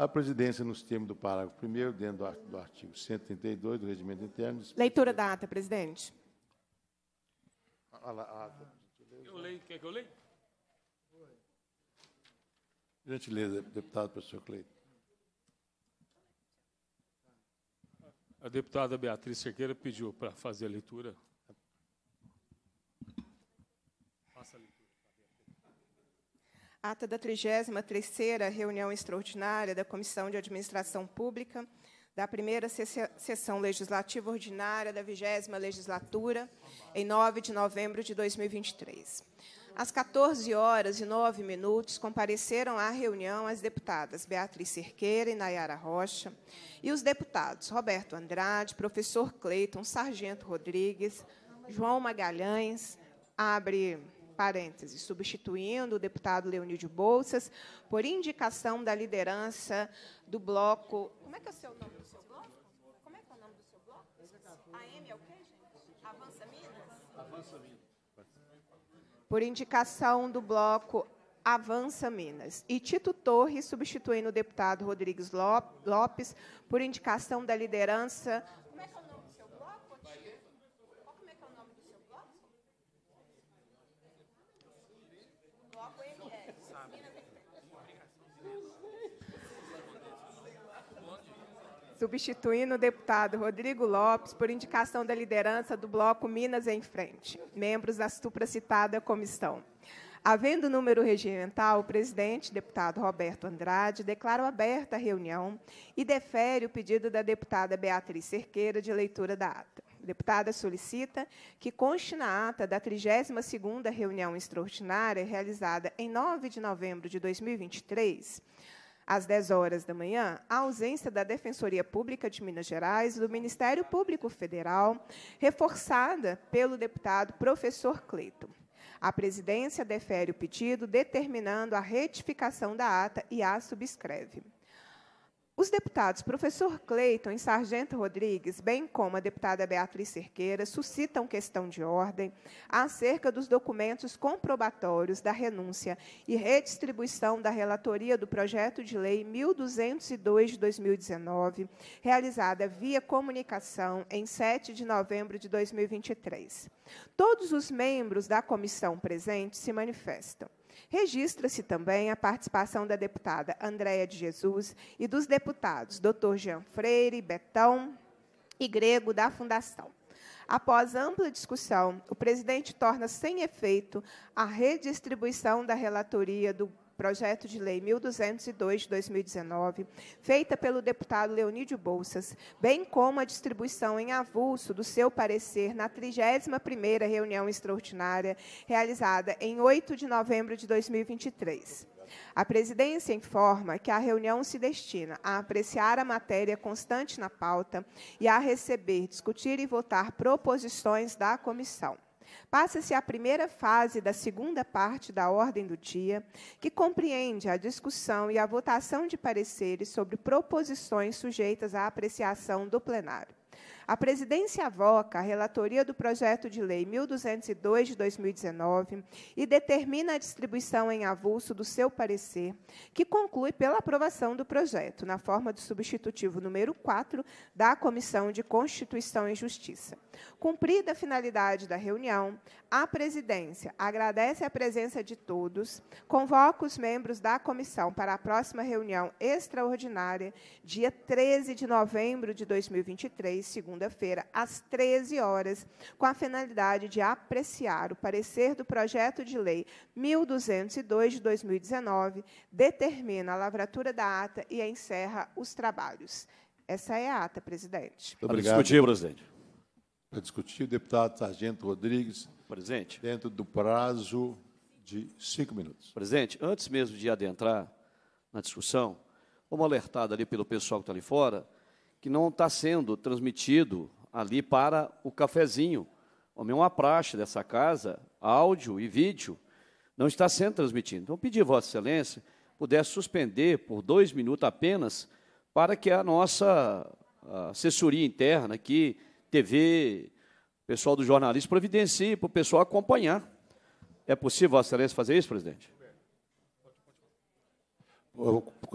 A presidência, nos termos do parágrafo 1 dentro do artigo 132 do Regimento Interno... Leitura da ata, presidente. A, a ata. Eu leio. Quer que eu leia? Gentileza, deputado professor Cleito. A deputada Beatriz Cerqueira pediu para fazer a leitura ata da 33ª reunião extraordinária da Comissão de Administração Pública, da primeira sessão legislativa ordinária da 20 legislatura, em 9 de novembro de 2023. Às 14 horas e 9 minutos, compareceram à reunião as deputadas Beatriz Cerqueira e Nayara Rocha e os deputados Roberto Andrade, professor Cleiton, Sargento Rodrigues, João Magalhães, abre parênteses, substituindo o deputado Leonildo Bolsas por indicação da liderança do bloco. Como é que é o seu nome do seu bloco? Como é que é o nome do seu bloco? é o gente? Avança Minas? Avança Minas. Por indicação do bloco Avança Minas. E Tito Torres substituindo o deputado Rodrigues Lopes por indicação da liderança substituindo o deputado Rodrigo Lopes por indicação da liderança do Bloco Minas em Frente, membros da supracitada comissão. Havendo número regimental, o presidente, deputado Roberto Andrade, declara aberta a reunião e defere o pedido da deputada Beatriz Cerqueira de leitura da ata. A deputada solicita que conste na ata da 32ª reunião extraordinária realizada em 9 de novembro de 2023 às 10 horas da manhã, a ausência da Defensoria Pública de Minas Gerais e do Ministério Público Federal, reforçada pelo deputado professor Cleito. A presidência defere o pedido, determinando a retificação da ata e a subscreve. Os deputados professor Cleiton e sargento Rodrigues, bem como a deputada Beatriz Cerqueira, suscitam questão de ordem acerca dos documentos comprobatórios da renúncia e redistribuição da relatoria do projeto de lei 1202 de 2019, realizada via comunicação em 7 de novembro de 2023. Todos os membros da comissão presente se manifestam. Registra-se também a participação da deputada Andréa de Jesus e dos deputados Dr. Jean Freire, Betão e Grego da Fundação. Após ampla discussão, o presidente torna sem efeito a redistribuição da relatoria do projeto de lei 1202 de 2019, feita pelo deputado Leonídio Bolsas, bem como a distribuição em avulso do seu parecer na 31ª reunião extraordinária realizada em 8 de novembro de 2023. A presidência informa que a reunião se destina a apreciar a matéria constante na pauta e a receber, discutir e votar proposições da comissão. Passa-se a primeira fase da segunda parte da ordem do dia, que compreende a discussão e a votação de pareceres sobre proposições sujeitas à apreciação do plenário. A presidência avoca a relatoria do projeto de lei 1202 de 2019 e determina a distribuição em avulso do seu parecer, que conclui pela aprovação do projeto, na forma do substitutivo número 4 da Comissão de Constituição e Justiça. Cumprida a finalidade da reunião, a presidência agradece a presença de todos, convoca os membros da comissão para a próxima reunião extraordinária, dia 13 de novembro de 2023, segundo segunda-feira, às 13 horas, com a finalidade de apreciar o parecer do projeto de lei 1202 de 2019, determina a lavratura da ata e encerra os trabalhos. Essa é a ata, presidente. obrigado. Para discutir, presidente. Para discutir, deputado Sargento Rodrigues. Presidente. Dentro do prazo de cinco minutos. Presidente, antes mesmo de adentrar na discussão, vamos alertada ali pelo pessoal que está ali fora que não está sendo transmitido ali para o cafezinho. é uma praxe dessa casa, áudio e vídeo, não está sendo transmitido. Então, pedir a Vossa Excelência pudesse suspender por dois minutos apenas para que a nossa assessoria interna aqui, TV, pessoal do jornalismo, providencie para o pessoal acompanhar. É possível, Vossa Excelência, fazer isso, presidente?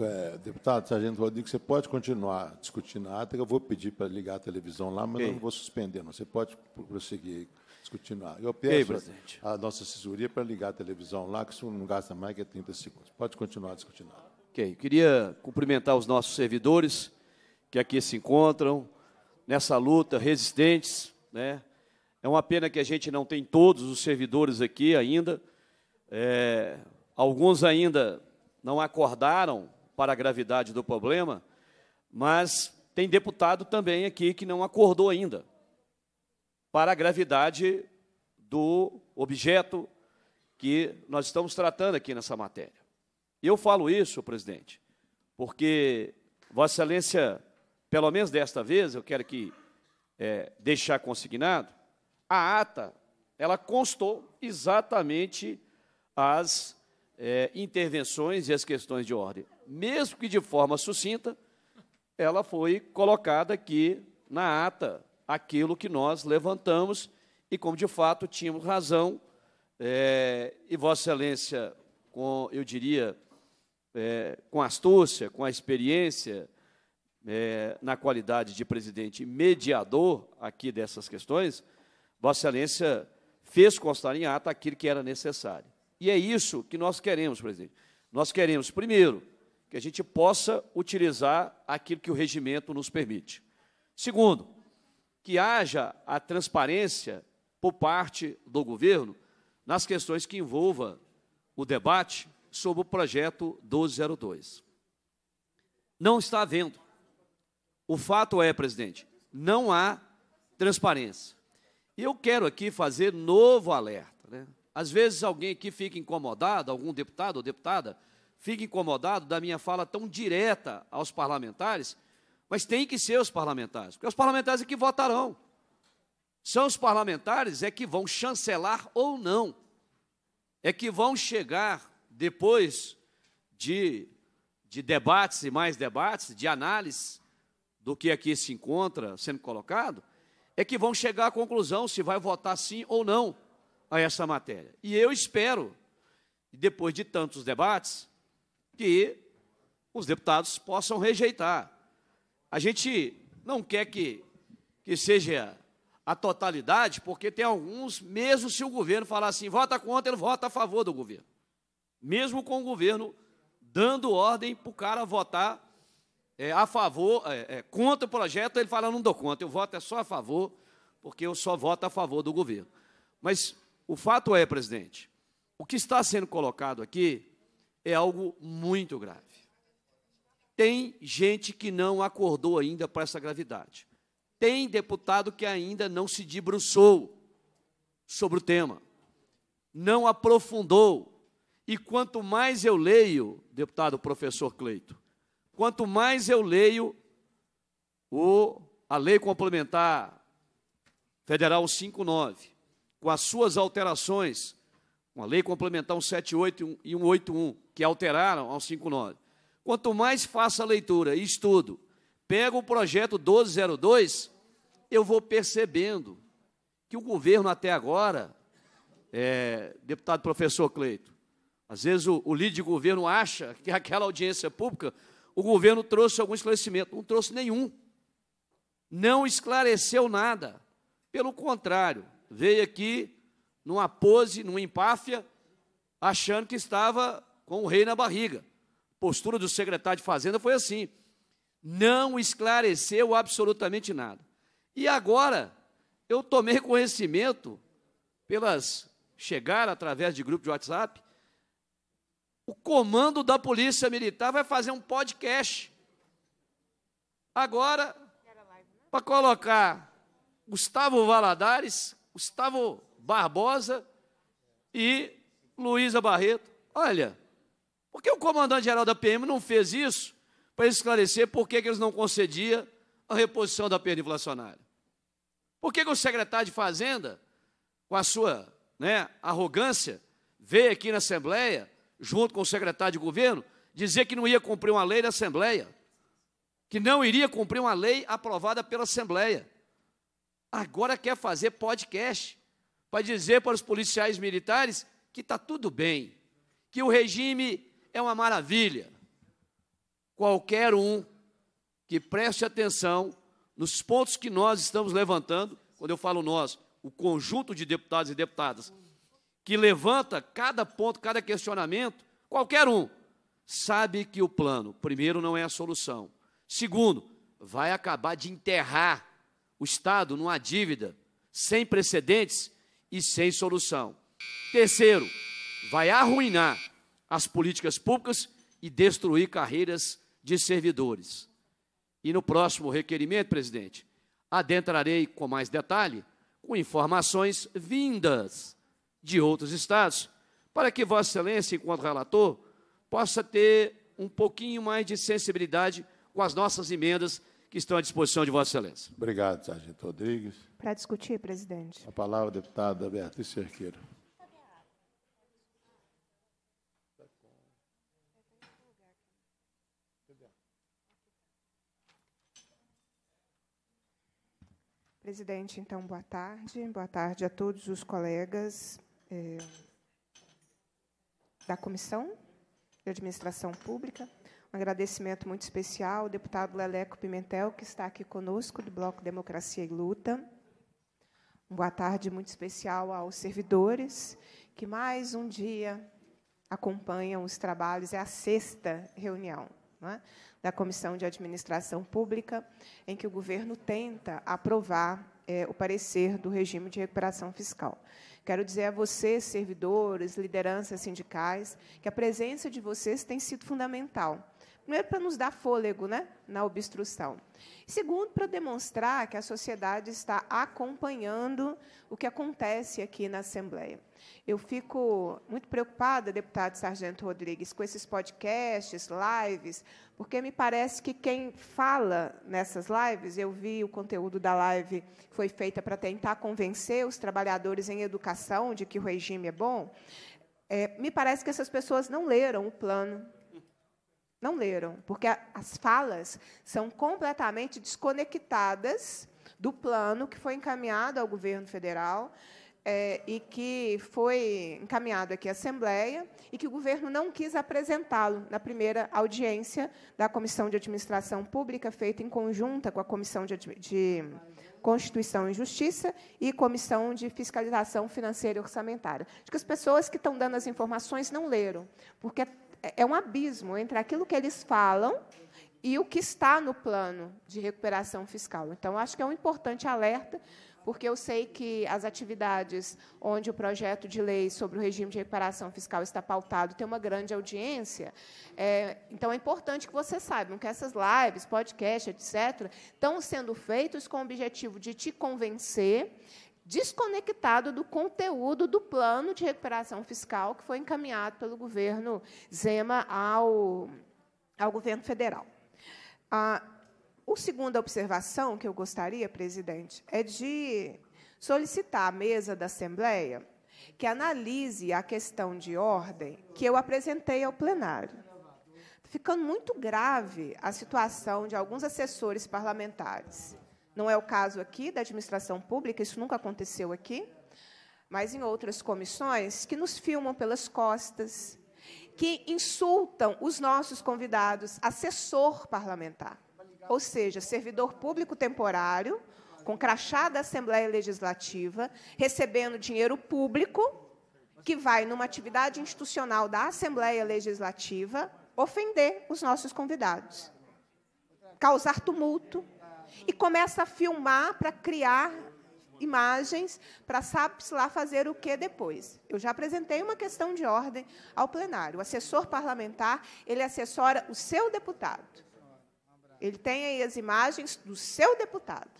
É, deputado Sargento Rodrigues, você pode continuar discutindo a ata, eu vou pedir para ligar a televisão lá, mas eu não vou suspender, não. Você pode prosseguir discutindo a ata. Eu peço okay, a, a nossa assessoria para ligar a televisão lá, que isso não gasta mais que 30 segundos. Pode continuar discutindo a ata. Ok, queria cumprimentar os nossos servidores que aqui se encontram nessa luta, resistentes. Né? É uma pena que a gente não tem todos os servidores aqui ainda. É, alguns ainda não acordaram para a gravidade do problema, mas tem deputado também aqui que não acordou ainda para a gravidade do objeto que nós estamos tratando aqui nessa matéria. Eu falo isso, presidente, porque Vossa Excelência, pelo menos desta vez, eu quero que é, deixar consignado, a ata ela constou exatamente as é, intervenções e as questões de ordem. Mesmo que de forma sucinta, ela foi colocada aqui na ata, aquilo que nós levantamos e como de fato tínhamos razão, é, e Vossa Excelência, com, eu diria, é, com astúcia, com a experiência, é, na qualidade de presidente mediador aqui dessas questões, Vossa Excelência fez constar em ata aquilo que era necessário. E é isso que nós queremos, presidente. Nós queremos, primeiro, que a gente possa utilizar aquilo que o regimento nos permite. Segundo, que haja a transparência por parte do governo nas questões que envolvam o debate sobre o projeto 1202. Não está havendo. O fato é, presidente, não há transparência. E eu quero aqui fazer novo alerta. Né? Às vezes alguém aqui fica incomodado, algum deputado ou deputada, fica incomodado da minha fala tão direta aos parlamentares, mas tem que ser os parlamentares, porque os parlamentares é que votarão. São os parlamentares é que vão chancelar ou não, é que vão chegar depois de, de debates e mais debates, de análise do que aqui se encontra sendo colocado, é que vão chegar à conclusão se vai votar sim ou não a essa matéria. E eu espero, depois de tantos debates, que os deputados possam rejeitar. A gente não quer que, que seja a totalidade, porque tem alguns, mesmo se o governo falar assim, vota contra, ele vota a favor do governo. Mesmo com o governo dando ordem para o cara votar é, a favor, é, é, contra o projeto, ele fala, não dou conta, eu voto é só a favor, porque eu só voto a favor do governo. Mas o fato é, presidente, o que está sendo colocado aqui é algo muito grave. Tem gente que não acordou ainda para essa gravidade. Tem deputado que ainda não se debruçou sobre o tema, não aprofundou. E quanto mais eu leio, deputado professor Cleito, quanto mais eu leio o, a Lei Complementar Federal 59, com as suas alterações, com a Lei Complementar 178 e 181, que alteraram ao 59. Quanto mais faço a leitura e estudo, pego o projeto 1202, eu vou percebendo que o governo até agora, é, deputado professor Cleito, às vezes o, o líder de governo acha que aquela audiência pública, o governo trouxe algum esclarecimento. Não trouxe nenhum. Não esclareceu nada. Pelo contrário, veio aqui numa pose, numa empáfia, achando que estava com o rei na barriga. A postura do secretário de Fazenda foi assim. Não esclareceu absolutamente nada. E agora, eu tomei conhecimento, pelas chegar através de grupo de WhatsApp, o comando da Polícia Militar vai fazer um podcast. Agora, né? para colocar Gustavo Valadares Gustavo Barbosa e Luísa Barreto. Olha, por que o comandante-geral da PM não fez isso para esclarecer por que, que eles não concediam a reposição da perda inflacionária? Por que, que o secretário de Fazenda, com a sua né, arrogância, veio aqui na Assembleia, junto com o secretário de Governo, dizer que não ia cumprir uma lei da Assembleia, que não iria cumprir uma lei aprovada pela Assembleia? agora quer fazer podcast para dizer para os policiais militares que está tudo bem, que o regime é uma maravilha. Qualquer um que preste atenção nos pontos que nós estamos levantando, quando eu falo nós, o conjunto de deputados e deputadas, que levanta cada ponto, cada questionamento, qualquer um, sabe que o plano, primeiro, não é a solução. Segundo, vai acabar de enterrar o Estado numa dívida sem precedentes e sem solução. Terceiro, vai arruinar as políticas públicas e destruir carreiras de servidores. E no próximo requerimento, presidente, adentrarei com mais detalhe com informações vindas de outros estados, para que Vossa Excelência, enquanto relator, possa ter um pouquinho mais de sensibilidade com as nossas emendas que estão à disposição de Vossa Excelência. Obrigado, Sargento Rodrigues. Para discutir, presidente. A palavra, deputada Beatriz Cerqueira. Presidente, então, boa tarde. Boa tarde a todos os colegas eh, da Comissão de Administração Pública. Agradecimento muito especial ao deputado Leleco Pimentel, que está aqui conosco, do Bloco Democracia e Luta. Boa tarde muito especial aos servidores, que mais um dia acompanham os trabalhos. É a sexta reunião é? da Comissão de Administração Pública, em que o governo tenta aprovar é, o parecer do regime de recuperação fiscal. Quero dizer a vocês, servidores, lideranças sindicais, que a presença de vocês tem sido fundamental Primeiro, é para nos dar fôlego né, na obstrução. Segundo, para demonstrar que a sociedade está acompanhando o que acontece aqui na Assembleia. Eu fico muito preocupada, deputado Sargento Rodrigues, com esses podcasts, lives, porque me parece que quem fala nessas lives, eu vi o conteúdo da live foi feita para tentar convencer os trabalhadores em educação de que o regime é bom. É, me parece que essas pessoas não leram o plano não leram, porque as falas são completamente desconectadas do plano que foi encaminhado ao governo federal é, e que foi encaminhado aqui à Assembleia e que o governo não quis apresentá-lo na primeira audiência da Comissão de Administração Pública, feita em conjunta com a Comissão de, de Constituição e Justiça e Comissão de Fiscalização Financeira e Orçamentária. Acho que as pessoas que estão dando as informações não leram, porque é é, é um abismo entre aquilo que eles falam e o que está no plano de recuperação fiscal. Então, acho que é um importante alerta, porque eu sei que as atividades onde o projeto de lei sobre o regime de recuperação fiscal está pautado tem uma grande audiência. É, então, é importante que vocês saibam que essas lives, podcasts, etc., estão sendo feitos com o objetivo de te convencer desconectado do conteúdo do plano de recuperação fiscal que foi encaminhado pelo governo Zema ao, ao governo federal. A a segunda observação que eu gostaria, presidente, é de solicitar à mesa da Assembleia que analise a questão de ordem que eu apresentei ao plenário. Tá ficando muito grave a situação de alguns assessores parlamentares não é o caso aqui da administração pública, isso nunca aconteceu aqui, mas em outras comissões que nos filmam pelas costas, que insultam os nossos convidados, assessor parlamentar, ou seja, servidor público temporário, com crachá da Assembleia Legislativa, recebendo dinheiro público, que vai, numa atividade institucional da Assembleia Legislativa, ofender os nossos convidados, causar tumulto, e começa a filmar para criar imagens para sabe-se lá fazer o que depois. Eu já apresentei uma questão de ordem ao plenário. O assessor parlamentar, ele assessora o seu deputado. Ele tem aí as imagens do seu deputado.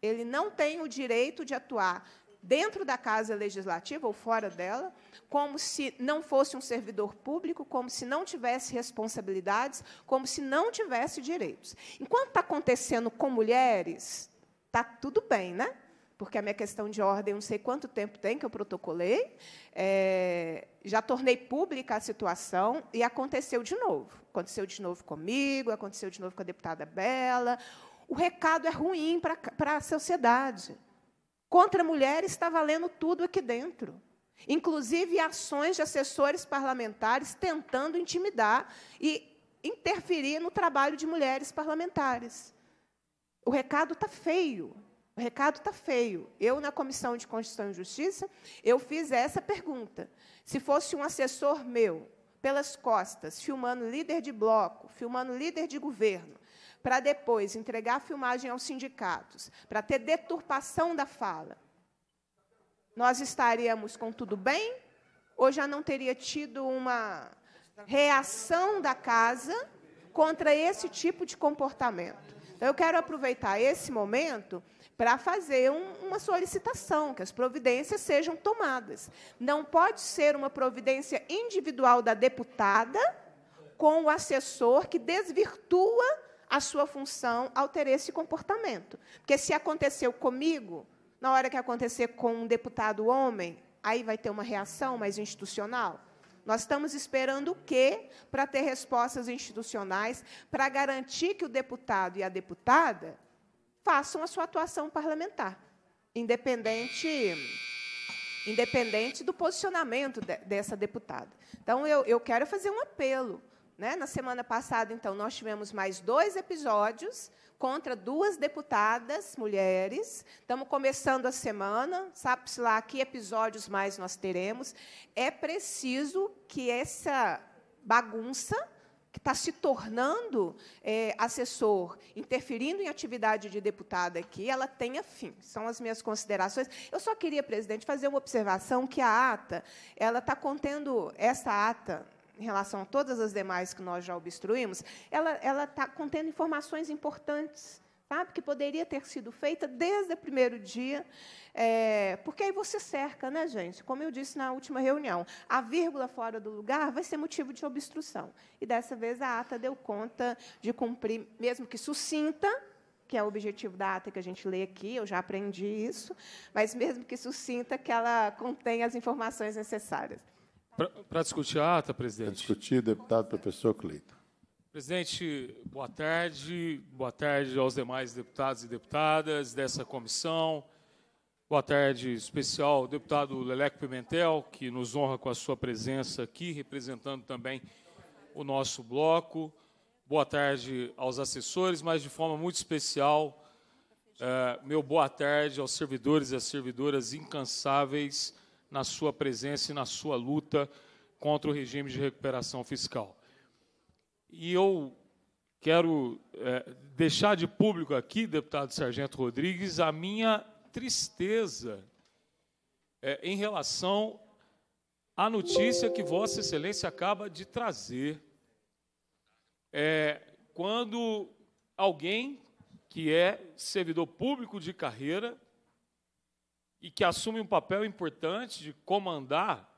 Ele não tem o direito de atuar dentro da casa legislativa ou fora dela, como se não fosse um servidor público, como se não tivesse responsabilidades, como se não tivesse direitos. Enquanto está acontecendo com mulheres, está tudo bem, né? porque a minha questão de ordem, não sei quanto tempo tem que eu protocolei, é, já tornei pública a situação e aconteceu de novo. Aconteceu de novo comigo, aconteceu de novo com a deputada Bela. O recado é ruim para a sociedade. Contra a mulher está valendo tudo aqui dentro. Inclusive ações de assessores parlamentares tentando intimidar e interferir no trabalho de mulheres parlamentares. O recado está feio. O recado está feio. Eu, na Comissão de Constituição e Justiça, eu fiz essa pergunta. Se fosse um assessor meu, pelas costas, filmando líder de bloco, filmando líder de governo, para depois entregar a filmagem aos sindicatos, para ter deturpação da fala, nós estaríamos com tudo bem ou já não teria tido uma reação da casa contra esse tipo de comportamento? Então, eu quero aproveitar esse momento para fazer um, uma solicitação, que as providências sejam tomadas. Não pode ser uma providência individual da deputada com o assessor que desvirtua a sua função ao ter esse comportamento. Porque se aconteceu comigo, na hora que acontecer com um deputado homem, aí vai ter uma reação mais institucional. Nós estamos esperando o quê para ter respostas institucionais, para garantir que o deputado e a deputada façam a sua atuação parlamentar, independente independente do posicionamento de, dessa deputada. Então, eu, eu quero fazer um apelo né? Na semana passada, então, nós tivemos mais dois episódios contra duas deputadas mulheres. Estamos começando a semana, sabe-se lá que episódios mais nós teremos. É preciso que essa bagunça que está se tornando é, assessor, interferindo em atividade de deputada aqui, ela tenha fim. São as minhas considerações. Eu só queria, presidente, fazer uma observação que a ata, ela está contendo essa ata em relação a todas as demais que nós já obstruímos, ela está contendo informações importantes, sabe? Que poderia ter sido feita desde o primeiro dia, é, porque aí você cerca, né, gente? Como eu disse na última reunião, a vírgula fora do lugar vai ser motivo de obstrução. E dessa vez a ata deu conta de cumprir, mesmo que sucinta, que é o objetivo da ata que a gente lê aqui, eu já aprendi isso, mas mesmo que sucinta, que ela contém as informações necessárias. Para discutir a ah, ata, tá, presidente. Para discutir, deputado professor Cleiton. Presidente, boa tarde. Boa tarde aos demais deputados e deputadas dessa comissão. Boa tarde especial ao deputado Leleco Pimentel, que nos honra com a sua presença aqui, representando também o nosso bloco. Boa tarde aos assessores, mas de forma muito especial, uh, meu boa tarde aos servidores e às servidoras incansáveis na sua presença e na sua luta contra o regime de recuperação fiscal. E eu quero é, deixar de público aqui, deputado Sargento Rodrigues, a minha tristeza é, em relação à notícia que Vossa Excelência acaba de trazer. É, quando alguém que é servidor público de carreira e que assume um papel importante de comandar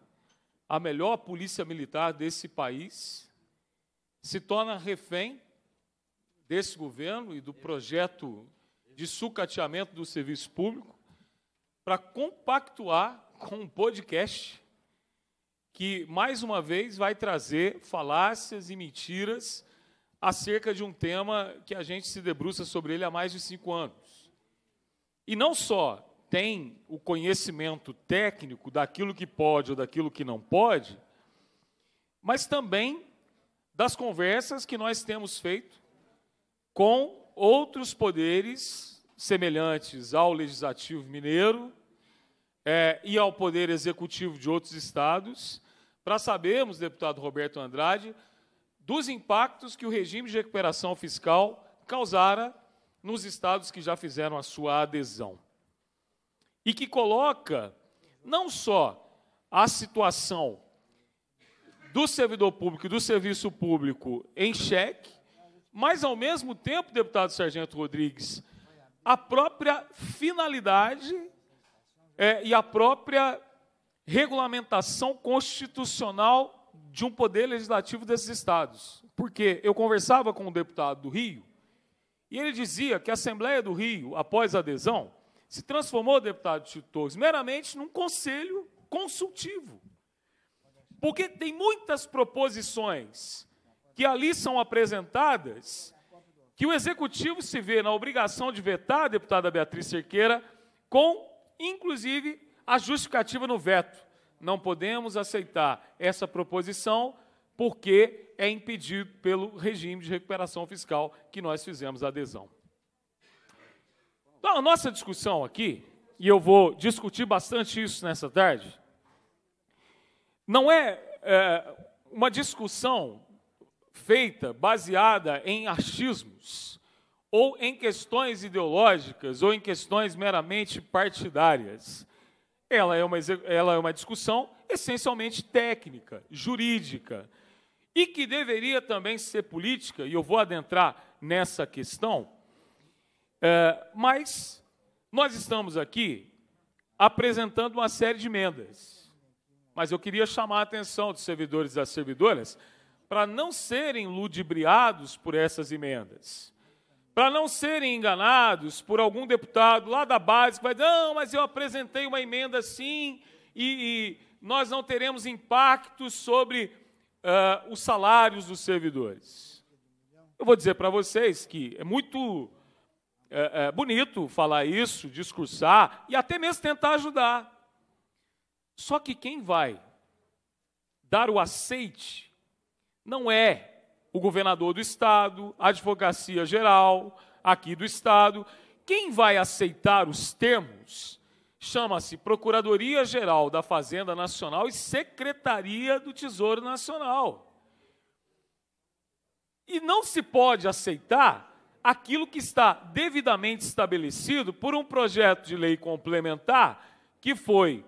a melhor polícia militar desse país, se torna refém desse governo e do projeto de sucateamento do serviço público para compactuar com um podcast que, mais uma vez, vai trazer falácias e mentiras acerca de um tema que a gente se debruça sobre ele há mais de cinco anos. E não só tem o conhecimento técnico daquilo que pode ou daquilo que não pode, mas também das conversas que nós temos feito com outros poderes semelhantes ao Legislativo Mineiro é, e ao Poder Executivo de outros estados, para sabermos, deputado Roberto Andrade, dos impactos que o regime de recuperação fiscal causara nos estados que já fizeram a sua adesão e que coloca não só a situação do servidor público e do serviço público em xeque, mas, ao mesmo tempo, deputado Sargento Rodrigues, a própria finalidade é, e a própria regulamentação constitucional de um poder legislativo desses estados. Porque eu conversava com um deputado do Rio e ele dizia que a Assembleia do Rio, após a adesão, se transformou, deputado Tito Torres, meramente num conselho consultivo. Porque tem muitas proposições que ali são apresentadas que o executivo se vê na obrigação de vetar, deputada Beatriz Cerqueira, com, inclusive, a justificativa no veto. Não podemos aceitar essa proposição porque é impedido pelo regime de recuperação fiscal que nós fizemos adesão. Então, a nossa discussão aqui, e eu vou discutir bastante isso nessa tarde, não é, é uma discussão feita baseada em achismos ou em questões ideológicas ou em questões meramente partidárias. Ela é uma, ela é uma discussão essencialmente técnica, jurídica, e que deveria também ser política, e eu vou adentrar nessa questão, é, mas nós estamos aqui apresentando uma série de emendas. Mas eu queria chamar a atenção dos servidores e das servidoras para não serem ludibriados por essas emendas para não serem enganados por algum deputado lá da base que vai dizer, não, mas eu apresentei uma emenda assim e, e nós não teremos impacto sobre uh, os salários dos servidores. Eu vou dizer para vocês que é muito é, é bonito falar isso, discursar e até mesmo tentar ajudar. Só que quem vai dar o aceite não é o governador do estado, a advocacia geral aqui do estado. Quem vai aceitar os termos chama-se Procuradoria Geral da Fazenda Nacional e Secretaria do Tesouro Nacional. E não se pode aceitar aquilo que está devidamente estabelecido por um projeto de lei complementar que foi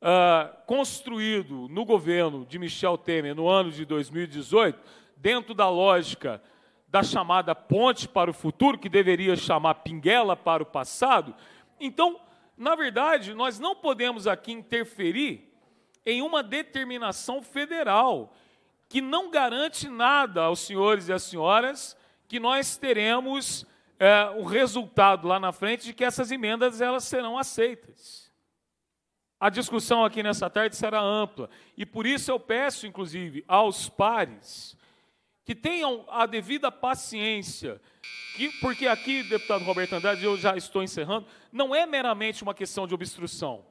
uh, construído no governo de Michel Temer no ano de 2018, dentro da lógica da chamada ponte para o futuro, que deveria chamar pinguela para o passado. Então, na verdade, nós não podemos aqui interferir em uma determinação federal que não garante nada aos senhores e às senhoras que nós teremos é, o é, um resultado lá na frente de que essas emendas elas serão aceitas. A discussão aqui nessa tarde será ampla e por isso eu peço, inclusive, aos pares que tenham a devida paciência, que, porque aqui, deputado Roberto Andrade, eu já estou encerrando, não é meramente uma questão de obstrução,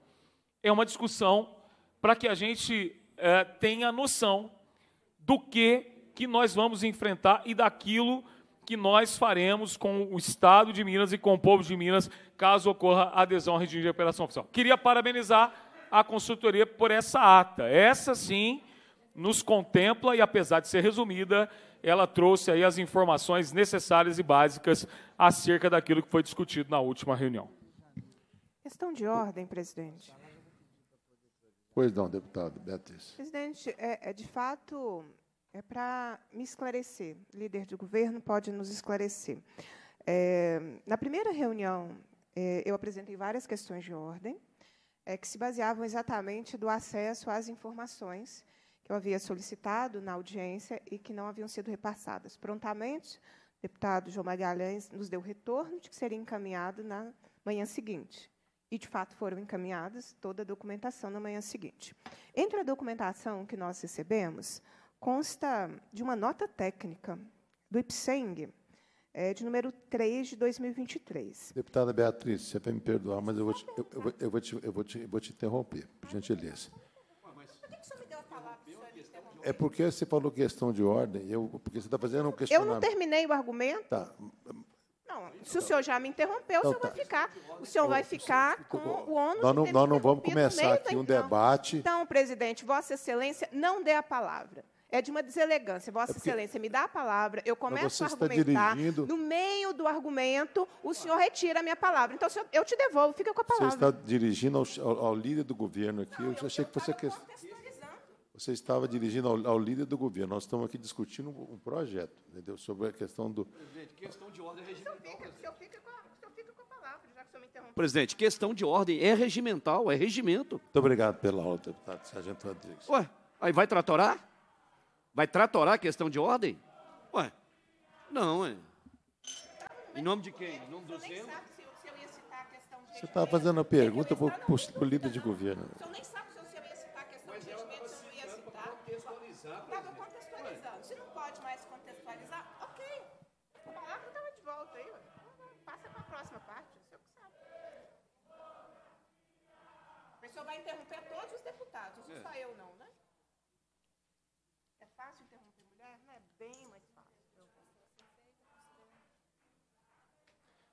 é uma discussão para que a gente é, tenha noção do que, que nós vamos enfrentar e daquilo que que nós faremos com o Estado de Minas e com o povo de Minas, caso ocorra adesão à regime de operação oficial. Queria parabenizar a consultoria por essa ata. Essa, sim, nos contempla e, apesar de ser resumida, ela trouxe aí as informações necessárias e básicas acerca daquilo que foi discutido na última reunião. Questão de ordem, presidente. Pois não, deputado Beatriz. Presidente, é, é de fato é para me esclarecer. Líder de governo pode nos esclarecer. É, na primeira reunião, é, eu apresentei várias questões de ordem é, que se baseavam exatamente do acesso às informações que eu havia solicitado na audiência e que não haviam sido repassadas. Prontamente, o deputado João Magalhães nos deu retorno de que seria encaminhado na manhã seguinte. E, de fato, foram encaminhadas toda a documentação na manhã seguinte. Entre a documentação que nós recebemos, consta de uma nota técnica do IPSENG, é, de número 3 de 2023. Deputada Beatriz, você vai me perdoar, mas eu vou te, eu, eu, eu vou te, eu vou te, eu vou te interromper, por gentileza. É porque você falou questão de ordem, eu, porque você está fazendo um questionamento. Eu não terminei o argumento. Tá. Não, se o senhor já me interrompeu, o então senhor tá. vai ficar. O senhor vai ficar com o ônus Nós não, nós não vamos começar aqui um debate. Então, presidente, Vossa Excelência, não dê a palavra é de uma deselegância. Vossa é Excelência me dá a palavra, eu começo a argumentar. Dirigindo... No meio do argumento, o senhor retira a minha palavra. Então, senhor, eu te devolvo, fica com a palavra. Você está dirigindo ao, ao, ao líder do governo aqui. Não, eu, eu achei que você quer. Você estava dirigindo ao, ao, líder do governo. Nós estamos aqui discutindo um projeto, entendeu? Sobre a questão do. Presidente, questão de ordem regimental. O senhor fica, o senhor me com Presidente, questão de ordem é regimental, é regimento. Muito obrigado pela aula, deputado Sargento Rodrigues. Ué, aí vai tratorar? Vai tratorar a questão de ordem? Ué, não, ué. Em nome de quem? Em nome do Zema? Você estava fazendo a pergunta tá para o líder de governo. O senhor nem sabe se eu ia citar a questão de é regimento, se ia citar. Estava contextualizando. Você não pode mais contextualizar, ok. A palavra estava de volta aí. Passa para a próxima parte, o senhor que sabe. O senhor vai interromper todos os deputados, não é. só eu não, né? bem mais fácil.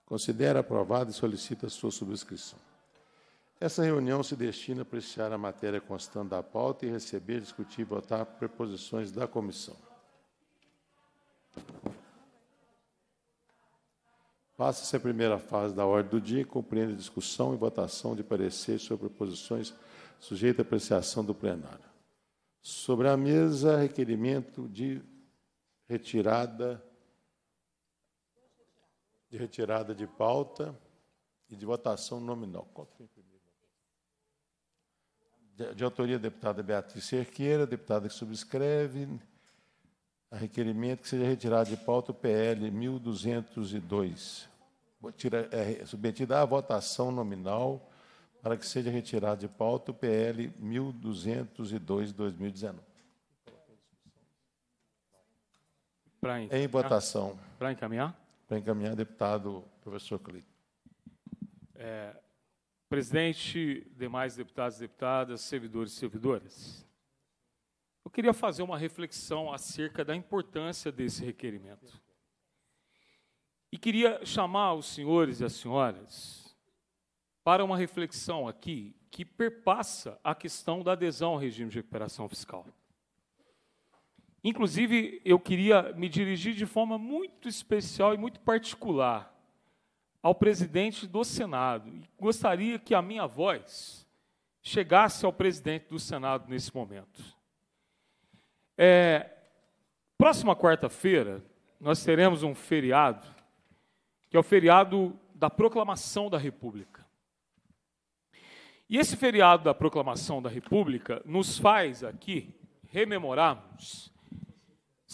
Considera aprovado e solicita sua subscrição. Essa reunião se destina a apreciar a matéria constante da pauta e receber, discutir e votar preposições da comissão. Passa-se a primeira fase da ordem do dia, compreende discussão e votação de pareceres sobre proposições sujeitas à apreciação do plenário. Sobre a mesa, requerimento de retirada de retirada de pauta e de votação nominal. Qual foi primeiro? De, de autoria da deputada Beatriz Cerqueira, deputada que subscreve a requerimento que seja retirado de pauta o PL 1202. Tira, é, submetida à votação nominal para que seja retirado de pauta o PL 1202 2019. em votação. Para encaminhar? Para encaminhar, deputado professor Cleiton. É, presidente, demais deputados e deputadas, servidores e servidoras, eu queria fazer uma reflexão acerca da importância desse requerimento. E queria chamar os senhores e as senhoras para uma reflexão aqui que perpassa a questão da adesão ao regime de recuperação fiscal. Inclusive, eu queria me dirigir de forma muito especial e muito particular ao presidente do Senado. gostaria que a minha voz chegasse ao presidente do Senado nesse momento. É, próxima quarta-feira, nós teremos um feriado, que é o feriado da proclamação da República. E esse feriado da proclamação da República nos faz aqui rememorarmos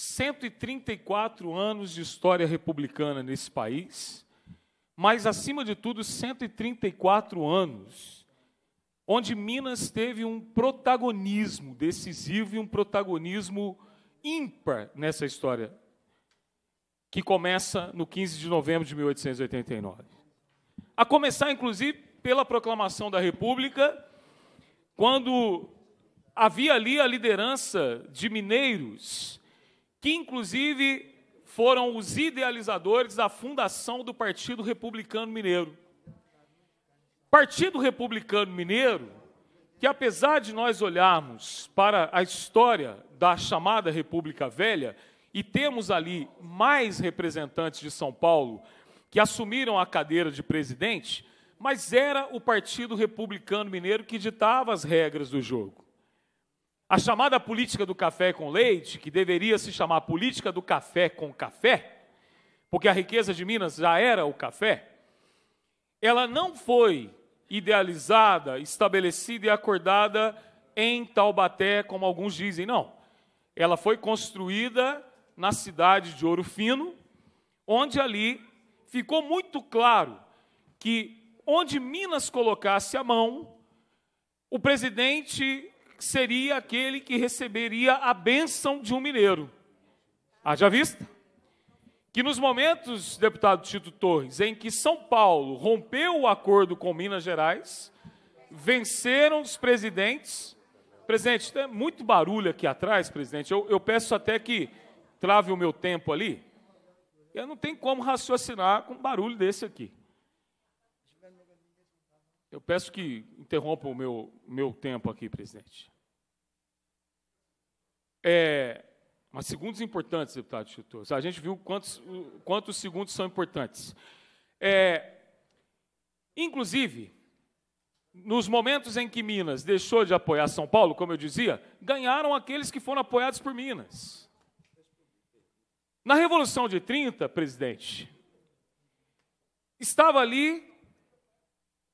134 anos de história republicana nesse país, mas, acima de tudo, 134 anos onde Minas teve um protagonismo decisivo e um protagonismo ímpar nessa história, que começa no 15 de novembro de 1889. A começar, inclusive, pela proclamação da República, quando havia ali a liderança de mineiros que inclusive foram os idealizadores da fundação do Partido Republicano Mineiro. Partido Republicano Mineiro, que apesar de nós olharmos para a história da chamada República Velha e temos ali mais representantes de São Paulo que assumiram a cadeira de presidente, mas era o Partido Republicano Mineiro que ditava as regras do jogo. A chamada política do café com leite, que deveria se chamar política do café com café, porque a riqueza de Minas já era o café, ela não foi idealizada, estabelecida e acordada em Taubaté, como alguns dizem, não. Ela foi construída na cidade de Ouro Fino, onde ali ficou muito claro que onde Minas colocasse a mão, o presidente seria aquele que receberia a bênção de um mineiro. Haja vista que nos momentos, deputado Tito Torres, em que São Paulo rompeu o acordo com Minas Gerais, venceram os presidentes. Presidente, tem muito barulho aqui atrás, presidente. Eu, eu peço até que trave o meu tempo ali. Eu não tenho como raciocinar com um barulho desse aqui. Eu peço que interrompa o meu, meu tempo aqui, presidente. É, mas segundos importantes, deputado Chutor. A gente viu quantos, quantos segundos são importantes. É, inclusive, nos momentos em que Minas deixou de apoiar São Paulo, como eu dizia, ganharam aqueles que foram apoiados por Minas. Na Revolução de 30, presidente, estava ali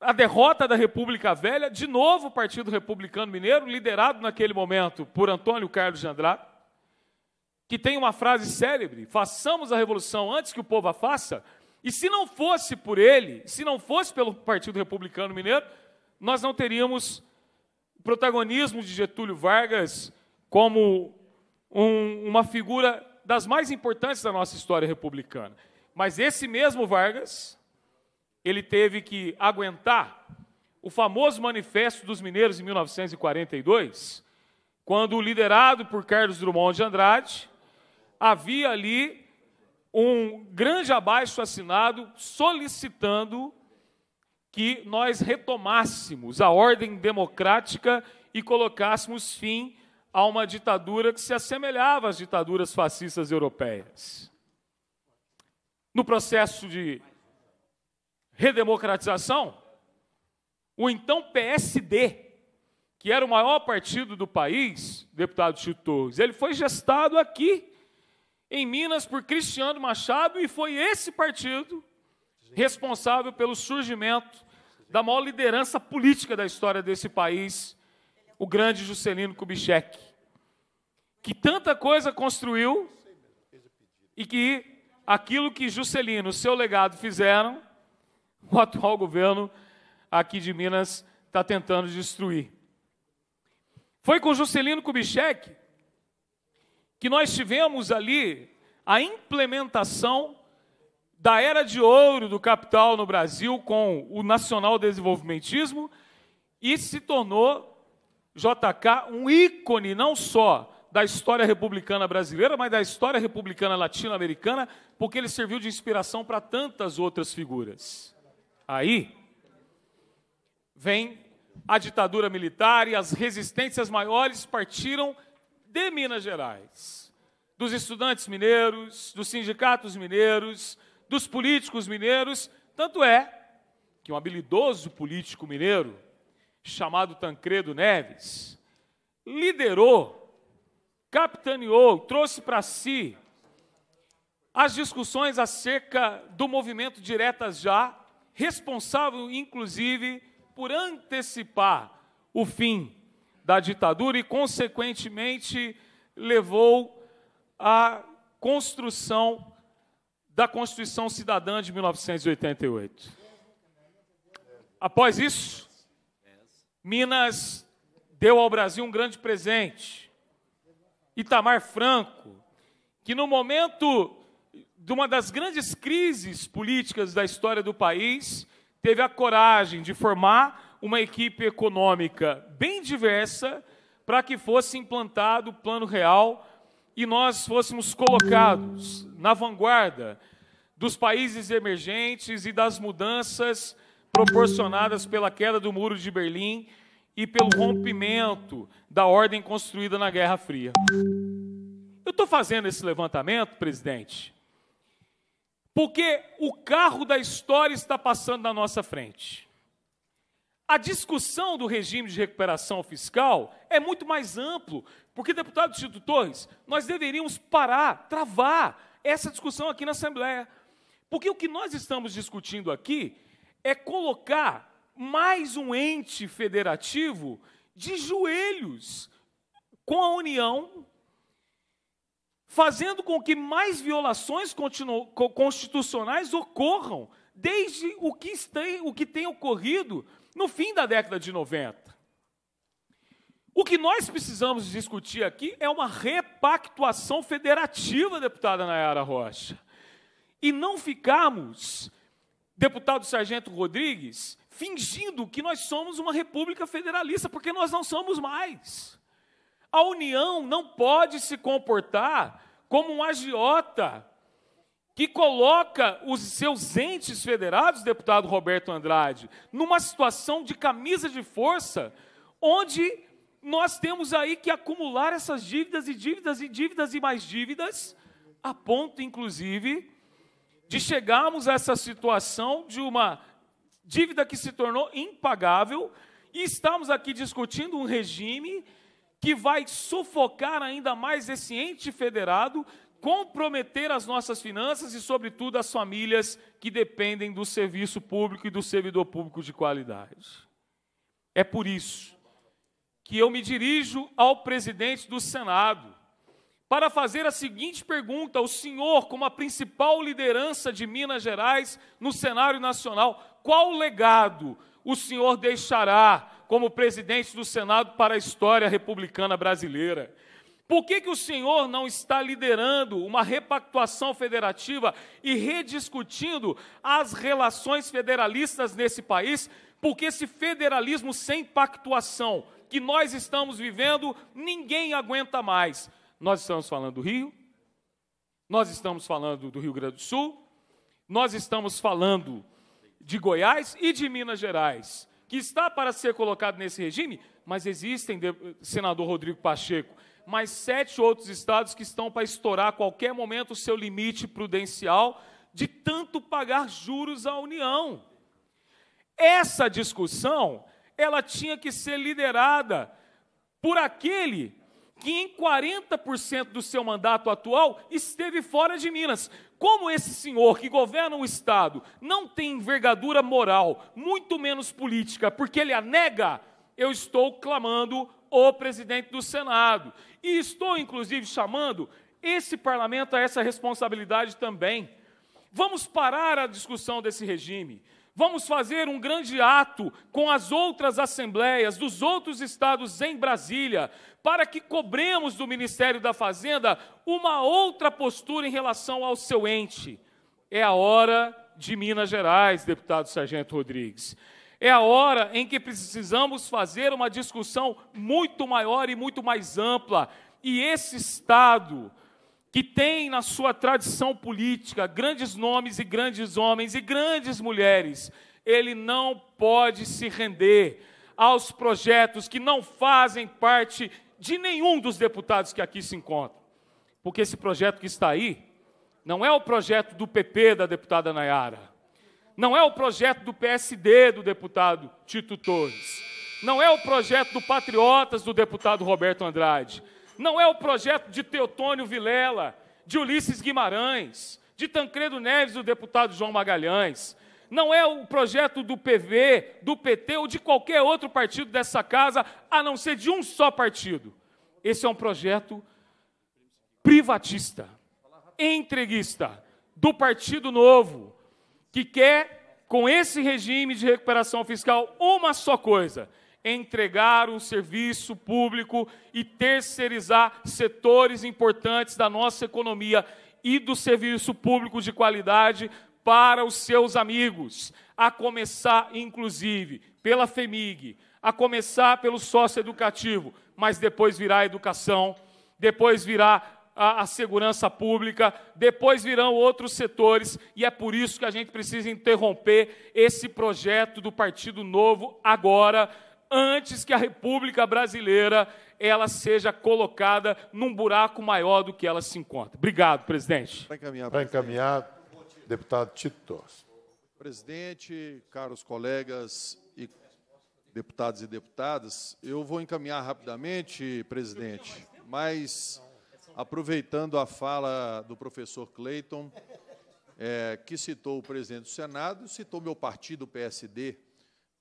a derrota da República Velha, de novo o Partido Republicano Mineiro, liderado naquele momento por Antônio Carlos de Andrade, que tem uma frase célebre: façamos a revolução antes que o povo a faça. E se não fosse por ele, se não fosse pelo Partido Republicano Mineiro, nós não teríamos o protagonismo de Getúlio Vargas como um, uma figura das mais importantes da nossa história republicana. Mas esse mesmo Vargas, ele teve que aguentar o famoso Manifesto dos Mineiros em 1942, quando, liderado por Carlos Drummond de Andrade, havia ali um grande abaixo assinado solicitando que nós retomássemos a ordem democrática e colocássemos fim a uma ditadura que se assemelhava às ditaduras fascistas europeias. No processo de redemocratização, o então PSD, que era o maior partido do país, deputado Chico Torres, ele foi gestado aqui em Minas por Cristiano Machado e foi esse partido responsável pelo surgimento da maior liderança política da história desse país, o grande Juscelino Kubitschek, que tanta coisa construiu e que aquilo que Juscelino e seu legado fizeram o atual governo aqui de Minas está tentando destruir. Foi com Juscelino Kubitschek que nós tivemos ali a implementação da era de ouro do capital no Brasil com o nacional desenvolvimentismo e se tornou JK um ícone não só da história republicana brasileira, mas da história republicana latino-americana, porque ele serviu de inspiração para tantas outras figuras. Aí vem a ditadura militar e as resistências maiores partiram de Minas Gerais, dos estudantes mineiros, dos sindicatos mineiros, dos políticos mineiros. Tanto é que um habilidoso político mineiro, chamado Tancredo Neves, liderou, capitaneou, trouxe para si as discussões acerca do movimento Diretas Já responsável, inclusive, por antecipar o fim da ditadura e, consequentemente, levou à construção da Constituição Cidadã de 1988. Após isso, Minas deu ao Brasil um grande presente. Itamar Franco, que no momento de uma das grandes crises políticas da história do país, teve a coragem de formar uma equipe econômica bem diversa para que fosse implantado o Plano Real e nós fôssemos colocados na vanguarda dos países emergentes e das mudanças proporcionadas pela queda do Muro de Berlim e pelo rompimento da ordem construída na Guerra Fria. Eu estou fazendo esse levantamento, presidente, porque o carro da história está passando na nossa frente. A discussão do regime de recuperação fiscal é muito mais amplo, porque, deputado Tito Torres, nós deveríamos parar, travar essa discussão aqui na Assembleia. Porque o que nós estamos discutindo aqui é colocar mais um ente federativo de joelhos com a União fazendo com que mais violações constitucionais ocorram desde o que, tem, o que tem ocorrido no fim da década de 90. O que nós precisamos discutir aqui é uma repactuação federativa, deputada Nayara Rocha. E não ficarmos, deputado Sargento Rodrigues, fingindo que nós somos uma república federalista, porque nós não somos mais. A União não pode se comportar como um agiota que coloca os seus entes federados, deputado Roberto Andrade, numa situação de camisa de força, onde nós temos aí que acumular essas dívidas e dívidas e dívidas e mais dívidas, a ponto, inclusive, de chegarmos a essa situação de uma dívida que se tornou impagável e estamos aqui discutindo um regime que vai sufocar ainda mais esse ente federado, comprometer as nossas finanças e, sobretudo, as famílias que dependem do serviço público e do servidor público de qualidade. É por isso que eu me dirijo ao presidente do Senado para fazer a seguinte pergunta ao senhor, como a principal liderança de Minas Gerais no cenário nacional: qual legado o senhor deixará como presidente do Senado para a história republicana brasileira. Por que, que o senhor não está liderando uma repactuação federativa e rediscutindo as relações federalistas nesse país? Porque esse federalismo sem pactuação que nós estamos vivendo, ninguém aguenta mais. Nós estamos falando do Rio, nós estamos falando do Rio Grande do Sul, nós estamos falando de Goiás e de Minas Gerais que está para ser colocado nesse regime, mas existem, senador Rodrigo Pacheco, mais sete outros estados que estão para estourar a qualquer momento o seu limite prudencial de tanto pagar juros à União. Essa discussão, ela tinha que ser liderada por aquele que em 40% do seu mandato atual esteve fora de Minas. Como esse senhor que governa o Estado não tem envergadura moral, muito menos política, porque ele a nega, eu estou clamando o presidente do Senado. E estou, inclusive, chamando esse parlamento a essa responsabilidade também. Vamos parar a discussão desse regime. Vamos fazer um grande ato com as outras assembleias dos outros estados em Brasília para que cobremos do Ministério da Fazenda uma outra postura em relação ao seu ente. É a hora de Minas Gerais, deputado Sargento Rodrigues. É a hora em que precisamos fazer uma discussão muito maior e muito mais ampla. E esse Estado, que tem na sua tradição política grandes nomes e grandes homens e grandes mulheres, ele não pode se render aos projetos que não fazem parte de nenhum dos deputados que aqui se encontram, porque esse projeto que está aí não é o projeto do PP da deputada Nayara, não é o projeto do PSD do deputado Tito Torres, não é o projeto do Patriotas do deputado Roberto Andrade, não é o projeto de Teotônio Vilela, de Ulisses Guimarães, de Tancredo Neves do deputado João Magalhães, não é o projeto do PV, do PT ou de qualquer outro partido dessa casa, a não ser de um só partido. Esse é um projeto privatista, entreguista, do Partido Novo, que quer, com esse regime de recuperação fiscal, uma só coisa: entregar o serviço público e terceirizar setores importantes da nossa economia e do serviço público de qualidade para os seus amigos, a começar, inclusive, pela FEMIG, a começar pelo sócio educativo, mas depois virá a educação, depois virá a, a, segurança pública, depois virão outros setores, e é por isso que a gente precisa interromper esse projeto do Partido Novo agora, antes que a República Brasileira ela seja colocada num buraco maior do que ela se encontra. Obrigado, presidente. Deputado Tito Torres. Presidente, caros colegas e deputados e deputadas, eu vou encaminhar rapidamente, presidente, mas aproveitando a fala do professor Cleiton, é, que citou o presidente do Senado, citou meu partido, o PSD,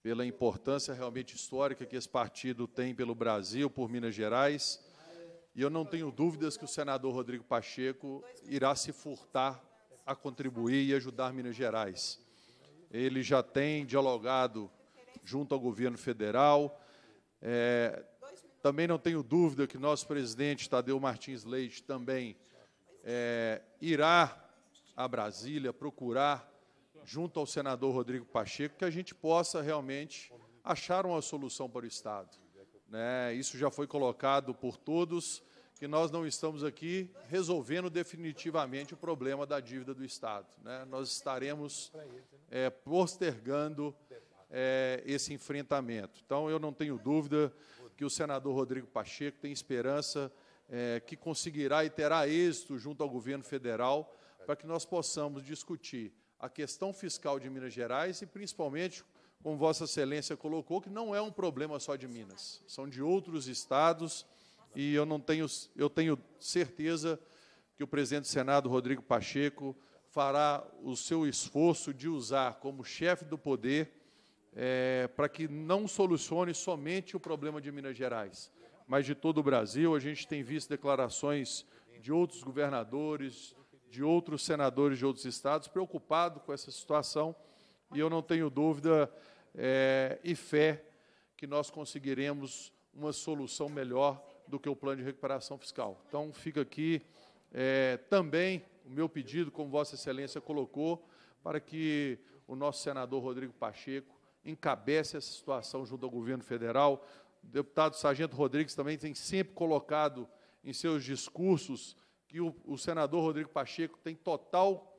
pela importância realmente histórica que esse partido tem pelo Brasil, por Minas Gerais. E eu não tenho dúvidas que o senador Rodrigo Pacheco irá se furtar a contribuir e ajudar Minas Gerais. Ele já tem dialogado junto ao governo federal. É, também não tenho dúvida que nosso presidente Tadeu Martins Leite também é, irá a Brasília procurar, junto ao senador Rodrigo Pacheco, que a gente possa realmente achar uma solução para o Estado. Né? Isso já foi colocado por todos que nós não estamos aqui resolvendo definitivamente o problema da dívida do Estado. Né? Nós estaremos é, postergando é, esse enfrentamento. Então, eu não tenho dúvida que o senador Rodrigo Pacheco tem esperança é, que conseguirá e terá êxito junto ao governo federal para que nós possamos discutir a questão fiscal de Minas Gerais e, principalmente, como Vossa Excelência colocou, que não é um problema só de Minas, são de outros estados e eu não tenho, eu tenho certeza que o presidente do Senado, Rodrigo Pacheco, fará o seu esforço de usar como chefe do poder é, para que não solucione somente o problema de Minas Gerais, mas de todo o Brasil. A gente tem visto declarações de outros governadores, de outros senadores de outros estados preocupados com essa situação, e eu não tenho dúvida é, e fé que nós conseguiremos uma solução melhor do que o plano de recuperação fiscal. Então, fica aqui é, também o meu pedido, como Vossa Excelência colocou, para que o nosso senador Rodrigo Pacheco encabece essa situação junto ao governo federal. O deputado Sargento Rodrigues também tem sempre colocado em seus discursos que o, o senador Rodrigo Pacheco tem total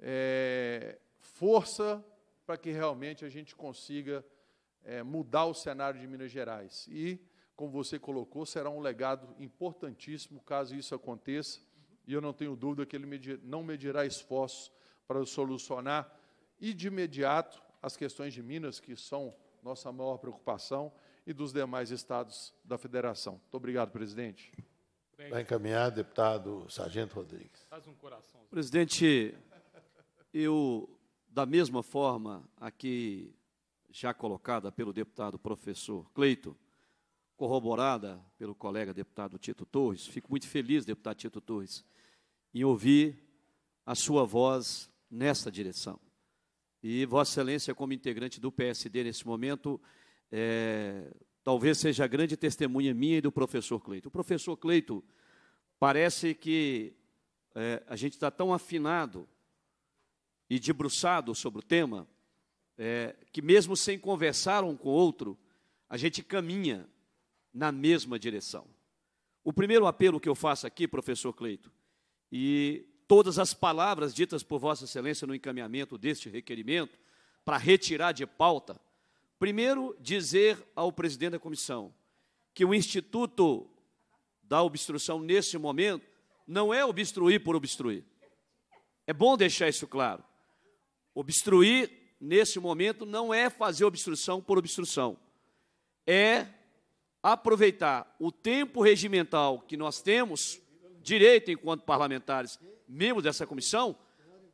é, força para que realmente a gente consiga é, mudar o cenário de Minas Gerais. E como você colocou, será um legado importantíssimo caso isso aconteça. E eu não tenho dúvida que ele medir, não medirá esforços para solucionar e de imediato as questões de Minas, que são nossa maior preocupação, e dos demais estados da federação. Muito obrigado, presidente. Vai encaminhar, deputado Sargento Rodrigues. Faz um coração. Presidente, eu, da mesma forma aqui já colocada pelo deputado professor Cleito, corroborada pelo colega deputado Tito Torres. Fico muito feliz, deputado Tito Torres, em ouvir a sua voz nessa direção. E Vossa Excelência, como integrante do PSD nesse momento, é, talvez seja a grande testemunha minha e do professor Cleito. O professor Cleito parece que é, a gente está tão afinado e debruçado sobre o tema é, que, mesmo sem conversar um com o outro, a gente caminha na mesma direção. O primeiro apelo que eu faço aqui, professor Cleito, e todas as palavras ditas por Vossa Excelência no encaminhamento deste requerimento, para retirar de pauta, primeiro, dizer ao presidente da comissão que o Instituto da Obstrução, neste momento, não é obstruir por obstruir. É bom deixar isso claro. Obstruir, neste momento, não é fazer obstrução por obstrução. É aproveitar o tempo regimental que nós temos, direito enquanto parlamentares, membros dessa comissão,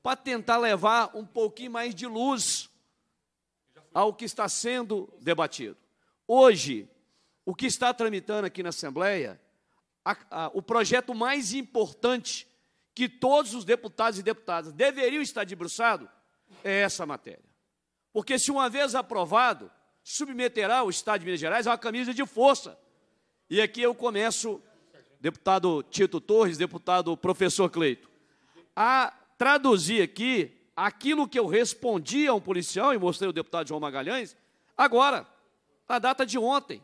para tentar levar um pouquinho mais de luz ao que está sendo debatido. Hoje, o que está tramitando aqui na Assembleia, a, a, o projeto mais importante que todos os deputados e deputadas deveriam estar debruçados é essa matéria. Porque se uma vez aprovado, submeterá o Estado de Minas Gerais a uma camisa de força. E aqui eu começo, deputado Tito Torres, deputado professor Cleito, a traduzir aqui aquilo que eu respondi a um policial, e mostrei ao deputado João Magalhães, agora, na data de ontem.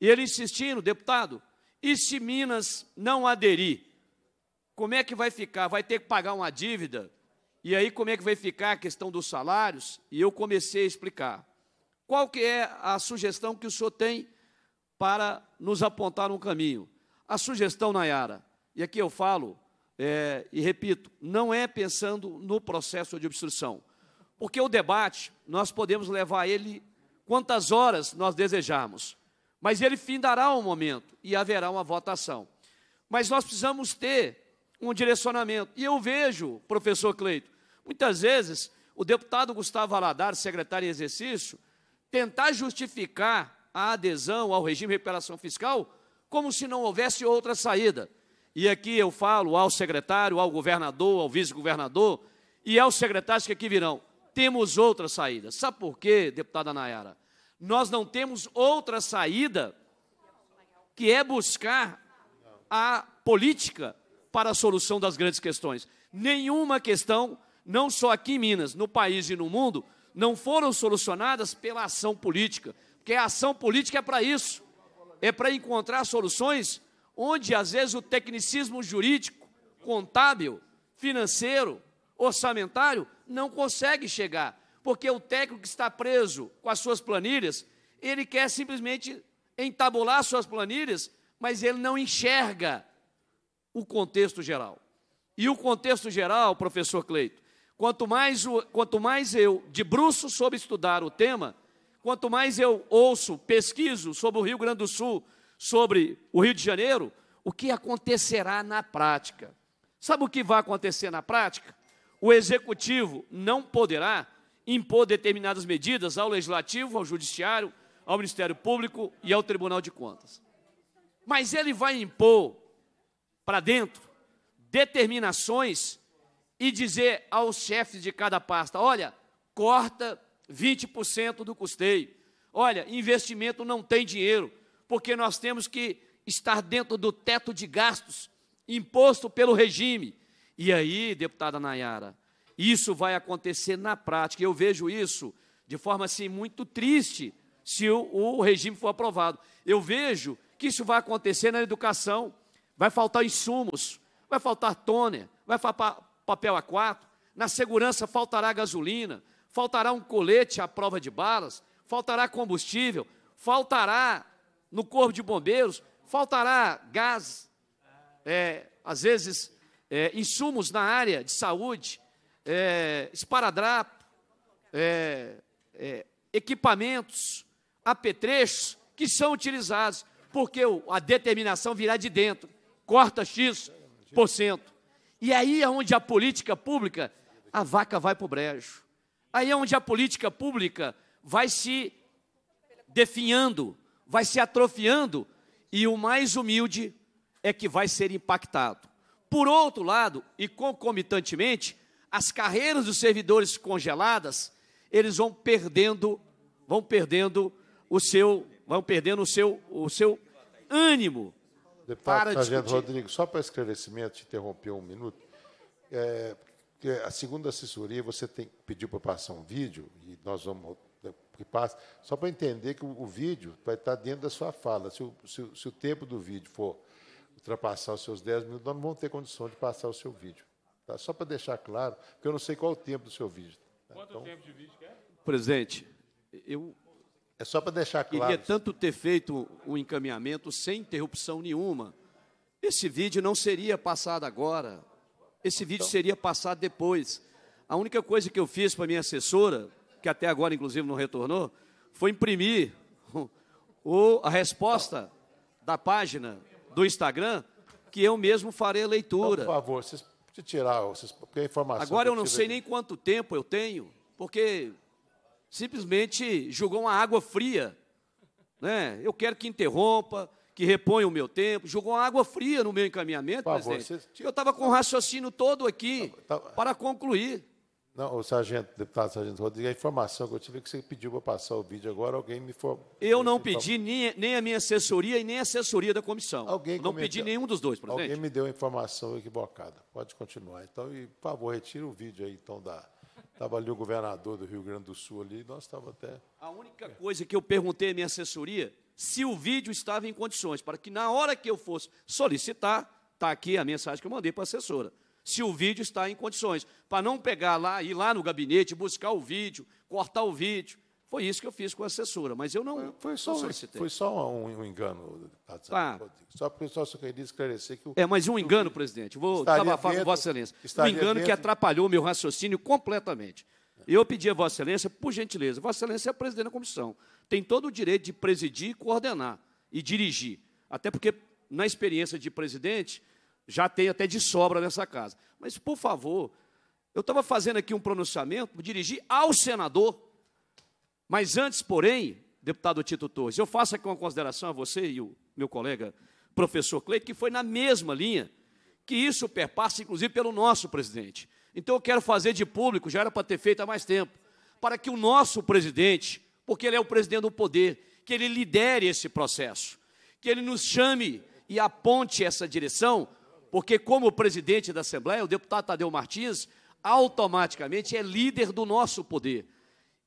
E ele insistindo, deputado, e se Minas não aderir, como é que vai ficar? Vai ter que pagar uma dívida? E aí, como é que vai ficar a questão dos salários? E eu comecei a explicar. Qual que é a sugestão que o senhor tem para nos apontar um caminho? A sugestão, Nayara, e aqui eu falo é, e repito, não é pensando no processo de obstrução, porque o debate nós podemos levar ele quantas horas nós desejarmos, mas ele findará um momento e haverá uma votação. Mas nós precisamos ter um direcionamento. E eu vejo, professor Cleito, muitas vezes o deputado Gustavo Aladar, secretário em exercício, tentar justificar a adesão ao regime de recuperação fiscal como se não houvesse outra saída. E aqui eu falo ao secretário, ao governador, ao vice-governador e aos secretários que aqui virão. Temos outra saída. Sabe por quê, deputada Nayara? Nós não temos outra saída que é buscar a política para a solução das grandes questões. Nenhuma questão, não só aqui em Minas, no país e no mundo, não foram solucionadas pela ação política, porque a ação política é para isso, é para encontrar soluções onde às vezes o tecnicismo jurídico, contábil, financeiro, orçamentário não consegue chegar, porque o técnico que está preso com as suas planilhas, ele quer simplesmente entabular suas planilhas, mas ele não enxerga o contexto geral. E o contexto geral, professor Cleito, Quanto mais, quanto mais eu debruço sobre estudar o tema, quanto mais eu ouço, pesquiso sobre o Rio Grande do Sul, sobre o Rio de Janeiro, o que acontecerá na prática? Sabe o que vai acontecer na prática? O executivo não poderá impor determinadas medidas ao legislativo, ao judiciário, ao Ministério Público e ao Tribunal de Contas. Mas ele vai impor para dentro determinações e dizer aos chefes de cada pasta: olha, corta 20% do custeio. Olha, investimento não tem dinheiro, porque nós temos que estar dentro do teto de gastos imposto pelo regime. E aí, deputada Nayara, isso vai acontecer na prática. Eu vejo isso de forma assim muito triste se o, o regime for aprovado. Eu vejo que isso vai acontecer na educação. Vai faltar insumos, vai faltar tôner, vai faltar papel A4, na segurança faltará gasolina, faltará um colete à prova de balas, faltará combustível, faltará no corpo de bombeiros, faltará gás, é, às vezes é, insumos na área de saúde, é, esparadrapo, é, é equipamentos, apetrechos que são utilizados, porque a determinação virá de dentro, corta X% por cento e aí é onde a política pública, a vaca vai para o brejo. Aí é onde a política pública vai se definhando, vai se atrofiando, e o mais humilde é que vai ser impactado. Por outro lado, e concomitantemente, as carreiras dos servidores congeladas, eles vão perdendo, vão perdendo o seu, vão perdendo o seu, o seu ânimo, Deputado para Sargento discutir. Rodrigo, só para esclarecimento, te interromper um minuto. É, a segunda assessoria, você tem que pedir para passar um vídeo, e nós vamos né, que passa, só para entender que o, o, vídeo vai estar dentro da sua fala. Se o, se, se o tempo do vídeo for ultrapassar os seus 10 minutos, nós não vamos ter condição de passar o seu vídeo. Tá? Só para deixar claro, porque eu não sei qual o tempo do seu vídeo. Né? Quanto então, tempo de vídeo quer? É? Presidente, eu é só para deixar claro. Queria é tanto ter feito o encaminhamento sem interrupção nenhuma. Esse vídeo não seria passado agora. Esse vídeo então. seria passado depois. A única coisa que eu fiz para minha assessora, que até agora inclusive não retornou, foi imprimir o, a resposta da página do Instagram, que eu mesmo farei a leitura. Então, por favor, vocês, se tirar, vocês, porque a informação. Agora eu não sei aqui. nem quanto tempo eu tenho, porque simplesmente jogou uma água fria. Né? Eu quero que interrompa, que reponha o meu tempo, jogou uma água fria no meu encaminhamento, Por favor, presidente. Você... Eu estava com o raciocínio todo aqui tá, tá... para concluir. Não, o sargento, deputado Sargento Rodrigues, a informação que eu tive é que você pediu para passar o vídeo agora, alguém me for. Eu não então- pedi nem, nem a minha assessoria e nem a assessoria da comissão. Alguém não pedi deu... nenhum dos dois, presidente. Alguém me deu informação equivocada. Pode continuar, então, e, por favor, retire o vídeo aí, então, da. Estava ali o governador do Rio Grande do Sul ali, nós estávamos até. A única coisa que eu perguntei à minha assessoria se o vídeo estava em condições, para que na hora que eu fosse solicitar, está aqui a mensagem que eu mandei para a assessora. Se o vídeo está em condições, para não pegar lá, ir lá no gabinete, buscar o vídeo, cortar o vídeo, foi isso que eu fiz com a assessora, mas eu não, foi, foi só, solicitei. Foi só um, um engano, tá. Só porque só queria esclarecer que o. É, mas um engano, presidente. Vou desabafar com Vossa Excelência. Um engano dentro. que atrapalhou meu raciocínio completamente. Eu pedi a Vossa Excelência, por gentileza, Vossa Excelência é presidente da comissão. Tem todo o direito de presidir, coordenar e dirigir. Até porque, na experiência de presidente, já tem até de sobra nessa casa. Mas, por favor, eu estava fazendo aqui um pronunciamento, dirigi ao senador, mas antes, porém, deputado Tito Torres, eu faço aqui uma consideração a você e o meu colega professor Cleito, que foi na mesma linha, que isso perpassa, inclusive, pelo nosso presidente. Então, eu quero fazer de público, já era para ter feito há mais tempo, para que o nosso presidente, porque ele é o presidente do poder, que ele lidere esse processo, que ele nos chame e aponte essa direção, porque, como presidente da Assembleia, o deputado Tadeu Martins automaticamente é líder do nosso poder.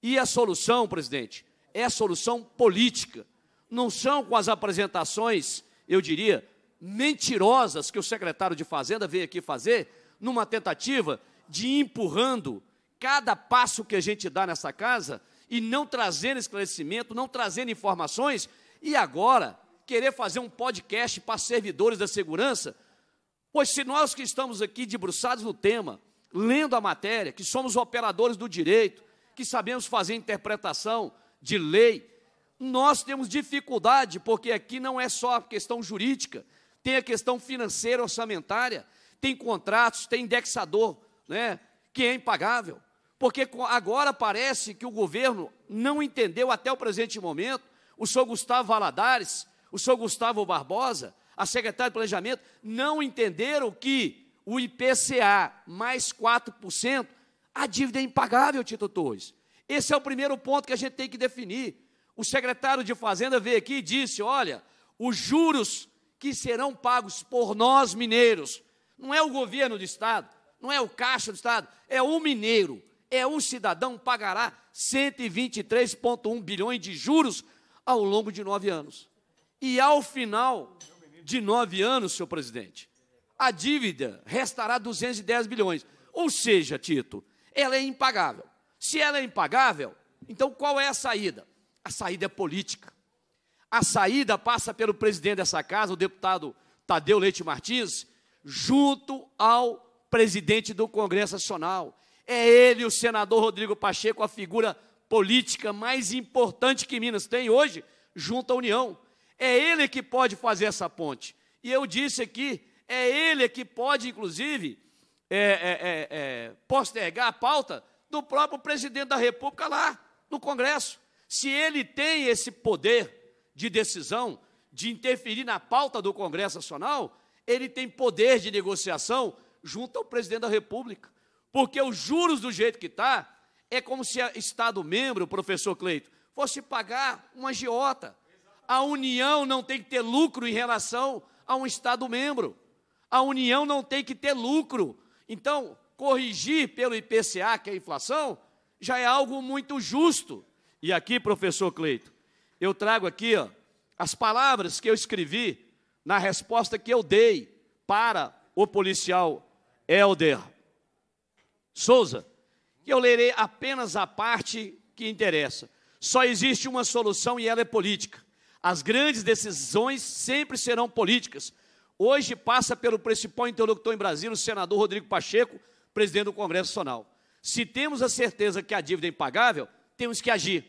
E a solução, presidente, é a solução política. Não são com as apresentações, eu diria, mentirosas que o secretário de Fazenda veio aqui fazer, numa tentativa de ir empurrando cada passo que a gente dá nessa casa e não trazendo esclarecimento, não trazendo informações, e agora querer fazer um podcast para servidores da segurança, pois se nós que estamos aqui debruçados no tema, lendo a matéria, que somos operadores do direito, que sabemos fazer interpretação de lei, nós temos dificuldade, porque aqui não é só a questão jurídica, tem a questão financeira, orçamentária, tem contratos, tem indexador, né, que é impagável. Porque agora parece que o governo não entendeu até o presente momento, o senhor Gustavo Valadares, o senhor Gustavo Barbosa, a secretária de Planejamento, não entenderam que o IPCA mais 4% a dívida é impagável, Tito Torres. Esse é o primeiro ponto que a gente tem que definir. O secretário de Fazenda veio aqui e disse: olha, os juros que serão pagos por nós mineiros, não é o governo do Estado, não é o caixa do Estado, é o mineiro, é o cidadão, pagará 123,1 bilhões de juros ao longo de nove anos. E ao final de nove anos, senhor presidente, a dívida restará 210 bilhões. Ou seja, Tito, ela é impagável. Se ela é impagável, então qual é a saída? A saída é política. A saída passa pelo presidente dessa casa, o deputado Tadeu Leite Martins, junto ao presidente do Congresso Nacional. É ele, o senador Rodrigo Pacheco, a figura política mais importante que Minas tem hoje, junto à União. É ele que pode fazer essa ponte. E eu disse aqui, é ele que pode, inclusive, é, é, é, é postergar a pauta do próprio presidente da República lá, no Congresso. Se ele tem esse poder de decisão, de interferir na pauta do Congresso Nacional, ele tem poder de negociação junto ao presidente da República. Porque os juros, do jeito que está, é como se Estado membro, professor Cleito, fosse pagar uma agiota. A União não tem que ter lucro em relação a um Estado membro. A União não tem que ter lucro então, corrigir pelo IPCA, que é a inflação, já é algo muito justo. E aqui, professor Cleito, eu trago aqui ó, as palavras que eu escrevi na resposta que eu dei para o policial Helder Souza, que eu lerei apenas a parte que interessa. Só existe uma solução e ela é política. As grandes decisões sempre serão políticas, Hoje passa pelo principal interlocutor em Brasília, o senador Rodrigo Pacheco, presidente do Congresso Nacional. Se temos a certeza que a dívida é impagável, temos que agir.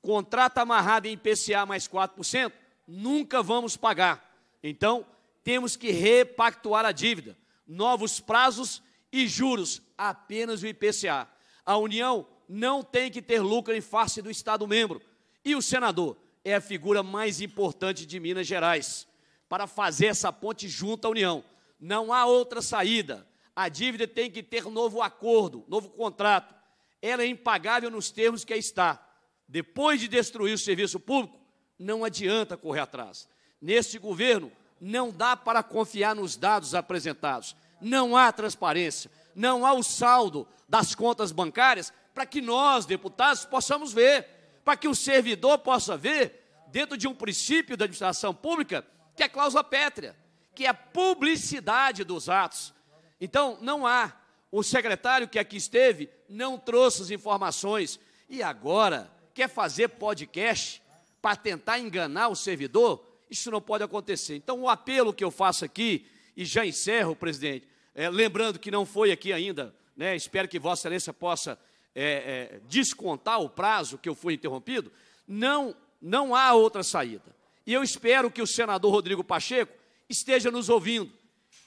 Contrato amarrado em IPCA mais 4%, nunca vamos pagar. Então, temos que repactuar a dívida. Novos prazos e juros, apenas o IPCA. A União não tem que ter lucro em face do Estado-membro. E o senador é a figura mais importante de Minas Gerais para fazer essa ponte junto à União. Não há outra saída. A dívida tem que ter novo acordo, novo contrato. Ela é impagável nos termos que está. Depois de destruir o serviço público, não adianta correr atrás. Neste governo, não dá para confiar nos dados apresentados. Não há transparência, não há o saldo das contas bancárias para que nós, deputados, possamos ver, para que o servidor possa ver, dentro de um princípio da administração pública, que é a cláusula pétrea, que é a publicidade dos atos. Então, não há. O secretário que aqui esteve não trouxe as informações. E agora, quer fazer podcast para tentar enganar o servidor? Isso não pode acontecer. Então, o apelo que eu faço aqui, e já encerro, presidente, é, lembrando que não foi aqui ainda, né, espero que Vossa Excelência possa é, é, descontar o prazo que eu fui interrompido, não, não há outra saída. E eu espero que o senador Rodrigo Pacheco esteja nos ouvindo,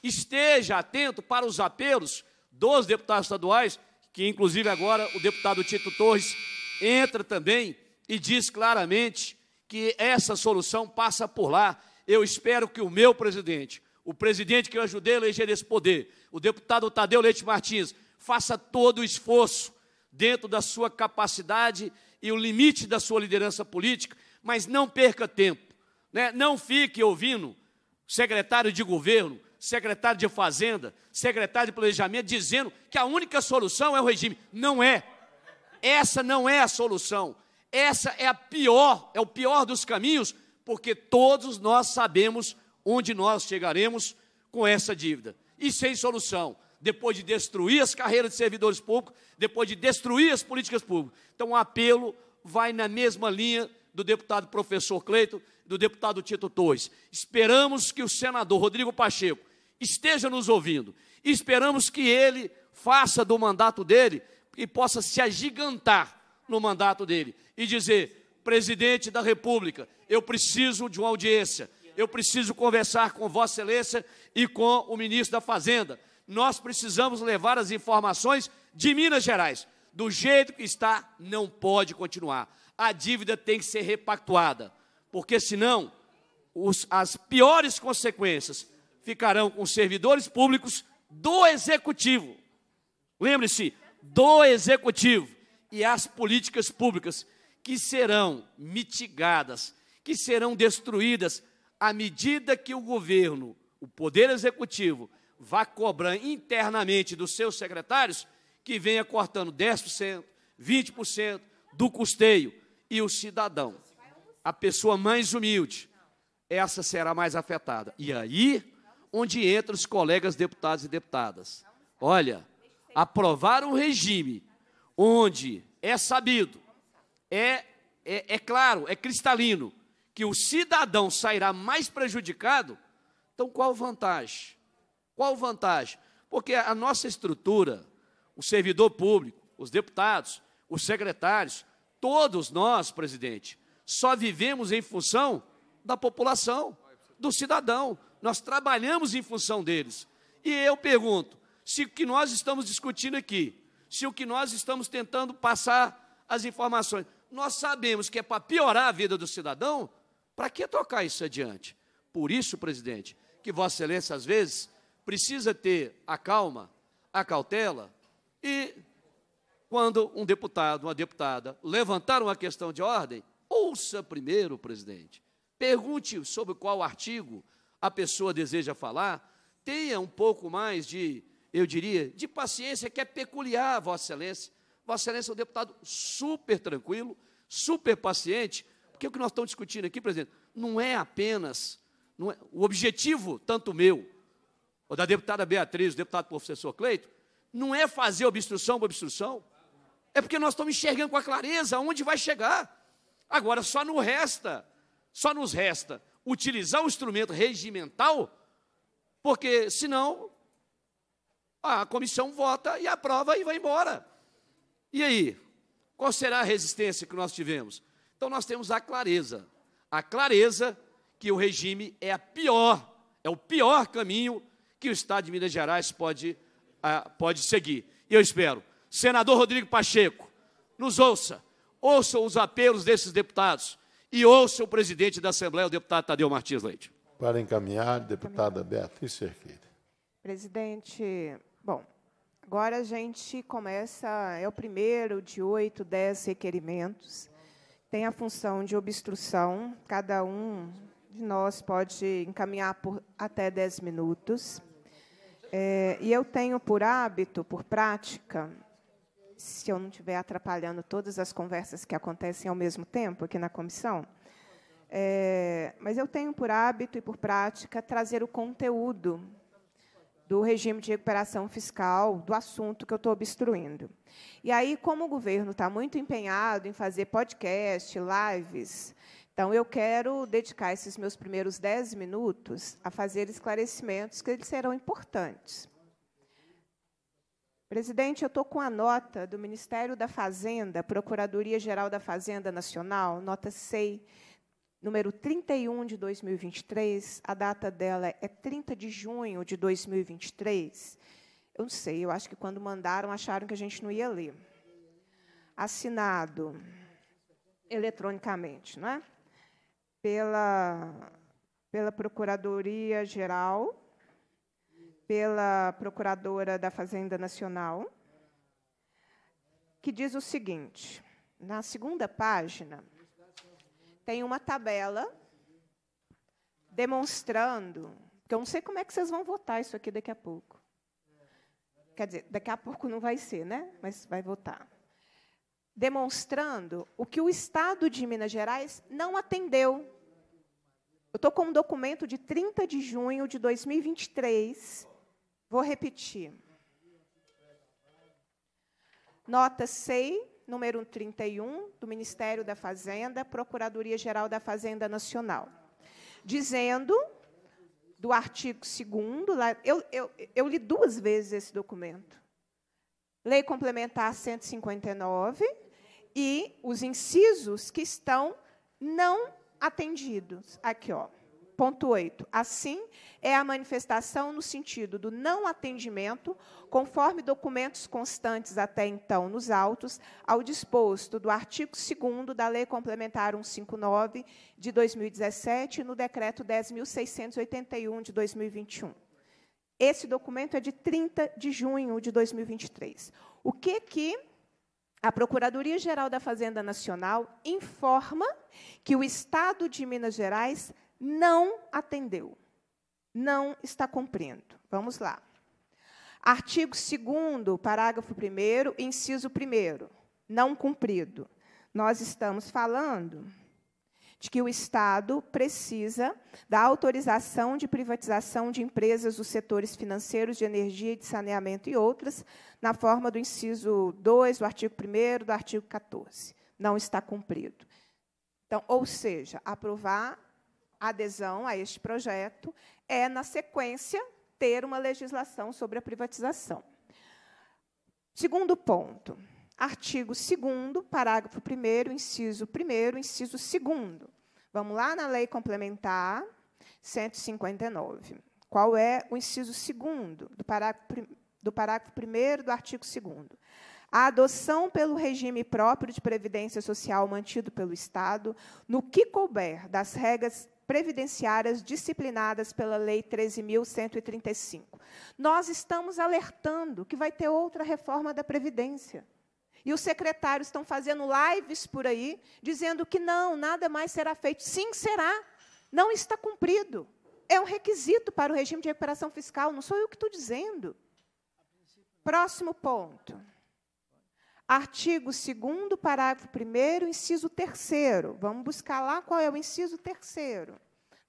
esteja atento para os apelos dos deputados estaduais, que inclusive agora o deputado Tito Torres entra também e diz claramente que essa solução passa por lá. Eu espero que o meu presidente, o presidente que eu ajudei a eleger esse poder, o deputado Tadeu Leite Martins, faça todo o esforço dentro da sua capacidade e o limite da sua liderança política, mas não perca tempo. Né? Não fique ouvindo secretário de governo, secretário de fazenda, secretário de planejamento dizendo que a única solução é o regime. Não é. Essa não é a solução. Essa é a pior, é o pior dos caminhos, porque todos nós sabemos onde nós chegaremos com essa dívida. E sem solução depois de destruir as carreiras de servidores públicos, depois de destruir as políticas públicas. Então, o apelo vai na mesma linha do deputado professor Cleiton, do deputado Tito Torres. Esperamos que o senador Rodrigo Pacheco esteja nos ouvindo. Esperamos que ele faça do mandato dele e possa se agigantar no mandato dele e dizer: presidente da República, eu preciso de uma audiência, eu preciso conversar com Vossa Excelência e com o ministro da Fazenda. Nós precisamos levar as informações de Minas Gerais. Do jeito que está, não pode continuar. A dívida tem que ser repactuada porque senão os, as piores consequências ficarão com os servidores públicos do executivo. Lembre-se, do executivo e as políticas públicas que serão mitigadas, que serão destruídas à medida que o governo, o poder executivo, vá cobrar internamente dos seus secretários que venha cortando 10%, 20% do custeio e o cidadão a pessoa mais humilde, essa será mais afetada. E aí, onde entram os colegas deputados e deputadas. Olha, aprovar um regime onde é sabido, é, é, é claro, é cristalino, que o cidadão sairá mais prejudicado, então qual vantagem? Qual vantagem? Porque a nossa estrutura, o servidor público, os deputados, os secretários, todos nós, presidente, só vivemos em função da população, do cidadão. Nós trabalhamos em função deles. E eu pergunto: se o que nós estamos discutindo aqui, se o que nós estamos tentando passar as informações, nós sabemos que é para piorar a vida do cidadão, para que tocar isso adiante? Por isso, presidente, que Vossa Excelência, às vezes, precisa ter a calma, a cautela, e quando um deputado, uma deputada levantar uma questão de ordem, Ouça primeiro, presidente. Pergunte sobre qual artigo a pessoa deseja falar. Tenha um pouco mais de, eu diria, de paciência que é peculiar Vossa Excelência. Vossa Excelência é um deputado super tranquilo, super paciente, porque é o que nós estamos discutindo aqui, presidente, não é apenas não é, o objetivo, tanto meu, ou da deputada Beatriz, do deputado professor Cleito, não é fazer obstrução por obstrução, é porque nós estamos enxergando com a clareza onde vai chegar. Agora só nos resta, só nos resta utilizar o instrumento regimental, porque senão a comissão vota e aprova e vai embora. E aí? Qual será a resistência que nós tivemos? Então nós temos a clareza, a clareza que o regime é a pior, é o pior caminho que o Estado de Minas Gerais pode, uh, pode seguir. E eu espero, senador Rodrigo Pacheco, nos ouça, Ouçam os apelos desses deputados e ouça o presidente da Assembleia, o deputado Tadeu Martins Leite. Para encaminhar, deputada Beatriz Cerqueira. Presidente, bom, agora a gente começa, é o primeiro de oito, dez requerimentos. Tem a função de obstrução, cada um de nós pode encaminhar por até dez minutos. É, e eu tenho por hábito, por prática, se eu não estiver atrapalhando todas as conversas que acontecem ao mesmo tempo aqui na comissão. É, mas eu tenho por hábito e por prática trazer o conteúdo do regime de recuperação fiscal, do assunto que eu estou obstruindo. E aí, como o governo está muito empenhado em fazer podcast, lives, então eu quero dedicar esses meus primeiros dez minutos a fazer esclarecimentos que eles serão importantes. Presidente, eu estou com a nota do Ministério da Fazenda, Procuradoria-Geral da Fazenda Nacional, nota SEI, número 31 de 2023. A data dela é 30 de junho de 2023. Eu não sei, eu acho que quando mandaram acharam que a gente não ia ler. Assinado eletronicamente, não é? Pela, pela Procuradoria-Geral pela Procuradora da Fazenda Nacional, que diz o seguinte: na segunda página tem uma tabela demonstrando, que eu não sei como é que vocês vão votar isso aqui daqui a pouco. Quer dizer, daqui a pouco não vai ser, né? Mas vai votar. Demonstrando o que o Estado de Minas Gerais não atendeu. Eu estou com um documento de 30 de junho de 2023 Vou repetir. Nota SEI, número 31, do Ministério da Fazenda, Procuradoria-Geral da Fazenda Nacional, dizendo, do artigo 2, eu, eu, eu li duas vezes esse documento. Lei Complementar 159 e os incisos que estão não atendidos. Aqui, ó. Ponto 8. Assim, é a manifestação no sentido do não atendimento, conforme documentos constantes até então nos autos, ao disposto do artigo 2 da Lei Complementar 159 de 2017 e no Decreto 10.681 de 2021. Esse documento é de 30 de junho de 2023. O que que a Procuradoria Geral da Fazenda Nacional informa que o Estado de Minas Gerais não atendeu, não está cumprindo. Vamos lá. Artigo 2, parágrafo 1, inciso 1. Não cumprido. Nós estamos falando de que o Estado precisa da autorização de privatização de empresas dos setores financeiros de energia e de saneamento e outras, na forma do inciso 2 do artigo 1 do artigo 14. Não está cumprido. Então, ou seja, aprovar adesão a este projeto é, na sequência, ter uma legislação sobre a privatização. Segundo ponto, artigo 2 parágrafo 1 inciso 1 inciso 2 Vamos lá na lei complementar 159. Qual é o inciso 2 do parágrafo do parágrafo 1 do artigo 2 a adoção pelo regime próprio de previdência social mantido pelo Estado, no que couber das regras previdenciárias disciplinadas pela Lei 13.135. Nós estamos alertando que vai ter outra reforma da Previdência. E os secretários estão fazendo lives por aí, dizendo que não, nada mais será feito. Sim, será. Não está cumprido. É um requisito para o regime de recuperação fiscal, não sou eu que estou dizendo. Próximo ponto. Artigo 2 parágrafo 1 inciso 3 Vamos buscar lá qual é o inciso 3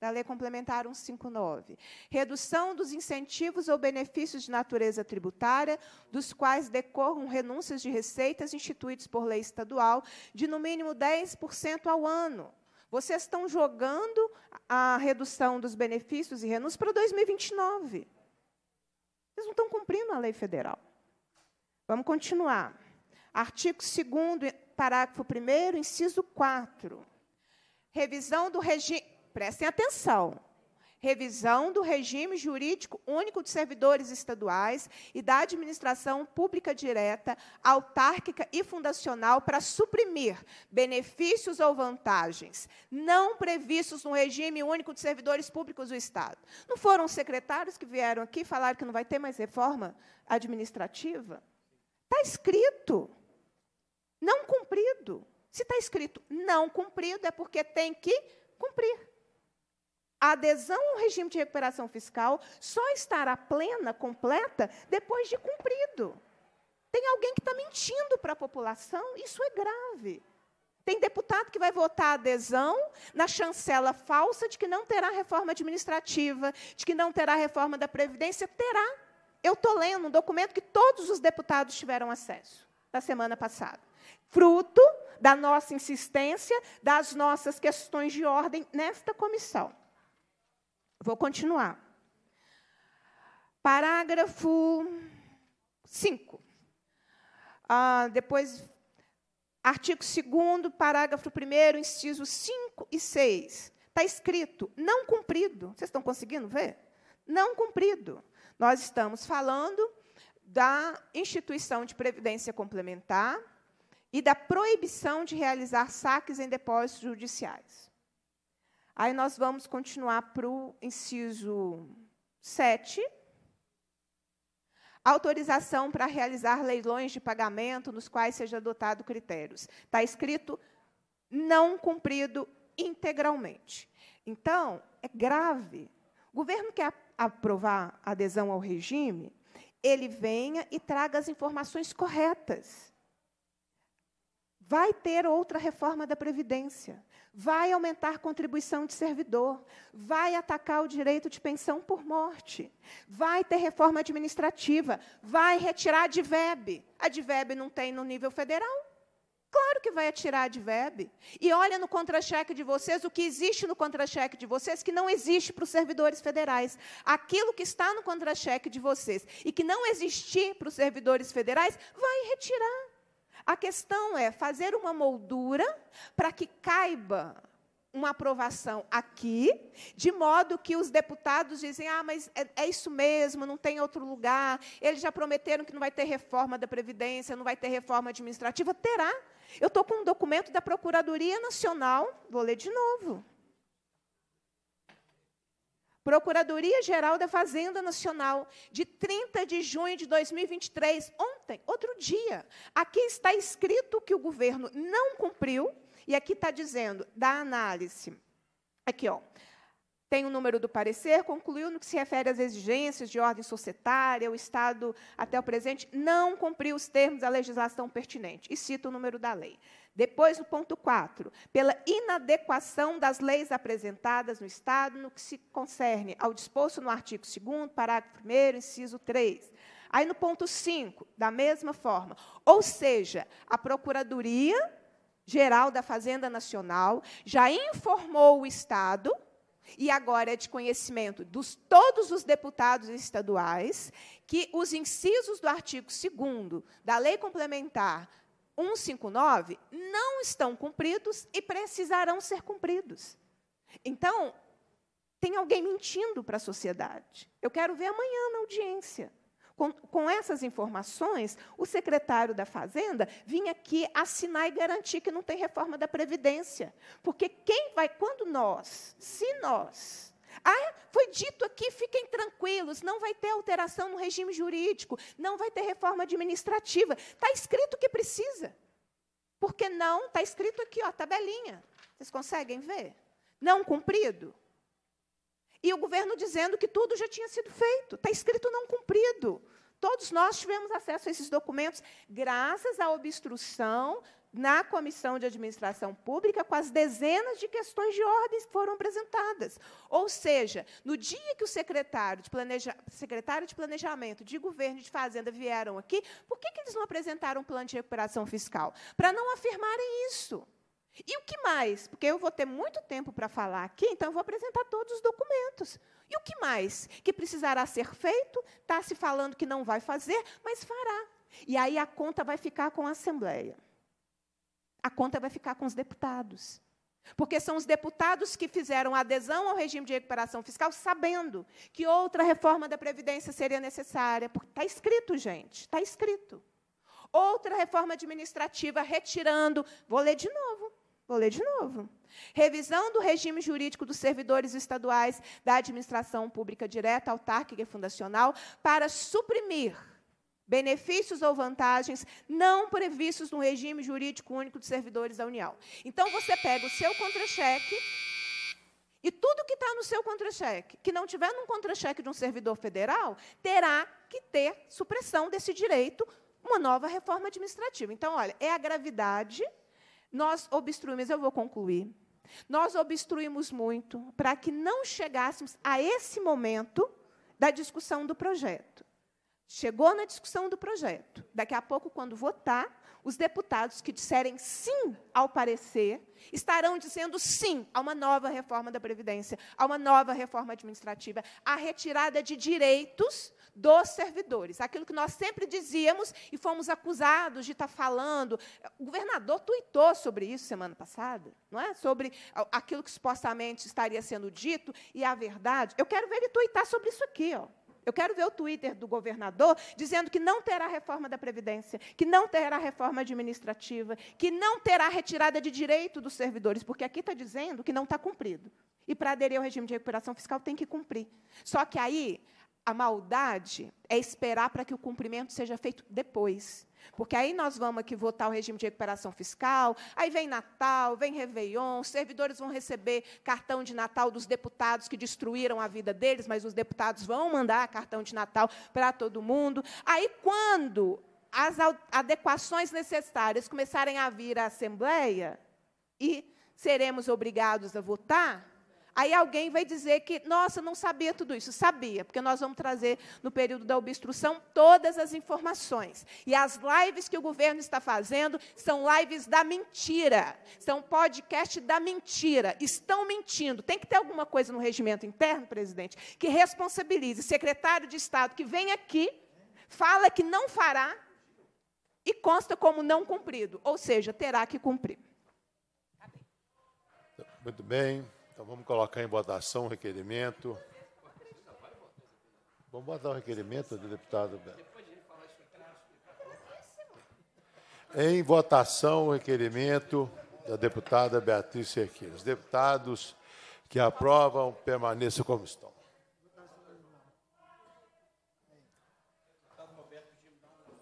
da Lei Complementar 159. Redução dos incentivos ou benefícios de natureza tributária, dos quais decorram renúncias de receitas instituídas por lei estadual, de no mínimo 10% ao ano. Vocês estão jogando a redução dos benefícios e renúncias para 2029. Vocês não estão cumprindo a lei federal. Vamos continuar. Artigo 2 parágrafo 1 inciso 4. Revisão do regime, prestem atenção. Revisão do regime jurídico único de servidores estaduais e da administração pública direta, autárquica e fundacional para suprimir benefícios ou vantagens não previstos no regime único de servidores públicos do Estado. Não foram os secretários que vieram aqui e falaram que não vai ter mais reforma administrativa? Está escrito não cumprido. Se está escrito não cumprido, é porque tem que cumprir. A adesão ao regime de recuperação fiscal só estará plena, completa, depois de cumprido. Tem alguém que está mentindo para a população, isso é grave. Tem deputado que vai votar adesão na chancela falsa de que não terá reforma administrativa, de que não terá reforma da Previdência. Terá. Eu estou lendo um documento que todos os deputados tiveram acesso na semana passada fruto da nossa insistência, das nossas questões de ordem nesta comissão. Vou continuar. Parágrafo 5. Ah, depois, artigo 2, parágrafo 1, inciso 5 e 6. Está escrito, não cumprido. Vocês estão conseguindo ver? Não cumprido. Nós estamos falando da instituição de previdência complementar, e da proibição de realizar saques em depósitos judiciais. Aí nós vamos continuar para o inciso 7. Autorização para realizar leilões de pagamento nos quais seja adotado critérios. Está escrito não cumprido integralmente. Então, é grave. O governo quer aprovar adesão ao regime, ele venha e traga as informações corretas. Vai ter outra reforma da Previdência, vai aumentar contribuição de servidor, vai atacar o direito de pensão por morte, vai ter reforma administrativa, vai retirar a DVEB. A DVEB não tem no nível federal? Claro que vai atirar a DVEB. E olha no contra-cheque de vocês o que existe no contra-cheque de vocês que não existe para os servidores federais. Aquilo que está no contra-cheque de vocês e que não existir para os servidores federais, vai retirar. A questão é fazer uma moldura para que caiba uma aprovação aqui, de modo que os deputados dizem: ah, mas é, é, isso mesmo, não tem outro lugar, eles já prometeram que não vai ter reforma da Previdência, não vai ter reforma administrativa. Terá. Eu estou com um documento da Procuradoria Nacional, vou ler de novo. Procuradoria Geral da Fazenda Nacional, de 30 de junho de 2023, ontem, outro dia. Aqui está escrito que o governo não cumpriu, e aqui está dizendo, da análise. Aqui, ó. Tem o número do parecer, concluiu no que se refere às exigências de ordem societária, o Estado, até o presente, não cumpriu os termos da legislação pertinente, e cita o número da lei. Depois, o ponto 4, pela inadequação das leis apresentadas no Estado no que se concerne ao disposto no artigo 2, parágrafo 1, inciso 3. Aí no ponto 5, da mesma forma. Ou seja, a Procuradoria Geral da Fazenda Nacional já informou o Estado, e agora é de conhecimento dos todos os deputados estaduais, que os incisos do artigo 2 da Lei Complementar 159 não estão cumpridos e precisarão ser cumpridos. Então, tem alguém mentindo para a sociedade. Eu quero ver amanhã na audiência. Com, com, essas informações, o secretário da Fazenda vinha aqui assinar e garantir que não tem reforma da Previdência. Porque quem vai, quando nós, se nós. Ah, foi dito aqui, fiquem tranquilos, não vai ter alteração no regime jurídico, não vai ter reforma administrativa. Está escrito que precisa. Por que não? Está escrito aqui, ó, tabelinha. Vocês conseguem ver? Não cumprido? E o governo dizendo que tudo já tinha sido feito, está escrito não cumprido. Todos nós tivemos acesso a esses documentos graças à obstrução na Comissão de Administração Pública com as dezenas de questões de ordens que foram apresentadas. Ou seja, no dia que o secretário de, planeja... secretário de Planejamento, de Governo e de Fazenda vieram aqui, por que, que eles não apresentaram um plano de recuperação fiscal? Para não afirmarem isso. E o que mais? Porque eu vou ter muito tempo para falar aqui, então eu vou apresentar todos os documentos. E o que mais? Que precisará ser feito, está se falando que não vai fazer, mas fará. E aí a conta vai ficar com a Assembleia. A conta vai ficar com os deputados. Porque são os deputados que fizeram adesão ao regime de recuperação fiscal sabendo que outra reforma da Previdência seria necessária. Está escrito, gente, está escrito. Outra reforma administrativa retirando. Vou ler de novo. Vou ler de novo. Revisão do regime jurídico dos servidores estaduais da administração pública direta, autárquica e fundacional para suprimir benefícios ou vantagens não previstos no regime jurídico único dos servidores da União. Então, você pega o seu contra-cheque e tudo que está no seu contra-cheque, que não tiver num contra-cheque de um servidor federal, terá que ter supressão desse direito, uma nova reforma administrativa. Então, olha, é a gravidade nós obstruímos, eu vou concluir. Nós obstruímos muito para que não chegássemos a esse momento da discussão do projeto. Chegou na discussão do projeto. Daqui a pouco, quando votar, os deputados que disserem sim ao parecer estarão dizendo sim a uma nova reforma da Previdência, a uma nova reforma administrativa, à retirada de direitos dos servidores. Aquilo que nós sempre dizíamos e fomos acusados de estar falando. O governador tuitou sobre isso semana passada, não é? Sobre aquilo que supostamente estaria sendo dito e a verdade. Eu quero ver ele tuitar sobre isso aqui, ó. Eu quero ver o Twitter do governador dizendo que não terá reforma da Previdência, que não terá reforma administrativa, que não terá retirada de direito dos servidores, porque aqui está dizendo que não está cumprido. E para aderir ao regime de recuperação fiscal tem que cumprir. Só que aí a maldade é esperar para que o cumprimento seja feito depois. Porque aí nós vamos aqui votar o regime de recuperação fiscal, aí vem Natal, vem Réveillon, os servidores vão receber cartão de Natal dos deputados que destruíram a vida deles, mas os deputados vão mandar cartão de Natal para todo mundo. Aí, quando as adequações necessárias começarem a vir à Assembleia e seremos obrigados a votar, Aí alguém vai dizer que, nossa, não sabia tudo isso. Sabia, porque nós vamos trazer no período da obstrução todas as informações. E as lives que o governo está fazendo são lives da mentira. São podcast da mentira. Estão mentindo. Tem que ter alguma coisa no regimento interno, presidente, que responsabilize secretário de Estado que vem aqui, fala que não fará e consta como não cumprido, ou seja, terá que cumprir. Muito bem. Então vamos colocar em votação o requerimento. Vamos botar o requerimento do deputado Em votação o requerimento da deputada Beatriz Serqueira. Os deputados que aprovam permaneçam como estão.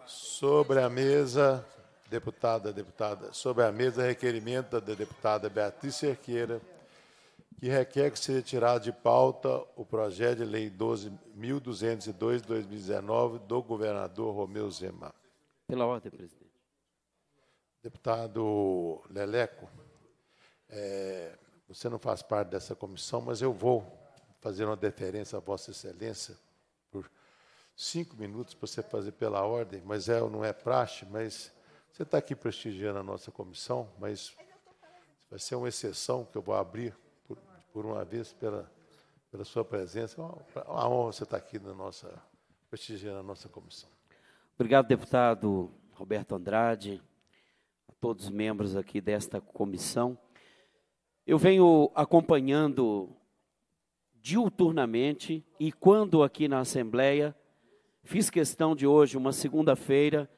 Sobre a mesa, deputada, deputada, sobre a mesa, requerimento da deputada Beatriz Cerqueira que requer que seja tirado de pauta o projeto de lei 12.202 de 2019 do governador Romeu Zema. Pela ordem, presidente. Deputado Leleco, é, você não faz parte dessa comissão, mas eu vou fazer uma deferência a Vossa Excelência por cinco minutos para você fazer pela ordem, mas é, não é praxe, mas você está aqui prestigiando a nossa comissão, mas vai ser uma exceção que eu vou abrir por uma vez pela, pela sua presença. É uma, uma honra você estar aqui na nossa, prestigiando a nossa comissão. Obrigado, deputado Roberto Andrade, a todos os membros aqui desta comissão. Eu venho acompanhando diuturnamente e quando aqui na Assembleia, fiz questão de hoje, uma segunda-feira,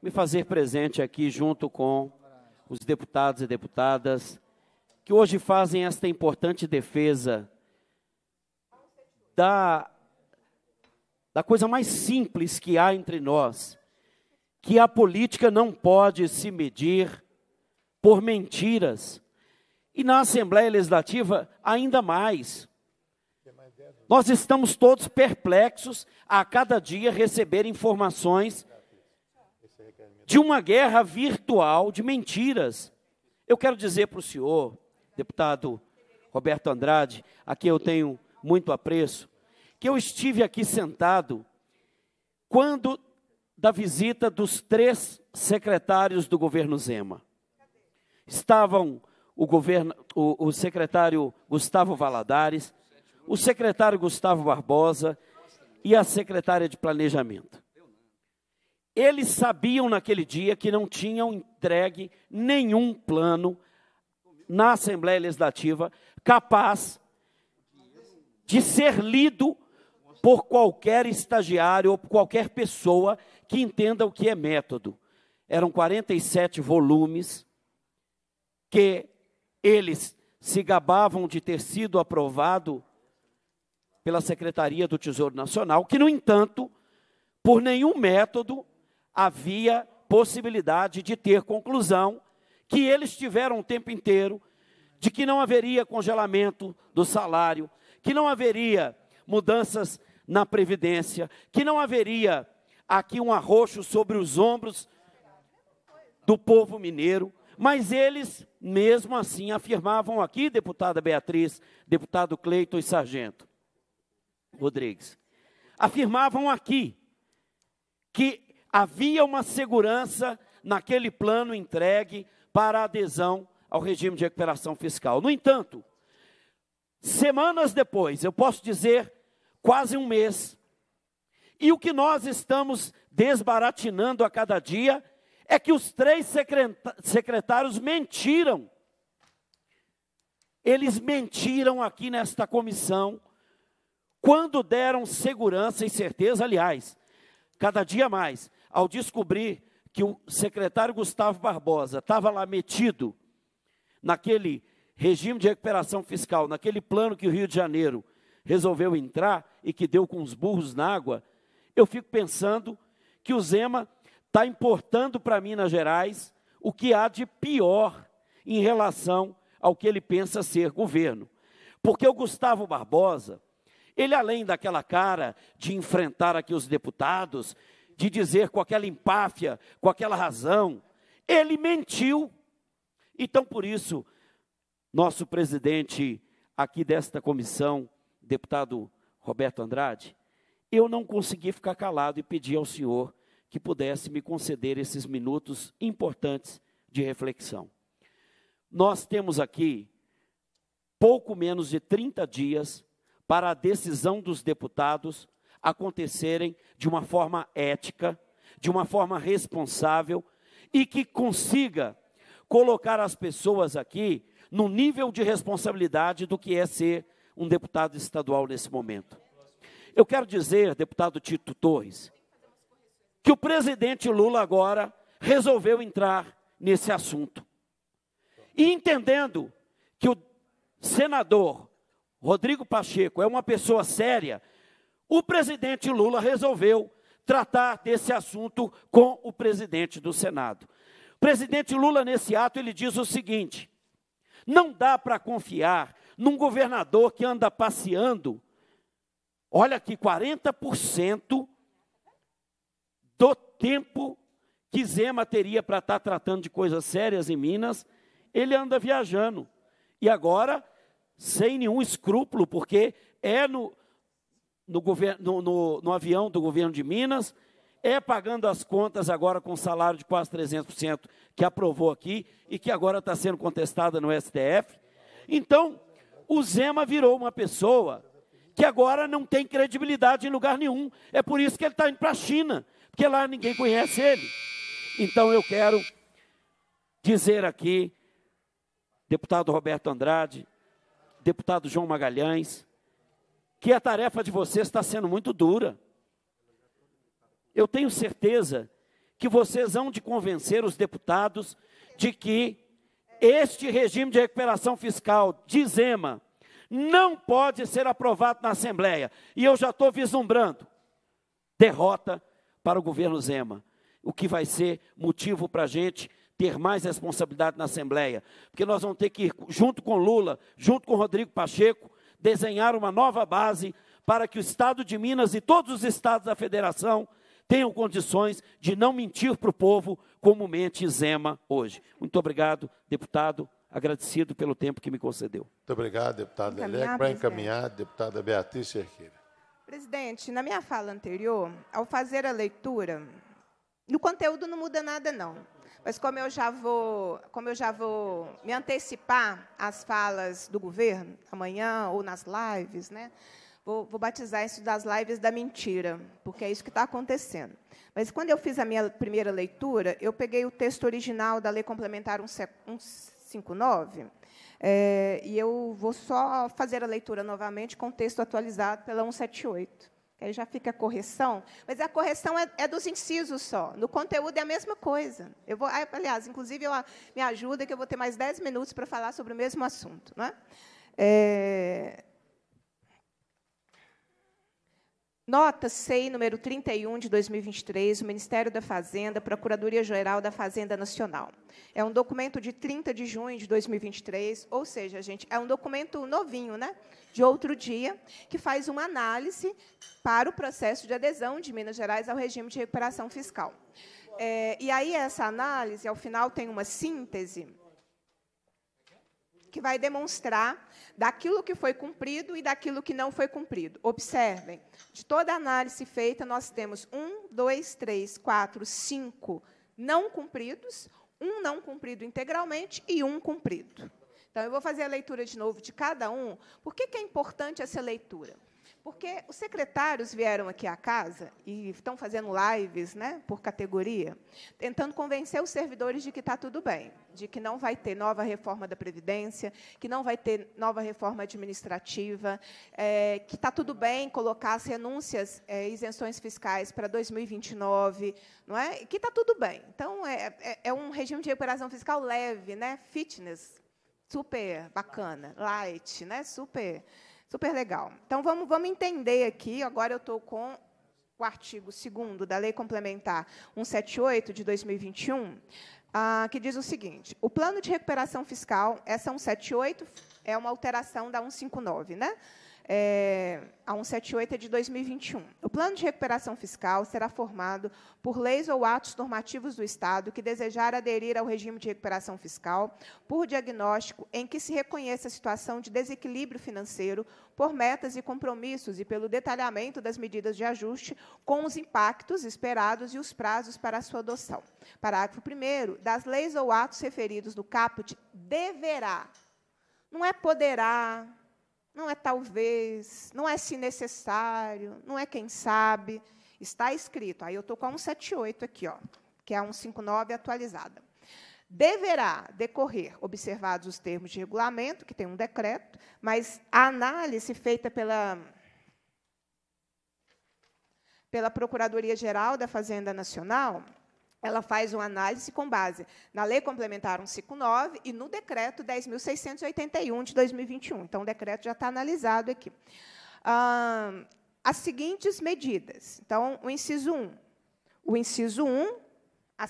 me fazer presente aqui junto com os deputados e deputadas que hoje fazem esta importante defesa da, da coisa mais simples que há entre nós, que a política não pode se medir por mentiras. E na Assembleia Legislativa, ainda mais. Nós estamos todos perplexos a cada dia receber informações de uma guerra virtual de mentiras. Eu quero dizer para o senhor deputado Roberto Andrade, a quem eu tenho muito apreço, que eu estive aqui sentado quando da visita dos três secretários do governo Zema. Estavam o, governo, o, o secretário Gustavo Valadares, o secretário Gustavo Barbosa e a secretária de Planejamento. Eles sabiam naquele dia que não tinham entregue nenhum plano na Assembleia Legislativa capaz de ser lido por qualquer estagiário ou por qualquer pessoa que entenda o que é método. Eram 47 volumes que eles se gabavam de ter sido aprovado pela Secretaria do Tesouro Nacional, que, no entanto, por nenhum método havia possibilidade de ter conclusão que eles tiveram o tempo inteiro, de que não haveria congelamento do salário, que não haveria mudanças na previdência, que não haveria aqui um arroxo sobre os ombros do povo mineiro, mas eles mesmo assim afirmavam aqui, deputada Beatriz, deputado Cleiton e Sargento Rodrigues, afirmavam aqui que havia uma segurança naquele plano entregue para adesão ao regime de recuperação fiscal. No entanto, semanas depois, eu posso dizer quase um mês, e o que nós estamos desbaratinando a cada dia é que os três secretários mentiram. Eles mentiram aqui nesta comissão quando deram segurança e certeza, aliás, cada dia mais, ao descobrir que o secretário Gustavo Barbosa estava lá metido naquele regime de recuperação fiscal, naquele plano que o Rio de Janeiro resolveu entrar e que deu com os burros na água, eu fico pensando que o Zema está importando para Minas Gerais o que há de pior em relação ao que ele pensa ser governo. Porque o Gustavo Barbosa, ele além daquela cara de enfrentar aqui os deputados, de dizer com aquela empáfia, com aquela razão, ele mentiu. Então, por isso, nosso presidente aqui desta comissão, deputado Roberto Andrade, eu não consegui ficar calado e pedir ao senhor que pudesse me conceder esses minutos importantes de reflexão. Nós temos aqui pouco menos de 30 dias para a decisão dos deputados acontecerem de uma forma ética, de uma forma responsável e que consiga colocar as pessoas aqui no nível de responsabilidade do que é ser um deputado estadual nesse momento. Eu quero dizer, deputado Tito Torres, que o presidente Lula agora resolveu entrar nesse assunto. E entendendo que o senador Rodrigo Pacheco é uma pessoa séria, o presidente Lula resolveu tratar desse assunto com o presidente do Senado. O presidente Lula, nesse ato, ele diz o seguinte: não dá para confiar num governador que anda passeando. Olha aqui, 40% do tempo que Zema teria para estar tá tratando de coisas sérias em Minas, ele anda viajando. E agora, sem nenhum escrúpulo, porque é no, no, no, no avião do governo de Minas, é pagando as contas agora com salário de quase 300% que aprovou aqui e que agora está sendo contestada no STF. Então, o Zema virou uma pessoa que agora não tem credibilidade em lugar nenhum. É por isso que ele está indo para a China, porque lá ninguém conhece ele. Então, eu quero dizer aqui, deputado Roberto Andrade, deputado João Magalhães, que a tarefa de vocês está sendo muito dura. Eu tenho certeza que vocês hão de convencer os deputados de que este regime de recuperação fiscal de Zema não pode ser aprovado na Assembleia. E eu já estou vislumbrando derrota para o governo Zema, o que vai ser motivo para a gente ter mais responsabilidade na Assembleia, porque nós vamos ter que ir junto com Lula, junto com Rodrigo Pacheco, desenhar uma nova base para que o Estado de Minas e todos os estados da federação tenham condições de não mentir para o povo como mente Zema hoje. Muito obrigado, deputado. Agradecido pelo tempo que me concedeu. Muito obrigado, deputado Leleco. Para encaminhar, deputada Beatriz Cerqueira. Presidente, na minha fala anterior, ao fazer a leitura, no conteúdo não muda nada, não. Mas como eu já vou, como eu já vou me antecipar às falas do governo amanhã ou nas lives, né? Vou, vou batizar isso das lives da mentira, porque é isso que está acontecendo. Mas quando eu fiz a minha primeira leitura, eu peguei o texto original da Lei Complementar 159 é, eh, e eu vou só fazer a leitura novamente com o texto atualizado pela 178 que aí já fica a correção, mas a correção é, é, dos incisos só. No conteúdo é a mesma coisa. Eu vou, ah, aliás, inclusive eu, ah, me ajuda que eu vou ter mais dez minutos para falar sobre o mesmo assunto, não né? é? é Nota SEI número 31 de 2023, o Ministério da Fazenda, Procuradoria Geral da Fazenda Nacional. É um documento de 30 de junho de 2023, ou seja, gente, é um documento novinho, né? De outro dia, que faz uma análise para o processo de adesão de Minas Gerais ao regime de recuperação fiscal. É, e aí essa análise, ao final, tem uma síntese que vai demonstrar daquilo que foi cumprido e daquilo que não foi cumprido. Observem, de toda a análise feita, nós temos um, dois, três, quatro, cinco não cumpridos, um não cumprido integralmente e um cumprido. Então, eu vou fazer a leitura de novo de cada um. Por que, que é importante essa leitura? Porque os secretários vieram aqui à casa e estão fazendo lives né, por categoria, tentando convencer os servidores de que está tudo bem, de que não vai ter nova reforma da Previdência, que não vai ter nova reforma administrativa, é, que está tudo bem colocar as renúncias, é, isenções fiscais para 2029, não é? que está tudo bem. Então, é, é, é, um regime de recuperação fiscal leve, né, fitness, super bacana, light, né, super Super legal. Então, vamos, vamos entender aqui. Agora eu estou com o artigo 2 da Lei Complementar 178 de 2021, ah, que diz o seguinte: o plano de recuperação fiscal, essa 178 é uma alteração da 159, né? é, a 178 é de 2021. O plano de recuperação fiscal será formado por leis ou atos normativos do Estado que desejar aderir ao regime de recuperação fiscal, por diagnóstico em que se reconheça a situação de desequilíbrio financeiro, por metas e compromissos e pelo detalhamento das medidas de ajuste com os impactos esperados e os prazos para a sua adoção. Parágrafo 1 das leis ou atos referidos no caput deverá não é poderá, não é talvez, não é se necessário, não é quem sabe. Está escrito. Aí eu estou com a 178 aqui, ó, que é a 159 atualizada. Deverá decorrer, observados os termos de regulamento, que tem um decreto, mas a análise feita pela pela Procuradoria-Geral da Fazenda Nacional, ela faz uma análise com base na Lei Complementar 159 e no Decreto 10.681 de 2021. Então, o decreto já está analisado aqui. Ah, as seguintes medidas. Então, o inciso 1. O inciso 1, a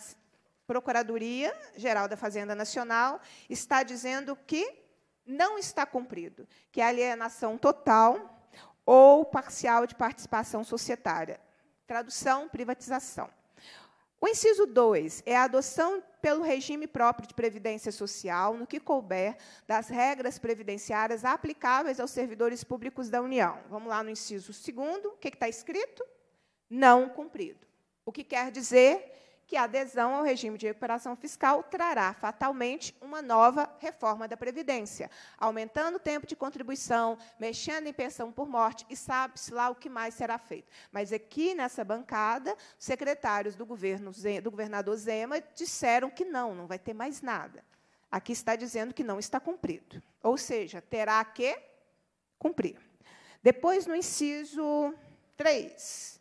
Procuradoria Geral da Fazenda Nacional está dizendo que não está cumprido, que é alienação total ou parcial de participação societária. Tradução, privatização. O inciso 2 é a adoção pelo regime próprio de previdência social, no que couber das regras previdenciárias aplicáveis aos servidores públicos da União. Vamos lá no inciso 2, o que está escrito? Não cumprido. O que quer dizer que a adesão ao regime de recuperação fiscal trará fatalmente uma nova reforma da Previdência, aumentando o tempo de contribuição, mexendo em pensão por morte e sabe-se lá o que mais será feito. Mas aqui nessa bancada, secretários do, governo, do governador Zema disseram que não, não vai ter mais nada. Aqui está dizendo que não está cumprido. Ou seja, terá que cumprir. Depois, no inciso 3,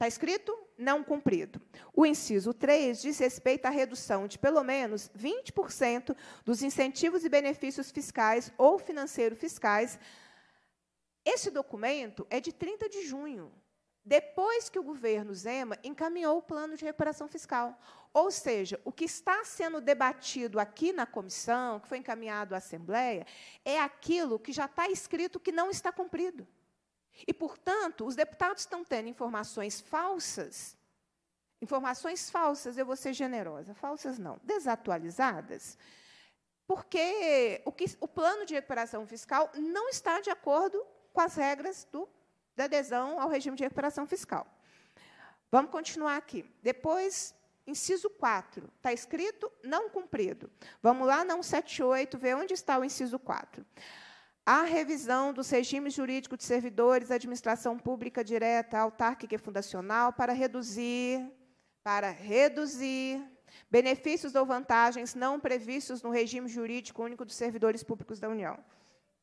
Está escrito? Não cumprido. O inciso 3 diz respeito à redução de pelo menos 20% dos incentivos e benefícios fiscais ou financeiros fiscais. Esse documento é de 30 de junho, depois que o governo Zema encaminhou o plano de recuperação fiscal. Ou seja, o que está sendo debatido aqui na comissão, que foi encaminhado à Assembleia, é aquilo que já está escrito que não está cumprido. E, portanto, os deputados estão tendo informações falsas, informações falsas, eu vou ser generosa, falsas não, desatualizadas, porque o, que, o plano de recuperação fiscal não está de acordo com as regras do, da adesão ao regime de recuperação fiscal. Vamos continuar aqui. Depois, inciso 4, está escrito não cumprido. Vamos lá, não 178, ver onde está o inciso 4 a revisão dos regimes jurídicos de servidores, administração pública direta, autárquica e fundacional para reduzir, para reduzir benefícios ou vantagens não previstos no regime jurídico único dos servidores públicos da União.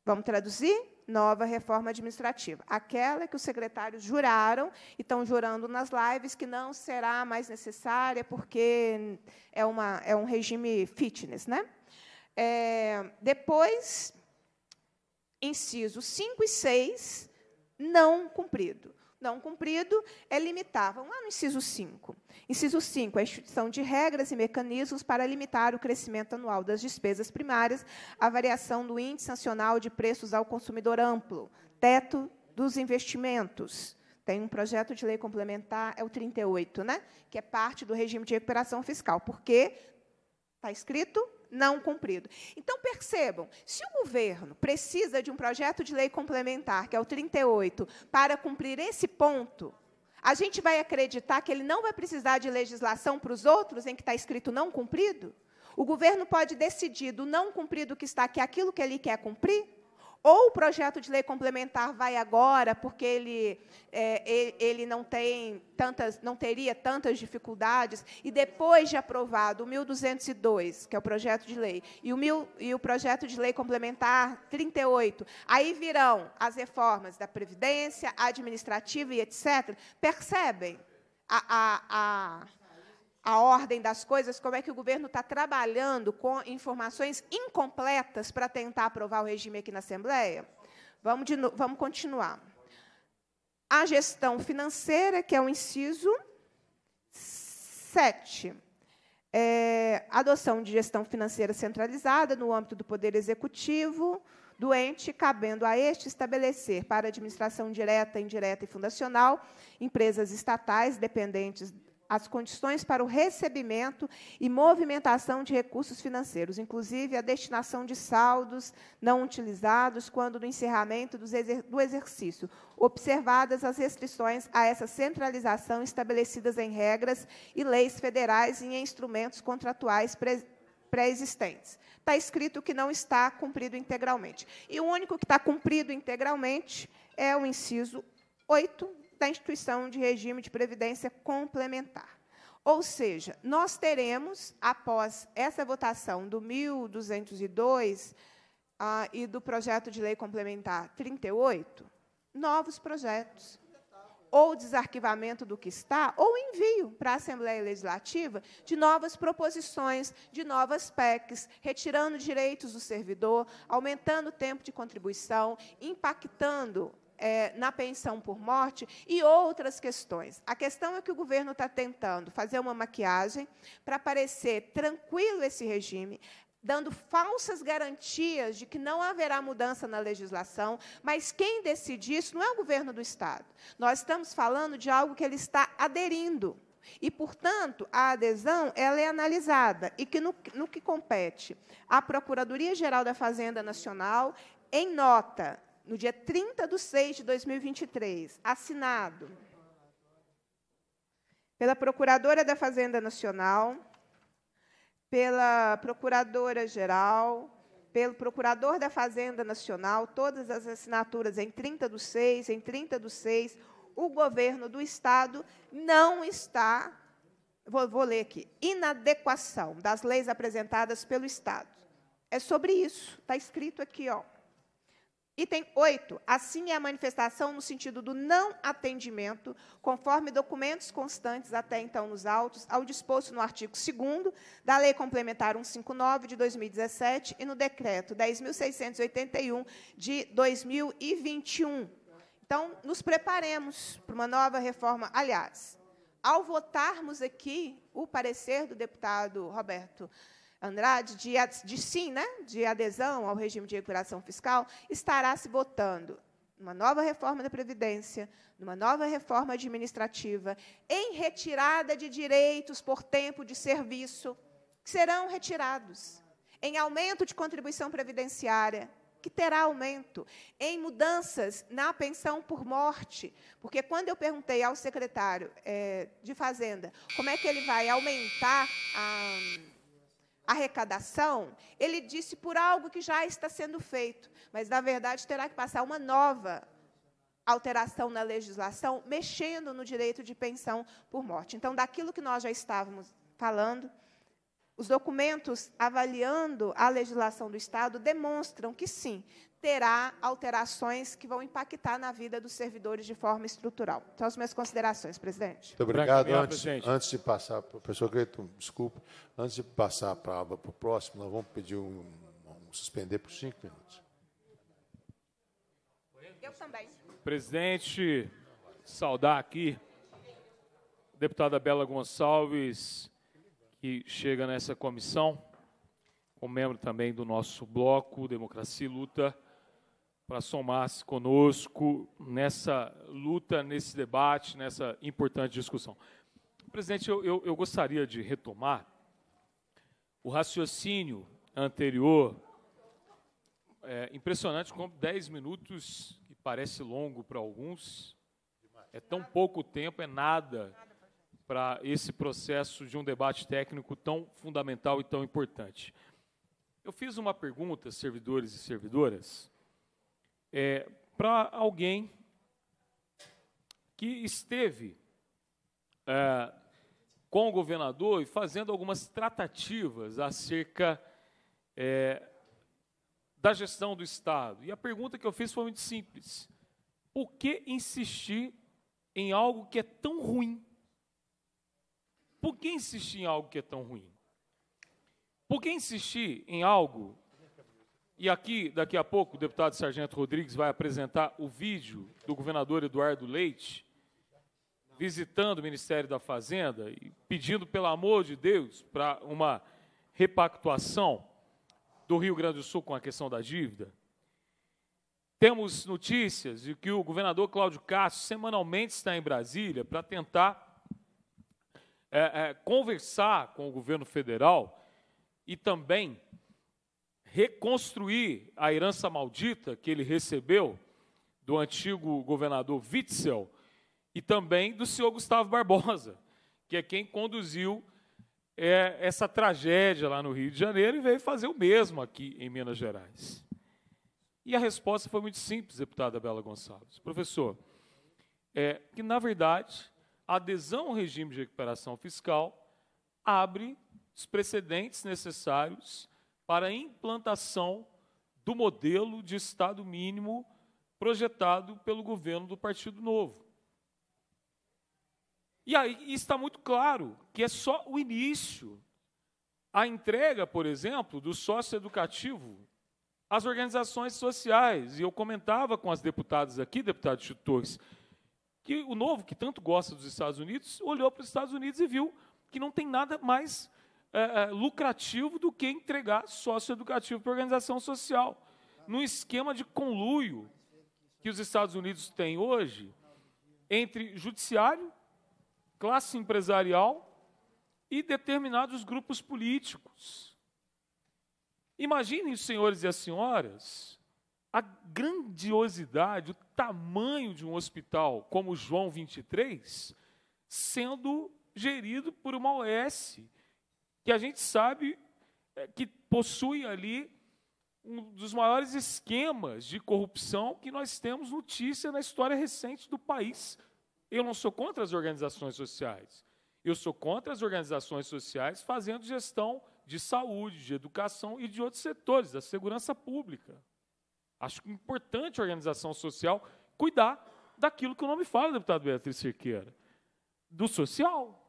Vamos traduzir? Nova reforma administrativa. Aquela que os secretários juraram e estão jurando nas lives que não será mais necessária, porque é, uma, é um regime fitness. Né? É, depois, incisos 5 e 6, não cumprido. Não cumprido é limitar. Vamos lá no inciso 5. Inciso 5, a instituição de regras e mecanismos para limitar o crescimento anual das despesas primárias, a variação do índice nacional de preços ao consumidor amplo, teto dos investimentos. Tem um projeto de lei complementar, é o 38, né? que é parte do regime de recuperação fiscal, porque está escrito não cumprido. Então, percebam, se o governo precisa de um projeto de lei complementar, que é o 38, para cumprir esse ponto, a gente vai acreditar que ele não vai precisar de legislação para os outros em que está escrito não cumprido? O governo pode decidir do não cumprido que está, que é aquilo que ele quer cumprir? Ou o projeto de lei complementar vai agora, porque ele, é, ele não, tem tantas, não teria tantas dificuldades, e depois de aprovado o 1202, que é o projeto de lei, e o, mil, e o projeto de lei complementar 38, aí virão as reformas da Previdência, administrativa e etc. Percebem a, a, a a ordem das coisas, como é que o governo está trabalhando com informações incompletas para tentar aprovar o regime aqui na Assembleia? Vamos, de, vamos continuar. A gestão financeira, que é o inciso 7. É, adoção de gestão financeira centralizada no âmbito do Poder Executivo, doente, cabendo a este estabelecer para administração direta, indireta e fundacional, empresas estatais dependentes as condições para o recebimento e movimentação de recursos financeiros, inclusive a destinação de saldos não utilizados quando no encerramento do exercício, observadas as restrições a essa centralização estabelecidas em regras e leis federais e em instrumentos contratuais pré-existentes. Está escrito que não está cumprido integralmente. E o único que está cumprido integralmente é o inciso 8 da instituição de regime de previdência complementar. Ou seja, nós teremos, após essa votação do 1202 ah, e do projeto de lei complementar 38, novos projetos ou desarquivamento do que está, ou envio para a Assembleia Legislativa de novas proposições, de novas PECs, retirando direitos do servidor, aumentando o tempo de contribuição, impactando é, na pensão por morte e outras questões. A questão é que o governo está tentando fazer uma maquiagem para parecer tranquilo esse regime, dando falsas garantias de que não haverá mudança na legislação, mas quem decide isso não é o governo do Estado. Nós estamos falando de algo que ele está aderindo. E, portanto, a adesão ela é analisada e que no, no que compete à Procuradoria Geral da Fazenda Nacional, em nota, no dia 30 de 6 de 2023, assinado pela Procuradora da Fazenda Nacional, pela Procuradora-Geral, pelo Procurador da Fazenda Nacional, todas as assinaturas em 30 de 6, em 30 de 6, o governo do Estado não está, vou, vou ler aqui, inadequação das leis apresentadas pelo Estado. É sobre isso, está escrito aqui, ó. Item 8. Assim é a manifestação no sentido do não atendimento, conforme documentos constantes até então nos autos, ao disposto no artigo 2 da Lei Complementar 159 de 2017 e no decreto 10681 de 2021. Então, nos preparemos para uma nova reforma, aliás, ao votarmos aqui o parecer do deputado Roberto Andrade de, de sim, né, de adesão ao regime de recuperação fiscal, estará se votando numa nova reforma da Previdência, numa nova reforma administrativa, em retirada de direitos por tempo de serviço, que serão retirados, em aumento de contribuição previdenciária, que terá aumento, em mudanças na pensão por morte, porque quando eu perguntei ao secretário é, de Fazenda como é que ele vai aumentar a arrecadação, ele disse por algo que já está sendo feito, mas na verdade terá que passar uma nova alteração na legislação, mexendo no direito de pensão por morte. Então, daquilo que nós já estávamos falando, os documentos avaliando a legislação do Estado demonstram que sim, terá alterações que vão impactar na vida dos servidores de forma estrutural. Então, as minhas considerações, presidente. Muito obrigado. Antes, antes de passar, professor Greito, desculpe, antes de passar para a aba para o próximo, nós vamos pedir um, um suspender por cinco minutos. Eu também. Presidente, saudar aqui a deputada Bela Gonçalves, que chega nessa comissão, como membro também do nosso bloco Democracia e Luta para somar-se conosco nessa luta, nesse debate, nessa importante discussão. Presidente, eu, eu, eu gostaria de retomar o raciocínio anterior. É impressionante como 10 minutos, que parece longo para alguns, é tão pouco tempo, é nada para esse processo de um debate técnico tão fundamental e tão importante. Eu fiz uma pergunta, servidores e servidoras, é, para alguém que esteve é, com o governador e fazendo algumas tratativas acerca é, da gestão do Estado. E a pergunta que eu fiz foi muito simples: por que insistir em algo que é tão ruim? Por que insistir em algo que é tão ruim? Por que insistir em algo e aqui, daqui a pouco, o deputado Sargento Rodrigues vai apresentar o vídeo do governador Eduardo Leite visitando o Ministério da Fazenda e pedindo, pelo amor de Deus, para uma repactuação do Rio Grande do Sul com a questão da dívida. Temos notícias de que o governador Cláudio Castro semanalmente está em Brasília para tentar é, é, conversar com o governo federal e também reconstruir a herança maldita que ele recebeu do antigo governador Witzel e também do senhor Gustavo Barbosa, que é quem conduziu é, essa tragédia lá no Rio de Janeiro e veio fazer o mesmo aqui em Minas Gerais. E a resposta foi muito simples, deputada Bela Gonçalves. Professor, é que, na verdade, a adesão ao regime de recuperação fiscal abre os precedentes necessários para a implantação do modelo de Estado mínimo projetado pelo governo do Partido Novo. E aí está muito claro que é só o início. A entrega, por exemplo, do sócio educativo às organizações sociais. E eu comentava com as deputadas aqui, deputados tutores, que o novo, que tanto gosta dos Estados Unidos, olhou para os Estados Unidos e viu que não tem nada mais é, é, lucrativo do que entregar sócio-educativo para organização social. No esquema de conluio que os Estados Unidos têm hoje entre judiciário, classe empresarial e determinados grupos políticos. Imaginem os senhores e as senhoras a grandiosidade, o tamanho de um hospital como João 23 sendo gerido por uma OS que a gente sabe é, que possui ali um dos maiores esquemas de corrupção que nós temos notícia na história recente do país. Eu não sou contra as organizações sociais. Eu sou contra as organizações sociais fazendo gestão de saúde, de educação e de outros setores, da segurança pública. Acho importante a organização social cuidar daquilo que o nome fala, deputado Beatriz Cerqueira, do social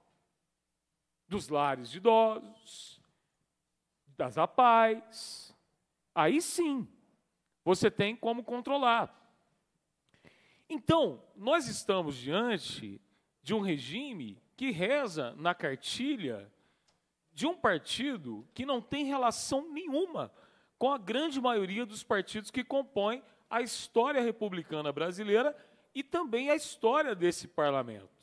dos lares de idosos, das APAES. Aí sim, você tem como controlar. Então, nós estamos diante de um regime que reza na cartilha de um partido que não tem relação nenhuma com a grande maioria dos partidos que compõem a história republicana brasileira e também a história desse parlamento.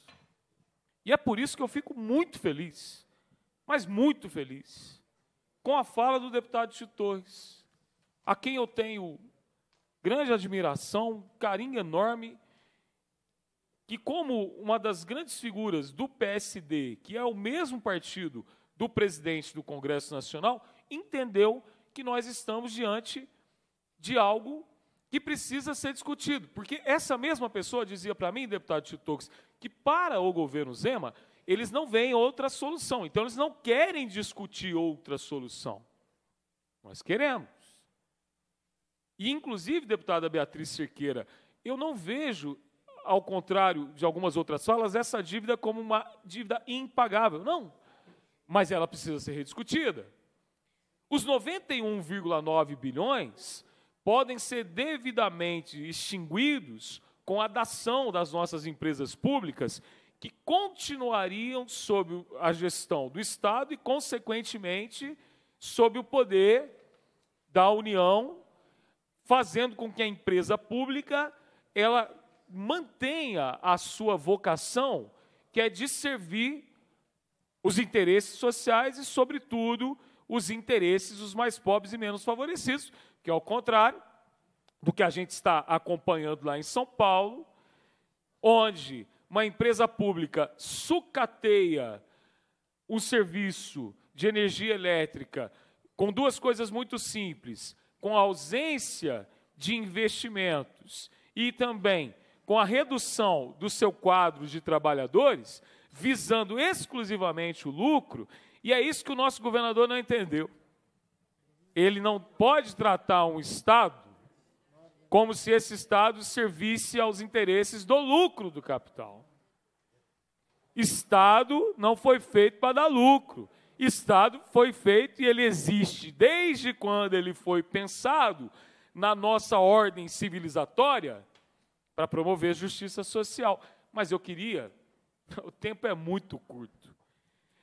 E é por isso que eu fico muito feliz, mas muito feliz, com a fala do deputado Tito Torres, a quem eu tenho grande admiração, carinho enorme, que como uma das grandes figuras do PSD, que é o mesmo partido do presidente do Congresso Nacional, entendeu que nós estamos diante de algo que precisa ser discutido, porque essa mesma pessoa dizia para mim, deputado Tito que para o governo Zema, eles não veem outra solução, então eles não querem discutir outra solução. Nós queremos. E, inclusive, deputada Beatriz Cerqueira, eu não vejo, ao contrário de algumas outras falas, essa dívida como uma dívida impagável. Não. Mas ela precisa ser rediscutida. Os 91,9 bilhões podem ser devidamente extinguidos com a dação das nossas empresas públicas, que continuariam sob a gestão do Estado e, consequentemente, sob o poder da União, fazendo com que a empresa pública ela mantenha a sua vocação, que é de servir os interesses sociais e, sobretudo, os interesses dos mais pobres e menos favorecidos, que é ao contrário do que a gente está acompanhando lá em São Paulo, onde uma empresa pública sucateia o serviço de energia elétrica com duas coisas muito simples: com a ausência de investimentos e também com a redução do seu quadro de trabalhadores, visando exclusivamente o lucro, e é isso que o nosso governador não entendeu ele não pode tratar um Estado como se esse Estado servisse aos interesses do lucro do capital. Estado não foi feito para dar lucro. Estado foi feito e ele existe desde quando ele foi pensado na nossa ordem civilizatória para promover justiça social. Mas eu queria, o tempo é muito curto,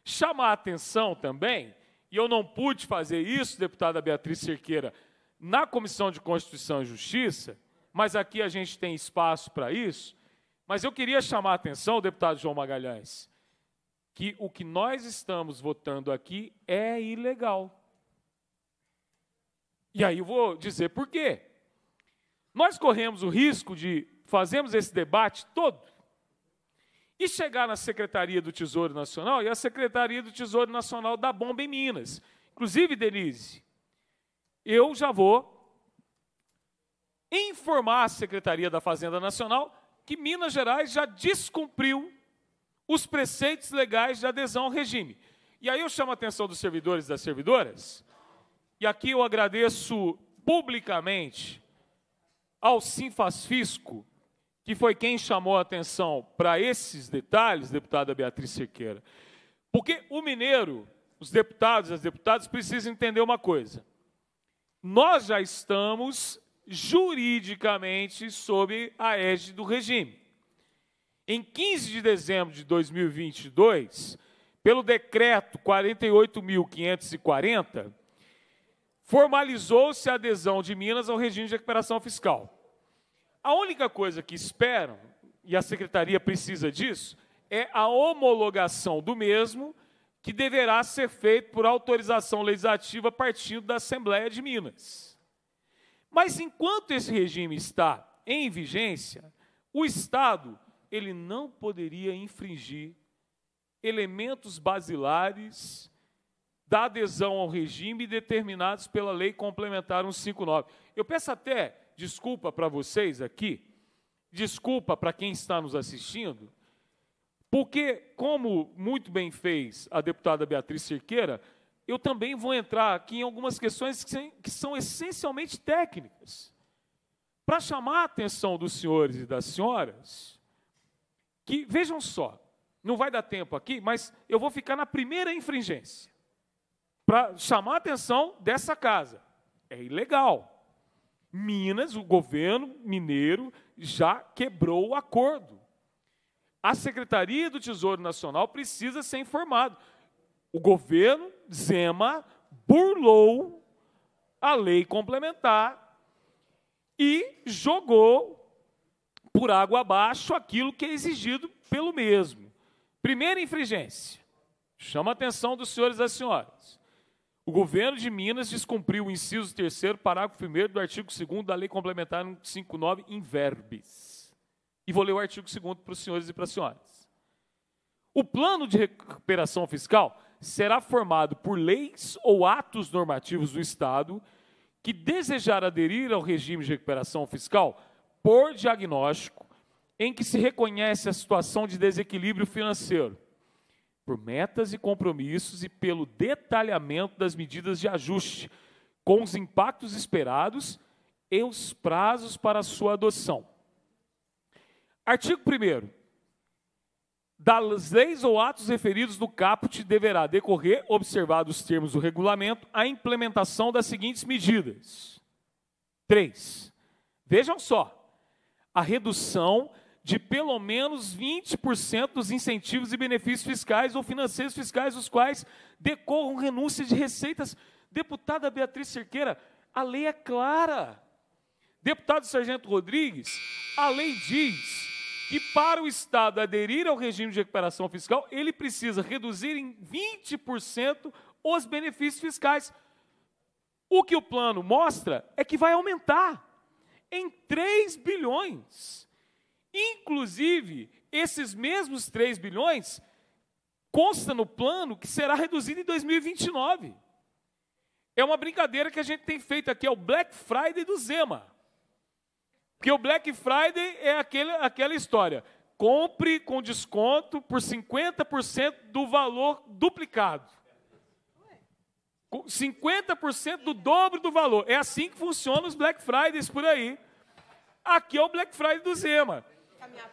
chamar a atenção também e eu não pude fazer isso, deputada Beatriz Cerqueira, na Comissão de Constituição e Justiça, mas aqui a gente tem espaço para isso. Mas eu queria chamar a atenção, deputado João Magalhães, que o que nós estamos votando aqui é ilegal. E aí eu vou dizer por quê. Nós corremos o risco de fazermos esse debate todo e chegar na Secretaria do Tesouro Nacional e a Secretaria do Tesouro Nacional da bomba em Minas. Inclusive, Denise, eu já vou informar a Secretaria da Fazenda Nacional que Minas Gerais já descumpriu os preceitos legais de adesão ao regime. E aí eu chamo a atenção dos servidores e das servidoras, e aqui eu agradeço publicamente ao Sinfas Fisco, que foi quem chamou a atenção para esses detalhes, deputada Beatriz Cerqueira. Porque o mineiro, os deputados e as deputadas precisam entender uma coisa. Nós já estamos juridicamente sob a égide do regime. Em 15 de dezembro de 2022, pelo decreto 48.540, formalizou-se a adesão de Minas ao regime de recuperação fiscal. A única coisa que esperam, e a secretaria precisa disso, é a homologação do mesmo, que deverá ser feito por autorização legislativa partindo da Assembleia de Minas. Mas enquanto esse regime está em vigência, o Estado ele não poderia infringir elementos basilares da adesão ao regime determinados pela Lei Complementar 159. Eu peço até desculpa para vocês aqui, desculpa para quem está nos assistindo, porque, como muito bem fez a deputada Beatriz Cerqueira, eu também vou entrar aqui em algumas questões que são essencialmente técnicas. Para chamar a atenção dos senhores e das senhoras, que, vejam só, não vai dar tempo aqui, mas eu vou ficar na primeira infringência, para chamar a atenção dessa casa. É ilegal. Minas, o governo mineiro, já quebrou o acordo. A Secretaria do Tesouro Nacional precisa ser informada. O governo Zema burlou a lei complementar e jogou por água abaixo aquilo que é exigido pelo mesmo. Primeira infringência. Chama a atenção dos senhores e das senhoras. O governo de Minas descumpriu o inciso 3 parágrafo 1 do artigo 2 da Lei Complementar 159 em verbis. E vou ler o artigo 2 para os senhores e para as senhoras. O plano de recuperação fiscal será formado por leis ou atos normativos do Estado que desejar aderir ao regime de recuperação fiscal por diagnóstico em que se reconhece a situação de desequilíbrio financeiro por metas e compromissos e pelo detalhamento das medidas de ajuste, com os impactos esperados e os prazos para sua adoção. Artigo 1. Das leis ou atos referidos no caput deverá decorrer, observados os termos do regulamento, a implementação das seguintes medidas. 3. Vejam só: a redução de pelo menos 20% dos incentivos e benefícios fiscais ou financeiros fiscais, os quais decorram renúncia de receitas. Deputada Beatriz Cerqueira, a lei é clara. Deputado Sargento Rodrigues, a lei diz que para o Estado aderir ao regime de recuperação fiscal, ele precisa reduzir em 20% os benefícios fiscais. O que o plano mostra é que vai aumentar em 3 bilhões. Inclusive, esses mesmos 3 bilhões consta no plano que será reduzido em 2029. É uma brincadeira que a gente tem feito aqui, é o Black Friday do Zema. Porque o Black Friday é aquele, aquela história. Compre com desconto por 50% do valor duplicado. 50% do dobro do valor. É assim que funciona os Black Fridays por aí. Aqui é o Black Friday do Zema.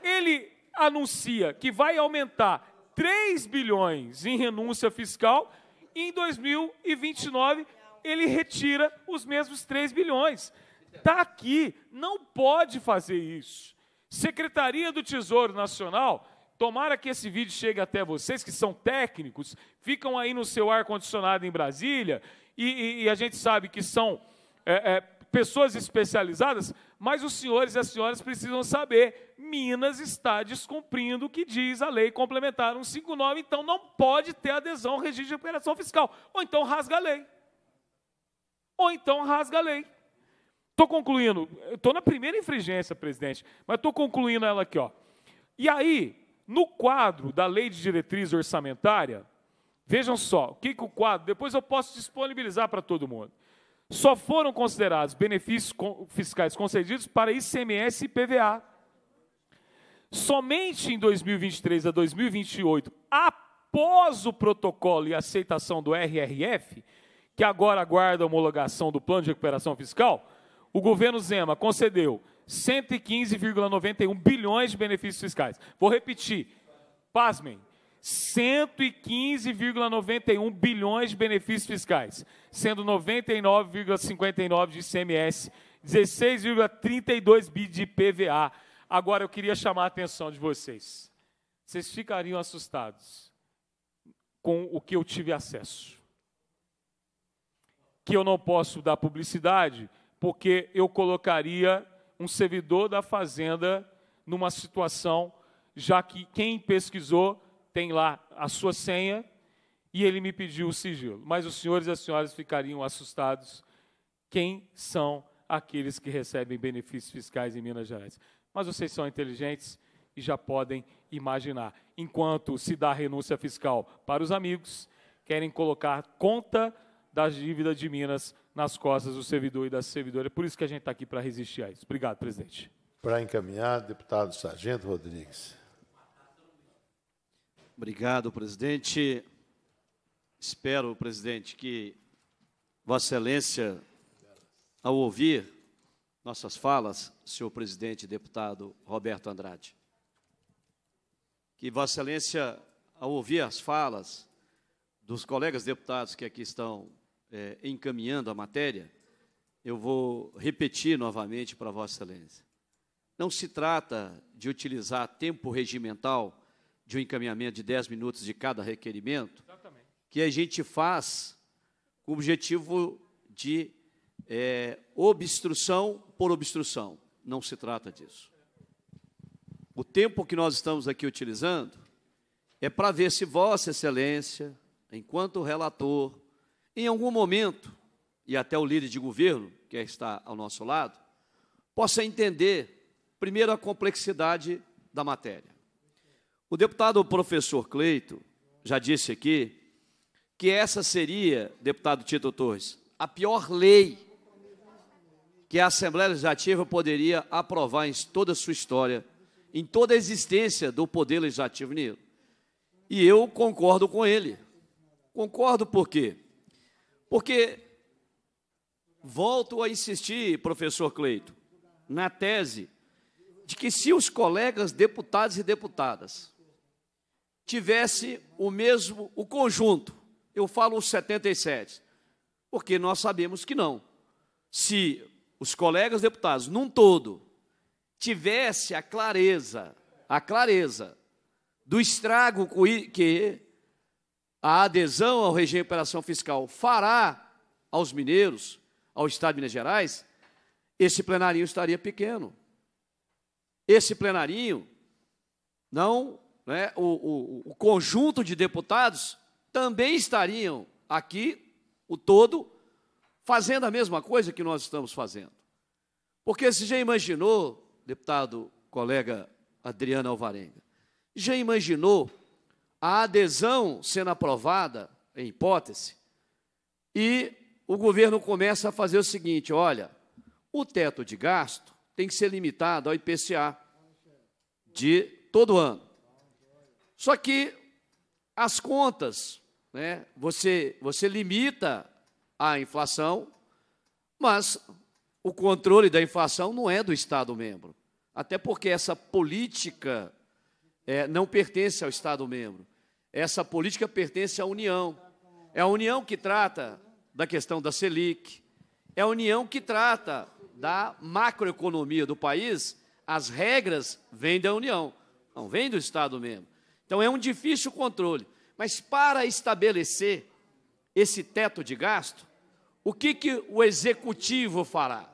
Ele anuncia que vai aumentar 3 bilhões em renúncia fiscal e em 2029 ele retira os mesmos 3 bilhões. Está aqui, não pode fazer isso. Secretaria do Tesouro Nacional, tomara que esse vídeo chegue até vocês, que são técnicos, ficam aí no seu ar-condicionado em Brasília, e, e, e, a gente sabe que são é, é, pessoas especializadas, mas os senhores e as senhoras precisam saber: Minas está descumprindo o que diz a lei complementar 159, então não pode ter adesão ao regime de recuperação fiscal. Ou então rasga a lei. Ou então rasga a lei. Estou concluindo, estou na primeira infringência, presidente, mas estou concluindo ela aqui. Ó. E aí, no quadro da lei de diretriz orçamentária, vejam só, o que, que o quadro, depois eu posso disponibilizar para todo mundo só foram considerados benefícios fiscais concedidos para ICMS e PVA. Somente em 2023 a 2028, após o protocolo e aceitação do RRF, que agora aguarda a homologação do Plano de Recuperação Fiscal, o governo Zema concedeu 115,91 bilhões de benefícios fiscais. Vou repetir, pasmem, 115,91 bilhões de benefícios fiscais, sendo 99,59 de ICMS, 16,32 bi de IPVA. Agora eu queria chamar a atenção de vocês. Vocês ficariam assustados com o que eu tive acesso. Que eu não posso dar publicidade, porque eu colocaria um servidor da Fazenda numa situação, já que quem pesquisou tem lá a sua senha e ele me pediu o sigilo. Mas os senhores e as senhoras ficariam assustados. Quem são aqueles que recebem benefícios fiscais em Minas Gerais? Mas vocês são inteligentes e já podem imaginar. Enquanto se dá renúncia fiscal para os amigos, querem colocar conta das dívidas de Minas nas costas do servidor e da servidora. É por isso que a gente está aqui para resistir a isso. Obrigado, presidente. Para encaminhar, deputado Sargento Rodrigues. Obrigado, presidente. Espero, presidente, que Vossa Excelência, ao ouvir nossas falas, senhor presidente, deputado Roberto Andrade, que Vossa Excelência, ao ouvir as falas dos colegas deputados que aqui estão é, encaminhando a matéria, eu vou repetir novamente para Vossa Excelência. Não se trata de utilizar tempo regimental de um encaminhamento de 10 minutos de cada requerimento, Exatamente. que a gente faz com o objetivo de é, obstrução por obstrução. Não se trata disso. O tempo que nós estamos aqui utilizando é para ver se Vossa Excelência, enquanto relator, em algum momento, e até o líder de governo, que é está ao nosso lado, possa entender, primeiro, a complexidade da matéria. O deputado professor Cleito já disse aqui que essa seria, deputado Tito Torres, a pior lei que a Assembleia Legislativa poderia aprovar em toda a sua história, em toda a existência do Poder Legislativo Nilo. E eu concordo com ele. Concordo por quê? Porque, volto a insistir, professor Cleito, na tese de que se os colegas deputados e deputadas tivesse o mesmo, o conjunto. Eu falo os 77, porque nós sabemos que não. Se os colegas deputados, num todo, tivesse a clareza, a clareza do estrago que a adesão ao regime de operação fiscal fará aos mineiros, ao Estado de Minas Gerais, esse plenarinho estaria pequeno. Esse plenarinho não né, o, o, o conjunto de deputados também estariam aqui, o todo, fazendo a mesma coisa que nós estamos fazendo. Porque se já imaginou, deputado colega Adriano Alvarenga, já imaginou a adesão sendo aprovada, em hipótese, e o governo começa a fazer o seguinte: olha, o teto de gasto tem que ser limitado ao IPCA de todo ano. Só que as contas, né? Você você limita a inflação, mas o controle da inflação não é do Estado membro. Até porque essa política é, não pertence ao Estado membro. Essa política pertence à União. É a União que trata da questão da Selic, é a União que trata da macroeconomia do país. As regras vêm da União, não vêm do Estado membro. Então é um difícil controle. Mas para estabelecer esse teto de gasto, o que, que o executivo fará?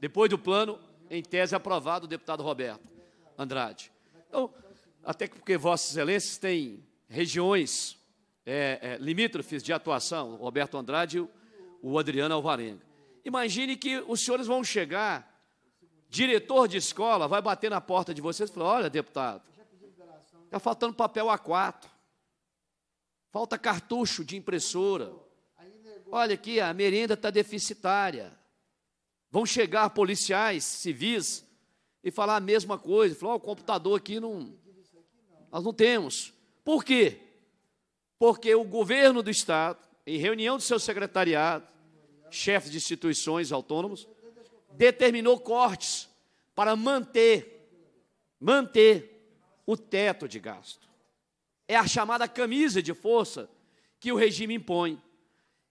Depois do plano, em tese aprovado, o deputado Roberto Andrade. Então, até porque Vossas Excelências têm regiões é, é, limítrofes de atuação, Roberto Andrade e o Adriano Alvarenga. Imagine que os senhores vão chegar, diretor de escola vai bater na porta de vocês e falar: olha, deputado, Está faltando papel A4. Falta cartucho de impressora. Olha aqui, a merenda está deficitária. Vão chegar policiais civis e falar a mesma coisa. Falar, oh, o computador aqui não. Nós não temos. Por quê? Porque o governo do Estado, em reunião do seu secretariado, chefes de instituições autônomos, determinou cortes para manter, manter o teto de gasto. É a chamada camisa de força que o regime impõe.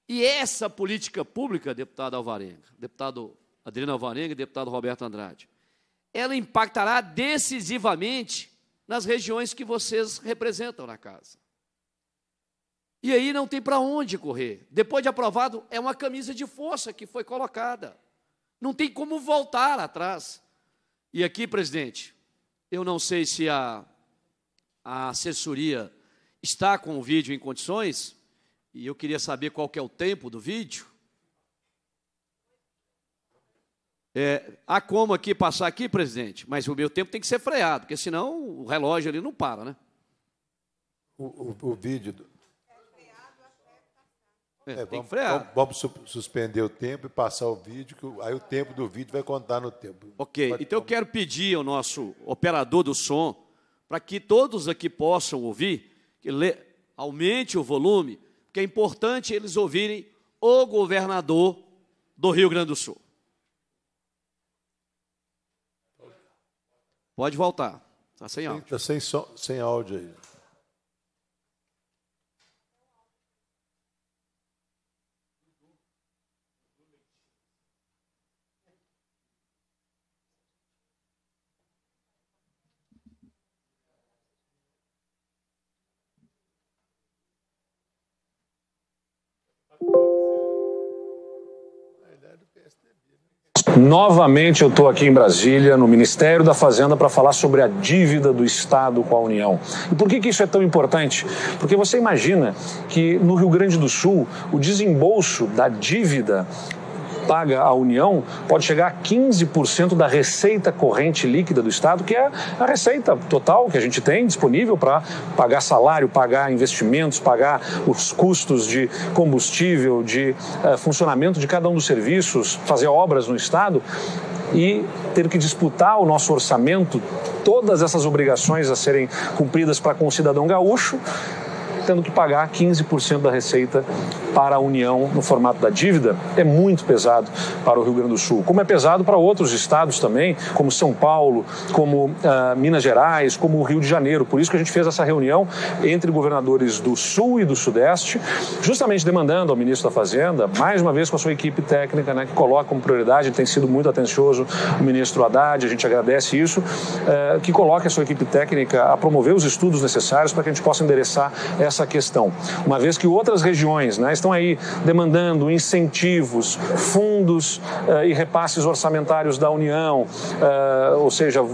E essa política pública, deputado Alvarenga, deputado Adriano Alvarenga e deputado Roberto Andrade, ela impactará decisivamente nas regiões que vocês representam na casa. E aí não tem para onde correr. Depois de aprovado, é uma camisa de força que foi colocada. Não tem como voltar atrás. E aqui, presidente, eu não sei se a, a assessoria está com o vídeo em condições, e eu queria saber qual que é o tempo do vídeo. É, há como aqui passar aqui, presidente, mas o meu tempo tem que ser freado, porque senão o relógio ali não para, né? O, o, o vídeo é, é, tem que frear. Vamos, vamos, suspender o tempo e passar o vídeo, que aí o tempo do vídeo vai contar no tempo. Ok, Pode, então vamos. eu quero pedir ao nosso operador do som, para que todos aqui possam ouvir, que aumente o volume, porque é importante eles ouvirem o governador do Rio Grande do Sul. Pode voltar. Está sem áudio. Está sem, som, sem áudio aí. Novamente eu estou aqui em Brasília, no Ministério da Fazenda, para falar sobre a dívida do Estado com a União. E por que, que isso é tão importante? Porque você imagina que no Rio Grande do Sul, o desembolso da dívida paga à União pode chegar a 15% da receita corrente líquida do Estado, que é a receita total que a gente tem disponível para pagar salário, pagar investimentos, pagar os custos de combustível, de uh, funcionamento de cada um dos serviços, fazer obras no Estado e ter que disputar o nosso orçamento, todas essas obrigações a serem cumpridas para com o cidadão gaúcho, tendo que pagar 15% da receita para a União no formato da dívida, é muito pesado para o Rio Grande do Sul, como é pesado para outros estados também, como São Paulo, como ah, Minas Gerais, como o Rio de Janeiro. Por isso que a gente fez essa reunião entre governadores do Sul e do Sudeste, justamente demandando ao ministro da Fazenda, mais uma vez com a sua equipe técnica, né, que coloca como prioridade, tem sido muito atencioso o ministro Haddad, a gente agradece isso, eh, que coloque a sua equipe técnica a promover os estudos necessários para que a gente possa endereçar essa essa questão, uma vez que outras regiões né, estão aí demandando incentivos, fundos uh, e repasses orçamentários da União, uh, ou seja,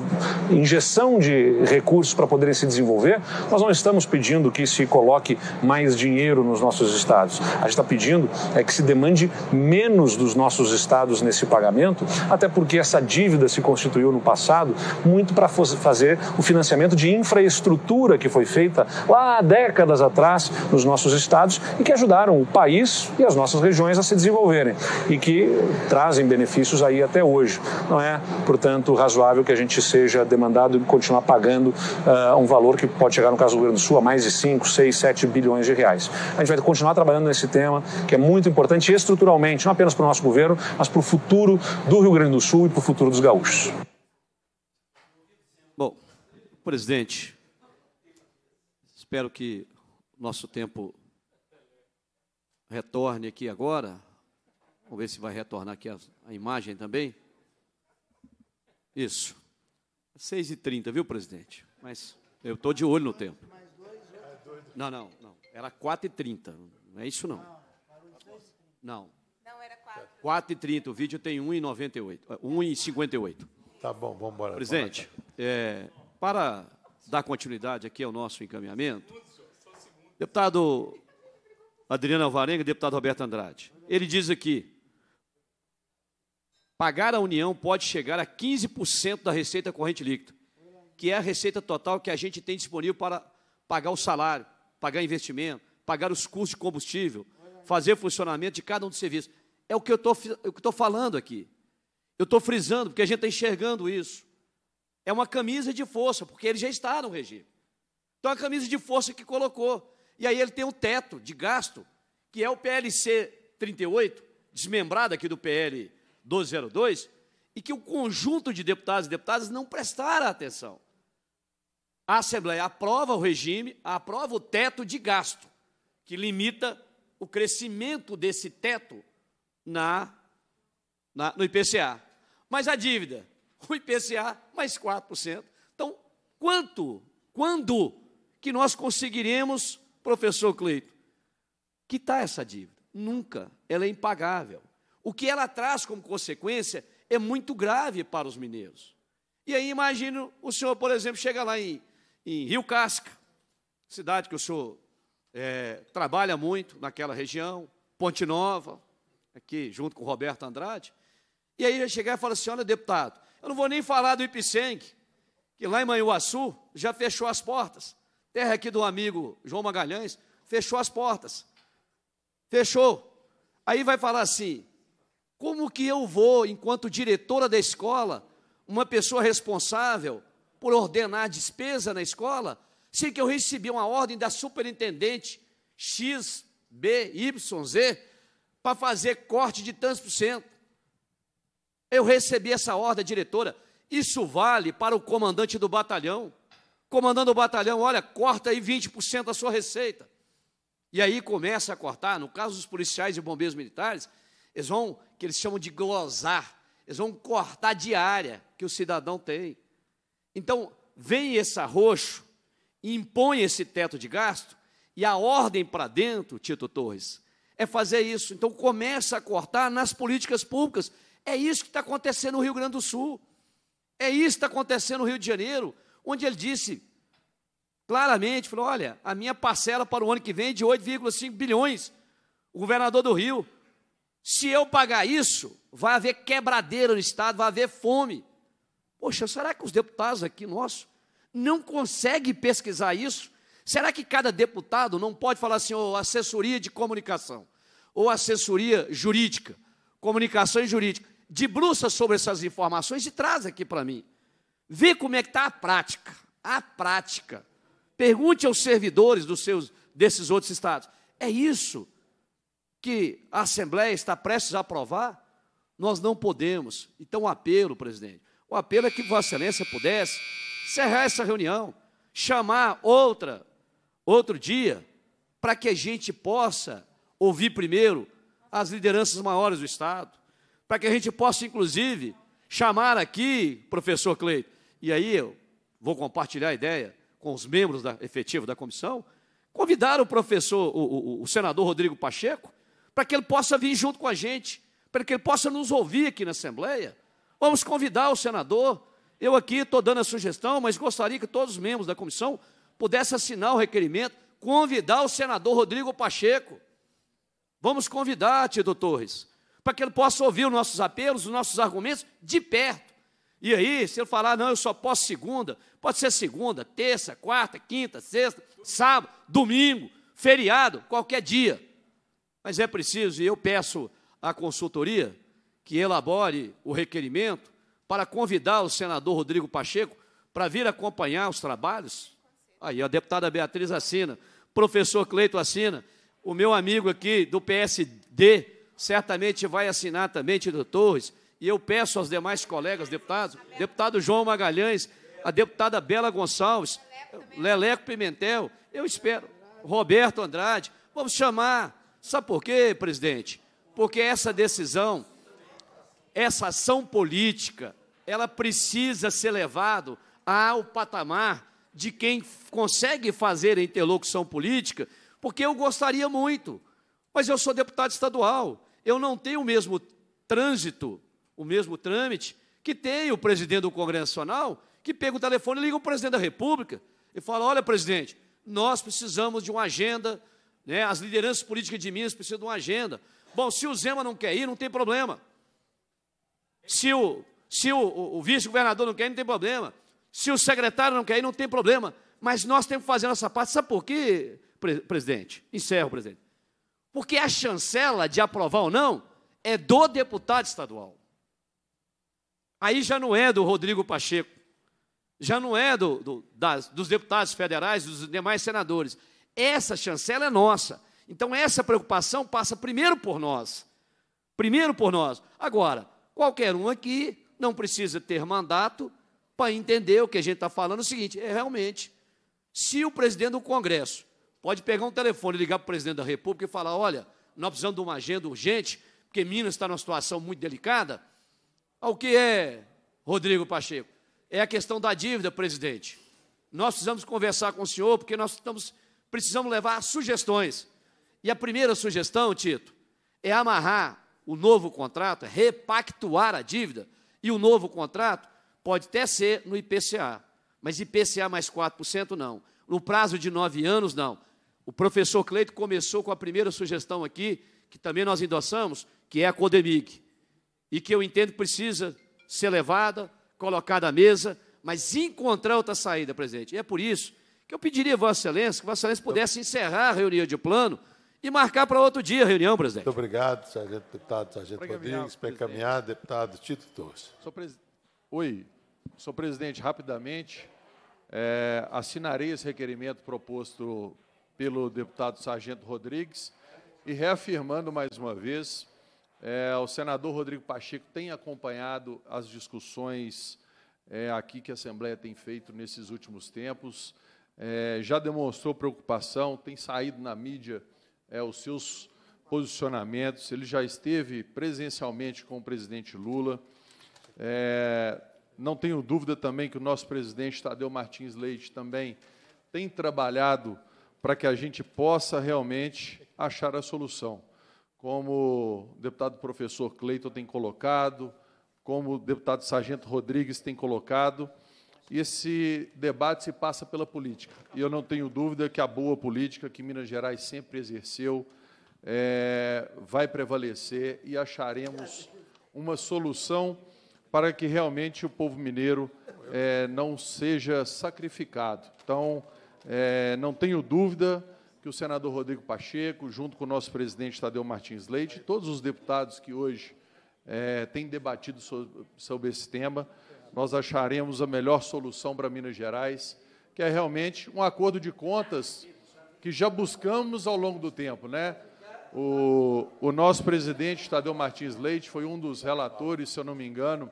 injeção de recursos para poderem se desenvolver, nós não estamos pedindo que se coloque mais dinheiro nos nossos estados. A gente está pedindo é que se demande menos dos nossos estados nesse pagamento, até porque essa dívida se constituiu no passado muito para fazer o financiamento de infraestrutura que foi feita lá há décadas atrás atrás nos nossos estados e que ajudaram o país e as nossas regiões a se desenvolverem e que trazem benefícios aí até hoje. Não é, portanto, razoável que a gente seja demandado e continuar pagando uh, um valor que pode chegar, no caso do Rio Grande do Sul, a mais de 5, 6, 7 bilhões de reais. A gente vai continuar trabalhando nesse tema, que é muito importante estruturalmente, não apenas para o nosso governo, mas para o futuro do Rio Grande do Sul e para o futuro dos gaúchos. Bom, presidente, espero que nosso tempo retorne aqui agora. Vamos ver se vai retornar aqui a, a imagem também. Isso. 6h30, viu, presidente? Mas eu estou de olho no tempo. Não, não, não. Era 4h30. Não é isso, não. Não. Não, era 4. 4h30. O vídeo tem 1h98. 1h58. É, tá bom, vamos embora. Presidente, é, para dar continuidade aqui ao nosso encaminhamento, Deputado Adriano Alvarenga deputado Roberto Andrade. Ele diz aqui: pagar a União pode chegar a 15% da receita corrente líquida, que é a receita total que a gente tem disponível para pagar o salário, pagar investimento, pagar os custos de combustível, fazer funcionamento de cada um dos serviços. É o que eu estou falando aqui. Eu estou frisando, porque a gente está enxergando isso. É uma camisa de força, porque ele já está no regime. Então, é a camisa de força que colocou. E aí ele tem um teto de gasto, que é o PLC 38, desmembrado aqui do PL 1202, e que o conjunto de deputados e deputadas não prestaram atenção. A Assembleia aprova o regime, aprova o teto de gasto, que limita o crescimento desse teto na, na no IPCA. Mas a dívida, o IPCA mais 4%. Então, quanto, quando que nós conseguiremos Professor Cleito, que tá essa dívida? Nunca. Ela é impagável. O que ela traz como consequência é muito grave para os mineiros. E aí imagino o senhor, por exemplo, chega lá em, em Rio Casca, cidade que o senhor é, trabalha muito naquela região, Ponte Nova, aqui junto com o Roberto Andrade, e aí já chegar e falar assim, olha, deputado, eu não vou nem falar do Ipiceng, que lá em Manhuaçu já fechou as portas terra aqui do amigo João Magalhães, fechou as portas. Fechou. Aí vai falar assim: como que eu vou, enquanto diretora da escola, uma pessoa responsável por ordenar a despesa na escola, sem que eu recebi uma ordem da superintendente X, B, Y, Z, para fazer corte de tantos por cento? Eu recebi essa ordem, diretora. Isso vale para o comandante do batalhão, comandando o batalhão, olha, corta aí 20% da sua receita. E aí começa a cortar. No caso dos policiais e bombeiros militares, eles vão, que eles chamam de glosar, eles vão cortar a diária que o cidadão tem. Então, vem esse arroxo, impõe esse teto de gasto, e a ordem para dentro, Tito Torres, é fazer isso. Então, começa a cortar nas políticas públicas. É isso que está acontecendo no Rio Grande do Sul. É isso que está acontecendo no Rio de Janeiro onde ele disse claramente, falou, olha, a minha parcela para o ano que vem é de 8,5 bilhões, o governador do Rio, se eu pagar isso, vai haver quebradeira no Estado, vai haver fome. Poxa, será que os deputados aqui nossos não conseguem pesquisar isso? Será que cada deputado não pode falar assim, oh, assessoria de comunicação, ou assessoria jurídica, comunicação e jurídica, debruça sobre essas informações e traz aqui para mim. Vê como é que está a prática. A prática. Pergunte aos servidores dos seus, desses outros estados. É isso que a Assembleia está prestes a aprovar? Nós não podemos. Então, o apelo, presidente, o apelo é que Vossa Excelência pudesse encerrar essa reunião, chamar outra, outro dia, para que a gente possa ouvir primeiro as lideranças maiores do Estado, para que a gente possa, inclusive, chamar aqui, professor Cleito, e aí eu vou compartilhar a ideia com os membros da, efetivos da comissão, convidaram o professor, o, o, o senador Rodrigo Pacheco, para que ele possa vir junto com a gente, para que ele possa nos ouvir aqui na Assembleia. Vamos convidar o senador. Eu aqui estou dando a sugestão, mas gostaria que todos os membros da comissão pudessem assinar o requerimento, convidar o senador Rodrigo Pacheco. Vamos convidar, Tito Torres, para que ele possa ouvir os nossos apelos, os nossos argumentos de perto. E aí, se ele falar, não, eu só posso segunda, pode ser segunda, terça, quarta, quinta, sexta, sábado, domingo, feriado, qualquer dia. Mas é preciso, e eu peço à consultoria que elabore o requerimento para convidar o senador Rodrigo Pacheco para vir acompanhar os trabalhos. Aí a deputada Beatriz assina, professor Cleito assina, o meu amigo aqui do PSD certamente vai assinar também, Tito Torres, e eu peço aos demais colegas deputados, deputado João Magalhães, a deputada Bela Gonçalves, Leleco Pimentel, eu espero, Roberto Andrade, vamos chamar. Sabe por quê, presidente? Porque essa decisão, essa ação política, ela precisa ser levada ao patamar de quem consegue fazer a interlocução política, porque eu gostaria muito, mas eu sou deputado estadual, eu não tenho o mesmo trânsito o mesmo trâmite que tem o presidente do Congresso Nacional, que pega o telefone e liga o presidente da República e fala: olha, presidente, nós precisamos de uma agenda, né? as lideranças políticas de Minas precisam de uma agenda. Bom, se o Zema não quer ir, não tem problema. Se o, se o, o, o vice-governador não quer ir, não tem problema. Se o secretário não quer ir, não tem problema. Mas nós temos que fazer a nossa parte. Sabe por quê, pre presidente? Encerro, presidente. Porque a chancela de aprovar ou não é do deputado estadual. Aí já não é do Rodrigo Pacheco, já não é do, do das, dos deputados federais, dos demais senadores. Essa chancela é nossa. Então, essa preocupação passa primeiro por nós. Primeiro por nós. Agora, qualquer um aqui não precisa ter mandato para entender o que a gente está falando. É o seguinte: é realmente, se o presidente do Congresso pode pegar um telefone, ligar para o presidente da República e falar: olha, nós precisamos de uma agenda urgente, porque Minas está numa situação muito delicada o que é, Rodrigo Pacheco? É a questão da dívida, presidente. Nós precisamos conversar com o senhor, porque nós estamos, precisamos levar sugestões. E a primeira sugestão, Tito, é amarrar o novo contrato, é repactuar a dívida, e o novo contrato pode até ser no IPCA, mas IPCA mais 4% não. No prazo de nove anos, não. O professor Cleito começou com a primeira sugestão aqui, que também nós endossamos, que é a Codemig e que eu entendo precisa ser levada, colocada à mesa, mas encontrar outra saída, presidente. E é por isso que eu pediria a Vossa Excelência que Vossa Excelência pudesse encerrar a reunião de plano e marcar para outro dia a reunião, presidente. Muito obrigado, sargento deputado Sargento Rodrigues. Precaminhar, deputado Tito Torres. Pres... Oi, senhor presidente, rapidamente, é, assinarei esse requerimento proposto pelo deputado Sargento Rodrigues e reafirmando mais uma vez é, o senador Rodrigo Pacheco tem acompanhado as discussões é, aqui que a Assembleia tem feito nesses últimos tempos, é, já demonstrou preocupação, tem saído na mídia é, os seus posicionamentos, ele já esteve presencialmente com o presidente Lula. É, não tenho dúvida também que o nosso presidente Tadeu Martins Leite também tem trabalhado para que a gente possa realmente achar a solução como o deputado professor Cleiton tem colocado, como o deputado Sargento Rodrigues tem colocado, esse debate se passa pela política. E eu não tenho dúvida que a boa política que Minas Gerais sempre exerceu é, vai prevalecer e acharemos uma solução para que realmente o povo mineiro é, não seja sacrificado. Então, é, não tenho dúvida que o senador Rodrigo Pacheco, junto com o nosso presidente Tadeu Martins Leite, todos os deputados que hoje é, têm debatido sobre, sobre esse tema, nós acharemos a melhor solução para Minas Gerais, que é realmente um acordo de contas que já buscamos ao longo do tempo, né? O, o, nosso presidente, Tadeu Martins Leite, foi um dos relatores, se eu não me engano,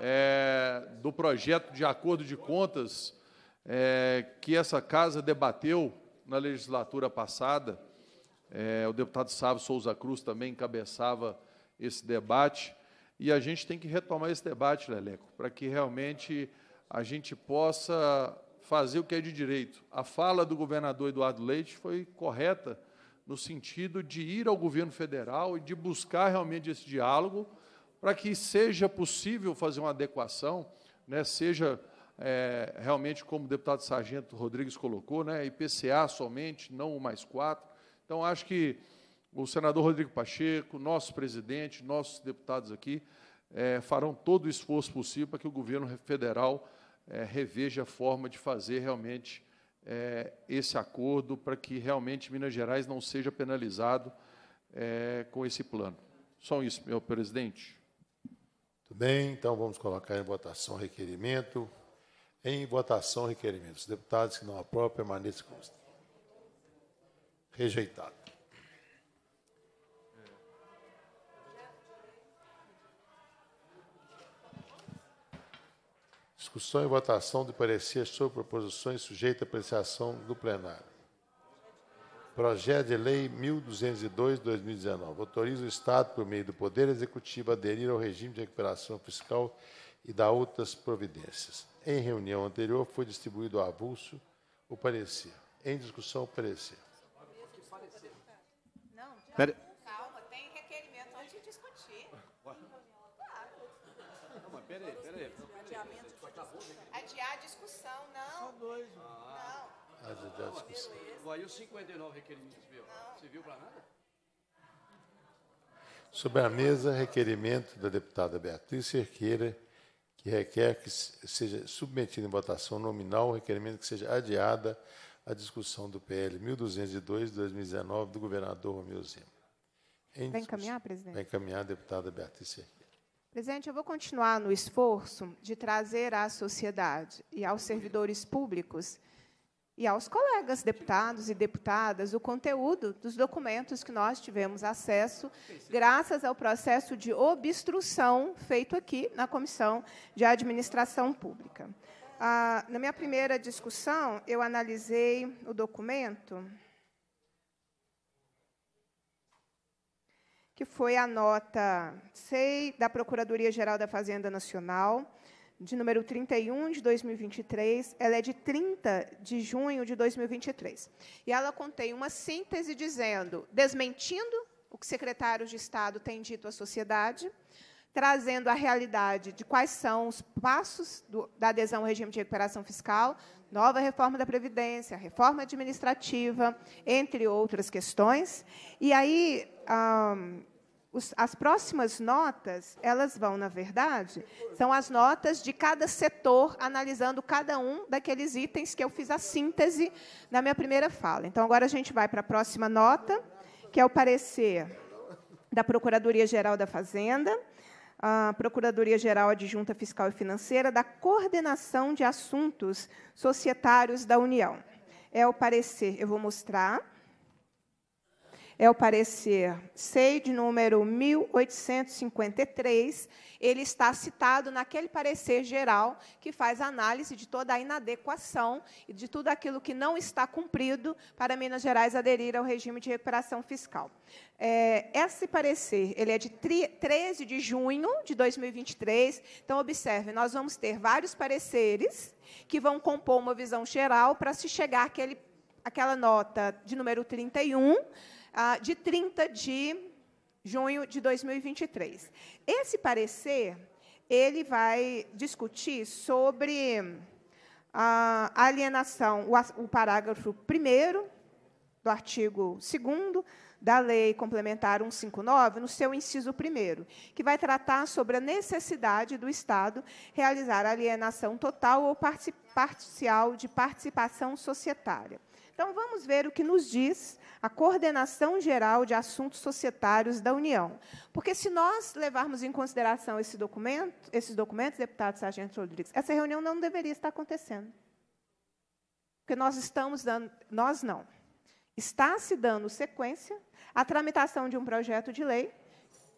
é, do projeto de acordo de contas é, que essa casa debateu na legislatura passada, é, o deputado Sávio Souza Cruz também encabeçava esse debate, e a gente tem que retomar esse debate, Leleco, para que realmente a gente possa fazer o que é de direito. A fala do governador Eduardo Leite foi correta no sentido de ir ao governo federal e de buscar realmente esse diálogo para que seja possível fazer uma adequação, né, seja é, realmente, como o deputado Sargento Rodrigues colocou, né, IPCA somente, não o mais quatro. Então, acho que o senador Rodrigo Pacheco, nosso presidente, nossos deputados aqui, é, farão todo o esforço possível para que o governo federal é, reveja a forma de fazer realmente é, esse acordo, para que realmente Minas Gerais não seja penalizado é, com esse plano. Só isso, meu presidente. Muito bem, então vamos colocar em votação o requerimento. Em votação, requerimento. deputados que não aprovam, permaneçam como estão. Rejeitado. Discussão e votação de parecer sobre proposições sujeitas à apreciação do plenário. Projeto de Lei 1202-2019 autoriza o Estado, por meio do Poder Executivo, a aderir ao regime de recuperação fiscal e da outras providências. Em reunião anterior, foi distribuído avulso o parecer. Em discussão, o parecer. Não, Pera... calma, tem requerimento antes discutir. Não, mas peraí, peraí. Adiar a discussão, não. Só dois. Não. Ah, adiar a discussão. Aí os 59 requerimentos viu? Você viu para nada? Sobre a mesa, requerimento da deputada Beatriz Cerqueira que requer que seja submetido em votação nominal o requerimento que seja adiada a discussão do PL 1202 de 2019 do governador Romeu Zema. Em Vai encaminhar, presidente? Vai encaminhar, deputada Beatriz Presidente, eu vou continuar no esforço de trazer à sociedade e aos servidores públicos e aos colegas deputados e deputadas o conteúdo dos documentos que nós tivemos acesso, graças ao processo de obstrução feito aqui na Comissão de Administração Pública. Ah, na minha primeira discussão, eu analisei o documento, que foi a nota sei da Procuradoria-Geral da Fazenda Nacional, de número 31 de 2023, ela é de 30 de junho de 2023. E ela contém uma síntese dizendo, desmentindo o que secretários de Estado têm dito à sociedade, trazendo a realidade de quais são os passos do, da adesão ao regime de recuperação fiscal, nova reforma da Previdência, reforma administrativa, entre outras questões. E aí. Hum, os, as próximas notas, elas vão, na verdade, são as notas de cada setor, analisando cada um daqueles itens que eu fiz a síntese na minha primeira fala. Então, agora a gente vai para a próxima nota, que é o parecer da Procuradoria-Geral da Fazenda, a Procuradoria-Geral Adjunta Fiscal e Financeira, da Coordenação de Assuntos Societários da União. É o parecer, eu vou mostrar é o parecer de número 1853. Ele está citado naquele parecer geral que faz análise de toda a inadequação e de tudo aquilo que não está cumprido para Minas Gerais aderir ao regime de recuperação fiscal. É, esse parecer ele é de 13 de junho de 2023. Então, observe, nós vamos ter vários pareceres que vão compor uma visão geral para se chegar àquele, àquela nota de número 31 ah, de 30 de junho de 2023. Esse parecer, ele vai discutir sobre ah, a alienação, o, o parágrafo 1 do artigo 2 da Lei Complementar 159, no seu inciso 1, que vai tratar sobre a necessidade do Estado realizar alienação total ou parcial de participação societária. Então, vamos ver o que nos diz a Coordenação Geral de Assuntos Societários da União. Porque, se nós levarmos em consideração esse documento, esses documentos, deputado Sargento Rodrigues, essa reunião não deveria estar acontecendo. Porque nós estamos dando. Nós não. Está se dando sequência à tramitação de um projeto de lei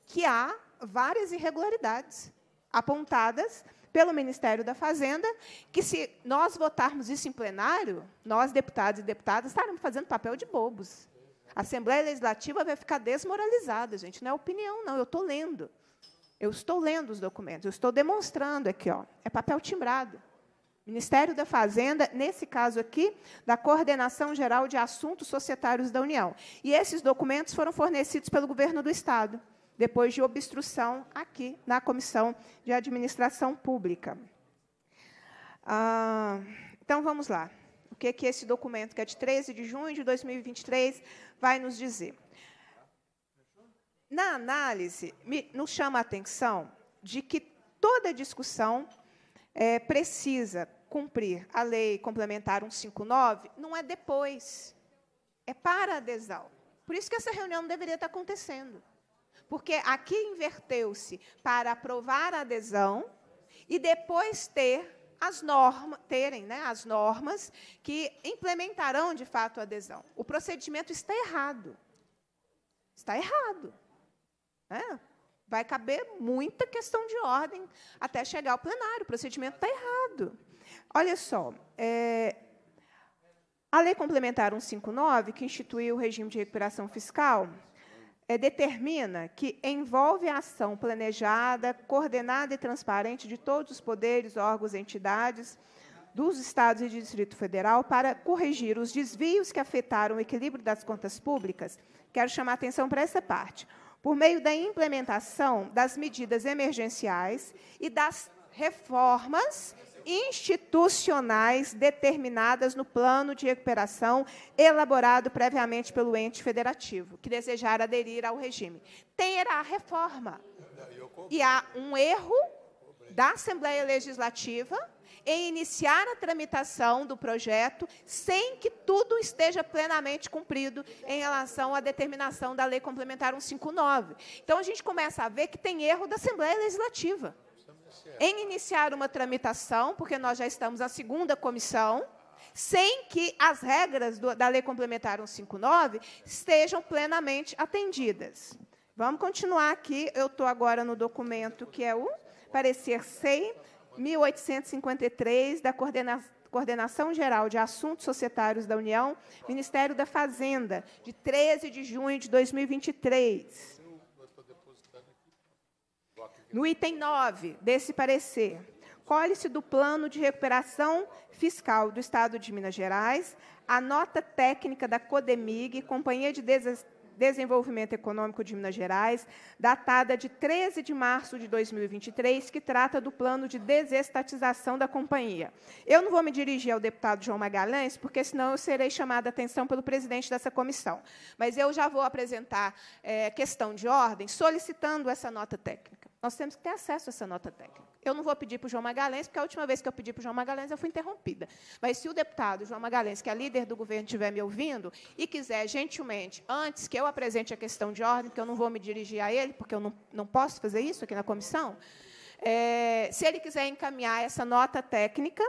que há várias irregularidades apontadas pelo Ministério da Fazenda, que se nós votarmos isso em plenário, nós, deputados e deputadas, estaremos fazendo papel de bobos. A Assembleia Legislativa vai ficar desmoralizada, gente. Não é opinião, não. Eu estou lendo. Eu estou lendo os documentos, eu estou demonstrando aqui, ó, é papel timbrado. Ministério da Fazenda, nesse caso aqui, da Coordenação Geral de Assuntos Societários da União. E esses documentos foram fornecidos pelo governo do Estado depois de obstrução aqui na Comissão de Administração Pública. Ah, então, vamos lá. O que, é que esse documento, que é de 13 de junho de 2023, vai nos dizer? Na análise, me, nos chama a atenção de que toda discussão é, precisa cumprir a lei complementar 159, não é depois, é para a adesão. Por isso que essa reunião não deveria estar acontecendo. Porque aqui inverteu-se para aprovar a adesão e depois ter as normas, terem né, as normas que implementarão de fato a adesão. O procedimento está errado. Está errado. Né? Vai caber muita questão de ordem até chegar ao plenário. O procedimento está errado. Olha só. É, a Lei Complementar 159, que instituiu o regime de recuperação fiscal, é, determina que envolve a ação planejada, coordenada e transparente de todos os poderes, órgãos e entidades dos Estados e do Distrito Federal para corrigir os desvios que afetaram o equilíbrio das contas públicas. Quero chamar a atenção para essa parte. Por meio da implementação das medidas emergenciais e das reformas institucionais determinadas no plano de recuperação elaborado previamente pelo ente federativo, que desejar aderir ao regime. Tem a reforma. E há um erro da Assembleia Legislativa em iniciar a tramitação do projeto sem que tudo esteja plenamente cumprido em relação à determinação da Lei Complementar 159. Então, a gente começa a ver que tem erro da Assembleia Legislativa em iniciar uma tramitação, porque nós já estamos na segunda comissão, sem que as regras do, da Lei Complementar 159 estejam plenamente atendidas. Vamos continuar aqui. Eu estou agora no documento que é o parecer 100 1853 da coordena Coordenação Geral de Assuntos Societários da União, Ministério da Fazenda, de 13 de junho de 2023. No item 9 desse parecer, colhe-se do Plano de Recuperação Fiscal do Estado de Minas Gerais a nota técnica da Codemig, Companhia de Des Desenvolvimento Econômico de Minas Gerais, datada de 13 de março de 2023, que trata do plano de desestatização da companhia. Eu não vou me dirigir ao deputado João Magalhães, porque senão eu serei chamada a atenção pelo presidente dessa comissão. Mas eu já vou apresentar é, questão de ordem, solicitando essa nota técnica. Nós temos que ter acesso a essa nota técnica. Eu não vou pedir para o João Magalhães, porque a última vez que eu pedi para o João Magalhães eu fui interrompida. Mas se o deputado João Magalhães, que é líder do governo, estiver me ouvindo e quiser, gentilmente, antes que eu apresente a questão de ordem, que eu não vou me dirigir a ele, porque eu não, não posso fazer isso aqui na comissão, é, se ele quiser encaminhar essa nota técnica.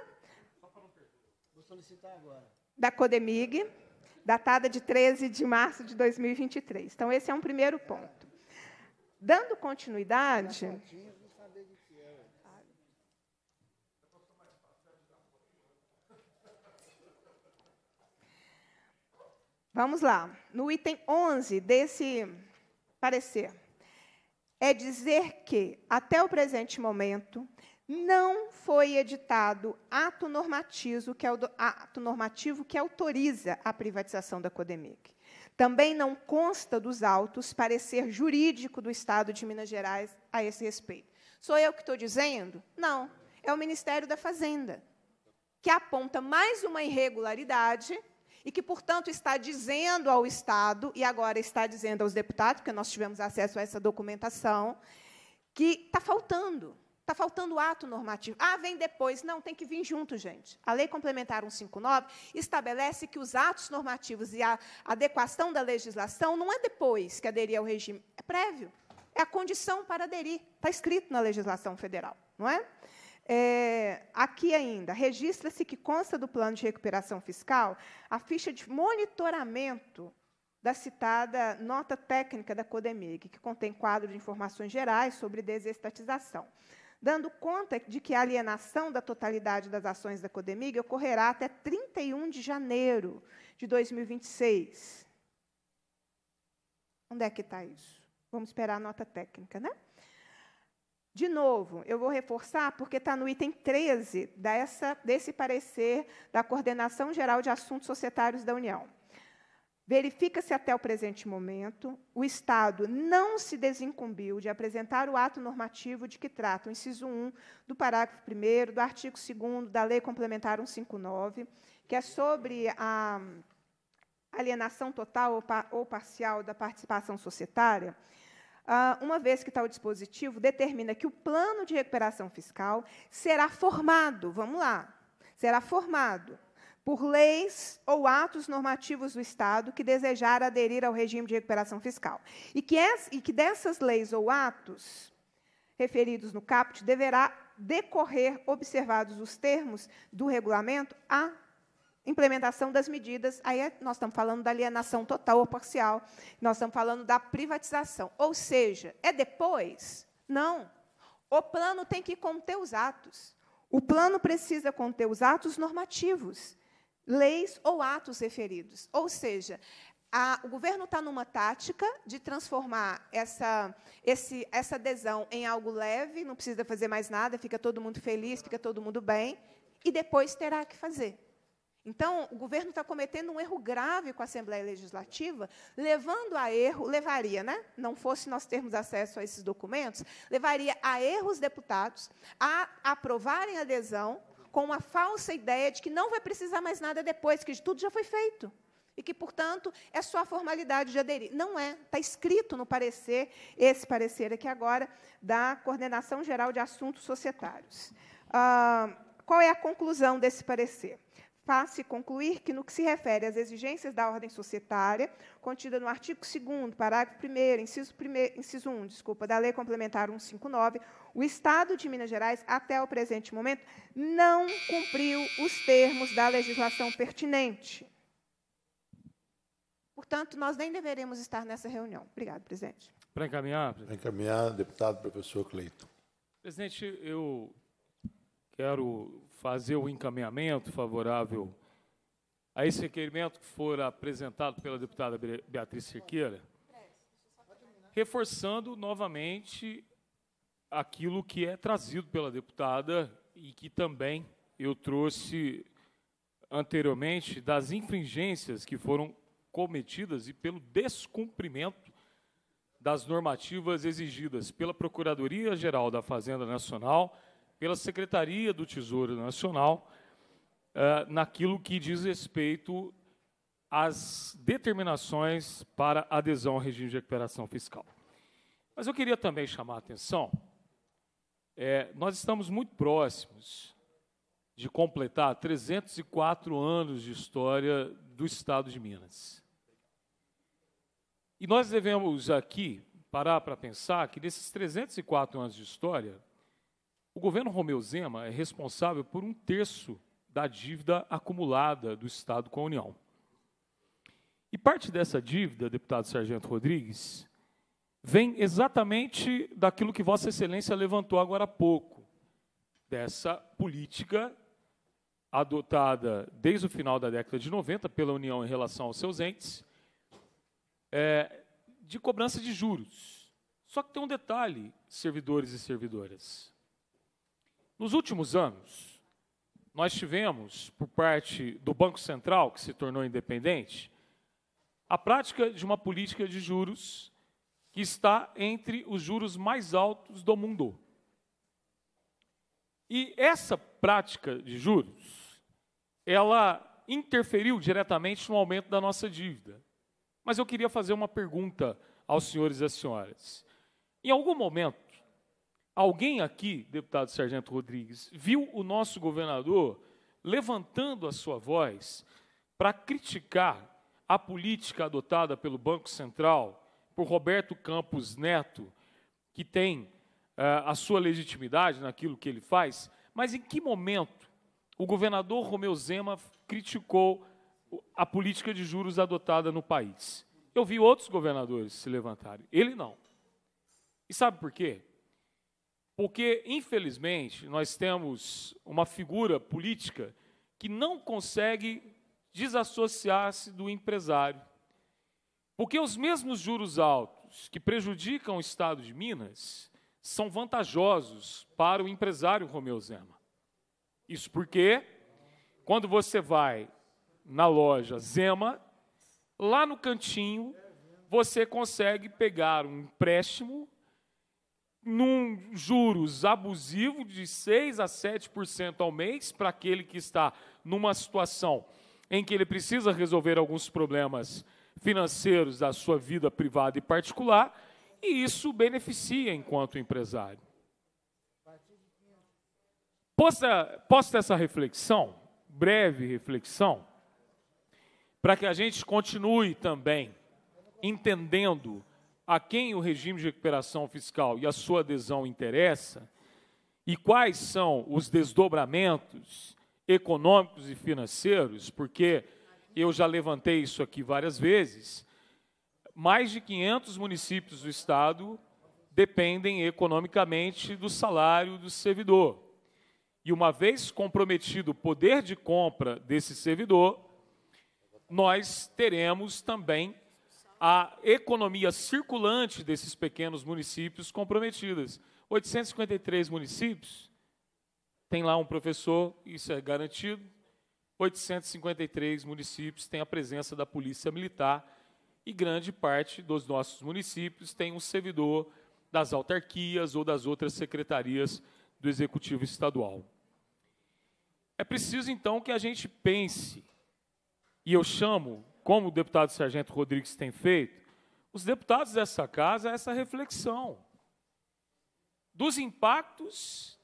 Vou solicitar agora. Da Codemig, datada de 13 de março de 2023. Então, esse é um primeiro ponto. Dando continuidade. Vamos lá. No item 11 desse parecer, é dizer que, até o presente momento, não foi editado ato normativo que, autoriza a privatização da Codemic. Também não consta dos autos parecer jurídico do Estado de Minas Gerais a esse respeito. Sou eu que estou dizendo? Não. É o Ministério da Fazenda, que aponta mais uma irregularidade e que, portanto, está dizendo ao Estado, e agora está dizendo aos deputados, porque nós tivemos acesso a essa documentação, que está faltando. Está faltando ato normativo. Ah, vem depois. Não, tem que vir junto, gente. A Lei Complementar 159 estabelece que os atos normativos e a adequação da legislação não é depois que aderir ao regime, é prévio. É a condição para aderir. Está escrito na legislação federal, não é? é aqui ainda, registra-se que consta do plano de recuperação fiscal a ficha de monitoramento da citada nota técnica da Codemig, que contém quadro de informações gerais sobre desestatização dando conta de que a alienação da totalidade das ações da Codemig ocorrerá até 31 de janeiro de 2026. Onde é que está isso? Vamos esperar a nota técnica, né? De novo, eu vou reforçar porque está no item 13 dessa, desse parecer da Coordenação Geral de Assuntos Societários da União. Verifica-se até o presente momento, o Estado não se desincumbiu de apresentar o ato normativo de que trata o inciso 1 do parágrafo 1 do artigo 2 da Lei Complementar 159, que é sobre a alienação total ou, parcial da participação societária, ah, uma vez que tal dispositivo determina que o plano de recuperação fiscal será formado, vamos lá, será formado por leis ou atos normativos do Estado que desejar aderir ao regime de recuperação fiscal. E que, es, e que dessas leis ou atos referidos no caput deverá decorrer, observados os termos do regulamento, a implementação das medidas. Aí é, nós estamos falando da alienação total ou parcial, nós estamos falando da privatização. Ou seja, é depois? Não. O plano tem que conter os atos. O plano precisa conter os atos normativos leis ou atos referidos. Ou seja, a, o governo está numa tática de transformar essa, esse, essa adesão em algo leve, não precisa fazer mais nada, fica todo mundo feliz, fica todo mundo bem, e depois terá que fazer. Então, o governo está cometendo um erro grave com a Assembleia Legislativa, levando a erro, levaria, né? não fosse nós termos acesso a esses documentos, levaria a erros deputados a aprovarem adesão com uma falsa ideia de que não vai precisar mais nada depois, que tudo já foi feito. E que, portanto, é só a formalidade de aderir. Não é. Está escrito no parecer, esse parecer aqui agora, da Coordenação Geral de Assuntos Societários. Ah, qual é a conclusão desse parecer? faz-se concluir que, no que se refere às exigências da ordem societária, contida no artigo 2 parágrafo 1 inciso, 1, inciso 1, desculpa, da Lei Complementar 159, o Estado de Minas Gerais, até o presente momento, não cumpriu os termos da legislação pertinente. Portanto, nós nem deveremos estar nessa reunião. Obrigado, presidente. Para encaminhar, presidente. Para encaminhar, deputado professor Cleiton. Presidente, eu quero fazer o encaminhamento favorável a esse requerimento que for apresentado pela deputada Beatriz Cerqueira, reforçando novamente aquilo que é trazido pela deputada e que também eu trouxe anteriormente das infringências que foram cometidas e pelo descumprimento das normativas exigidas pela Procuradoria Geral da Fazenda Nacional pela Secretaria do Tesouro Nacional uh, naquilo que diz respeito às determinações para adesão ao regime de recuperação fiscal. Mas eu queria também chamar a atenção, é, nós estamos muito próximos de completar 304 anos de história do Estado de Minas. E nós devemos aqui parar para pensar que nesses 304 anos de história, o governo Romeu Zema é responsável por um terço da dívida acumulada do Estado com a União. E parte dessa dívida, deputado Sargento Rodrigues, vem exatamente daquilo que Vossa Excelência levantou agora há pouco, dessa política adotada desde o final da década de 90 pela União em relação aos seus entes, é, de cobrança de juros. Só que tem um detalhe, servidores e servidoras. Nos últimos anos, nós tivemos, por parte do Banco Central, que se tornou independente, a prática de uma política de juros que está entre os juros mais altos do mundo. E essa prática de juros, ela interferiu diretamente no aumento da nossa dívida. Mas eu queria fazer uma pergunta aos senhores e às senhoras. Em algum momento, Alguém aqui, deputado Sargento Rodrigues, viu o nosso governador levantando a sua voz para criticar a política adotada pelo Banco Central, por Roberto Campos Neto, que tem uh, a sua legitimidade naquilo que ele faz, mas em que momento o governador Romeu Zema criticou a política de juros adotada no país? Eu vi outros governadores se levantarem, ele não. E sabe por quê? Porque, infelizmente, nós temos uma figura política que não consegue desassociar-se do empresário. Porque os mesmos juros altos que prejudicam o Estado de Minas são vantajosos para o empresário Romeu Zema. Isso porque, quando você vai na loja Zema, lá no cantinho, você consegue pegar um empréstimo num juros abusivo de 6 a 7% ao mês para aquele que está numa situação em que ele precisa resolver alguns problemas financeiros da sua vida privada e particular, e isso beneficia enquanto empresário. Posta, posta essa reflexão, breve reflexão, para que a gente continue também entendendo a quem o regime de recuperação fiscal e a sua adesão interessa e quais são os desdobramentos econômicos e financeiros, porque eu já levantei isso aqui várias vezes, mais de 500 municípios do estado dependem economicamente do salário do servidor. E uma vez comprometido o poder de compra desse servidor, nós teremos também a economia circulante desses pequenos municípios comprometidas. 853 municípios, tem lá um professor, isso é garantido. 853 municípios têm a presença da Polícia Militar e grande parte dos nossos municípios tem um servidor das autarquias ou das outras secretarias do Executivo Estadual. É preciso, então, que a gente pense, e eu chamo como o deputado Sargento Rodrigues tem feito, os deputados dessa casa essa reflexão dos impactos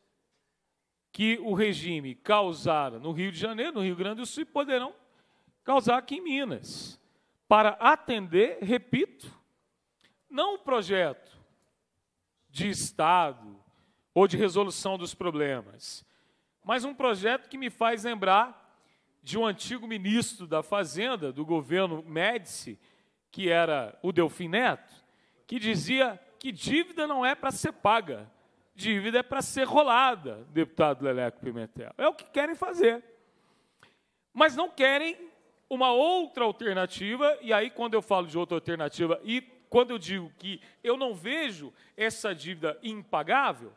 que o regime causara no Rio de Janeiro, no Rio Grande do Sul, e poderão causar aqui em Minas, para atender, repito, não o projeto de Estado ou de resolução dos problemas, mas um projeto que me faz lembrar de um antigo ministro da Fazenda, do governo Médici, que era o Delfim Neto, que dizia que dívida não é para ser paga, dívida é para ser rolada, deputado Leleco Pimentel. É o que querem fazer. Mas não querem uma outra alternativa, e aí, quando eu falo de outra alternativa, e quando eu digo que eu não vejo essa dívida impagável,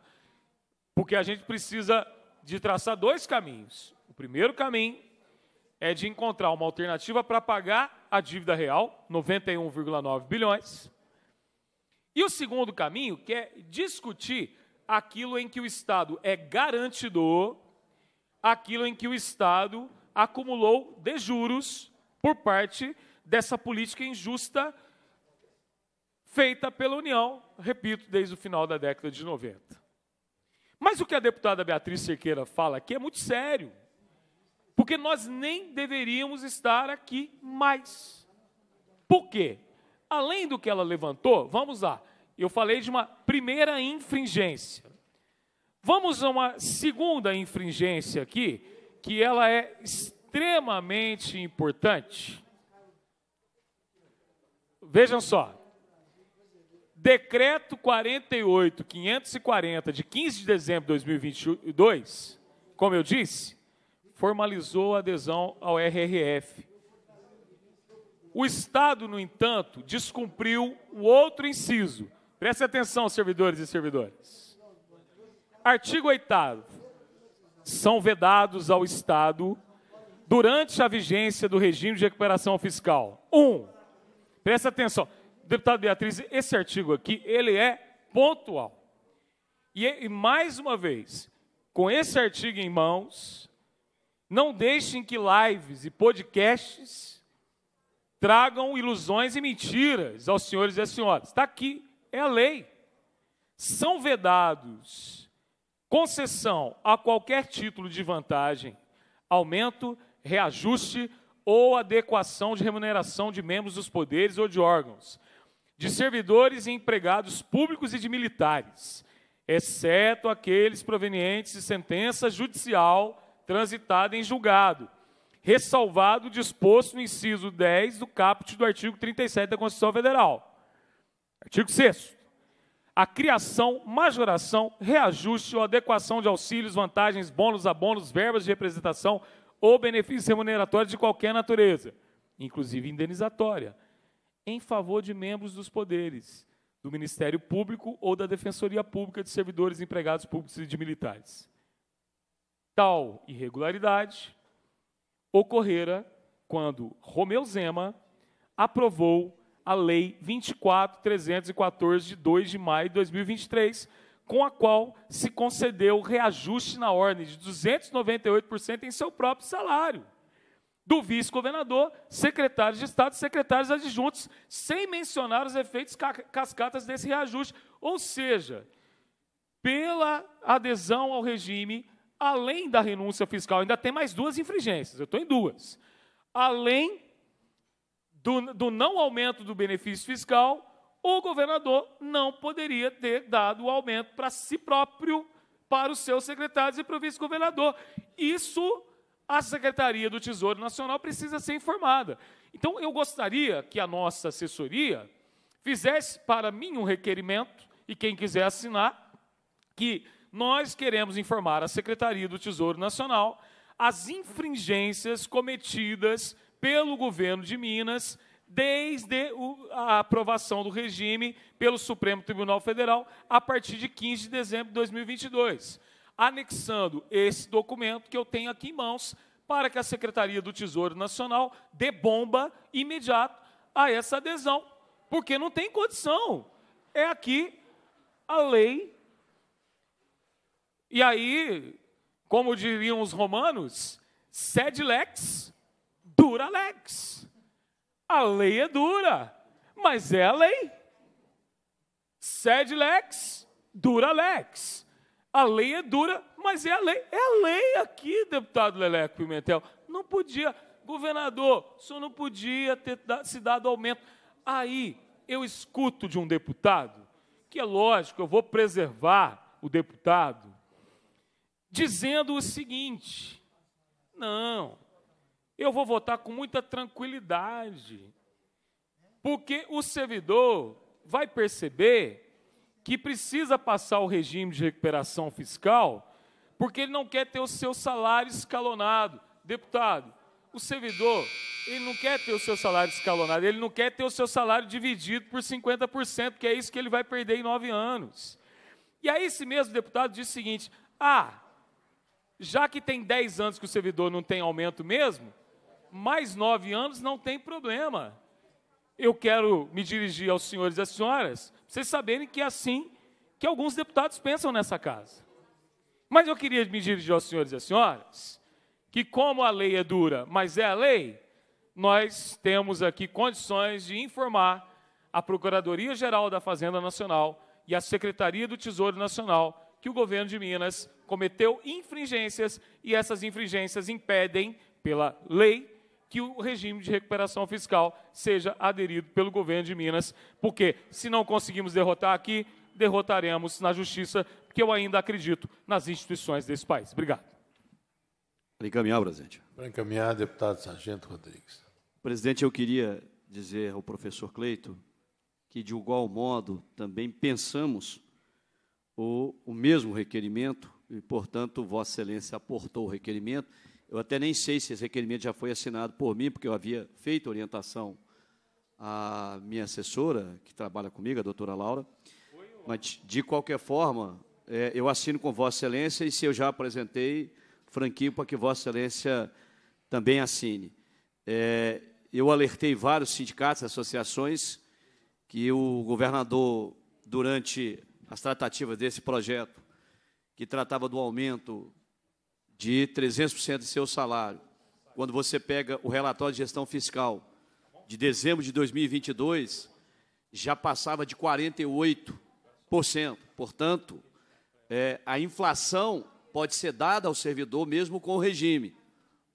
porque a gente precisa de traçar dois caminhos. O primeiro caminho é de encontrar uma alternativa para pagar a dívida real, 91,9 bilhões. E o segundo caminho, que é discutir aquilo em que o Estado é garantidor, aquilo em que o Estado acumulou de juros por parte dessa política injusta feita pela União, repito, desde o final da década de 90. Mas o que a deputada Beatriz Cerqueira fala aqui é muito sério. Porque nós nem deveríamos estar aqui mais. Por quê? Além do que ela levantou, vamos lá. Eu falei de uma primeira infringência. Vamos a uma segunda infringência aqui, que ela é extremamente importante. Vejam só. Decreto 48.540 de 15 de dezembro de 2022, como eu disse, formalizou a adesão ao RRF. O Estado, no entanto, descumpriu o outro inciso. Preste atenção, servidores e servidoras. Artigo 8 São vedados ao Estado, durante a vigência do regime de recuperação fiscal. 1. Um, preste atenção. Deputado Beatriz, esse artigo aqui, ele é pontual. E, e mais uma vez, com esse artigo em mãos, não deixem que lives e podcasts tragam ilusões e mentiras aos senhores e às senhoras. Está aqui, é a lei. São vedados concessão a qualquer título de vantagem, aumento, reajuste ou adequação de remuneração de membros dos poderes ou de órgãos, de servidores e empregados públicos e de militares, exceto aqueles provenientes de sentença judicial transitada em julgado, ressalvado o disposto no inciso 10 do caput do artigo 37 da Constituição Federal. Artigo 6 a criação, majoração, reajuste ou adequação de auxílios, vantagens, bônus, abonos, verbas de representação ou benefícios remuneratórios de qualquer natureza, inclusive indenizatória, em favor de membros dos poderes, do Ministério Público ou da Defensoria Pública de servidores, empregados públicos e de militares. Tal irregularidade ocorrera quando Romeu Zema aprovou a Lei 24.314, de 2 de maio de 2023, com a qual se concedeu reajuste na ordem de 298% em seu próprio salário do vice-governador, secretários de Estado, secretários adjuntos, sem mencionar os efeitos cascatas desse reajuste. Ou seja, pela adesão ao regime, Além da renúncia fiscal, ainda tem mais duas infringências, eu estou em duas. Além do, do não aumento do benefício fiscal, o governador não poderia ter dado o aumento para si próprio, para os seus secretários e para o vice-governador. Isso a Secretaria do Tesouro Nacional precisa ser informada. Então, eu gostaria que a nossa assessoria fizesse para mim um requerimento, e quem quiser assinar, que nós queremos informar à Secretaria do Tesouro Nacional as infringências cometidas pelo governo de Minas desde a aprovação do regime pelo Supremo Tribunal Federal a partir de 15 de dezembro de 2022, anexando esse documento que eu tenho aqui em mãos para que a Secretaria do Tesouro Nacional dê bomba imediato a essa adesão, porque não tem condição. É aqui a lei e aí, como diriam os romanos, sed lex, dura lex. A lei é dura, mas é a lei. Sed lex, dura lex. A lei é dura, mas é a lei. É a lei aqui, deputado Leleco Pimentel. Não podia, governador, o senhor não podia ter se dado aumento. Aí eu escuto de um deputado, que é lógico, eu vou preservar o deputado, dizendo o seguinte: não, eu vou votar com muita tranquilidade, porque o servidor vai perceber que precisa passar o regime de recuperação fiscal, porque ele não quer ter o seu salário escalonado. Deputado, o servidor, ele não quer ter o seu salário escalonado, ele não quer ter o seu salário dividido por 50%, que é isso que ele vai perder em nove anos. E aí, esse mesmo deputado diz o seguinte: ah, já que tem 10 anos que o servidor não tem aumento mesmo, mais 9 anos não tem problema. Eu quero me dirigir aos senhores e às senhoras, para vocês saberem que é assim que alguns deputados pensam nessa casa. Mas eu queria me dirigir aos senhores e às senhoras, que como a lei é dura, mas é a lei, nós temos aqui condições de informar a Procuradoria-Geral da Fazenda Nacional e a Secretaria do Tesouro Nacional que o governo de Minas cometeu infringências e essas infringências impedem, pela lei, que o regime de recuperação fiscal seja aderido pelo governo de Minas, porque se não conseguimos derrotar aqui, derrotaremos na justiça, porque eu ainda acredito nas instituições desse país. Obrigado. Para encaminhar, presidente. Para encaminhar, deputado Sargento Rodrigues. Presidente, eu queria dizer ao professor Cleito que, de igual modo, também pensamos o, o mesmo requerimento e, portanto, Vossa Excelência aportou o requerimento. Eu até nem sei se esse requerimento já foi assinado por mim, porque eu havia feito orientação à minha assessora, que trabalha comigo, a doutora Laura. Mas, de qualquer forma, é, eu assino com Vossa Excelência e, se eu já apresentei, franquio para que Vossa Excelência também assine. É, eu alertei vários sindicatos, associações, que o governador, durante as tratativas desse projeto, que tratava do aumento de 300% de seu salário. Quando você pega o relatório de gestão fiscal de dezembro de 2022, já passava de 48%. Portanto, é, a inflação pode ser dada ao servidor mesmo com o regime,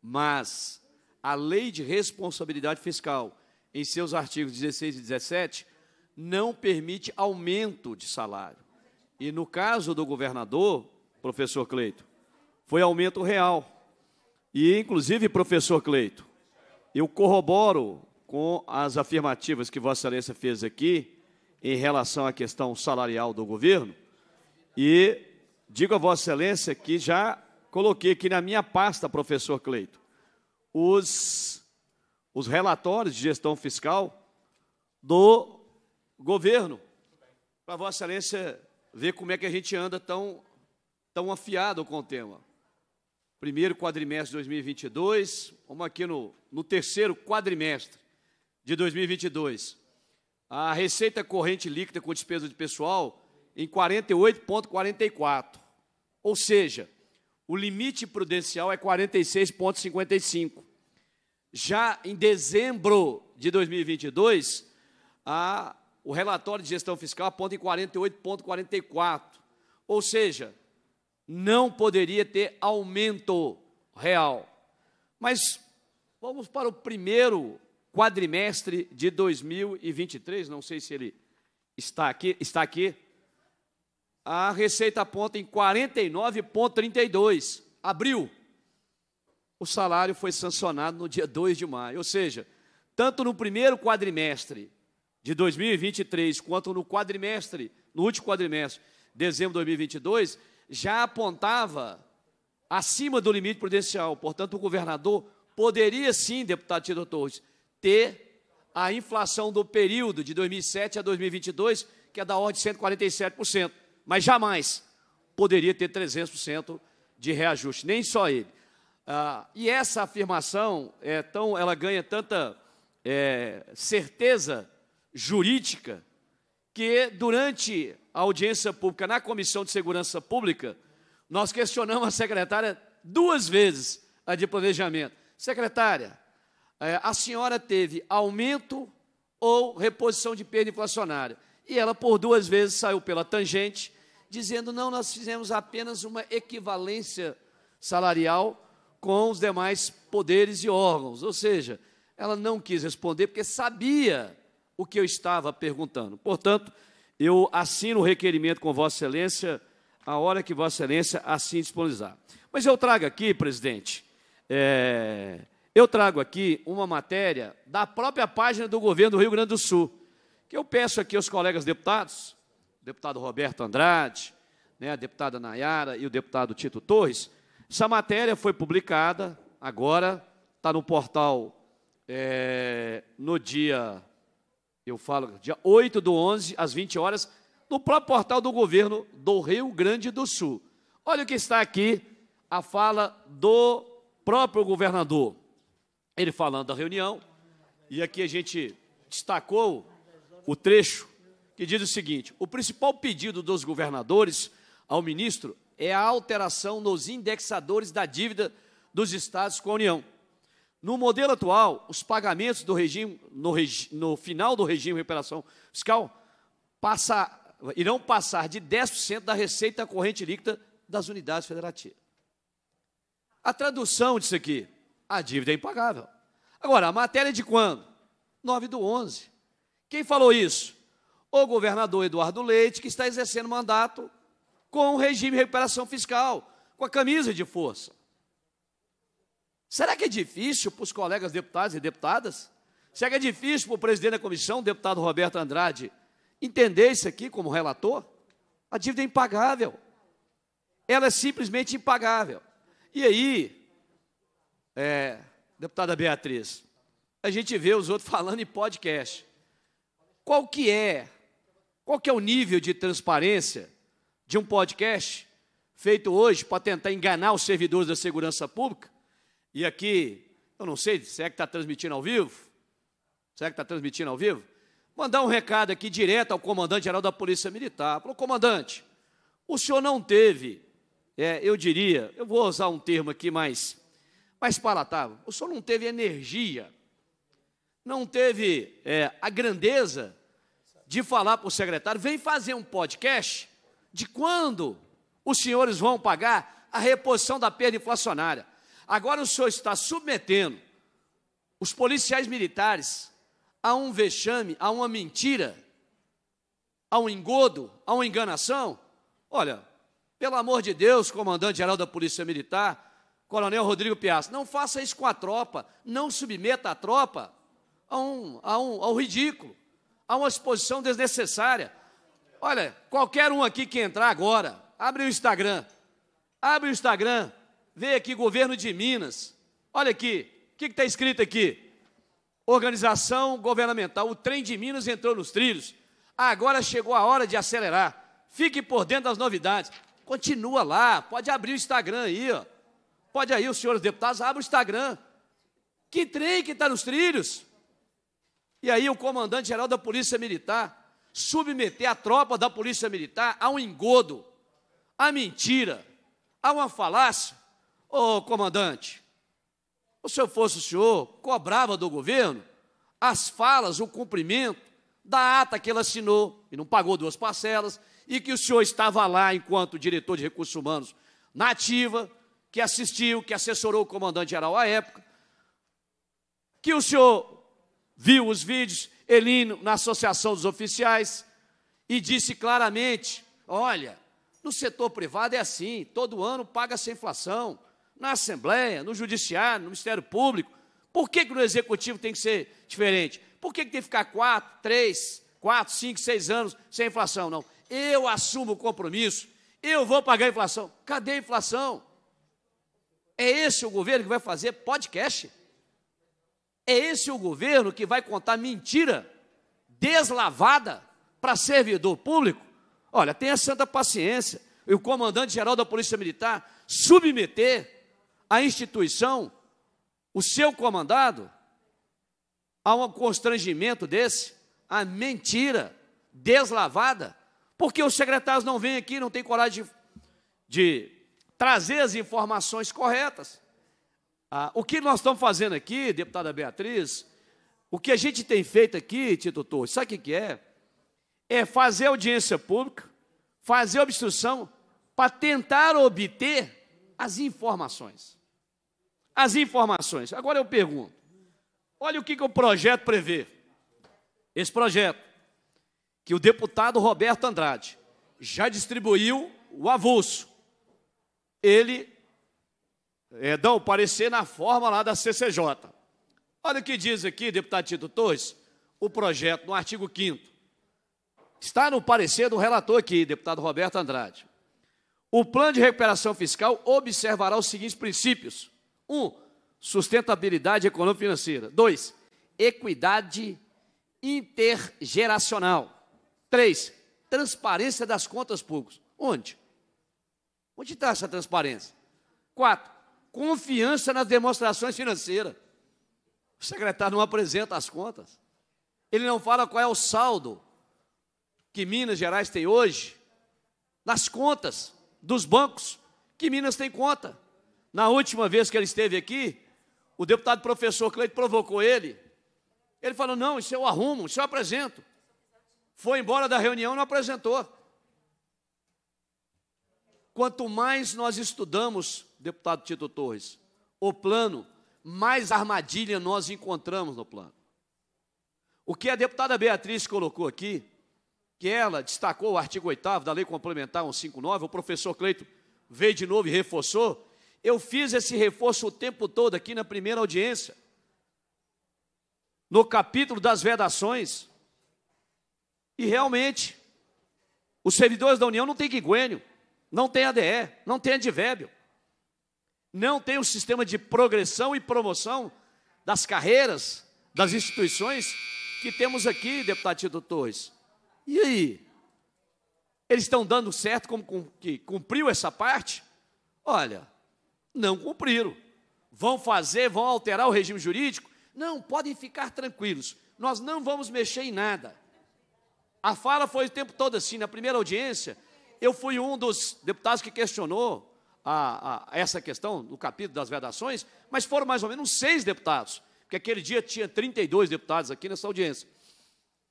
mas a lei de responsabilidade fiscal, em seus artigos 16 e 17, não permite aumento de salário. E no caso do governador, professor Cleito, foi aumento real. E, inclusive, professor Cleito, eu corroboro com as afirmativas que Vossa Excelência fez aqui em relação à questão salarial do governo e digo a Vossa Excelência que já coloquei aqui na minha pasta, professor Cleito, os, os relatórios de gestão fiscal do governo, para Vossa Excelência ver como é que a gente anda tão, tão afiado com o tema. Primeiro quadrimestre de 2022, vamos aqui no, no terceiro quadrimestre de 2022. A receita corrente líquida com despesa de pessoal em 48,44. Ou seja, o limite prudencial é 46,55. Já em dezembro de 2022, a o relatório de gestão fiscal aponta em 48,44. Ou seja, não poderia ter aumento real. Mas vamos para o primeiro quadrimestre de 2023, não sei se ele está aqui, está aqui. A receita aponta em 49,32. Abril. O salário foi sancionado no dia 2 de maio, ou seja, tanto no primeiro quadrimestre de 2023, quanto no quadrimestre, no último quadrimestre, dezembro de 2022, já apontava acima do limite prudencial. Portanto, o governador poderia sim, deputado Tito Torres, ter a inflação do período de 2007 a 2022, que é da ordem de 147%, mas jamais poderia ter 300% de reajuste, nem só ele. Ah, e essa afirmação é tão, ela ganha tanta é, certeza jurídica que, durante a audiência pública na Comissão de Segurança Pública, nós questionamos a secretária duas vezes a de planejamento. Secretária, eh, a senhora teve aumento ou reposição de perda inflacionária? E ela, por duas vezes, saiu pela tangente, dizendo: não, nós fizemos apenas uma equivalência salarial com os demais poderes e órgãos. Ou seja, ela não quis responder porque sabia o que eu estava perguntando. Portanto, eu assino o requerimento com Vossa Excelência a hora que Vossa Excelência assim disponibilizar. Mas eu trago aqui, presidente, é, eu trago aqui uma matéria da própria página do governo do Rio Grande do Sul, que eu peço aqui aos colegas deputados, o deputado Roberto Andrade, né, a deputada Nayara e o deputado Tito Torres. Essa matéria foi publicada agora, está no portal é, no dia eu falo, dia 8 do 11, às 20 horas, no próprio portal do governo do Rio Grande do Sul. Olha o que está aqui, a fala do próprio governador. Ele falando da reunião, e aqui a gente destacou o trecho que diz o seguinte: o principal pedido dos governadores ao ministro é a alteração nos indexadores da dívida dos estados com a União. No modelo atual, os pagamentos do regime, no, regi, no final do regime de recuperação fiscal passa, irão passar de 10% da receita corrente líquida das unidades federativas. A tradução disso aqui, a dívida é impagável. Agora, a matéria é de quando? 9 do 11. Quem falou isso? O governador Eduardo Leite, que está exercendo mandato com o regime de recuperação fiscal, com a camisa de força. Será que é difícil para os colegas deputados e deputadas? Será que é difícil para o presidente da comissão, deputado Roberto Andrade, entender isso aqui como relator? A dívida é impagável. Ela é simplesmente impagável. E aí, é, deputada Beatriz, a gente vê os outros falando em podcast. Qual que é? Qual que é o nível de transparência de um podcast feito hoje para tentar enganar os servidores da segurança pública e aqui, eu não sei se é que está transmitindo ao vivo. Será é que está transmitindo ao vivo? Mandar um recado aqui direto ao comandante-geral da Polícia Militar. Falou, comandante, o senhor não teve, é, eu diria, eu vou usar um termo aqui mais, mais palatável, o senhor não teve energia, não teve é, a grandeza de falar para o secretário, vem fazer um podcast de quando os senhores vão pagar a reposição da perda inflacionária. Agora o senhor está submetendo os policiais militares a um vexame, a uma mentira, a um engodo, a uma enganação? Olha, pelo amor de Deus, comandante-geral da Polícia Militar, Coronel Rodrigo Piazza, não faça isso com a tropa, não submeta a tropa a um, a um, ao ridículo, a uma exposição desnecessária. Olha, qualquer um aqui que entrar agora, abre o Instagram, abre o Instagram, Vê aqui, governo de Minas. Olha aqui, o que está escrito aqui? Organização governamental. O trem de Minas entrou nos trilhos. Agora chegou a hora de acelerar. Fique por dentro das novidades. Continua lá, pode abrir o Instagram aí, ó. Pode aí, os senhores deputados, abre o Instagram. Que trem que está nos trilhos? E aí o comandante-geral da Polícia Militar submeter a tropa da Polícia Militar a um engodo, a mentira, a uma falácia, Ô comandante, se eu fosse o senhor, cobrava do governo as falas, o cumprimento da ata que ele assinou e não pagou duas parcelas, e que o senhor estava lá enquanto diretor de recursos humanos na ativa, que assistiu, que assessorou o comandante-geral à época, que o senhor viu os vídeos, Elino, na Associação dos Oficiais, e disse claramente: olha, no setor privado é assim, todo ano paga-se a inflação na Assembleia, no Judiciário, no Ministério Público. Por que, que no Executivo tem que ser diferente? Por que, que tem que ficar quatro, três, quatro, cinco, seis anos sem inflação? Não. Eu assumo o compromisso, eu vou pagar a inflação. Cadê a inflação? É esse o governo que vai fazer podcast? É esse o governo que vai contar mentira deslavada para servidor público? Olha, tenha santa paciência. E o comandante-geral da Polícia Militar submeter a instituição, o seu comandado, a um constrangimento desse, a mentira deslavada, porque os secretários não vêm aqui, não têm coragem de, de trazer as informações corretas. Ah, o que nós estamos fazendo aqui, deputada Beatriz, o que a gente tem feito aqui, Tito Torres, sabe o que é? É fazer audiência pública, fazer obstrução, para tentar obter as informações as informações. Agora eu pergunto: olha o que, que o projeto prevê. Esse projeto, que o deputado Roberto Andrade já distribuiu o avulso. Ele é, dá o parecer na forma lá da CCJ. Olha o que diz aqui, deputado Tito Torres, o projeto no artigo 5 Está no parecer do relator aqui, deputado Roberto Andrade. O plano de recuperação fiscal observará os seguintes princípios: um, sustentabilidade econômico-financeira. Dois, equidade intergeracional. Três, transparência das contas públicas. Onde? Onde está essa transparência? Quatro, confiança nas demonstrações financeiras. O secretário não apresenta as contas. Ele não fala qual é o saldo que Minas Gerais tem hoje nas contas dos bancos que Minas tem conta. Na última vez que ele esteve aqui, o deputado professor Cleito provocou ele. Ele falou: não, isso eu arrumo, isso eu apresento. Foi embora da reunião, não apresentou. Quanto mais nós estudamos, deputado Tito Torres, o plano, mais armadilha nós encontramos no plano. O que a deputada Beatriz colocou aqui, que ela destacou o artigo 8 da Lei Complementar 159, o professor Cleito veio de novo e reforçou, eu fiz esse reforço o tempo todo aqui na primeira audiência, no capítulo das vedações. E realmente, os servidores da União não têm quiguênio, não tem ADE, não tem advébio. não tem o sistema de progressão e promoção das carreiras, das instituições que temos aqui, deputado Tito Torres. E aí? Eles estão dando certo como que cumpriu essa parte? Olha, não cumpriram. Vão fazer, vão alterar o regime jurídico? Não, podem ficar tranquilos. Nós não vamos mexer em nada. A fala foi o tempo todo assim. Na primeira audiência, eu fui um dos deputados que questionou a, a, essa questão do capítulo das vedações, mas foram mais ou menos seis deputados, porque aquele dia tinha 32 deputados aqui nessa audiência.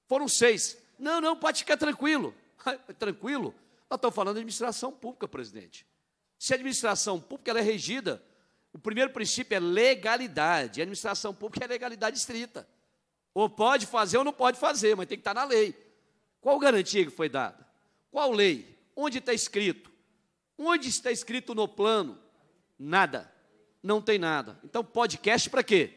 Foram seis. Não, não, pode ficar tranquilo. tranquilo? Nós estamos falando de administração pública, presidente. Se a administração pública é regida, o primeiro princípio é legalidade. A administração pública é legalidade estrita. Ou pode fazer ou não pode fazer, mas tem que estar na lei. Qual garantia que foi dada? Qual lei? Onde está escrito? Onde está escrito no plano? Nada. Não tem nada. Então, podcast para quê?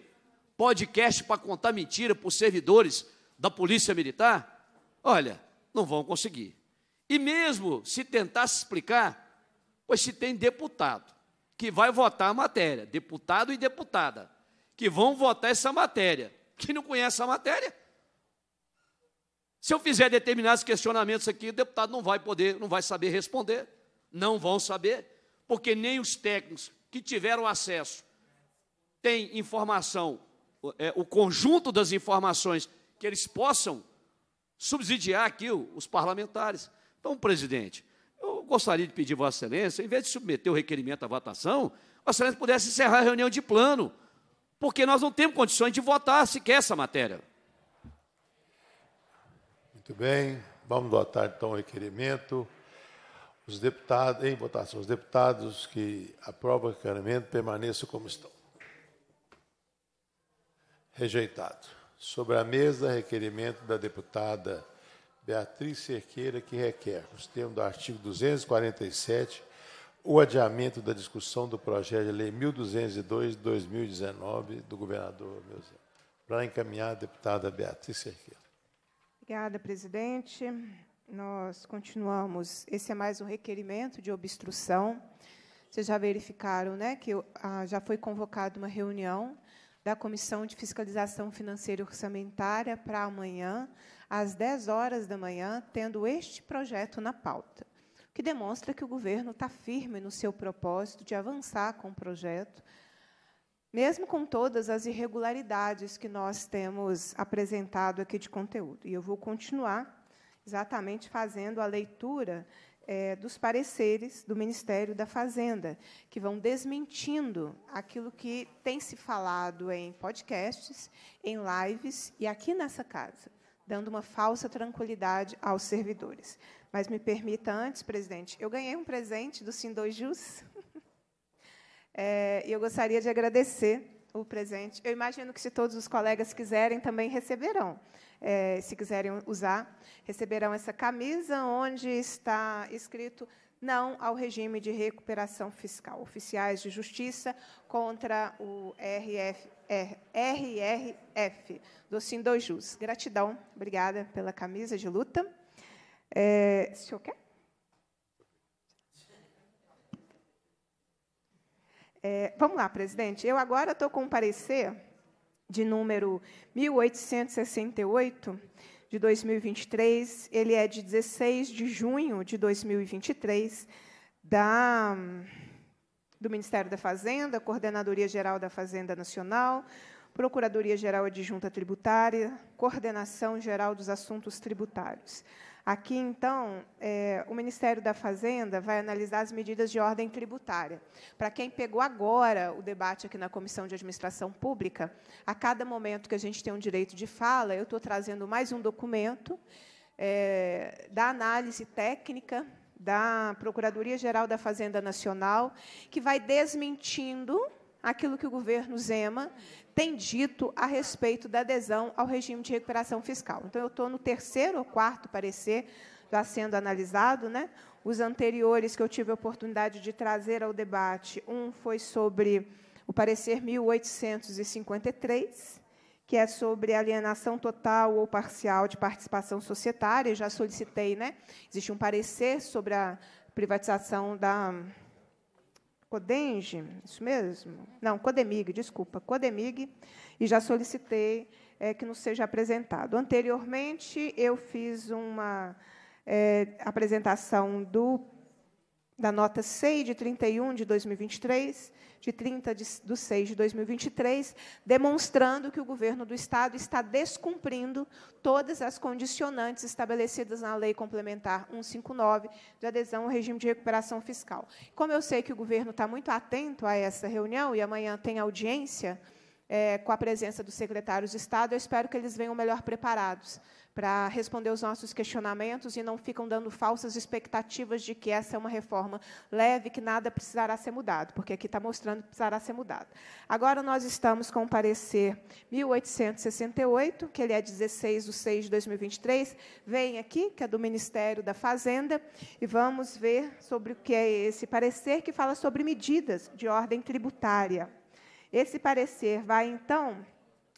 Podcast para contar mentira para os servidores da Polícia Militar? Olha, não vão conseguir. E mesmo se tentasse explicar, Pois se tem deputado que vai votar a matéria, deputado e deputada, que vão votar essa matéria, que não conhece a matéria. Se eu fizer determinados questionamentos aqui, o deputado não vai poder, não vai saber responder, não vão saber, porque nem os técnicos que tiveram acesso têm informação, é, o conjunto das informações que eles possam subsidiar aqui os parlamentares. Então, presidente, eu gostaria de pedir Vossa Excelência, em vez de submeter o requerimento à votação, Vossa Excelência pudesse encerrar a reunião de plano, porque nós não temos condições de votar sequer essa matéria. Muito bem, vamos votar então o requerimento. Os deputados, em votação, os deputados que aprovam o requerimento permaneçam como estão. Rejeitado. Sobre a mesa, requerimento da deputada Beatriz Cerqueira, que requer, nos termos do artigo 247, o adiamento da discussão do projeto de lei 1202 de 2019 do governador Meuzé. Para encaminhar a deputada Beatriz Cerqueira. Obrigada, presidente. Nós continuamos. Esse é mais um requerimento de obstrução. Vocês já verificaram né, que já foi convocada uma reunião da Comissão de Fiscalização Financeira e Orçamentária para amanhã, às 10 horas da manhã, tendo este projeto na pauta, o que demonstra que o governo está firme no seu propósito de avançar com o projeto, mesmo com todas as irregularidades que nós temos apresentado aqui de conteúdo. E eu vou continuar exatamente fazendo a leitura é, dos pareceres do Ministério da Fazenda, que vão desmentindo aquilo que tem se falado em podcasts, em lives e aqui nessa casa dando uma falsa tranquilidade aos servidores. Mas me permita antes, presidente, eu ganhei um presente do Sindojus. É, e eu gostaria de agradecer o presente. Eu imagino que, se todos os colegas quiserem, também receberão. É, se quiserem usar, receberão essa camisa onde está escrito não ao regime de recuperação fiscal. Oficiais de justiça contra o RF, R, RRF, do Sindojus. Gratidão, obrigada pela camisa de luta. É, o senhor quer? É, vamos lá, presidente. Eu agora estou com um parecer de número 1868 de 2023, ele é de 16 de junho de 2023, da, do Ministério da Fazenda, Coordenadoria Geral da Fazenda Nacional, Procuradoria Geral Adjunta Tributária, Coordenação Geral dos Assuntos Tributários. Aqui, então, é, o Ministério da Fazenda vai analisar as medidas de ordem tributária. Para quem pegou agora o debate aqui na Comissão de Administração Pública, a cada momento que a gente tem um direito de fala, eu estou trazendo mais um documento é, da análise técnica da Procuradoria-Geral da Fazenda Nacional, que vai desmentindo aquilo que o governo Zema tem dito a respeito da adesão ao regime de recuperação fiscal. Então, eu estou no terceiro ou quarto parecer, está sendo analisado. Né? Os anteriores que eu tive a oportunidade de trazer ao debate, um foi sobre o parecer 1853, que é sobre alienação total ou parcial de participação societária. Eu já solicitei, né? existe um parecer sobre a privatização da Codenge, isso mesmo? Não, Codemig, desculpa, Codemig, e já solicitei é, que nos seja apresentado. Anteriormente, eu fiz uma é, apresentação do da nota 6 de 31 de 2023, de 30 de, do 6 de 2023, demonstrando que o governo do Estado está descumprindo todas as condicionantes estabelecidas na Lei Complementar 159 de adesão ao regime de recuperação fiscal. Como eu sei que o governo está muito atento a essa reunião e amanhã tem audiência é, com a presença dos secretários de Estado, eu espero que eles venham melhor preparados para responder os nossos questionamentos e não ficam dando falsas expectativas de que essa é uma reforma leve, que nada precisará ser mudado, porque aqui está mostrando que precisará ser mudado. Agora nós estamos com o parecer 1868, que ele é 16 de 6 de 2023, vem aqui, que é do Ministério da Fazenda, e vamos ver sobre o que é esse parecer, que fala sobre medidas de ordem tributária. Esse parecer vai, então,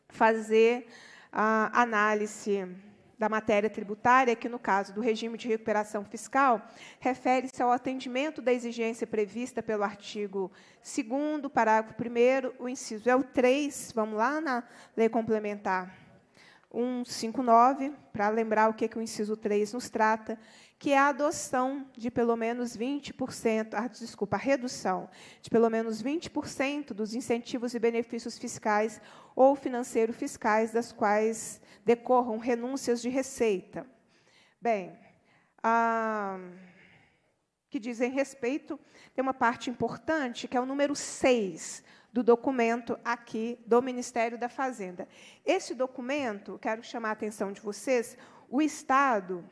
fazer a análise da matéria tributária, que no caso do regime de recuperação fiscal, refere-se ao atendimento da exigência prevista pelo artigo 2 parágrafo 1 o inciso é o 3, vamos lá na lei complementar 159, para lembrar o que, que o inciso 3 nos trata, que é a adoção de pelo menos 20%, ah, desculpa, a redução de pelo menos 20% dos incentivos e benefícios fiscais ou financeiros fiscais das quais decorram renúncias de receita. Bem, a, que dizem respeito, tem uma parte importante, que é o número 6 do documento aqui do Ministério da Fazenda. Esse documento, quero chamar a atenção de vocês, o Estado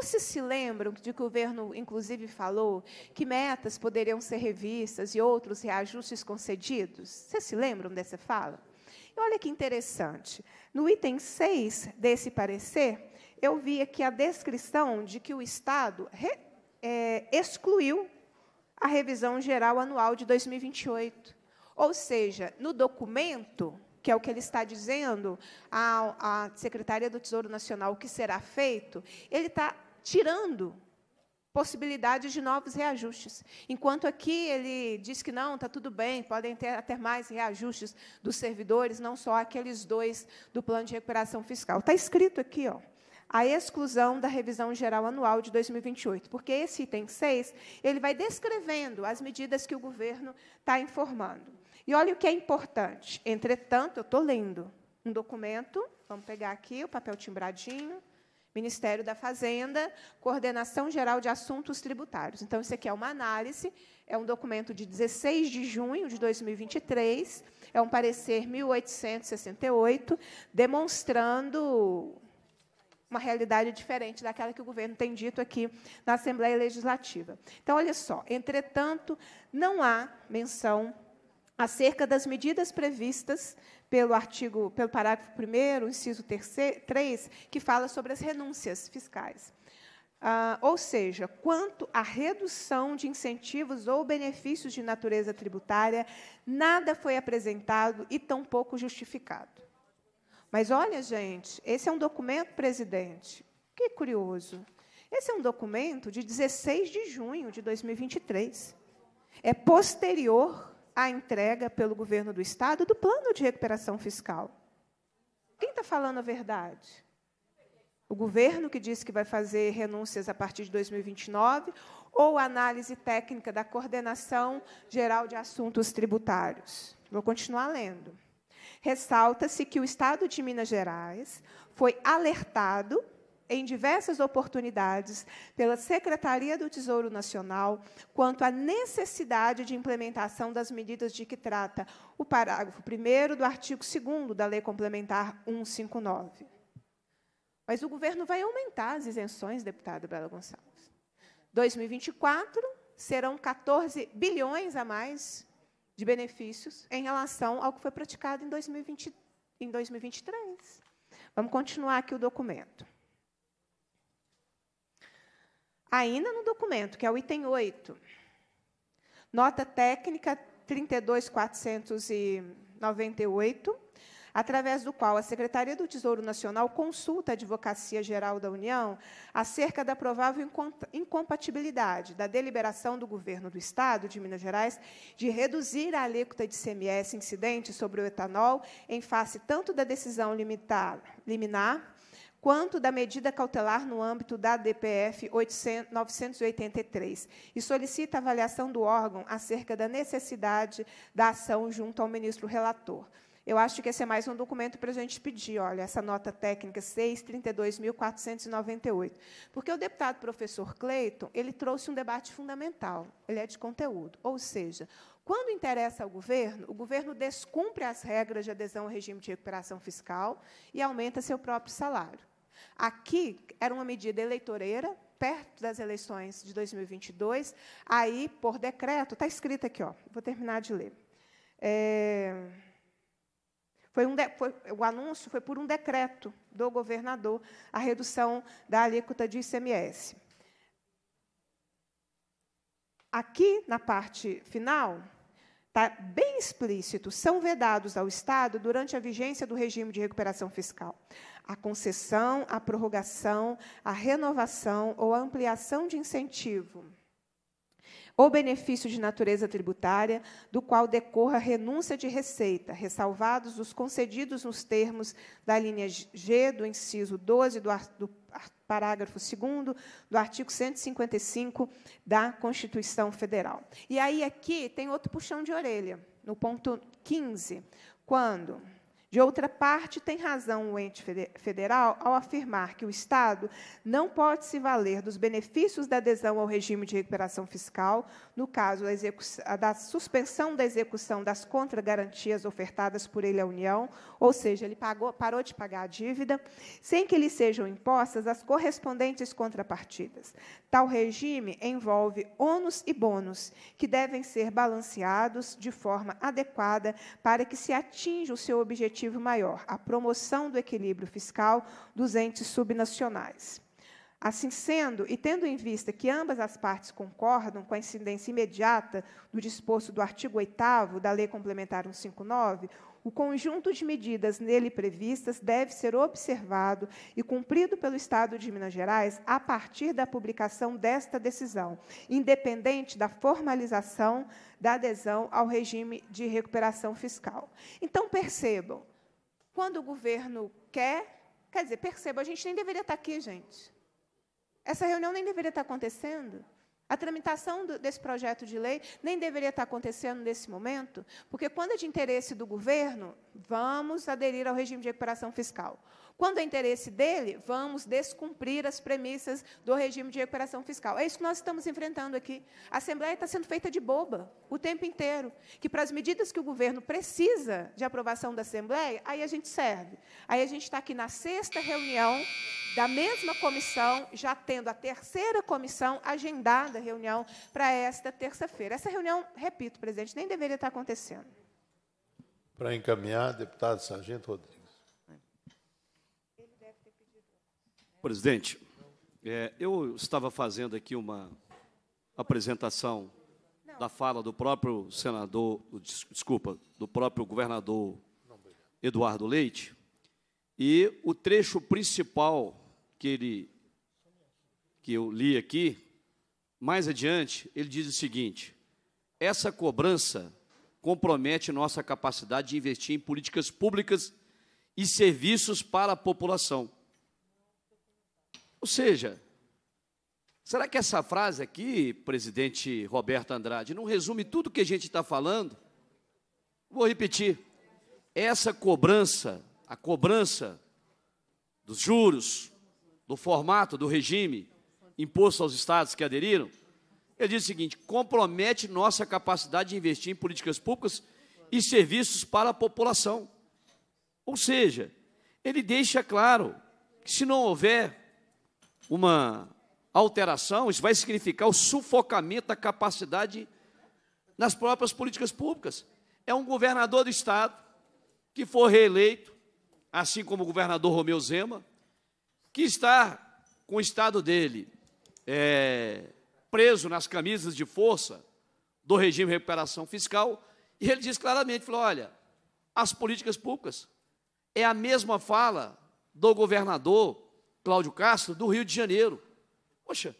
vocês se lembram de que o governo, inclusive, falou que metas poderiam ser revistas e outros reajustes concedidos? Vocês se lembram dessa fala? E olha que interessante. No item 6 desse parecer, eu vi aqui a descrição de que o Estado re, é, excluiu a revisão geral anual de 2028. Ou seja, no documento, que é o que ele está dizendo à, à Secretaria do Tesouro Nacional, o que será feito, ele está tirando possibilidades de novos reajustes. Enquanto aqui ele diz que não, está tudo bem, podem ter até mais reajustes dos servidores, não só aqueles dois do plano de recuperação fiscal. Está escrito aqui, ó, a exclusão da revisão geral anual de 2028, porque esse item 6, ele vai descrevendo as medidas que o governo está informando. E olha o que é importante. Entretanto, eu estou lendo um documento, vamos pegar aqui o papel timbradinho, Ministério da Fazenda, Coordenação Geral de Assuntos Tributários. Então, isso aqui é uma análise, é um documento de 16 de junho de 2023, é um parecer 1868, demonstrando uma realidade diferente daquela que o governo tem dito aqui na Assembleia Legislativa. Então, olha só, entretanto, não há menção acerca das medidas previstas pelo artigo, pelo parágrafo 1 inciso 3, que fala sobre as renúncias fiscais. Ah, ou seja, quanto à redução de incentivos ou benefícios de natureza tributária, nada foi apresentado e tampouco justificado. Mas olha, gente, esse é um documento, presidente. Que curioso. Esse é um documento de 16 de junho de 2023. É posterior a entrega pelo governo do Estado do plano de recuperação fiscal. Quem está falando a verdade? O governo que disse que vai fazer renúncias a partir de 2029 ou a análise técnica da coordenação geral de assuntos tributários? Vou continuar lendo. Ressalta-se que o Estado de Minas Gerais foi alertado em diversas oportunidades pela Secretaria do Tesouro Nacional quanto à necessidade de implementação das medidas de que trata o parágrafo 1 do artigo 2 da Lei Complementar 159. Mas o governo vai aumentar as isenções, deputado Bela Gonçalves. 2024 serão 14 bilhões a mais de benefícios em relação ao que foi praticado em, 2020, em 2023. Vamos continuar aqui o documento. Ainda no documento, que é o item 8. Nota técnica 32498, através do qual a Secretaria do Tesouro Nacional consulta a Advocacia Geral da União acerca da provável incompatibilidade da deliberação do Governo do Estado de Minas Gerais de reduzir a alíquota de CMS incidente sobre o etanol em face tanto da decisão limitar, liminar quanto da medida cautelar no âmbito da DPF 800, 983 e solicita avaliação do órgão acerca da necessidade da ação junto ao ministro relator. Eu acho que esse é mais um documento para a gente pedir, olha, essa nota técnica 632.498. Porque o deputado professor Cleiton, ele trouxe um debate fundamental, ele é de conteúdo, ou seja, quando interessa ao governo, o governo descumpre as regras de adesão ao regime de recuperação fiscal e aumenta seu próprio salário. Aqui era uma medida eleitoreira, perto das eleições de 2022. Aí, por decreto, está escrito aqui, ó, vou terminar de ler. É, foi um de, foi, o anúncio foi por um decreto do governador a redução da alíquota de ICMS. Aqui, na parte final, está bem explícito: são vedados ao Estado, durante a vigência do regime de recuperação fiscal, a concessão, a prorrogação, a renovação ou a ampliação de incentivo ou benefício de natureza tributária, do qual decorra renúncia de receita, ressalvados os concedidos nos termos da linha G do inciso 12 do, do parágrafo 2 do artigo 155 da Constituição Federal. E aí aqui tem outro puxão de orelha, no ponto 15, quando de outra parte, tem razão o ente federal ao afirmar que o Estado não pode se valer dos benefícios da adesão ao regime de recuperação fiscal, no caso da, da suspensão da execução das contragarantias ofertadas por ele à União, ou seja, ele pagou, parou de pagar a dívida, sem que lhe sejam impostas as correspondentes contrapartidas. Tal regime envolve ônus e bônus, que devem ser balanceados de forma adequada para que se atinja o seu objetivo objetivo maior, a promoção do equilíbrio fiscal dos entes subnacionais. Assim sendo, e tendo em vista que ambas as partes concordam com a incidência imediata do disposto do artigo 8 da Lei Complementar 159, o conjunto de medidas nele previstas deve ser observado e cumprido pelo Estado de Minas Gerais a partir da publicação desta decisão, independente da formalização da adesão ao regime de recuperação fiscal. Então, percebam, quando o governo quer, quer dizer, perceba, a gente nem deveria estar aqui, gente. Essa reunião nem deveria estar acontecendo. A tramitação do, desse projeto de lei nem deveria estar acontecendo nesse momento, porque quando é de interesse do governo, vamos aderir ao regime de recuperação fiscal. Quando é interesse dele, vamos descumprir as premissas do regime de recuperação fiscal. É isso que nós estamos enfrentando aqui. A Assembleia está sendo feita de boba o tempo inteiro. Que para as medidas que o governo precisa de aprovação da Assembleia, aí a gente serve. Aí a gente está aqui na sexta reunião da mesma comissão, já tendo a terceira comissão agendada reunião para esta terça-feira. Essa reunião, repito, presidente, nem deveria estar acontecendo. Para encaminhar, deputado Sargento Rodrigues. Presidente, é, eu estava fazendo aqui uma apresentação da fala do próprio senador, desculpa, do próprio governador Eduardo Leite, e o trecho principal que ele que eu li aqui, mais adiante, ele diz o seguinte: essa cobrança compromete nossa capacidade de investir em políticas públicas e serviços para a população. Ou seja, será que essa frase aqui, presidente Roberto Andrade, não resume tudo que a gente está falando? Vou repetir. Essa cobrança, a cobrança dos juros, do formato do regime imposto aos estados que aderiram, ele diz o seguinte: compromete nossa capacidade de investir em políticas públicas e serviços para a população. Ou seja, ele deixa claro que se não houver uma alteração, isso vai significar o sufocamento da capacidade nas próprias políticas públicas. É um governador do Estado que for reeleito, assim como o governador Romeu Zema, que está com o Estado dele é, preso nas camisas de força do regime de recuperação fiscal, e ele diz claramente, falou, olha, as políticas públicas é a mesma fala do governador Cláudio Castro, do Rio de Janeiro. Poxa,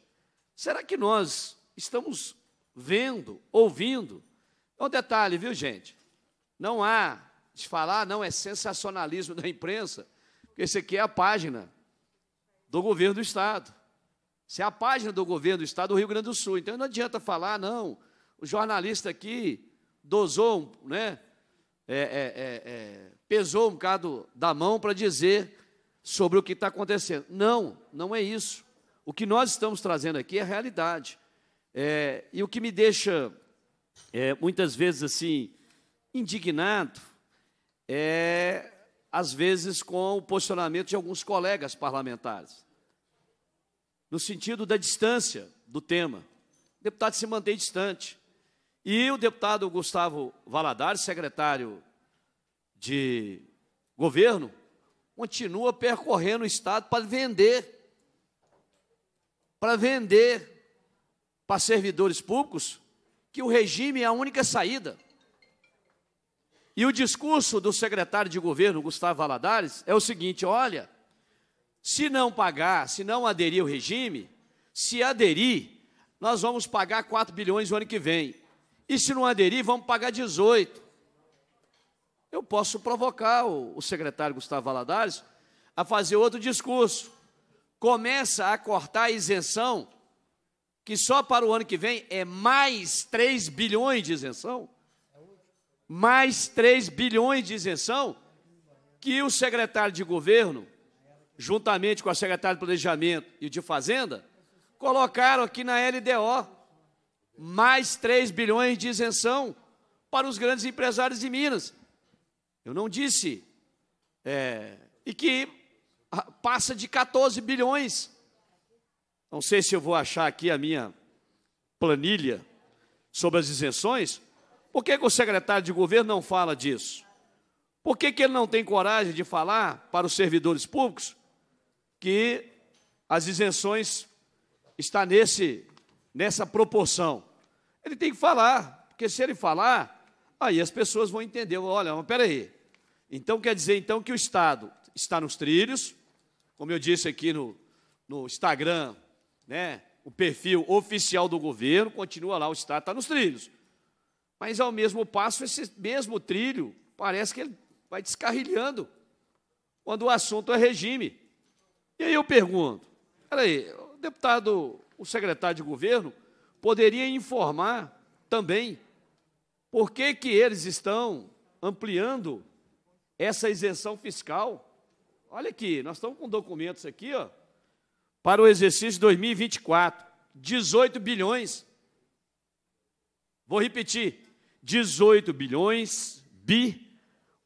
será que nós estamos vendo, ouvindo? É um detalhe, viu, gente? Não há de falar, não é sensacionalismo da imprensa, porque esse aqui é a página do governo do Estado. Isso é a página do governo do Estado do Rio Grande do Sul. Então não adianta falar, não. O jornalista aqui dosou, né? É, é, é, é pesou um bocado da mão para dizer sobre o que está acontecendo. Não, não é isso. O que nós estamos trazendo aqui é realidade. É, e o que me deixa é, muitas vezes assim indignado é às vezes com o posicionamento de alguns colegas parlamentares no sentido da distância do tema. O deputado se mantém distante. E o deputado Gustavo Valadares, secretário de governo, continua percorrendo o Estado para vender. Para vender para servidores públicos que o regime é a única saída. E o discurso do secretário de governo, Gustavo Valadares, é o seguinte: olha, se não pagar, se não aderir ao regime, se aderir, nós vamos pagar 4 bilhões no ano que vem. E se não aderir, vamos pagar 18. Eu posso provocar o, o secretário Gustavo Valadares a fazer outro discurso. Começa a cortar a isenção, que só para o ano que vem é mais 3 bilhões de isenção. Mais 3 bilhões de isenção que o secretário de governo, juntamente com a secretária de Planejamento e de Fazenda, colocaram aqui na LDO mais 3 bilhões de isenção para os grandes empresários de Minas. Eu não disse. É, e que ah, passa de 14 bilhões. Não sei se eu vou achar aqui a minha planilha sobre as isenções. Por que, que o secretário de governo não fala disso? Por que, que ele não tem coragem de falar para os servidores públicos que as isenções está nesse, nessa proporção? Ele tem que falar, porque se ele falar, aí as pessoas vão entender. Olha, mas peraí, então quer dizer então que o Estado está nos trilhos, como eu disse aqui no, no Instagram, né, o perfil oficial do governo, continua lá, o Estado está nos trilhos. Mas ao mesmo passo, esse mesmo trilho parece que ele vai descarrilhando quando o assunto é regime. E aí eu pergunto, peraí, o deputado, o secretário de governo, poderia informar também por que, que eles estão ampliando essa isenção fiscal. Olha aqui, nós estamos com documentos aqui, ó, para o exercício 2024, 18 bilhões. Vou repetir, 18 bilhões, bi,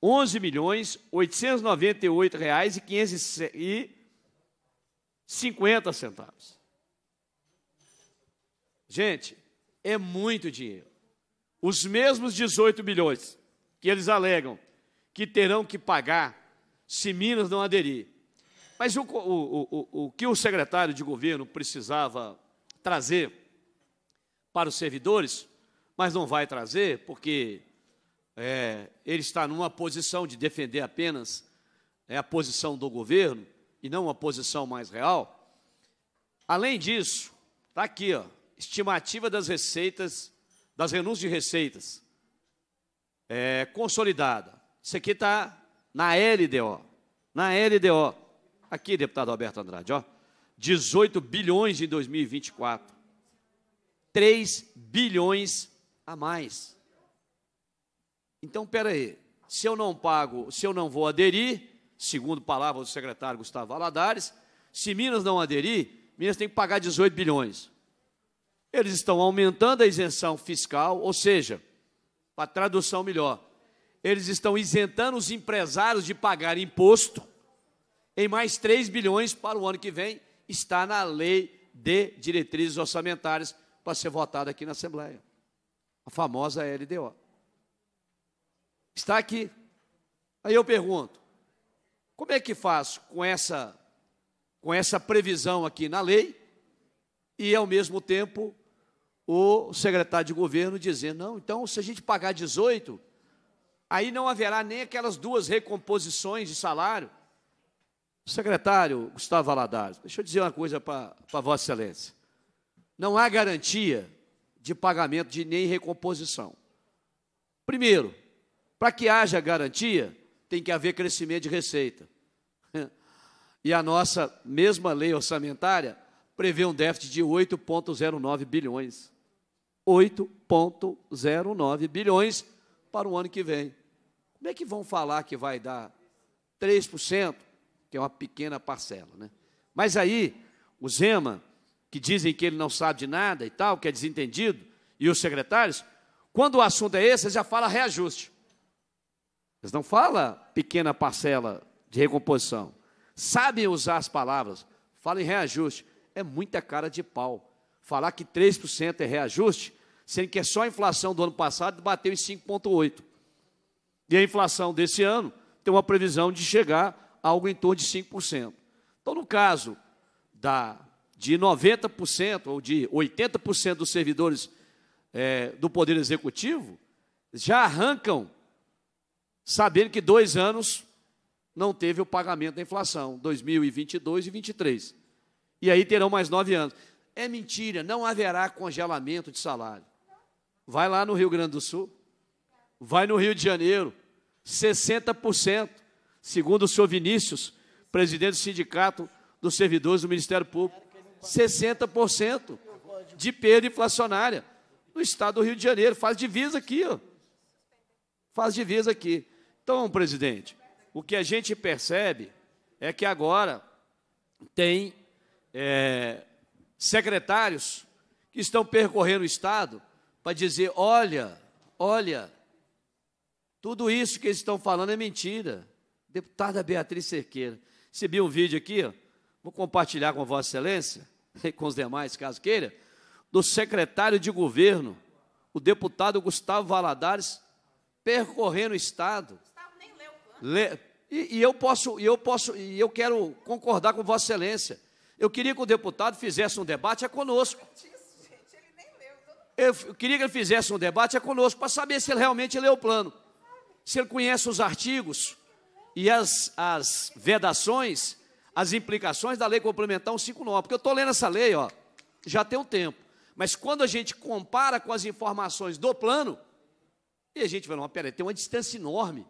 11 milhões, 898 reais e 550 centavos. Gente, é muito dinheiro. Os mesmos 18 bilhões que eles alegam que terão que pagar se Minas não aderir. Mas o, o, o, o que o secretário de governo precisava trazer para os servidores, mas não vai trazer, porque é, ele está numa posição de defender apenas é, a posição do governo e não uma posição mais real. Além disso, está aqui, ó, estimativa das receitas, das renúncias de receitas, é, consolidada. Isso aqui está na LDO. Na LDO. Aqui, deputado Alberto Andrade, ó. 18 bilhões em 2024. 3 bilhões a mais. Então, espera aí. Se eu não pago, se eu não vou aderir, segundo palavras do secretário Gustavo Aladares, se Minas não aderir, Minas tem que pagar 18 bilhões. Eles estão aumentando a isenção fiscal, ou seja, para tradução melhor, eles estão isentando os empresários de pagar imposto em mais 3 bilhões para o ano que vem, está na lei de diretrizes orçamentárias para ser votada aqui na Assembleia. A famosa LDO. Está aqui. Aí eu pergunto: como é que faço com essa com essa previsão aqui na lei e ao mesmo tempo o secretário de governo dizendo: "Não, então se a gente pagar 18, Aí não haverá nem aquelas duas recomposições de salário. Secretário Gustavo Valadares, deixa eu dizer uma coisa para Vossa Excelência. Não há garantia de pagamento de nem recomposição. Primeiro, para que haja garantia, tem que haver crescimento de receita. E a nossa mesma lei orçamentária prevê um déficit de 8,09 bilhões. 8,09 bilhões para o ano que vem. Como é que vão falar que vai dar 3%, que é uma pequena parcela, né? Mas aí, o Zema, que dizem que ele não sabe de nada e tal, que é desentendido, e os secretários, quando o assunto é esse, eles já falam reajuste. Eles não falam pequena parcela de recomposição. Sabem usar as palavras, falam em reajuste. É muita cara de pau. Falar que 3% é reajuste, sendo que é só a inflação do ano passado bateu em 5,8%. E a inflação desse ano tem uma previsão de chegar a algo em torno de 5%. Então, no caso da, de 90% ou de 80% dos servidores é, do Poder Executivo, já arrancam sabendo que dois anos não teve o pagamento da inflação, 2022 e 2023. E aí terão mais nove anos. É mentira, não haverá congelamento de salário. Vai lá no Rio Grande do Sul, vai no Rio de Janeiro, 60%, segundo o senhor Vinícius, presidente do sindicato dos servidores do Ministério Público. 60% de perda inflacionária no estado do Rio de Janeiro. Faz divisa aqui, ó. Faz divisa aqui. Então, presidente, o que a gente percebe é que agora tem é, secretários que estão percorrendo o Estado para dizer: olha, olha, tudo isso que eles estão falando é mentira. Deputada Beatriz Cerqueira. Recebi um vídeo aqui, ó, vou compartilhar com Vossa Excelência, e com os demais, caso queira, do secretário de governo, o deputado Gustavo Valadares, percorrendo o Estado. Gustavo nem leu o Le, e, e eu posso, e eu posso, e eu quero concordar com Vossa Excelência. Eu queria que o deputado fizesse um debate é conosco. É eu queria que ele fizesse um debate é conosco para saber se ele realmente leu o plano se ele conhece os artigos e as, as vedações, as implicações da lei complementar 159, porque eu estou lendo essa lei, ó, já tem um tempo. Mas quando a gente compara com as informações do plano, e a gente vai, não, peraí, tem uma distância enorme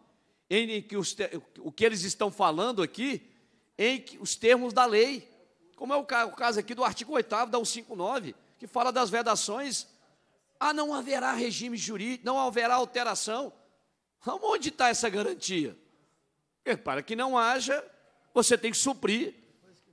em que os, o que eles estão falando aqui, em que, os termos da lei, como é o, o caso aqui do artigo 8 da 159, que fala das vedações, ah, não haverá regime jurídico, não haverá alteração, Onde está essa garantia? Porque para que não haja, você tem que suprir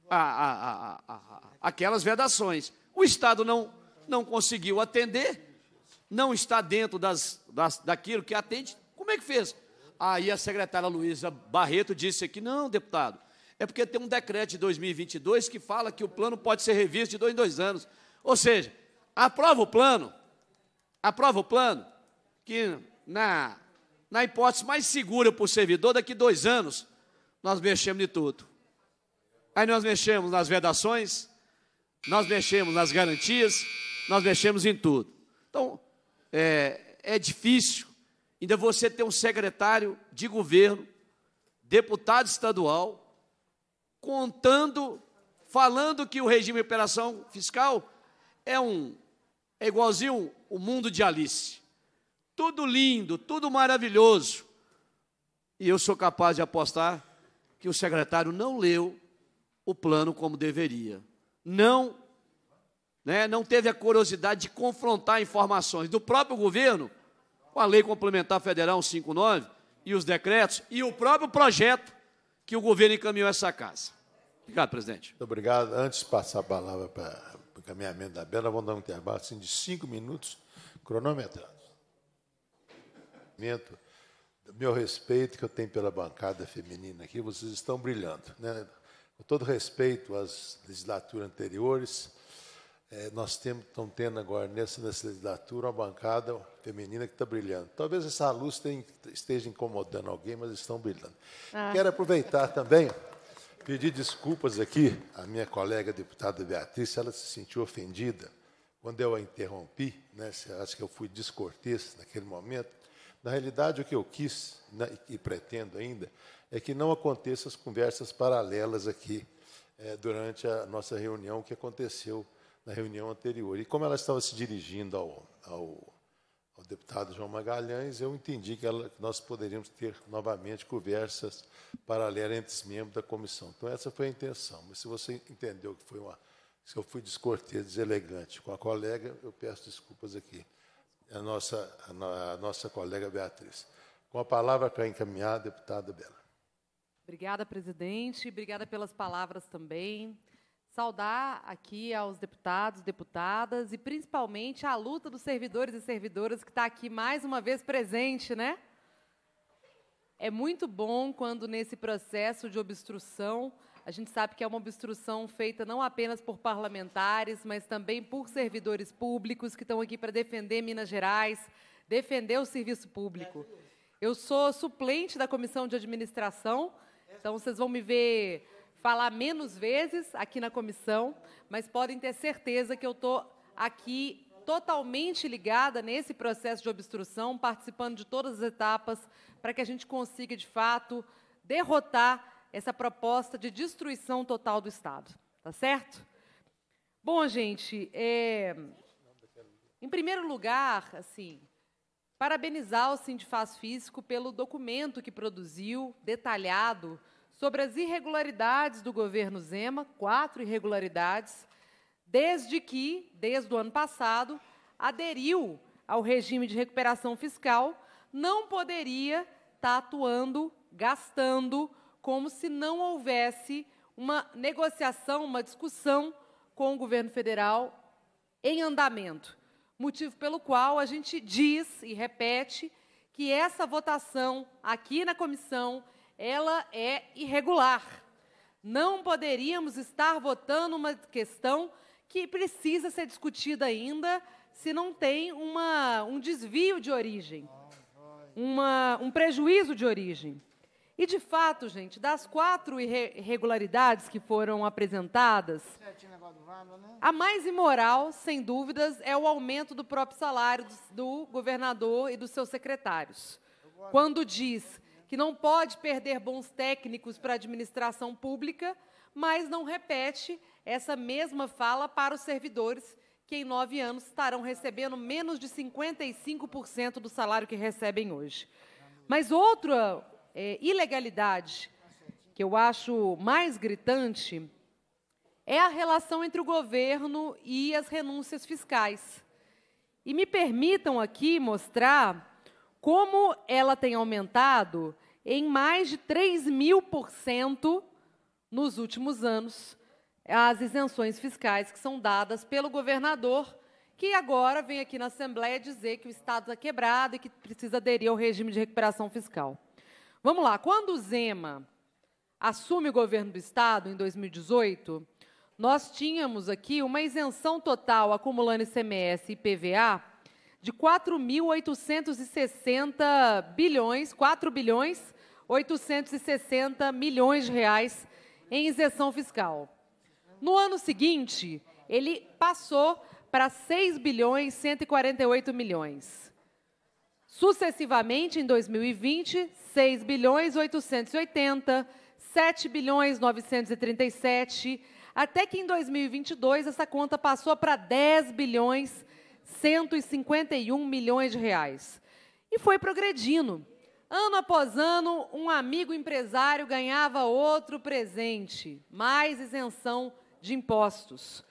a, a, a, aquelas vedações. O Estado não, não conseguiu atender, não está dentro das, das, daquilo que atende. Como é que fez? Aí a secretária Luísa Barreto disse aqui: não, deputado, é porque tem um decreto de 2022 que fala que o plano pode ser revisto de dois em dois anos. Ou seja, aprova o plano, aprova o plano, que na na hipótese mais segura para o servidor, daqui dois anos, nós mexemos de tudo. Aí nós mexemos nas vedações, nós mexemos nas garantias, nós mexemos em tudo. Então, é, é difícil ainda você ter um secretário de governo, deputado estadual, contando, falando que o regime de operação fiscal é um é igualzinho o mundo de Alice tudo lindo, tudo maravilhoso. E eu sou capaz de apostar que o secretário não leu o plano como deveria. Não né, não teve a curiosidade de confrontar informações do próprio governo com a Lei Complementar Federal 159 e os decretos e o próprio projeto que o governo encaminhou a essa casa. Obrigado, presidente. Muito obrigado. Antes de passar a palavra para o encaminhamento da Bela, vamos dar um intervalo assim, de cinco minutos cronometrados reconhecimento, do meu respeito que eu tenho pela bancada feminina aqui, vocês estão brilhando. Né? Com todo respeito às legislaturas anteriores, é, nós temos, estamos tendo agora nessa, nessa legislatura uma bancada feminina que está brilhando. Talvez essa luz esteja incomodando alguém, mas estão brilhando. Ah. Quero aproveitar também pedir desculpas aqui à minha colega deputada Beatriz, ela se sentiu ofendida quando eu a interrompi, né, acho que eu fui descortês naquele momento, na realidade, o que eu quis né, e pretendo ainda é que não aconteçam as conversas paralelas aqui é, durante a nossa reunião, que aconteceu na reunião anterior. E como ela estava se dirigindo ao, ao, ao deputado João Magalhães, eu entendi que, ela, nós poderíamos ter novamente conversas paralelas entre os membros da comissão. Então, essa foi a intenção. Mas se você entendeu que foi uma. Se eu fui descortês, deselegante com a colega, eu peço desculpas aqui a nossa, a nossa colega Beatriz. Com a palavra para encaminhar, deputada Bela. Obrigada, presidente. Obrigada pelas palavras também. Saudar aqui aos deputados, deputadas e principalmente à luta dos servidores e servidoras que está aqui mais uma vez presente, né? É muito bom quando nesse processo de obstrução a gente sabe que é uma obstrução feita não apenas por parlamentares, mas também por servidores públicos que estão aqui para defender Minas Gerais, defender o serviço público. Eu sou suplente da comissão de administração, então vocês vão me ver falar menos vezes aqui na comissão, mas podem ter certeza que eu estou aqui totalmente ligada nesse processo de obstrução, participando de todas as etapas, para que a gente consiga, de fato, derrotar essa proposta de destruição total do Estado. Tá certo? Bom, gente, é, em primeiro lugar, assim, parabenizar o Sindifaz Físico pelo documento que produziu, detalhado, sobre as irregularidades do governo Zema, quatro irregularidades, desde que, desde o ano passado, aderiu ao regime de recuperação fiscal, não poderia estar tá atuando, gastando como se não houvesse uma negociação, uma discussão com o governo federal em andamento. Motivo pelo qual a gente diz e repete que essa votação aqui na comissão, ela é irregular. Não poderíamos estar votando uma questão que precisa ser discutida ainda se não tem uma, um desvio de origem, uma, um prejuízo de origem. E, de fato, gente, das quatro irregularidades que foram apresentadas, né? a mais imoral, sem dúvidas, é o aumento do próprio salário do governador e dos seus secretários. Quando diz que não pode perder bons técnicos para a administração pública, mas não repete essa mesma fala para os servidores que em nove anos estarão recebendo menos de 55% do salário que recebem hoje. Mas outra é, ilegalidade que eu acho mais gritante é a relação entre o governo e as renúncias fiscais. E me permitam aqui mostrar como ela tem aumentado em mais de 3 mil por cento nos últimos anos, as isenções fiscais que são dadas pelo governador, que agora vem aqui na Assembleia dizer que o Estado está quebrado e que precisa aderir ao regime de recuperação fiscal. Vamos lá, quando o Zema assume o governo do Estado, em 2018, nós tínhamos aqui uma isenção total, acumulando ICMS e IPVA, de 4.860 bilhões, 4 bilhões 860 milhões de reais em isenção fiscal. No ano seguinte, ele passou para 6 bilhões 148 milhões. Sucessivamente, em 2020, 6 bilhões 880, 7 bilhões 937, até que em 2022 essa conta passou para 10 bilhões 151 milhões de reais. E foi progredindo. Ano após ano, um amigo empresário ganhava outro presente, mais isenção de impostos.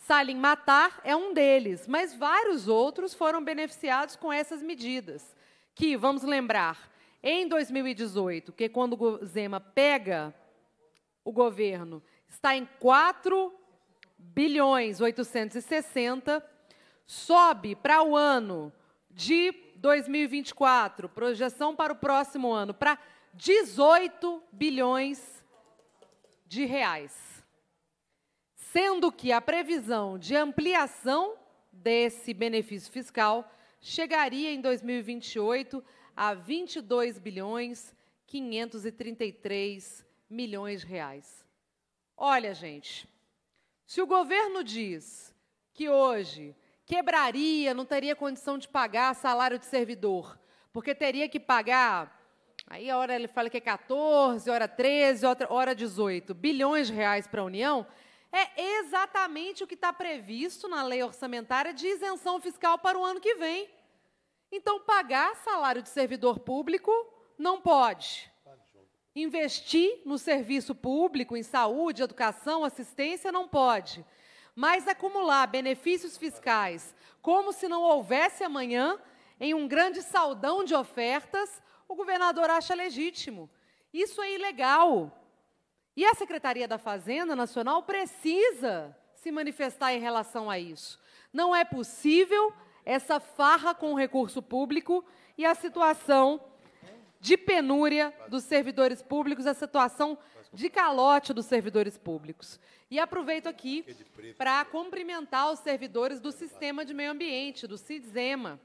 Salim Matar é um deles, mas vários outros foram beneficiados com essas medidas, que, vamos lembrar, em 2018, que quando o Zema pega o governo, está em 4 bilhões 860, sobe para o ano de 2024, projeção para o próximo ano, para 18 bilhões de reais sendo que a previsão de ampliação desse benefício fiscal chegaria em 2028 a 22 bilhões 533 milhões de reais. Olha, gente, se o governo diz que hoje quebraria, não teria condição de pagar salário de servidor, porque teria que pagar, aí a hora ele fala que é 14, hora 13, hora 18 bilhões de reais para a União, é exatamente o que está previsto na lei orçamentária de isenção fiscal para o ano que vem. Então, pagar salário de servidor público não pode. Investir no serviço público, em saúde, educação, assistência, não pode. Mas acumular benefícios fiscais como se não houvesse amanhã, em um grande saldão de ofertas, o governador acha legítimo. Isso é ilegal. E a Secretaria da Fazenda Nacional precisa se manifestar em relação a isso. Não é possível essa farra com o recurso público e a situação de penúria dos servidores públicos, a situação de calote dos servidores públicos. E aproveito aqui é para cumprimentar os servidores do Sistema de Meio Ambiente, do CIDSEMA,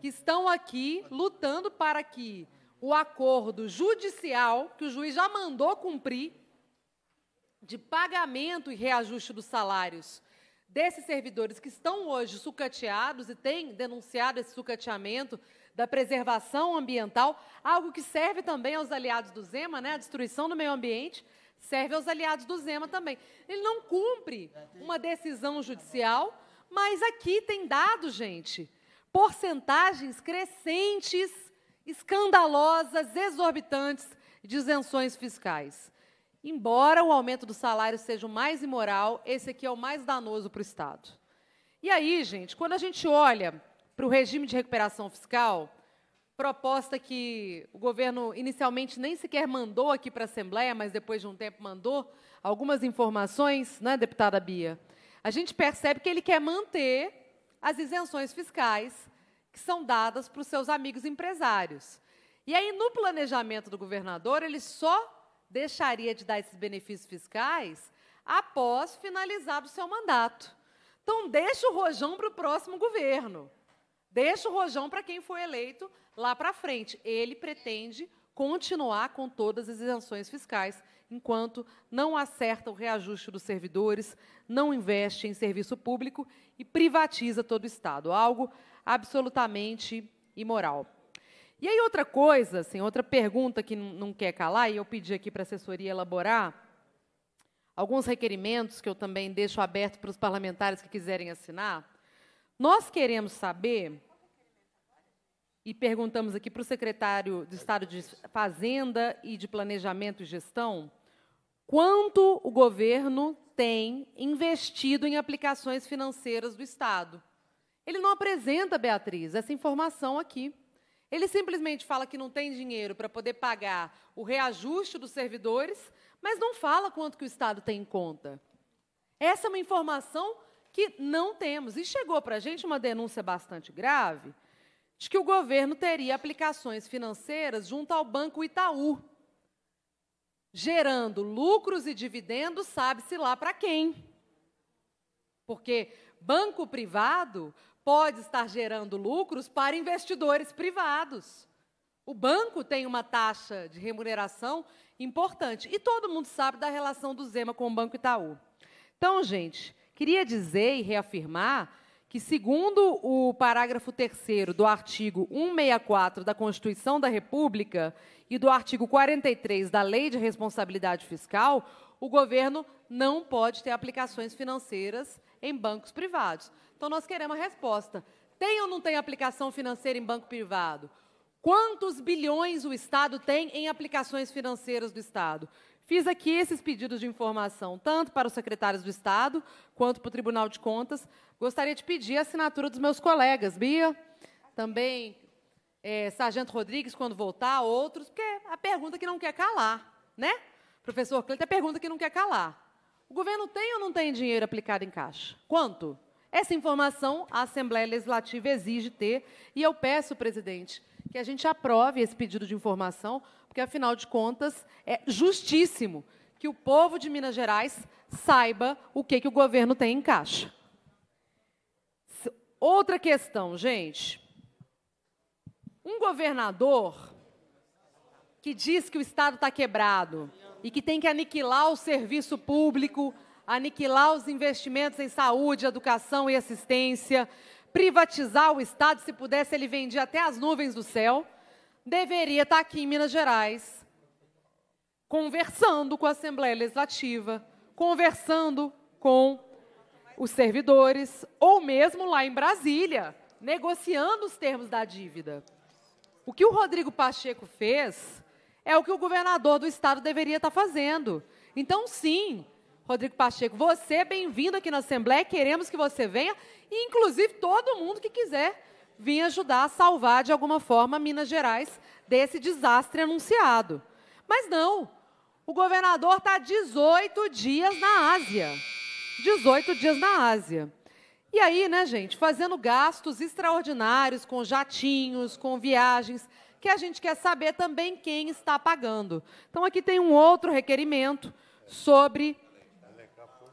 que estão aqui lutando para que o acordo judicial, que o juiz já mandou cumprir, de pagamento e reajuste dos salários desses servidores que estão hoje sucateados e têm denunciado esse sucateamento da preservação ambiental, algo que serve também aos aliados do Zema, né? A destruição do meio ambiente serve aos aliados do Zema também. Ele não cumpre uma decisão judicial, mas aqui tem dado, gente, porcentagens crescentes, escandalosas, exorbitantes de isenções fiscais. Embora o aumento do salário seja o mais imoral, esse aqui é o mais danoso para o Estado. E aí, gente, quando a gente olha para o regime de recuperação fiscal, proposta que o governo inicialmente nem sequer mandou aqui para a Assembleia, mas depois de um tempo mandou algumas informações, né, deputada Bia? A gente percebe que ele quer manter as isenções fiscais que são dadas para os seus amigos empresários. E aí, no planejamento do governador, ele só deixaria de dar esses benefícios fiscais após finalizado o seu mandato. Então, deixa o rojão para o próximo governo. Deixa o rojão para quem foi eleito lá para frente. Ele pretende continuar com todas as isenções fiscais, enquanto não acerta o reajuste dos servidores, não investe em serviço público e privatiza todo o Estado. Algo absolutamente imoral. E aí, outra coisa, assim, outra pergunta que não quer calar, e eu pedi aqui para a assessoria elaborar, alguns requerimentos que eu também deixo aberto para os parlamentares que quiserem assinar. Nós queremos saber, e perguntamos aqui para o secretário de Estado de Fazenda e de Planejamento e Gestão, quanto o governo tem investido em aplicações financeiras do Estado. Ele não apresenta, Beatriz, essa informação aqui. Ele simplesmente fala que não tem dinheiro para poder pagar o reajuste dos servidores, mas não fala quanto que o Estado tem em conta. Essa é uma informação que não temos. E chegou para a gente uma denúncia bastante grave de que o governo teria aplicações financeiras junto ao Banco Itaú, gerando lucros e dividendos, sabe-se lá para quem. Porque banco privado pode estar gerando lucros para investidores privados. O banco tem uma taxa de remuneração importante. E todo mundo sabe da relação do Zema com o Banco Itaú. Então, gente, queria dizer e reafirmar que, segundo o parágrafo 3 do artigo 164 da Constituição da República e do artigo 43 da Lei de Responsabilidade Fiscal, o governo não pode ter aplicações financeiras em bancos privados. Então, nós queremos a resposta. Tem ou não tem aplicação financeira em banco privado? Quantos bilhões o Estado tem em aplicações financeiras do Estado? Fiz aqui esses pedidos de informação, tanto para os secretários do Estado quanto para o Tribunal de Contas. Gostaria de pedir a assinatura dos meus colegas, Bia, também é, Sargento Rodrigues, quando voltar, outros, porque a pergunta que não quer calar, né? Professor Cleiton, a pergunta que não quer calar. O governo tem ou não tem dinheiro aplicado em caixa? Quanto? Essa informação a Assembleia Legislativa exige ter e eu peço, presidente, que a gente aprove esse pedido de informação, porque, afinal de contas, é justíssimo que o povo de Minas Gerais saiba o que, que o governo tem em caixa. Outra questão, gente. Um governador que diz que o Estado está quebrado e que tem que aniquilar o serviço público, aniquilar os investimentos em saúde, educação e assistência, privatizar o Estado, se pudesse ele vendia até as nuvens do céu, deveria estar aqui em Minas Gerais, conversando com a Assembleia Legislativa, conversando com os servidores, ou mesmo lá em Brasília, negociando os termos da dívida. O que o Rodrigo Pacheco fez é o que o governador do estado deveria estar tá fazendo. Então, sim, Rodrigo Pacheco, você é bem-vindo aqui na Assembleia, queremos que você venha, e inclusive todo mundo que quiser vir ajudar a salvar de alguma forma Minas Gerais desse desastre anunciado. Mas não, o governador está 18 dias na Ásia. 18 dias na Ásia. E aí, né, gente, fazendo gastos extraordinários com jatinhos, com viagens que a gente quer saber também quem está pagando. Então, aqui tem um outro requerimento sobre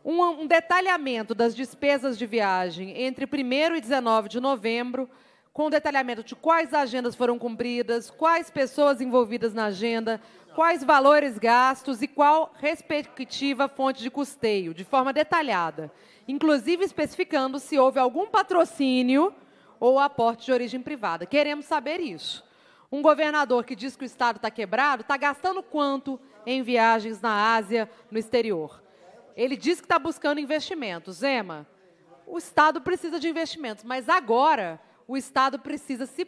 um, um detalhamento das despesas de viagem entre 1 e 19 de novembro, com detalhamento de quais agendas foram cumpridas, quais pessoas envolvidas na agenda, quais valores gastos e qual respectiva fonte de custeio, de forma detalhada, inclusive especificando se houve algum patrocínio ou aporte de origem privada. Queremos saber isso. Um governador que diz que o Estado está quebrado está gastando quanto em viagens na Ásia, no exterior? Ele diz que está buscando investimentos. Zema, o Estado precisa de investimentos, mas agora o Estado precisa se,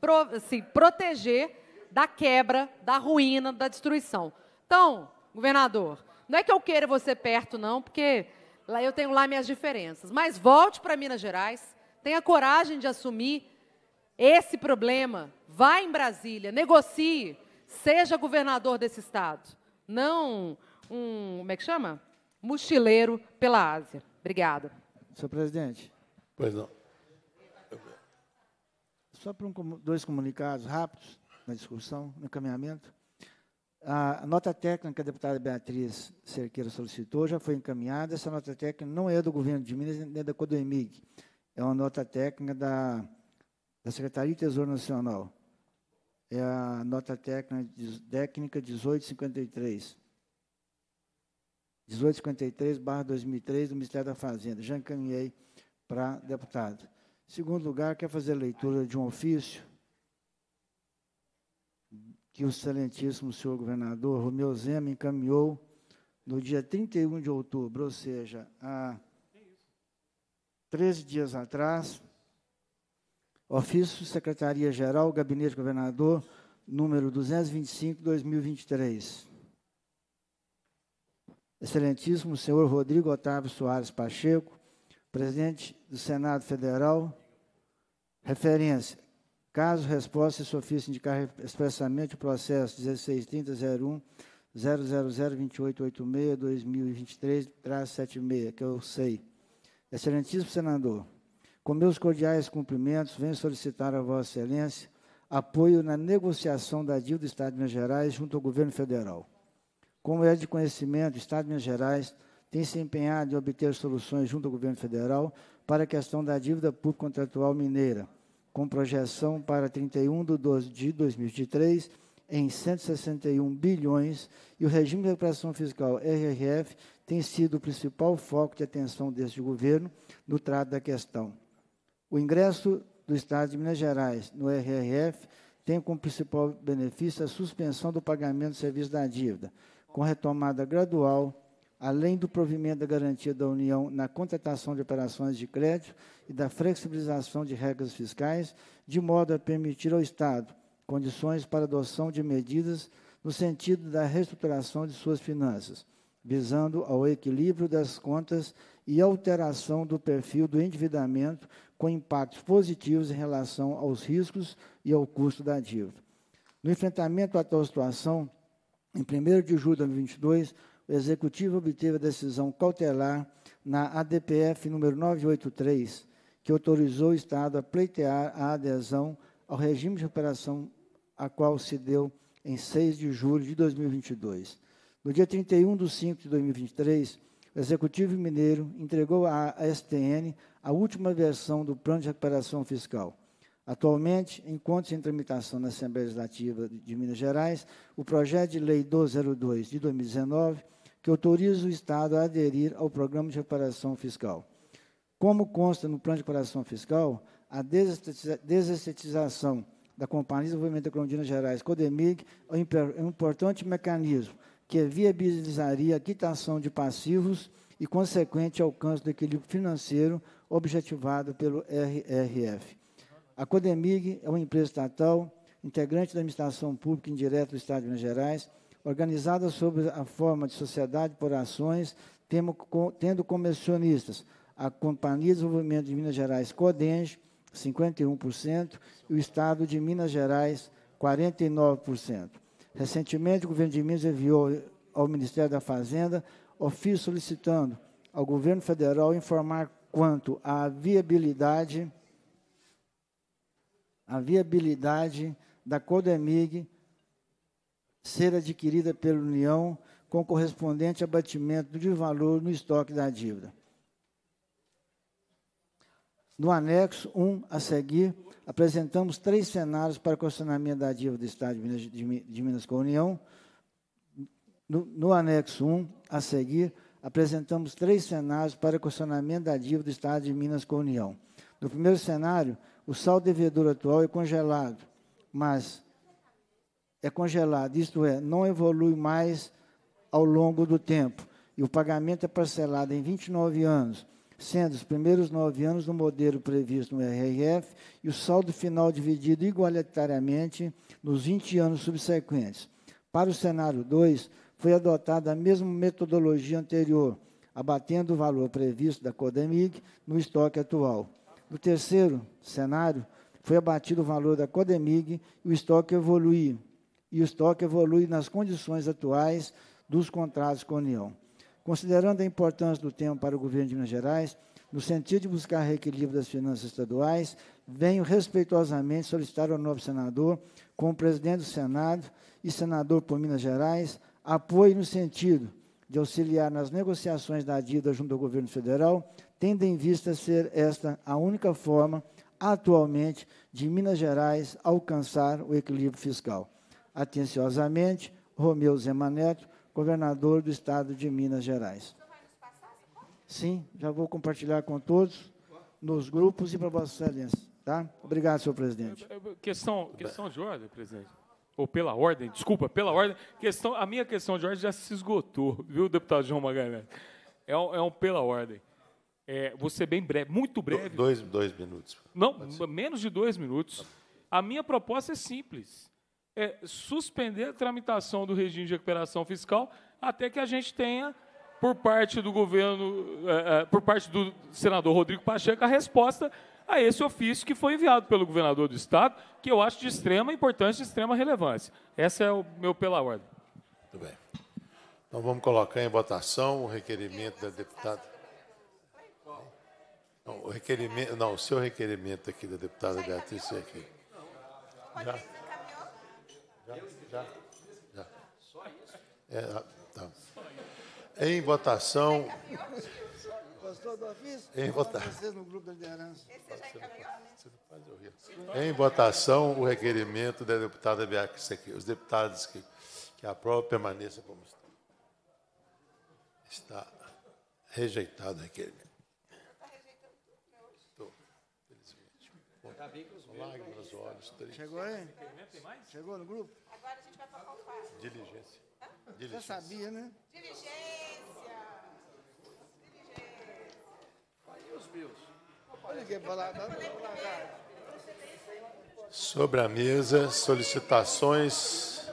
pro, se proteger da quebra, da ruína, da destruição. Então, governador, não é que eu queira você perto, não, porque lá eu tenho lá minhas diferenças, mas volte para Minas Gerais, tenha coragem de assumir esse problema, vá em Brasília, negocie, seja governador desse estado. Não um, como é que chama? Mochileiro pela Ásia. Obrigada. Senhor presidente. Pois não. Só para um, dois comunicados rápidos na discussão, no encaminhamento. A nota técnica que a deputada Beatriz Cerqueira solicitou já foi encaminhada. Essa nota técnica não é do governo de Minas nem da Codemig. É uma nota técnica da da Secretaria de Tesouro Nacional. É a nota técnica 1853. 1853, barra 2003, do Ministério da Fazenda. Já encaminhei para deputado. Segundo lugar, quer fazer leitura de um ofício que o excelentíssimo senhor governador Romeu Zema encaminhou no dia 31 de outubro, ou seja, há 13 dias atrás, Ofício Secretaria-Geral, Gabinete Governador, número 225-2023. Excelentíssimo senhor Rodrigo Otávio Soares Pacheco, presidente do Senado Federal, referência, caso, resposta e sofício indicar expressamente o processo 163001 0002886 2023 76 que eu sei. Excelentíssimo senador, com meus cordiais cumprimentos, venho solicitar a Vossa Excelência apoio na negociação da dívida do Estado de Minas Gerais junto ao governo federal. Como é de conhecimento, o Estado de Minas Gerais tem se empenhado em obter soluções junto ao governo federal para a questão da dívida pública contratual mineira, com projeção para 31 de 12 de 2023 em 161 bilhões, e o regime de recuperação fiscal RRF tem sido o principal foco de atenção deste governo no trato da questão. O ingresso do Estado de Minas Gerais no RRF tem como principal benefício a suspensão do pagamento do serviço da dívida, com retomada gradual, além do provimento da garantia da União na contratação de operações de crédito e da flexibilização de regras fiscais, de modo a permitir ao Estado condições para adoção de medidas no sentido da reestruturação de suas finanças, visando ao equilíbrio das contas e alteração do perfil do endividamento com impactos positivos em relação aos riscos e ao custo da dívida. No enfrentamento à tal situação, em 1 de julho de 2022, o Executivo obteve a decisão cautelar na ADPF número 983, que autorizou o Estado a pleitear a adesão ao regime de operação a qual se deu em 6 de julho de 2022. No dia 31 de 5 de 2023, o Executivo Mineiro entregou à STN a última versão do Plano de Recuperação Fiscal. Atualmente, enquanto se em tramitação na Assembleia Legislativa de Minas Gerais o projeto de lei 202 de 2019, que autoriza o Estado a aderir ao Programa de reparação Fiscal. Como consta no Plano de reparação Fiscal, a desestetização da Companhia de Desenvolvimento Econômico de Minas Gerais, CODEMIG, é um é importante mecanismo que viabilizaria a quitação de passivos e consequente alcance do equilíbrio financeiro objetivado pelo RRF. A Codemig é uma empresa estatal, integrante da administração pública indireta do Estado de Minas Gerais, organizada sob a forma de sociedade por ações, tendo como acionistas a Companhia de Desenvolvimento de Minas Gerais Codenge, 51%, e o Estado de Minas Gerais, 49%. Recentemente, o governo de Minas enviou ao Ministério da Fazenda ofício solicitando ao governo federal informar quanto à viabilidade a viabilidade da Codemig ser adquirida pela União com correspondente abatimento de valor no estoque da dívida. No anexo 1 a seguir, apresentamos três cenários para o questionamento da dívida do Estado de Minas, de, de Minas com a União, no, no anexo 1, a seguir, apresentamos três cenários para questionamento da dívida do Estado de Minas com a União. No primeiro cenário, o saldo devedor atual é congelado, mas é congelado, isto é, não evolui mais ao longo do tempo. E o pagamento é parcelado em 29 anos, sendo os primeiros nove anos no modelo previsto no RRF e o saldo final dividido igualitariamente nos 20 anos subsequentes. Para o cenário 2, foi adotada a mesma metodologia anterior, abatendo o valor previsto da Codemig no estoque atual. No terceiro cenário, foi abatido o valor da Codemig e o estoque evolui. E o estoque evolui nas condições atuais dos contratos com a União. Considerando a importância do tema para o governo de Minas Gerais, no sentido de buscar reequilíbrio das finanças estaduais, venho respeitosamente solicitar ao novo senador, como presidente do Senado e senador por Minas Gerais, apoio no sentido de auxiliar nas negociações da dívida junto ao governo federal, tendo em vista ser esta a única forma, atualmente, de Minas Gerais alcançar o equilíbrio fiscal. Atenciosamente, Romeu Neto, governador do Estado de Minas Gerais. Sim, já vou compartilhar com todos, nos grupos e para Vossa Excelência. Tá? Obrigado, senhor presidente. Questão, questão de ordem, presidente ou pela ordem, desculpa, pela ordem, questão, a minha questão de ordem já se esgotou, viu, deputado João Magalhães? É um, é um pela ordem. É, você bem breve, muito breve. Dois, dois minutos. Não, menos de dois minutos. A minha proposta é simples. É suspender a tramitação do regime de recuperação fiscal até que a gente tenha, por parte do governo, é, é por parte do senador Rodrigo Pacheco, a resposta a esse ofício que foi enviado pelo governador do Estado, que eu acho de extrema importância, de extrema relevância. Essa é o meu pela ordem. Muito bem. Então vamos colocar em votação o requerimento da deputada. Não, o requerimento, não, o seu requerimento aqui da deputada Beatriz é aqui. Já? Já? Já? Só É, tá. Em votação, Rodolfo, em votação. Né? Em votação, o requerimento da deputada Biax aqui. Os deputados que, que aprovam permaneçam como estão. Está rejeitado o requerimento. Tá lágrimas, olhos, três. Chegou hein? Chegou no grupo? Agora a gente vai tocar o passo. Diligência. Diligência. Você sabia, né? Diligência. os meus. falar nada. Sobre a mesa, solicitações.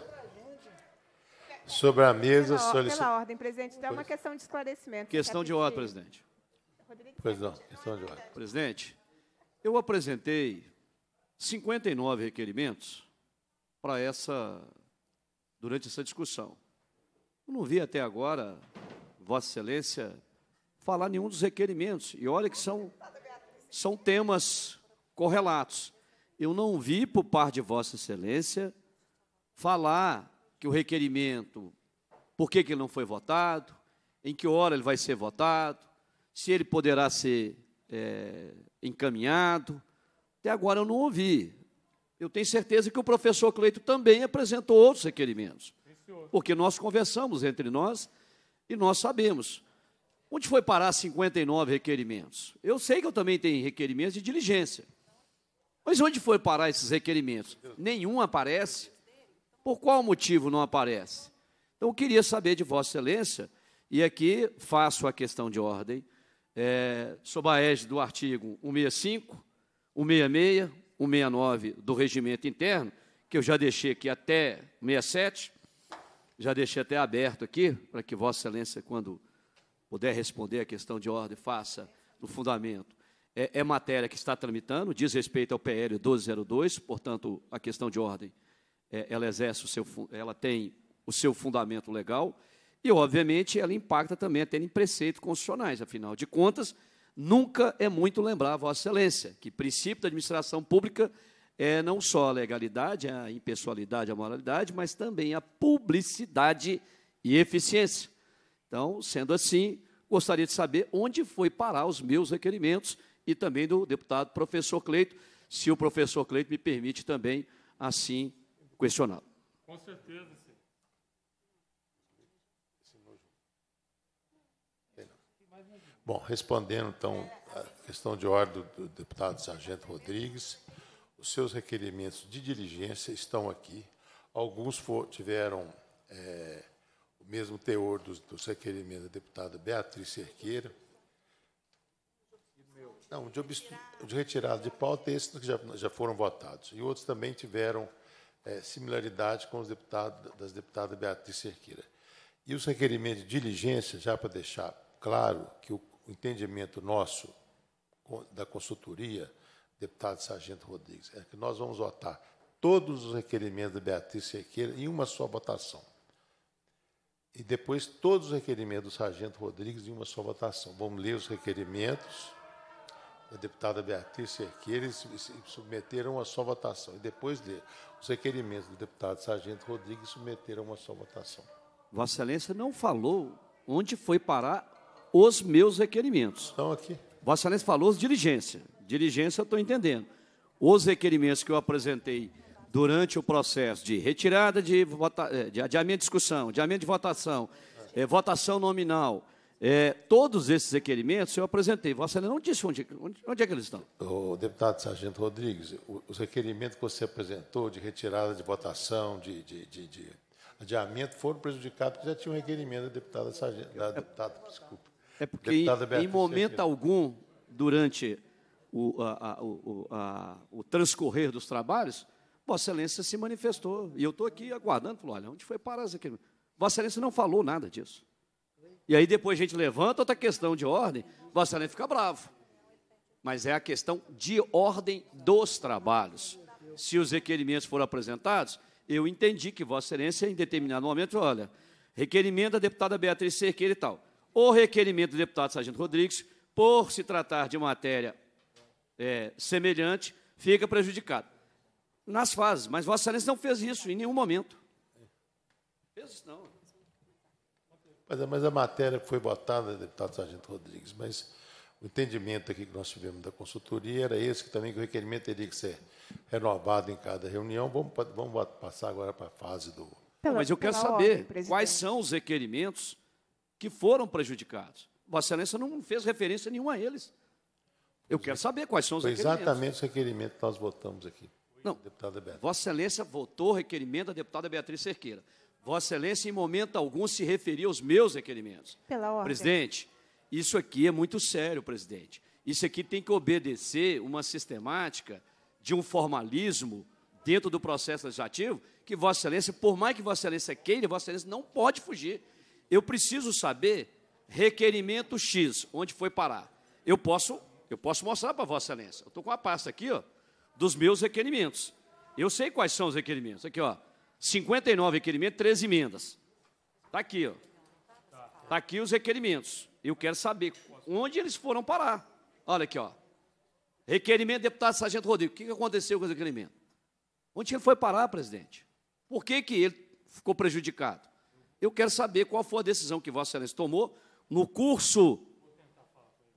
Sobre a mesa, solicitações. Pela ordem, presidente, então É uma questão de esclarecimento. Questão de ordem, presidente. Pois não, questão de ordem. Presidente, eu apresentei 59 requerimentos para essa durante essa discussão. Eu não vi até agora Vossa Excelência falar nenhum dos requerimentos. E olha que são, são temas correlatos. Eu não vi por parte de Vossa Excelência falar que o requerimento, por que, que ele não foi votado, em que hora ele vai ser votado, se ele poderá ser é, encaminhado. Até agora eu não ouvi. Eu tenho certeza que o professor Cleito também apresentou outros requerimentos, porque nós conversamos entre nós e nós sabemos. Onde foi parar 59 requerimentos? Eu sei que eu também tenho requerimentos de diligência. Mas onde foi parar esses requerimentos? Nenhum aparece. Por qual motivo não aparece? Então, eu queria saber de Vossa Excelência, e aqui faço a questão de ordem, é, sob a égide do artigo 165, 166, 169 do Regimento Interno, que eu já deixei aqui até 67, já deixei até aberto aqui, para que Vossa Excelência, quando puder responder a questão de ordem, faça no fundamento. É, é, matéria que está tramitando, diz respeito ao PL 1202, portanto, a questão de ordem, é, ela exerce o seu, ela tem o seu fundamento legal e, obviamente, ela impacta também até em preceitos constitucionais. Afinal de contas, nunca é muito lembrar Vossa Excelência que princípio da administração pública é não só a legalidade, é a impessoalidade, a moralidade, mas também a publicidade e eficiência. Então, sendo assim, gostaria de saber onde foi parar os meus requerimentos e também do deputado professor Cleito, se o professor Cleito me permite também assim questioná-lo. Com certeza, Bom, respondendo então a questão de ordem do deputado Sargento Rodrigues, os seus requerimentos de diligência estão aqui. Alguns for, tiveram é, o mesmo teor dos, requerimentos da deputada Beatriz Cerqueira. Não, de, obstru... de de pauta, esses que já, já foram votados. E outros também tiveram é, similaridade com os deputados das deputadas Beatriz Cerqueira. E os requerimentos de diligência, já para deixar claro que o entendimento nosso da consultoria, deputado Sargento Rodrigues, é que nós vamos votar todos os requerimentos da Beatriz Cerqueira em uma só votação e depois todos os requerimentos do Sargento Rodrigues em uma só votação. Vamos ler os requerimentos da deputada Beatriz Cerqueira, e submeteram a uma só votação. E depois ler os requerimentos do deputado Sargento Rodrigues submeteram a uma só votação. Vossa Excelência não falou onde foi parar os meus requerimentos. Estão aqui. Vossa Excelência falou os diligência. Diligência eu estou entendendo. Os requerimentos que eu apresentei durante o processo de retirada de, vota, eh, de adiamento de discussão, adiamento de votação, é, votação nominal, é, todos esses requerimentos eu apresentei. Vossa Excelência não disse onde, onde, onde, é que eles estão. O deputado Sargento Rodrigues, os requerimentos que você apresentou de retirada de votação, de, de, de, de adiamento, foram prejudicados porque já tinha um requerimento da deputada Sargento. Da é, deputada, é, desculpa. É porque, em, em momento algum, durante o, a, a, a, o transcorrer dos trabalhos, Vossa Excelência se manifestou. E eu estou aqui aguardando, falou, olha, onde foi parar isso aqui? Vossa Excelência não falou nada disso. E aí depois a gente levanta outra questão de ordem, Vossa Excelência fica bravo. Mas é a questão de ordem dos trabalhos. Se os requerimentos foram apresentados, eu entendi que Vossa Excelência, em determinado momento, olha, requerimento da deputada Beatriz Cerqueira e tal. O requerimento do deputado Sargento Rodrigues, por se tratar de matéria é, semelhante, fica prejudicado nas fases, mas Vossa Excelência não fez isso em nenhum momento. Fez isso não. Mas, mas a matéria que foi votada, deputado Sargento Rodrigues, mas o entendimento aqui que nós tivemos da consultoria era esse, que também que o requerimento teria que ser renovado em cada reunião. Vamos, vamos passar agora para a fase do. Pela, mas eu quero saber ordem, quais são os requerimentos que foram prejudicados. Vossa Excelência não fez referência nenhuma a eles. Eu quero é. saber quais são os requerimentos. Exatamente os requerimentos que nós votamos aqui. Não. Deputada Beatriz. Vossa Excelência votou o requerimento da deputada Beatriz Cerqueira. Vossa Excelência, em momento algum, se referiu aos meus requerimentos. Pela ordem. Presidente, isso aqui é muito sério, presidente. Isso aqui tem que obedecer uma sistemática de um formalismo dentro do processo legislativo que Vossa Excelência, por mais que Vossa Excelência queira, Vossa Excelência não pode fugir. Eu preciso saber requerimento X, onde foi parar. Eu posso, eu posso mostrar para Vossa Excelência. Eu estou com a pasta aqui, ó dos meus requerimentos. Eu sei quais são os requerimentos. Aqui, ó. 59 requerimentos, 13 emendas. Está aqui, ó. Está aqui os requerimentos. Eu quero saber onde eles foram parar. Olha aqui, ó. Requerimento deputado Sargento Rodrigo. O que aconteceu com os requerimentos? Onde ele foi parar, presidente? Por que, que ele ficou prejudicado? Eu quero saber qual foi a decisão que Vossa Excelência tomou no curso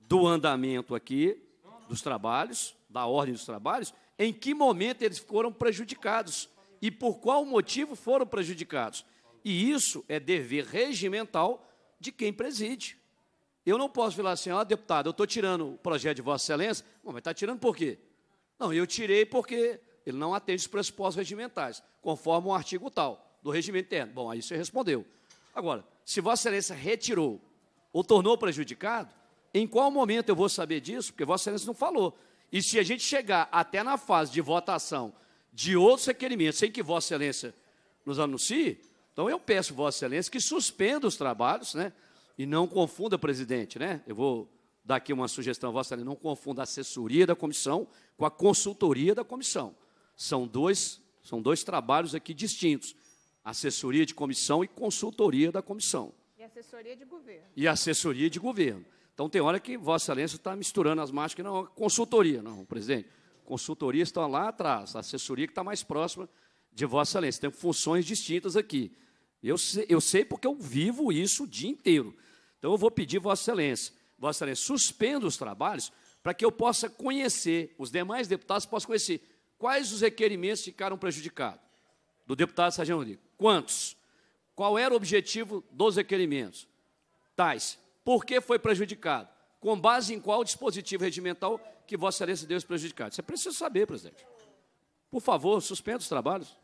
do andamento aqui, dos trabalhos, da ordem dos trabalhos, em que momento eles foram prejudicados e por qual motivo foram prejudicados. E isso é dever regimental de quem preside. Eu não posso falar assim, ó, oh, deputado, eu estou tirando o projeto de Vossa Excelência. Bom, mas está tirando por quê? Não, eu tirei porque ele não atende os pressupostos regimentais, conforme um artigo tal do regimento interno. Bom, aí você respondeu. Agora, se Vossa Excelência retirou ou tornou prejudicado, em qual momento eu vou saber disso? Porque Vossa Excelência não falou. E se a gente chegar até na fase de votação de outros requerimentos, sem que Vossa Excelência nos anuncie, então eu peço, Vossa Excelência, que suspenda os trabalhos, né? E não confunda, presidente, né? Eu vou dar aqui uma sugestão, Vossa Excelência, não confunda a assessoria da comissão com a consultoria da comissão. São dois, são dois trabalhos aqui distintos: assessoria de comissão e consultoria da comissão. E assessoria de governo. E assessoria de governo. Então, tem hora que Vossa Excelência está misturando as marchas, que não consultoria, não, presidente. Consultoria está lá atrás, a assessoria que está mais próxima de Vossa Excelência. Tem funções distintas aqui. Eu sei, eu sei porque eu vivo isso o dia inteiro. Então, eu vou pedir Vossa Excelência. Vossa Excelência, suspenda os trabalhos para que eu possa conhecer, os demais deputados possam conhecer quais os requerimentos ficaram prejudicados do deputado Sargento Rodrigo. Quantos? Qual era o objetivo dos requerimentos? Tais. Por que foi prejudicado? Com base em qual dispositivo regimental que Vossa Excelência deu prejudicado? Você é precisa saber, presidente. Por favor, suspenda os trabalhos.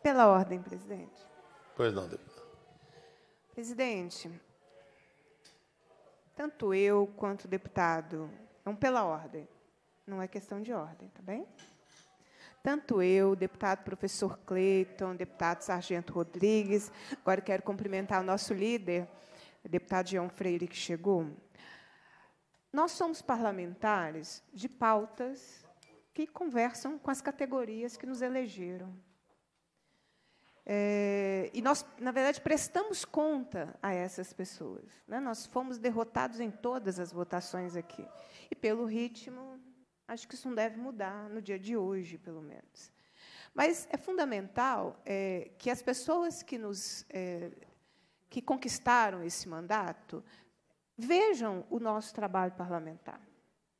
Pela ordem, presidente. Pois não, deputado. Presidente, tanto eu quanto o deputado, não pela ordem, não é questão de ordem, tá bem? Tanto eu, deputado professor Cleiton, deputado sargento Rodrigues, agora quero cumprimentar o nosso líder, deputado João Freire, que chegou, nós somos parlamentares de pautas que conversam com as categorias que nos elegeram. É, e nós, na verdade, prestamos conta a essas pessoas. Né? Nós fomos derrotados em todas as votações aqui. E, pelo ritmo, acho que isso não deve mudar no dia de hoje, pelo menos. Mas é fundamental é, que as pessoas que nos é, que conquistaram esse mandato, vejam o nosso trabalho parlamentar.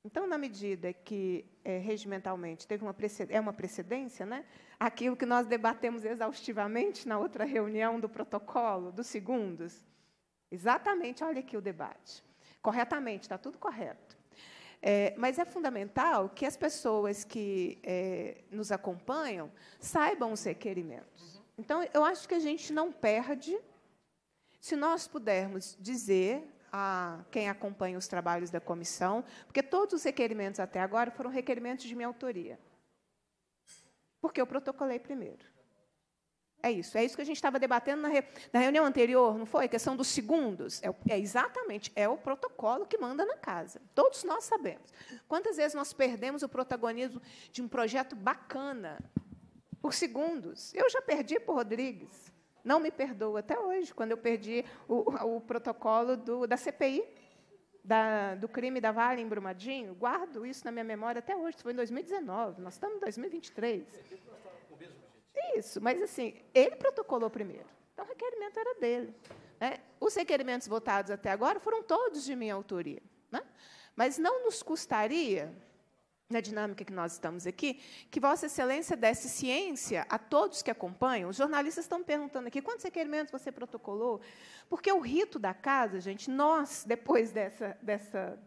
Então, na medida que é, regimentalmente teve uma é uma precedência, né? aquilo que nós debatemos exaustivamente na outra reunião do protocolo, dos segundos, exatamente, olha aqui o debate. Corretamente, está tudo correto. É, mas é fundamental que as pessoas que é, nos acompanham saibam os requerimentos. Uhum. Então, eu acho que a gente não perde se nós pudermos dizer a quem acompanha os trabalhos da comissão, porque todos os requerimentos até agora foram requerimentos de minha autoria. Porque eu protocolei primeiro. É isso. É isso que a gente estava debatendo na, re, na, reunião anterior, não foi? A questão dos segundos. É, é, exatamente, é o protocolo que manda na casa. Todos nós sabemos. Quantas vezes nós perdemos o protagonismo de um projeto bacana por segundos? Eu já perdi por Rodrigues não me perdoa até hoje, quando eu perdi o, o protocolo do, da CPI, da, do crime da Vale em Brumadinho, guardo isso na minha memória até hoje, isso foi em 2019, nós estamos em 2023. Isso, mas assim, ele protocolou primeiro, então o requerimento era dele. Né? Os requerimentos votados até agora foram todos de minha autoria. Né? Mas não nos custaria na dinâmica que nós estamos aqui, que Vossa Excelência desse ciência a todos que acompanham. Os jornalistas estão perguntando aqui quantos requerimentos você protocolou, porque o rito da casa, gente, nós, depois dessa, dessa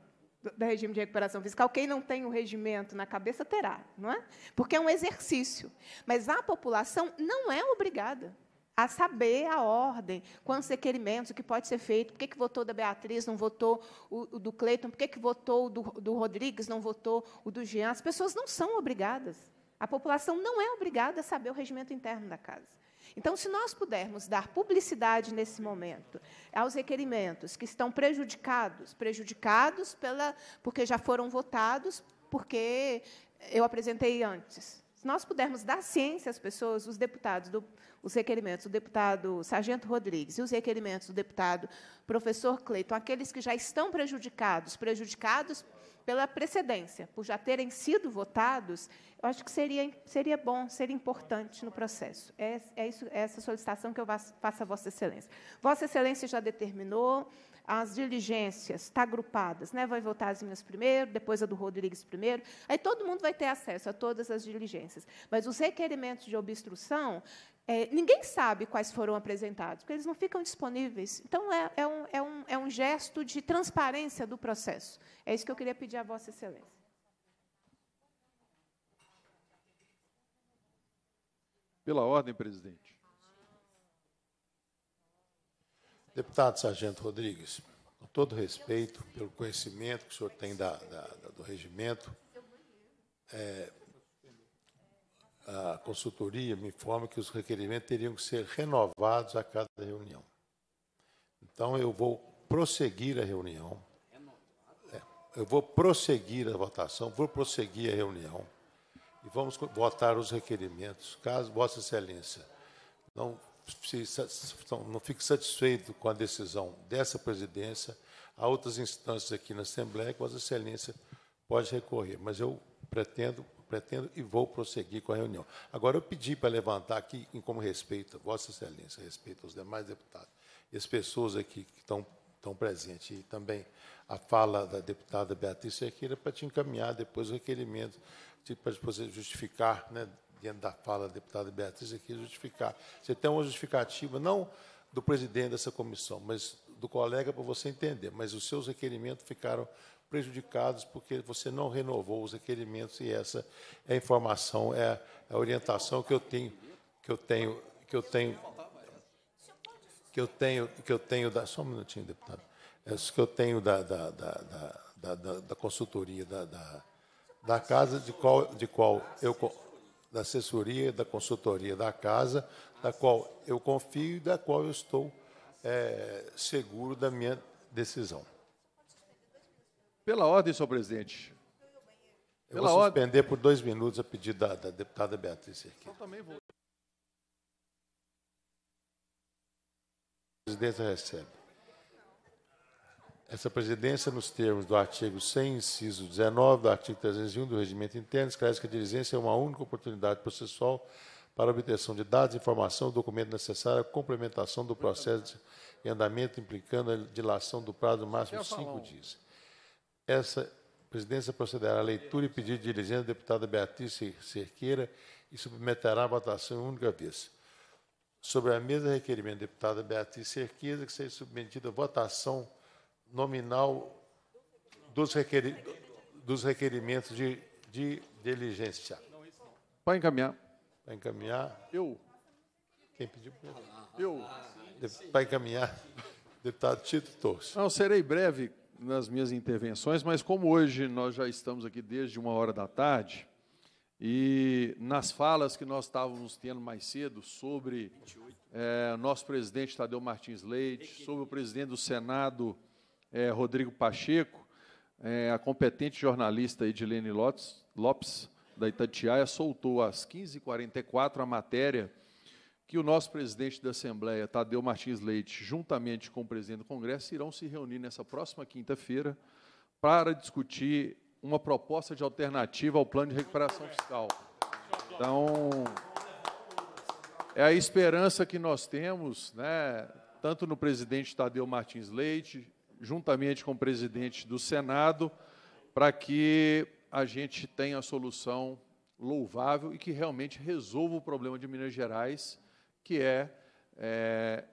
do regime de recuperação fiscal, quem não tem o regimento na cabeça terá, não é? Porque é um exercício. Mas a população não é obrigada a saber a ordem, quantos requerimentos, o que pode ser feito, por que, que votou da Beatriz, não votou o, o do Cleiton, por que, que votou o do, do Rodrigues, não votou o do Jean. As pessoas não são obrigadas. A população não é obrigada a saber o regimento interno da casa. Então, se nós pudermos dar publicidade nesse momento aos requerimentos que estão prejudicados, prejudicados pela, porque já foram votados, porque eu apresentei antes, se nós pudermos dar ciência às pessoas, os deputados, do, os requerimentos do deputado Sargento Rodrigues e os requerimentos do deputado professor Cleiton, aqueles que já estão prejudicados, prejudicados pela precedência, por já terem sido votados, eu acho que seria, seria bom, seria importante no processo. É, é, isso, é essa solicitação que eu faço a Vossa Excelência. Vossa Excelência já determinou as diligências, está agrupadas, né? vai votar as minhas primeiro, depois a do Rodrigues primeiro, aí todo mundo vai ter acesso a todas as diligências. Mas os requerimentos de obstrução, é, ninguém sabe quais foram apresentados, porque eles não ficam disponíveis. Então, é, é, um, é, um, é um gesto de transparência do processo. É isso que eu queria pedir à Vossa Excelência. Pela ordem, presidente. Deputado Sargento Rodrigues, com todo respeito pelo conhecimento que o senhor tem da, da, da, do regimento, é, a consultoria me informa que os requerimentos teriam que ser renovados a cada reunião. Então, eu vou prosseguir a reunião. É, eu vou prosseguir a votação, vou prosseguir a reunião e vamos votar os requerimentos. Caso Vossa Excelência não então, não fico satisfeito com a decisão dessa presidência. Há outras instâncias aqui na Assembleia que Vossa Excelência pode recorrer, mas eu pretendo, pretendo e vou prosseguir com a reunião. Agora, eu pedi para levantar aqui, em como respeito Vossa Excelência, respeito aos demais deputados e as pessoas aqui que estão, estão presentes, e também a fala da deputada Beatriz Serqueira, para te encaminhar depois o requerimento, para você justificar, né, diante da fala da deputada Beatriz aqui, justificar. Você tem uma justificativa, não do presidente dessa comissão, mas do colega para você entender. Mas os seus requerimentos ficaram prejudicados porque você não renovou os requerimentos e essa é a informação, é a é orientação que eu tenho, que eu tenho, que eu tenho, que eu tenho, que eu tenho da. Só um minutinho, deputado. É isso que eu tenho da, da, da, da, da consultoria da, da, casa de qual, de qual eu da assessoria, da consultoria da casa, da qual eu confio e da qual eu estou é, seguro da minha decisão. Pela ordem, senhor presidente. Pela eu vou suspender ordem. por dois minutos a pedido da, da deputada Beatriz Cerqueira. Eu também vou. A presidência recebe. Essa presidência, nos termos do artigo 100, inciso 19, do artigo 301 do Regimento Interno, esclarece que a diligência é uma única oportunidade processual para obtenção de dados, informação, documento necessário à complementação do processo em andamento, implicando a dilação do prazo máximo de cinco dias. Essa presidência procederá à leitura e pedido de diligência da deputada Beatriz Cerqueira e submeterá a votação em única vez. Sobre a mesa, requerimento da deputada Beatriz Cerqueira, que seja submetida à votação nominal dos, requeri dos requerimentos de, de diligência. Para encaminhar. Para encaminhar. Eu. Quem pediu primeiro? Eu. Para encaminhar, deputado Tito Torres. Não, serei breve nas minhas intervenções, mas como hoje nós já estamos aqui desde uma hora da tarde, e nas falas que nós estávamos tendo mais cedo sobre é, nosso presidente Tadeu Martins Leite, sobre o presidente do Senado, é, Rodrigo Pacheco, é, a competente jornalista Edilene Lopes, Lopes da Itatiaia, soltou às 15h44 a matéria que o nosso presidente da Assembleia, Tadeu Martins Leite, juntamente com o presidente do Congresso, irão se reunir nessa próxima quinta-feira para discutir uma proposta de alternativa ao plano de recuperação fiscal. Então, é a esperança que nós temos, né, tanto no presidente Tadeu Martins Leite, juntamente com o presidente do Senado, para que a gente tenha a solução louvável e que realmente resolva o problema de Minas Gerais, que é, é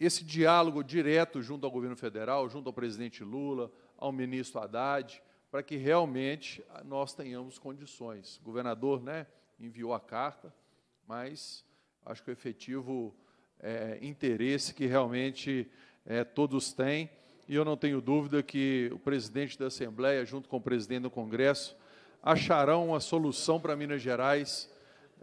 esse diálogo direto junto ao governo federal, junto ao presidente Lula, ao ministro Haddad, para que realmente nós tenhamos condições. O governador né, enviou a carta, mas acho que o efetivo é, interesse que realmente é, todos têm e eu não tenho dúvida que o presidente da Assembleia, junto com o presidente do Congresso, acharão uma solução para Minas Gerais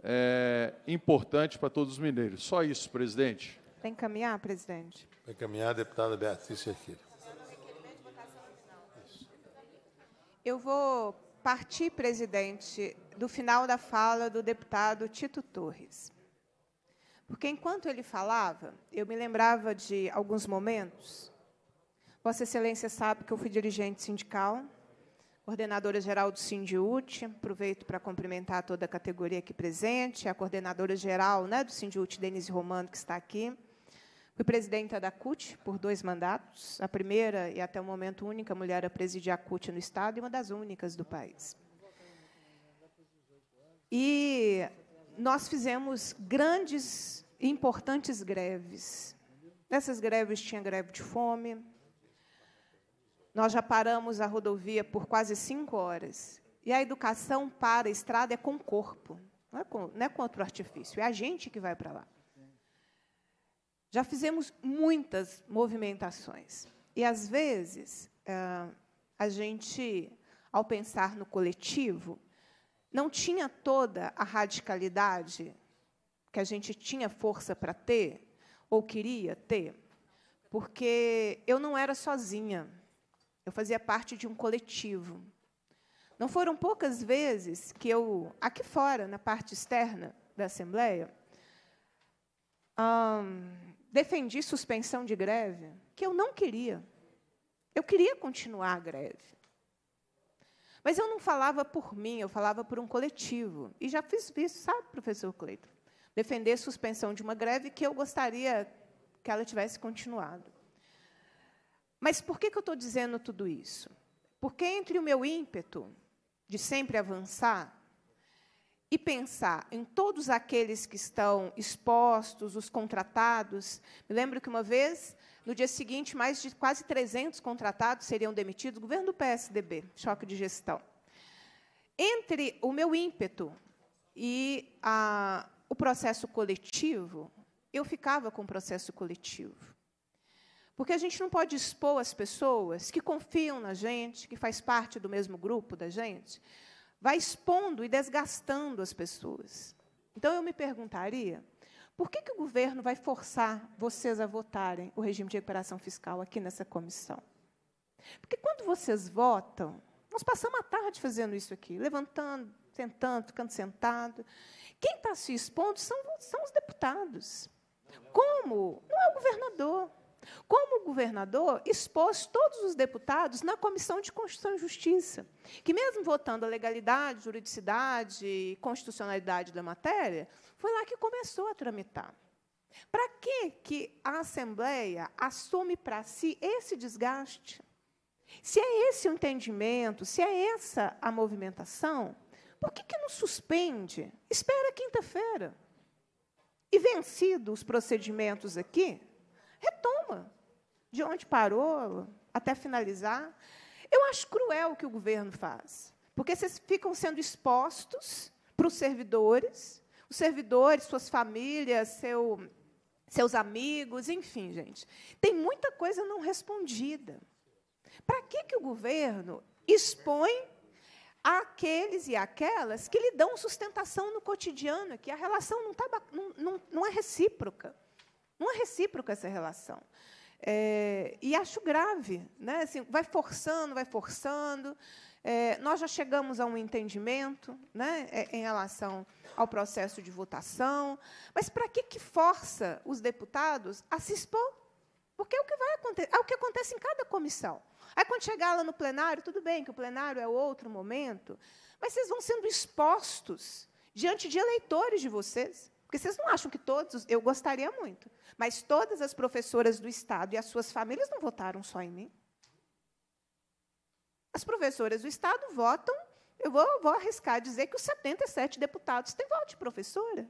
é, importante para todos os mineiros. Só isso, presidente. Vem caminhar, presidente. Vem caminhar, deputada Beatriz Cerqueira. Eu vou partir, presidente, do final da fala do deputado Tito Torres. Porque enquanto ele falava, eu me lembrava de alguns momentos Vossa Excelência sabe que eu fui dirigente sindical, coordenadora geral do Sindiut, aproveito para cumprimentar toda a categoria aqui presente, a coordenadora geral né, do Sindiut, Denise Romano, que está aqui. Fui presidenta da CUT por dois mandatos, a primeira e até o momento única mulher a presidir a CUT no Estado e uma das únicas do país. E nós fizemos grandes e importantes greves. Nessas greves tinha greve de fome, nós já paramos a rodovia por quase cinco horas. E a educação para a estrada é com o corpo, não é, com, não é com outro artifício, é a gente que vai para lá. Já fizemos muitas movimentações. E, às vezes, eh, a gente, ao pensar no coletivo, não tinha toda a radicalidade que a gente tinha força para ter, ou queria ter, porque eu não era sozinha. Eu fazia parte de um coletivo. Não foram poucas vezes que eu, aqui fora, na parte externa da Assembleia, hum, defendi suspensão de greve que eu não queria. Eu queria continuar a greve. Mas eu não falava por mim, eu falava por um coletivo. E já fiz isso, sabe, professor Cleiton? Defender suspensão de uma greve que eu gostaria que ela tivesse continuado. Mas por que, que eu estou dizendo tudo isso? Porque entre o meu ímpeto de sempre avançar e pensar em todos aqueles que estão expostos, os contratados. Me lembro que uma vez, no dia seguinte, mais de quase 300 contratados seriam demitidos, governo do PSDB, choque de gestão. Entre o meu ímpeto e a, o processo coletivo, eu ficava com o processo coletivo. Porque a gente não pode expor as pessoas que confiam na gente, que faz parte do mesmo grupo da gente, vai expondo e desgastando as pessoas. Então eu me perguntaria, por que, que o governo vai forçar vocês a votarem o regime de recuperação fiscal aqui nessa comissão? Porque quando vocês votam, nós passamos a tarde fazendo isso aqui, levantando, sentando, ficando sentado. Quem está se expondo são, são os deputados. Como? Não é o governador. Como governador, expôs todos os deputados na Comissão de Constituição e Justiça, que, mesmo votando a legalidade, juridicidade e constitucionalidade da matéria, foi lá que começou a tramitar. Para que, que a Assembleia assume para si esse desgaste? Se é esse o entendimento, se é essa a movimentação, por que, que não suspende? Espera quinta-feira. E vencido os procedimentos aqui, retoma de onde parou até finalizar. Eu acho cruel o que o governo faz, porque vocês ficam sendo expostos para os servidores, os servidores, suas famílias, seu, seus amigos, enfim, gente. Tem muita coisa não respondida. Para que, que o governo expõe aqueles e aquelas que lhe dão sustentação no cotidiano, que a relação não, tá, não, não, não é recíproca? Não é recíproca essa relação. É, e acho grave, né? Assim, vai forçando, vai forçando. É, nós já chegamos a um entendimento né, é, em relação ao processo de votação, mas para que, que força os deputados a se expor? Porque é o que vai acontecer, é o que acontece em cada comissão. Aí, quando chegar lá no plenário, tudo bem, que o plenário é outro momento, mas vocês vão sendo expostos diante de eleitores de vocês. Porque vocês não acham que todos, eu gostaria muito, mas todas as professoras do Estado e as suas famílias não votaram só em mim. As professoras do Estado votam, eu vou, vou arriscar dizer que os 77 deputados têm voto de professora.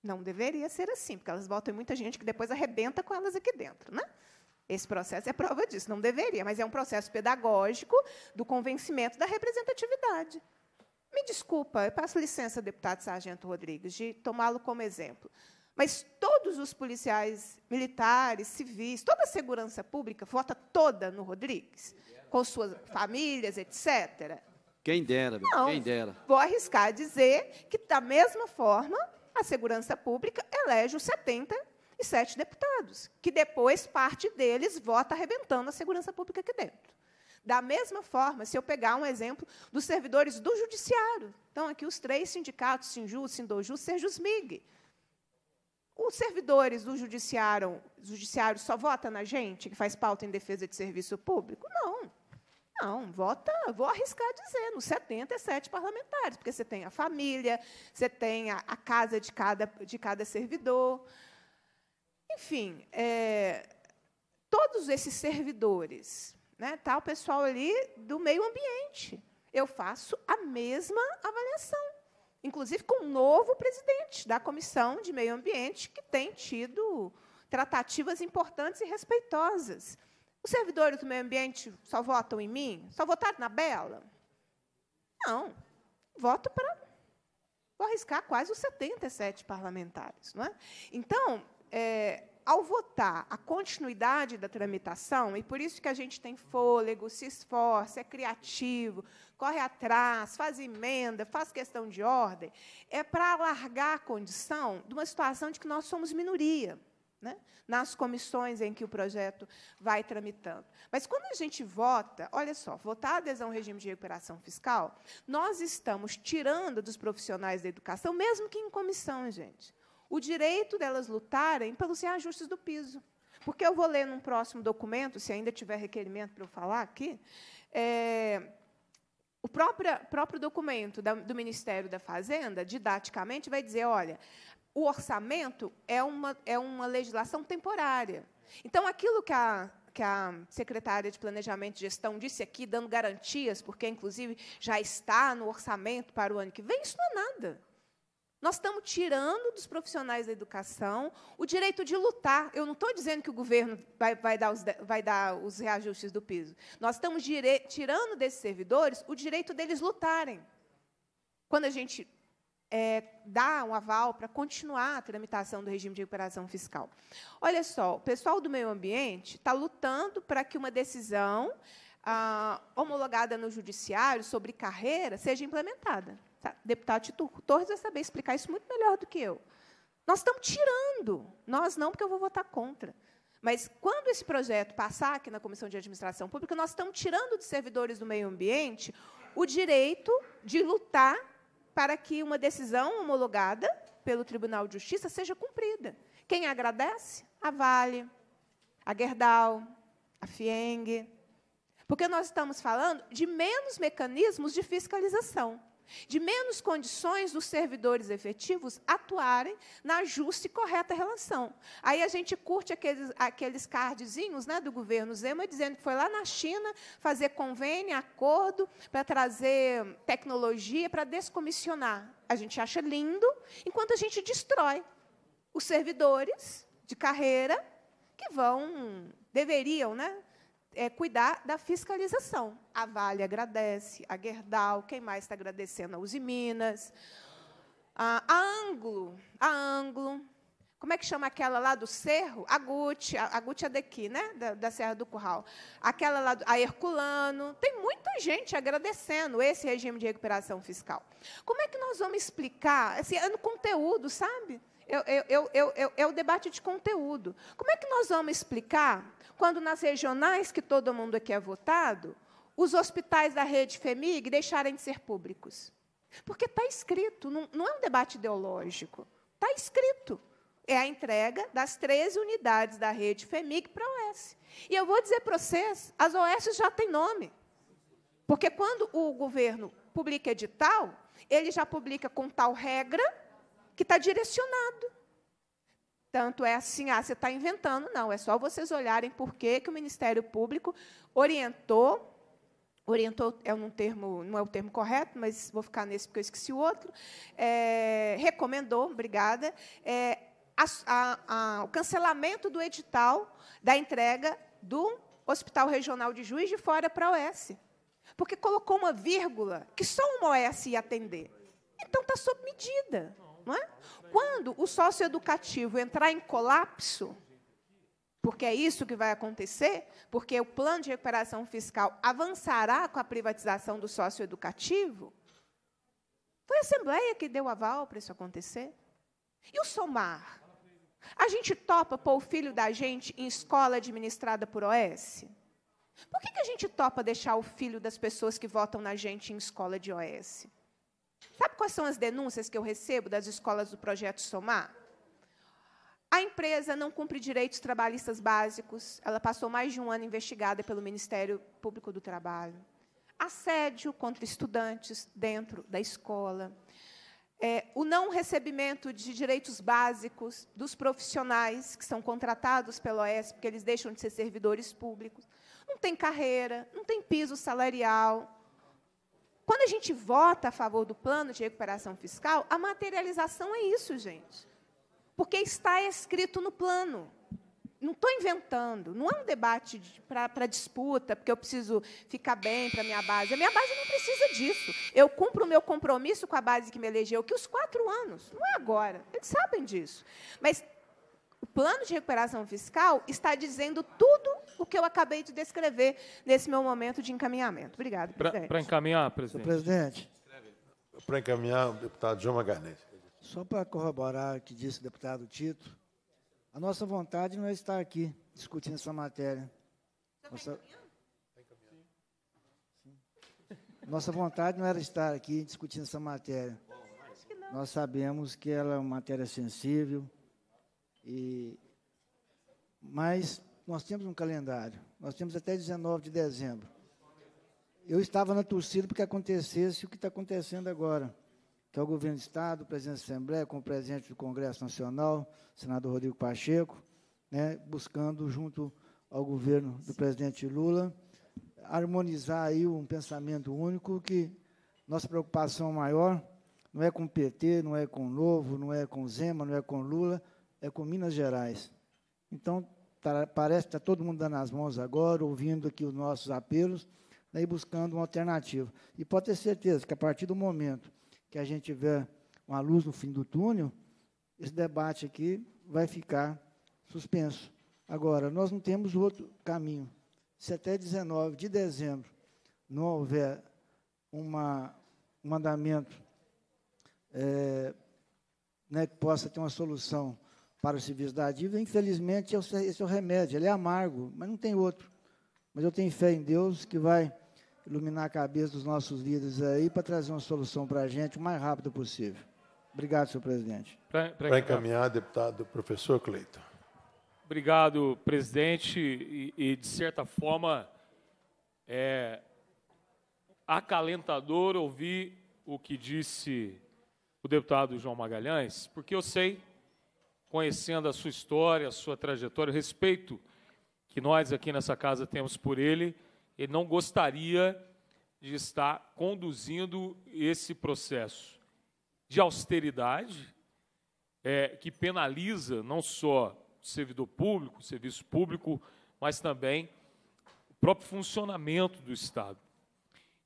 Não deveria ser assim, porque elas votam em muita gente que depois arrebenta com elas aqui dentro. Né? Esse processo é prova disso, não deveria, mas é um processo pedagógico do convencimento da representatividade. Me desculpa, eu peço licença, deputado Sargento Rodrigues, de tomá-lo como exemplo. Mas todos os policiais militares, civis, toda a segurança pública vota toda no Rodrigues, com suas famílias, etc. Quem dera, Não, quem dera. Vou arriscar dizer que, da mesma forma, a segurança pública elege os 77 deputados, que depois parte deles vota arrebentando a segurança pública aqui dentro. Da mesma forma, se eu pegar um exemplo dos servidores do judiciário, então aqui os três sindicatos, Sinju, Sindoju, mig Os servidores do judiciário, judiciário só vota na gente que faz pauta em defesa de serviço público? Não. Não, vota, vou arriscar dizendo, 77 parlamentares, porque você tem a família, você tem a, a casa de cada, de cada servidor. Enfim, é, todos esses servidores né, tá o pessoal ali do meio ambiente. Eu faço a mesma avaliação, inclusive com o um novo presidente da Comissão de Meio Ambiente, que tem tido tratativas importantes e respeitosas. Os servidores do meio ambiente só votam em mim? Só votaram na Bela? Não. Voto para. Vou arriscar quase os 77 parlamentares. Não é? Então, é, ao votar a continuidade da tramitação, e por isso que a gente tem fôlego, se esforça, é criativo, corre atrás, faz emenda, faz questão de ordem, é para alargar a condição de uma situação de que nós somos minoria. Né, nas comissões em que o projeto vai tramitando. Mas quando a gente vota, olha só, votar a adesão ao regime de recuperação fiscal, nós estamos tirando dos profissionais da educação, mesmo que em comissão, gente o direito delas lutarem pelos reajustes do piso. Porque eu vou ler num próximo documento, se ainda tiver requerimento para eu falar aqui, é, o próprio, próprio documento da, do Ministério da Fazenda, didaticamente, vai dizer: olha, o orçamento é uma, é uma legislação temporária. Então, aquilo que a, que a secretária de Planejamento e Gestão disse aqui, dando garantias, porque, inclusive, já está no orçamento para o ano que vem, isso não é nada. Nós estamos tirando dos profissionais da educação o direito de lutar. Eu não estou dizendo que o governo vai, vai, dar, os, vai dar, os, reajustes do piso. Nós estamos dire... tirando desses servidores o direito deles lutarem. Quando a gente é, dá um aval para continuar a tramitação do regime de recuperação fiscal. Olha só, o pessoal do meio ambiente está lutando para que uma decisão ah, homologada no judiciário sobre carreira seja implementada deputado Tito Torres vai saber explicar isso muito melhor do que eu. Nós estamos tirando. Nós não, porque eu vou votar contra. Mas quando esse projeto passar aqui na Comissão de Administração Pública, nós estamos tirando de servidores do meio ambiente o direito de lutar para que uma decisão homologada pelo Tribunal de Justiça seja cumprida. Quem agradece? A Vale, a Gerdau, a Fieng. Porque nós estamos falando de menos mecanismos de fiscalização de menos condições dos servidores efetivos atuarem na justa e correta relação. Aí a gente curte aqueles, aqueles cardzinhos né, do governo Zema dizendo que foi lá na China fazer convênio, acordo, para trazer tecnologia para descomissionar. A gente acha lindo, enquanto a gente destrói os servidores de carreira que vão, deveriam, né, é, cuidar da fiscalização. A Vale agradece, a Gerdau, quem mais está agradecendo? A Uzi Minas, a, Anglo, a Anglo, como é que chama aquela lá do Cerro? A Gucci, a, a Gucci é daqui, né? Da, da, Serra do Curral. Aquela lá, a Herculano. Tem muita gente agradecendo esse regime de recuperação fiscal. Como é que nós vamos explicar? Assim, é no conteúdo, sabe? é o debate de conteúdo. Como é que nós vamos explicar quando nas regionais que todo mundo aqui é votado, os hospitais da rede FEMIG deixarem de ser públicos. Porque está escrito, não, não é um debate ideológico, está escrito. É a entrega das 13 unidades da rede FEMIG para a OS. E eu vou dizer para vocês, as OS já têm nome. Porque quando o governo publica edital, ele já publica com tal regra que está direcionado. Tanto é assim, ah, você está inventando. Não, é só vocês olharem por que, que o Ministério Público orientou, orientou é um termo, não é o termo correto, mas vou ficar nesse porque eu esqueci o outro, é, recomendou, obrigada, é, a, a, a, o cancelamento do edital da entrega do Hospital Regional de Juiz de Fora para a OS. Porque colocou uma vírgula que só uma OS ia atender. Então está sob medida. Não. Não é? Quando o socioeducativo entrar em colapso, porque é isso que vai acontecer, porque o plano de recuperação fiscal avançará com a privatização do socioeducativo, foi a Assembleia que deu aval para isso acontecer. E o SOMAR? A gente topa pôr o filho da gente em escola administrada por OS? Por que, que a gente topa deixar o filho das pessoas que votam na gente em escola de OS? Sabe quais são as denúncias que eu recebo das escolas do Projeto Somar? A empresa não cumpre direitos trabalhistas básicos. Ela passou mais de um ano investigada pelo Ministério Público do Trabalho. Assédio contra estudantes dentro da escola. É, o não recebimento de direitos básicos dos profissionais que são contratados pela OES, porque eles deixam de ser servidores públicos. Não tem carreira, não tem piso salarial. Quando a gente vota a favor do plano de recuperação fiscal, a materialização é isso, gente. Porque está escrito no plano. Não estou inventando, não é um debate para disputa, porque eu preciso ficar bem para a minha base. A minha base não precisa disso. Eu cumpro o meu compromisso com a base que me elegeu, que os quatro anos, não é agora, eles sabem disso. Mas o plano de recuperação fiscal está dizendo tudo o que eu acabei de descrever nesse meu momento de encaminhamento. Obrigado, Para encaminhar, presidente. presidente. Para encaminhar, o deputado João Magalhães. Só para corroborar o que disse o deputado Tito, a nossa vontade não é estar aqui discutindo essa matéria. Tá nossa... Nossa vontade não era estar aqui discutindo essa matéria. Nós sabemos que ela é uma matéria sensível, e... mas nós temos um calendário, nós temos até 19 de dezembro. Eu estava na torcida porque acontecesse o que está acontecendo agora, que é o governo do Estado, o presidente da Assembleia, com o presidente do Congresso Nacional, senador Rodrigo Pacheco, né, buscando, junto ao governo do presidente Lula, harmonizar aí um pensamento único que nossa preocupação maior não é com o PT, não é com o Novo, não é com o Zema, não é com o Lula, é com Minas Gerais. Então, Tá, parece que está todo mundo dando as mãos agora, ouvindo aqui os nossos apelos, né, e buscando uma alternativa. E pode ter certeza que a partir do momento que a gente tiver uma luz no fim do túnel, esse debate aqui vai ficar suspenso. Agora, nós não temos outro caminho. Se até 19 de dezembro não houver uma, um mandamento é, né, que possa ter uma solução para o serviço da dívida, infelizmente, esse é o remédio, ele é amargo, mas não tem outro. Mas eu tenho fé em Deus que vai iluminar a cabeça dos nossos líderes aí para trazer uma solução para a gente o mais rápido possível. Obrigado, senhor presidente. Para encaminhar, deputado professor Cleiton. Obrigado, presidente, e, e de certa forma é acalentador ouvir o que disse o deputado João Magalhães, porque eu sei conhecendo a sua história, a sua trajetória, o respeito que nós aqui nessa casa temos por ele, ele não gostaria de estar conduzindo esse processo de austeridade é, que penaliza não só o servidor público, o serviço público, mas também o próprio funcionamento do Estado.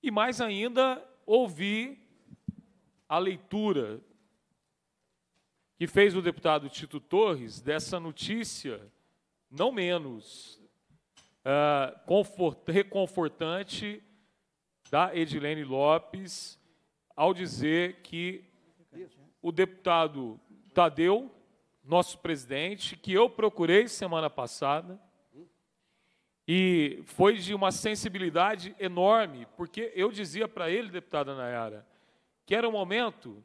E mais ainda, ouvir a leitura que fez o deputado Tito Torres dessa notícia, não menos uh, ah, confort, reconfortante, da Edilene Lopes, ao dizer que o deputado Tadeu, nosso presidente, que eu procurei semana passada, e foi de uma sensibilidade enorme, porque eu dizia para ele, deputada Nayara, que era o momento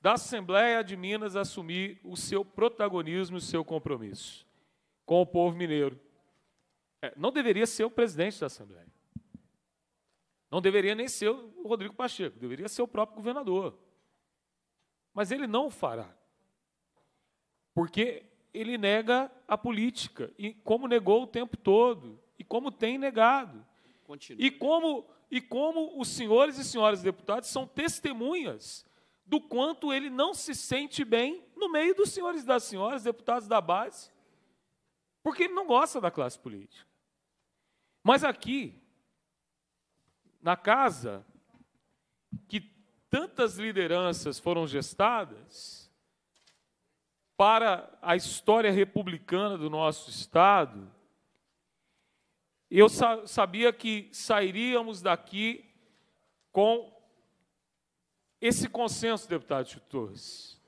da Assembleia de Minas assumir o seu protagonismo e o seu compromisso com o povo mineiro. É, não deveria ser o presidente da Assembleia. Não deveria nem ser o Rodrigo Pacheco, deveria ser o próprio governador. Mas ele não o fará. Porque ele nega a política, e como negou o tempo todo, e como tem negado. E como e como os senhores e senhoras deputados são testemunhas do quanto ele não se sente bem no meio dos senhores e das senhoras, deputados da base, porque ele não gosta da classe política. Mas aqui, na casa que tantas lideranças foram gestadas para a história republicana do nosso Estado, eu sa sabia que sairíamos daqui com esse consenso, deputado Chico Torres,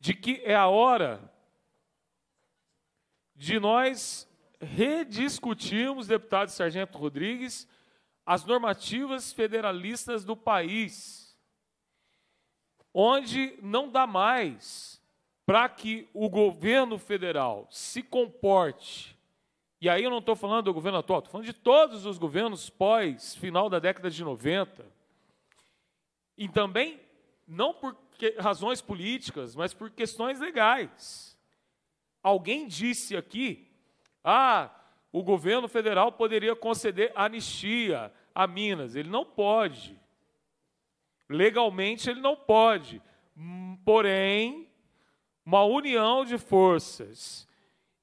de que é a hora de nós rediscutirmos, deputado Sargento Rodrigues, as normativas federalistas do país, onde não dá mais para que o governo federal se comporte. E aí eu não estou falando do governo atual, estou falando de todos os governos pós final da década de 90 e também, não por que, razões políticas, mas por questões legais. Alguém disse aqui, ah, o governo federal poderia conceder anistia a Minas. Ele não pode. Legalmente, ele não pode. Hum, porém, uma união de forças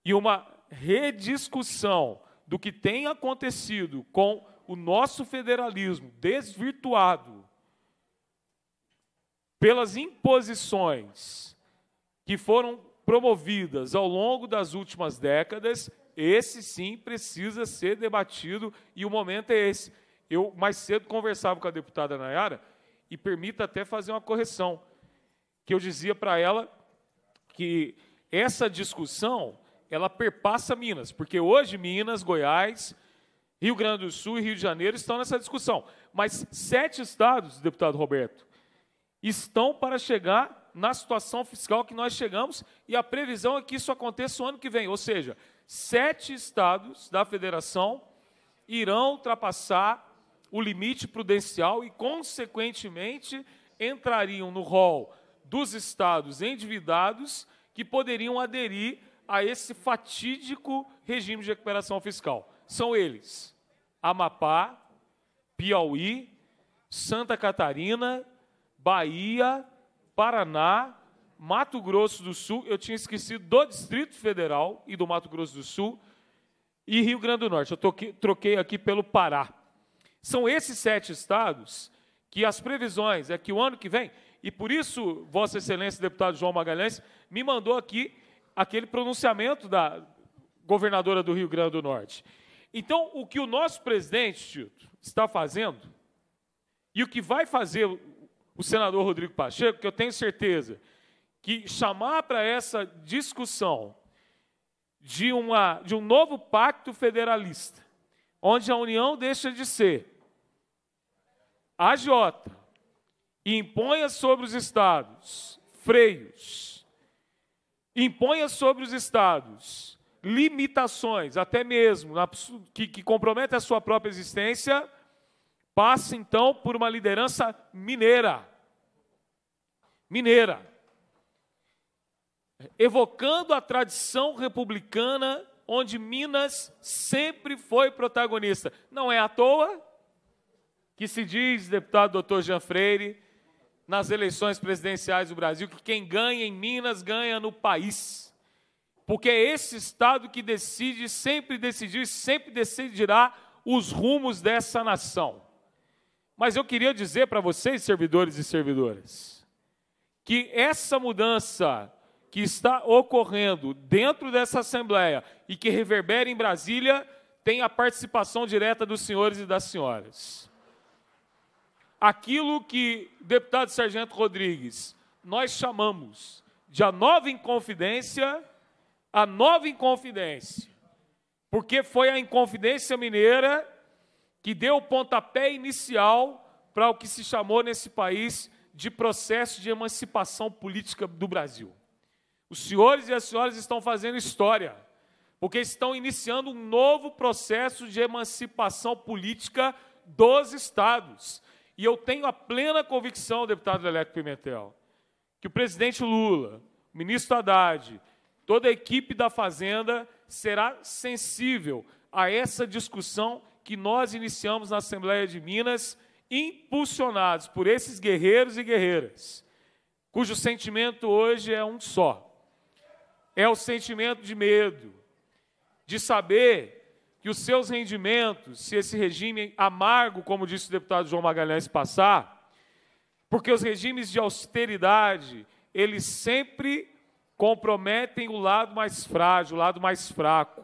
e uma rediscussão do que tem acontecido com o nosso federalismo desvirtuado pelas imposições que foram promovidas ao longo das últimas décadas, esse sim precisa ser debatido e o momento é esse. Eu mais cedo conversava com a deputada Nayara e permita até fazer uma correção, que eu dizia para ela que essa discussão ela perpassa Minas, porque hoje Minas, Goiás, Rio Grande do Sul e Rio de Janeiro estão nessa discussão. Mas sete estados, deputado Roberto, estão para chegar na situação fiscal que nós chegamos e a previsão é que isso aconteça o ano que vem. Ou seja, sete estados da federação irão ultrapassar o limite prudencial e, consequentemente, entrariam no rol dos estados endividados que poderiam aderir a esse fatídico regime de recuperação fiscal. São eles: Amapá, Piauí, Santa Catarina Bahia, Paraná, Mato Grosso do Sul, eu tinha esquecido do Distrito Federal e do Mato Grosso do Sul, e Rio Grande do Norte. Eu troquei, troquei aqui pelo Pará. São esses sete estados que as previsões é que o ano que vem, e por isso, Vossa Excelência, deputado João Magalhães, me mandou aqui aquele pronunciamento da governadora do Rio Grande do Norte. Então, o que o nosso presidente Tito, está fazendo e o que vai fazer o senador Rodrigo Pacheco, que eu tenho certeza que chamar para essa discussão de, uma, de um novo pacto federalista, onde a União deixa de ser agiota e imponha sobre os estados freios, imponha sobre os estados limitações, até mesmo na, que, que compromete a sua própria existência, passa então por uma liderança mineira mineira, evocando a tradição republicana onde Minas sempre foi protagonista. Não é à toa que se diz, deputado doutor Jean Freire, nas eleições presidenciais do Brasil, que quem ganha em Minas ganha no país. Porque é esse Estado que decide, sempre decidiu e sempre decidirá os rumos dessa nação. Mas eu queria dizer para vocês, servidores e servidoras, que essa mudança que está ocorrendo dentro dessa Assembleia e que reverbera em Brasília tem a participação direta dos senhores e das senhoras. Aquilo que, deputado Sargento Rodrigues, nós chamamos de a nova inconfidência, a nova inconfidência, porque foi a Inconfidência Mineira que deu o pontapé inicial para o que se chamou nesse país de processo de emancipação política do Brasil. Os senhores e as senhoras estão fazendo história, porque estão iniciando um novo processo de emancipação política dos estados. E eu tenho a plena convicção, deputado Leleco Pimentel, que o presidente Lula, o ministro Haddad, toda a equipe da Fazenda será sensível a essa discussão que nós iniciamos na Assembleia de Minas impulsionados por esses guerreiros e guerreiras, cujo sentimento hoje é um só: é o sentimento de medo, de saber que os seus rendimentos, se esse regime amargo, como disse o deputado João Magalhães, passar, porque os regimes de austeridade, eles sempre comprometem o lado mais frágil, o lado mais fraco.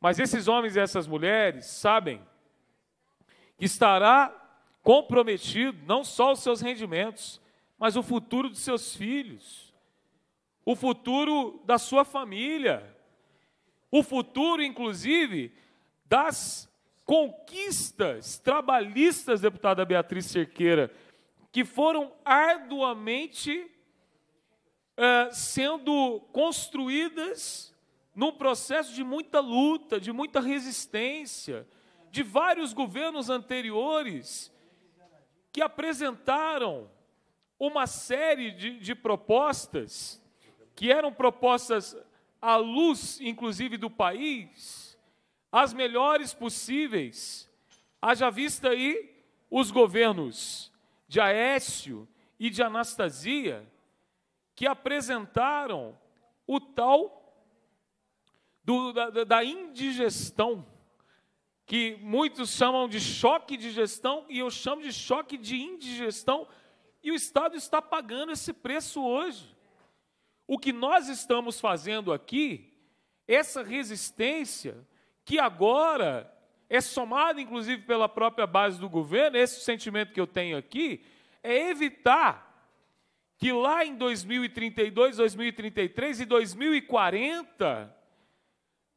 Mas esses homens e essas mulheres sabem que estará comprometido não só os seus rendimentos, mas o futuro dos seus filhos, o futuro da sua família, o futuro, inclusive, das conquistas trabalhistas, deputada Beatriz Cerqueira, que foram arduamente é, sendo construídas num processo de muita luta, de muita resistência, de vários governos anteriores que apresentaram uma série de, de propostas, que eram propostas à luz, inclusive, do país, as melhores possíveis. Haja vista aí os governos de Aécio e de Anastasia, que apresentaram o tal do, da, da indigestão que muitos chamam de choque de gestão e eu chamo de choque de indigestão, e o Estado está pagando esse preço hoje. O que nós estamos fazendo aqui, essa resistência, que agora é somada inclusive pela própria base do governo, esse sentimento que eu tenho aqui, é evitar que lá em 2032, 2033 e 2040,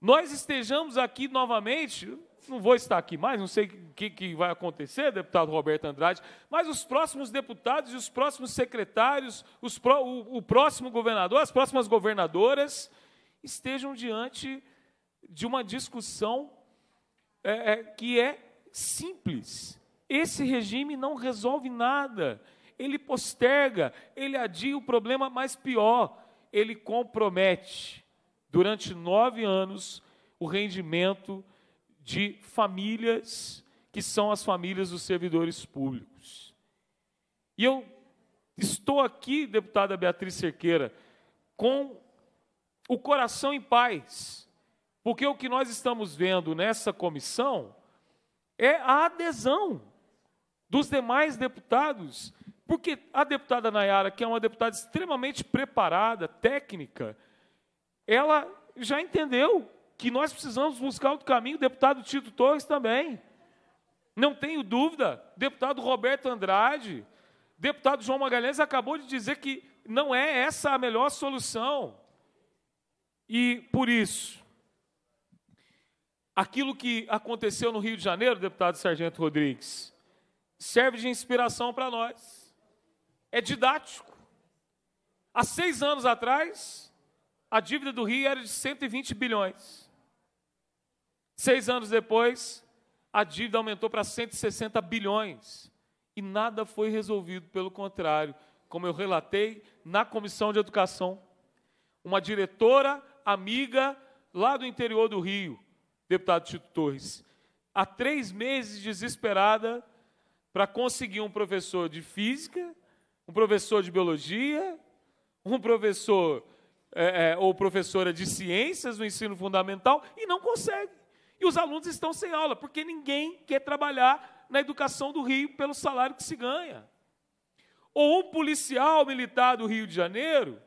nós estejamos aqui novamente não vou estar aqui mais, não sei o que, que, vai acontecer, deputado Roberto Andrade, mas os próximos deputados e os próximos secretários, os o, o, próximo governador, as próximas governadoras, estejam diante de uma discussão é, é, que é simples. Esse regime não resolve nada. Ele posterga, ele adia o problema, mas pior, ele compromete durante nove anos o rendimento de famílias que são as famílias dos servidores públicos. E eu estou aqui, deputada Beatriz Cerqueira, com o coração em paz, porque o que nós estamos vendo nessa comissão é a adesão dos demais deputados, porque a deputada Nayara, que é uma deputada extremamente preparada, técnica, ela já entendeu que nós precisamos buscar outro caminho, deputado Tito Torres também. Não tenho dúvida, deputado Roberto Andrade, deputado João Magalhães acabou de dizer que não é essa a melhor solução. E por isso, aquilo que aconteceu no Rio de Janeiro, deputado Sargento Rodrigues, serve de inspiração para nós. É didático. Há seis anos atrás, a dívida do Rio era de 120 bilhões. Seis anos depois, a dívida aumentou para 160 bilhões e nada foi resolvido, pelo contrário, como eu relatei na comissão de educação, uma diretora amiga lá do interior do Rio, deputado Tito Torres, há três meses desesperada para conseguir um professor de física, um professor de biologia, um professor é, é, ou professora de ciências no ensino fundamental e não consegue. E os alunos estão sem aula, porque ninguém quer trabalhar na educação do Rio pelo salário que se ganha. Ou um policial militar do Rio de Janeiro,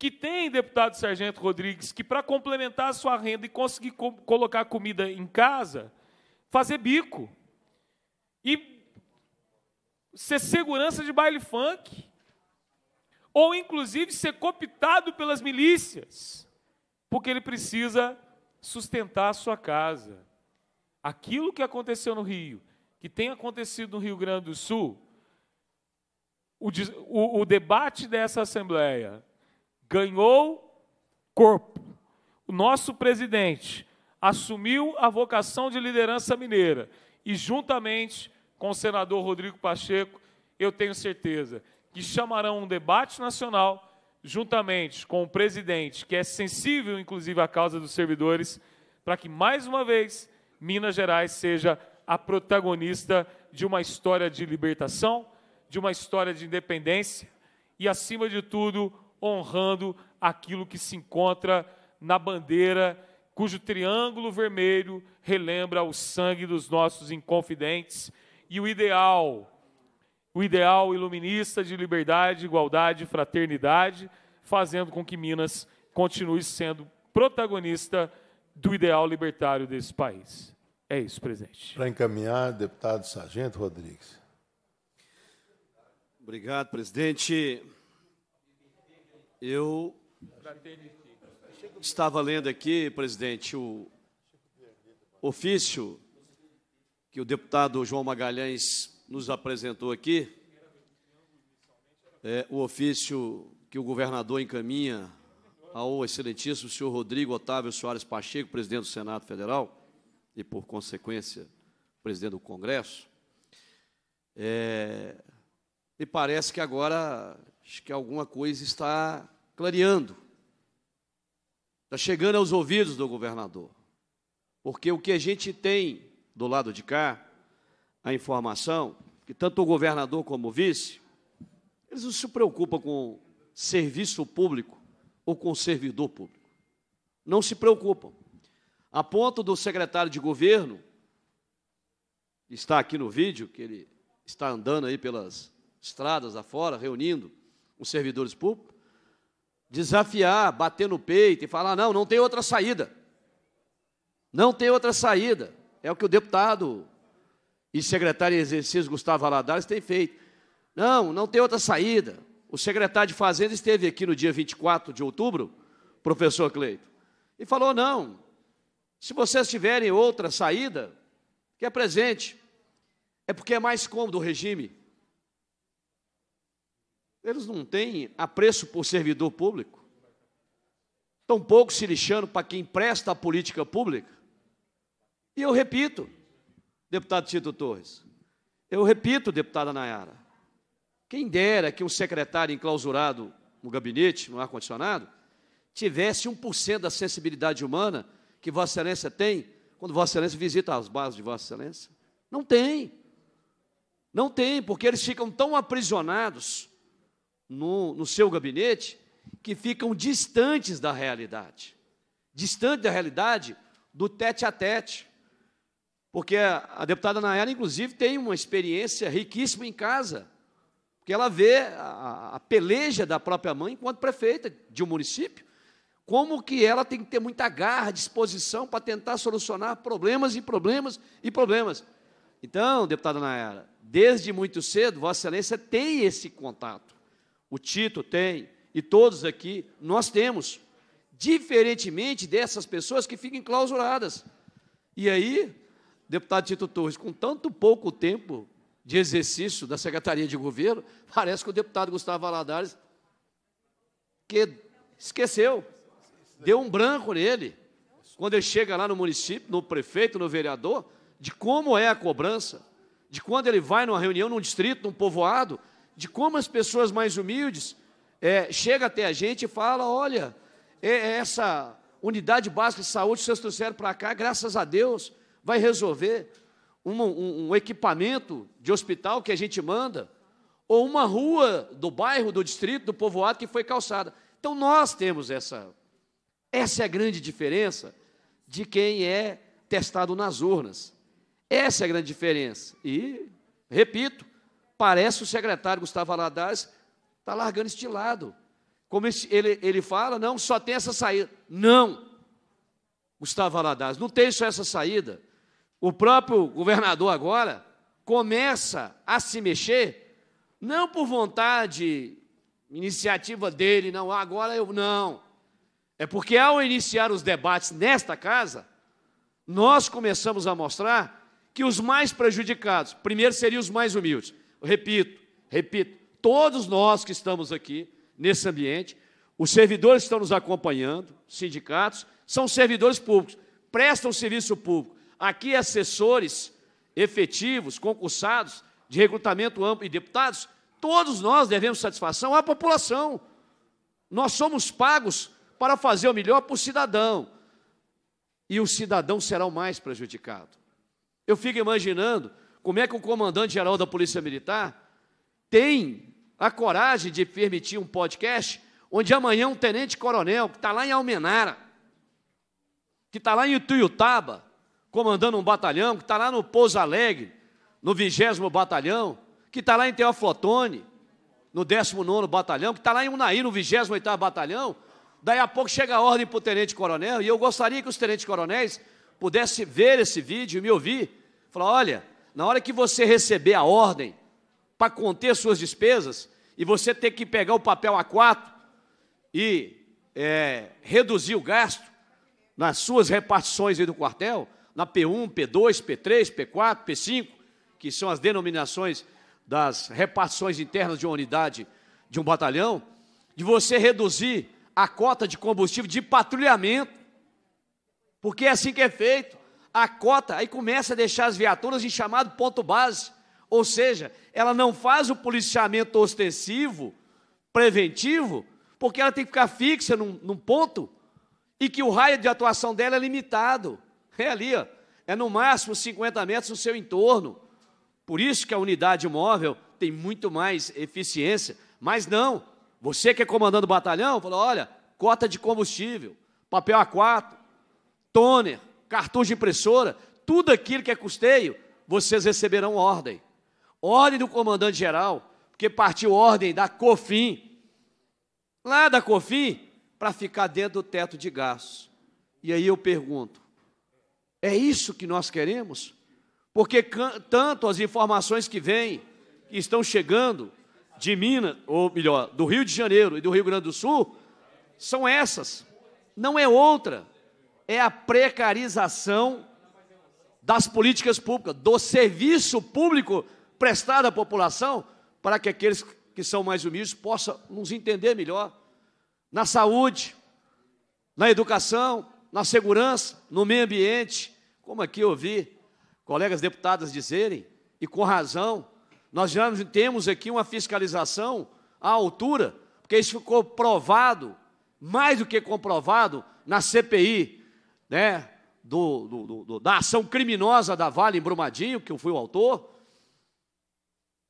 que tem deputado Sargento Rodrigues, que para complementar a sua renda e conseguir co colocar comida em casa, fazer bico. E ser segurança de baile funk. Ou, inclusive, ser cooptado pelas milícias, porque ele precisa sustentar a sua casa. Aquilo que aconteceu no Rio, que tem acontecido no Rio Grande do Sul, o, o, o debate dessa Assembleia ganhou corpo. O nosso presidente assumiu a vocação de liderança mineira e, juntamente com o senador Rodrigo Pacheco, eu tenho certeza que chamarão um debate nacional juntamente com o presidente, que é sensível, inclusive, à causa dos servidores, para que, mais uma vez, Minas Gerais seja a protagonista de uma história de libertação, de uma história de independência e, acima de tudo, honrando aquilo que se encontra na bandeira, cujo triângulo vermelho relembra o sangue dos nossos inconfidentes e o ideal o ideal iluminista de liberdade, igualdade, fraternidade, fazendo com que Minas continue sendo protagonista do ideal libertário desse país. É isso, presidente. Para encaminhar, deputado Sargento Rodrigues. Obrigado, presidente. Eu estava lendo aqui, presidente, o ofício que o deputado João Magalhães nos apresentou aqui, é, o ofício que o governador encaminha ao excelentíssimo senhor Rodrigo Otávio Soares Pacheco, presidente do Senado Federal, e, por consequência, presidente do Congresso, é, me parece que agora acho que alguma coisa está clareando, está chegando aos ouvidos do governador. Porque o que a gente tem do lado de cá a informação que tanto o governador como o vice, eles não se preocupam com serviço público ou com servidor público. Não se preocupam. A ponto do secretário de governo, está aqui no vídeo, que ele está andando aí pelas estradas afora, reunindo os servidores públicos, desafiar, bater no peito e falar: não, não tem outra saída. Não tem outra saída. É o que o deputado e secretário em exercício Gustavo Aladares tem feito. Não, não tem outra saída. O secretário de Fazenda esteve aqui no dia 24 de outubro, professor Cleito, e falou: não, se vocês tiverem outra saída, que é presente, é porque é mais cômodo o regime. Eles não têm apreço por servidor público, Tampouco se lixando para quem presta a política pública. E eu repito, deputado Tito Torres. Eu repito, deputada Nayara, quem dera que um secretário enclausurado no gabinete, no ar-condicionado, tivesse 1% da sensibilidade humana que Vossa Excelência tem quando Vossa Excelência visita as bases de Vossa Excelência. Não tem. Não tem, porque eles ficam tão aprisionados no, no seu gabinete que ficam distantes da realidade. Distante da realidade do tete a tete. Porque a deputada Nayara, inclusive, tem uma experiência riquíssima em casa, porque ela vê a, a peleja da própria mãe enquanto prefeita de um município, como que ela tem que ter muita garra, disposição para tentar solucionar problemas e problemas e problemas. Então, deputada Nayara, desde muito cedo, Vossa Excelência tem esse contato. O Tito tem, e todos aqui, nós temos. Diferentemente dessas pessoas que ficam clausuradas. E aí, deputado Tito Torres, com tanto pouco tempo de exercício da Secretaria de Governo, parece que o deputado Gustavo Valadares que esqueceu, deu um branco nele, quando ele chega lá no município, no prefeito, no vereador, de como é a cobrança, de quando ele vai numa reunião, num distrito, num povoado, de como as pessoas mais humildes é, chegam até a gente e falam, olha, é, é essa unidade básica de saúde que vocês trouxeram para cá, graças a Deus, vai resolver um, um, um equipamento de hospital que a gente manda, ou uma rua do bairro, do distrito, do povoado que foi calçada. Então nós temos essa. Essa é a grande diferença de quem é testado nas urnas. Essa é a grande diferença. E, repito, parece o secretário Gustavo Aladares está largando este lado. Como ele, ele fala, não, só tem essa saída. Não, Gustavo Aladares, não tem só essa saída. O próprio governador agora começa a se mexer, não por vontade, iniciativa dele, não, agora eu. Não. É porque ao iniciar os debates nesta casa, nós começamos a mostrar que os mais prejudicados, primeiro seriam os mais humildes. Eu repito, repito, todos nós que estamos aqui, nesse ambiente, os servidores que estão nos acompanhando, sindicatos, são servidores públicos, prestam serviço público Aqui, é assessores efetivos, concursados, de recrutamento amplo e deputados, todos nós devemos satisfação à população. Nós somos pagos para fazer o melhor para o cidadão. E o cidadão será o mais prejudicado. Eu fico imaginando como é que o comandante-geral da Polícia Militar tem a coragem de permitir um podcast onde amanhã um tenente-coronel que está lá em Almenara, que está lá em Ituiutaba, comandando um batalhão, que está lá no Pouso Alegre, no 20 batalhão, que está lá em Teoflotone, no 19 batalhão, que está lá em Unaí, no 28 batalhão. Daí a pouco chega a ordem para o tenente-coronel, e eu gostaria que os tenentes-coronéis pudessem ver esse vídeo e me ouvir. Falar: olha, na hora que você receber a ordem para conter suas despesas, e você ter que pegar o papel A4 e é, reduzir o gasto nas suas repartições aí do quartel, na P1, P2, P3, P4, P5, que são as denominações das repartições internas de uma unidade de um batalhão, de você reduzir a cota de combustível de patrulhamento, porque é assim que é feito. A cota, aí começa a deixar as viaturas em chamado ponto base, ou seja, ela não faz o policiamento ostensivo, preventivo, porque ela tem que ficar fixa num, num ponto e que o raio de atuação dela é limitado. É ali, ó. é no máximo 50 metros no seu entorno. Por isso que a unidade móvel tem muito mais eficiência. Mas não, você que é comandando o batalhão, falou: olha, cota de combustível, papel A4, toner, cartucho de impressora, tudo aquilo que é custeio, vocês receberão ordem. Ordem do comandante geral, porque partiu ordem da COFIN, lá da COFIN, para ficar dentro do teto de gastos. E aí eu pergunto: é isso que nós queremos? Porque tanto as informações que vêm, que estão chegando de Minas, ou melhor, do Rio de Janeiro e do Rio Grande do Sul, são essas. Não é outra. É a precarização das políticas públicas, do serviço público prestado à população, para que aqueles que são mais humildes possam nos entender melhor. Na saúde, na educação, na segurança, no meio ambiente, como aqui eu vi colegas deputadas dizerem, e com razão, nós já temos aqui uma fiscalização à altura, porque isso ficou provado, mais do que comprovado, na CPI, né, do, do, do, da ação criminosa da Vale em Brumadinho, que eu fui o autor,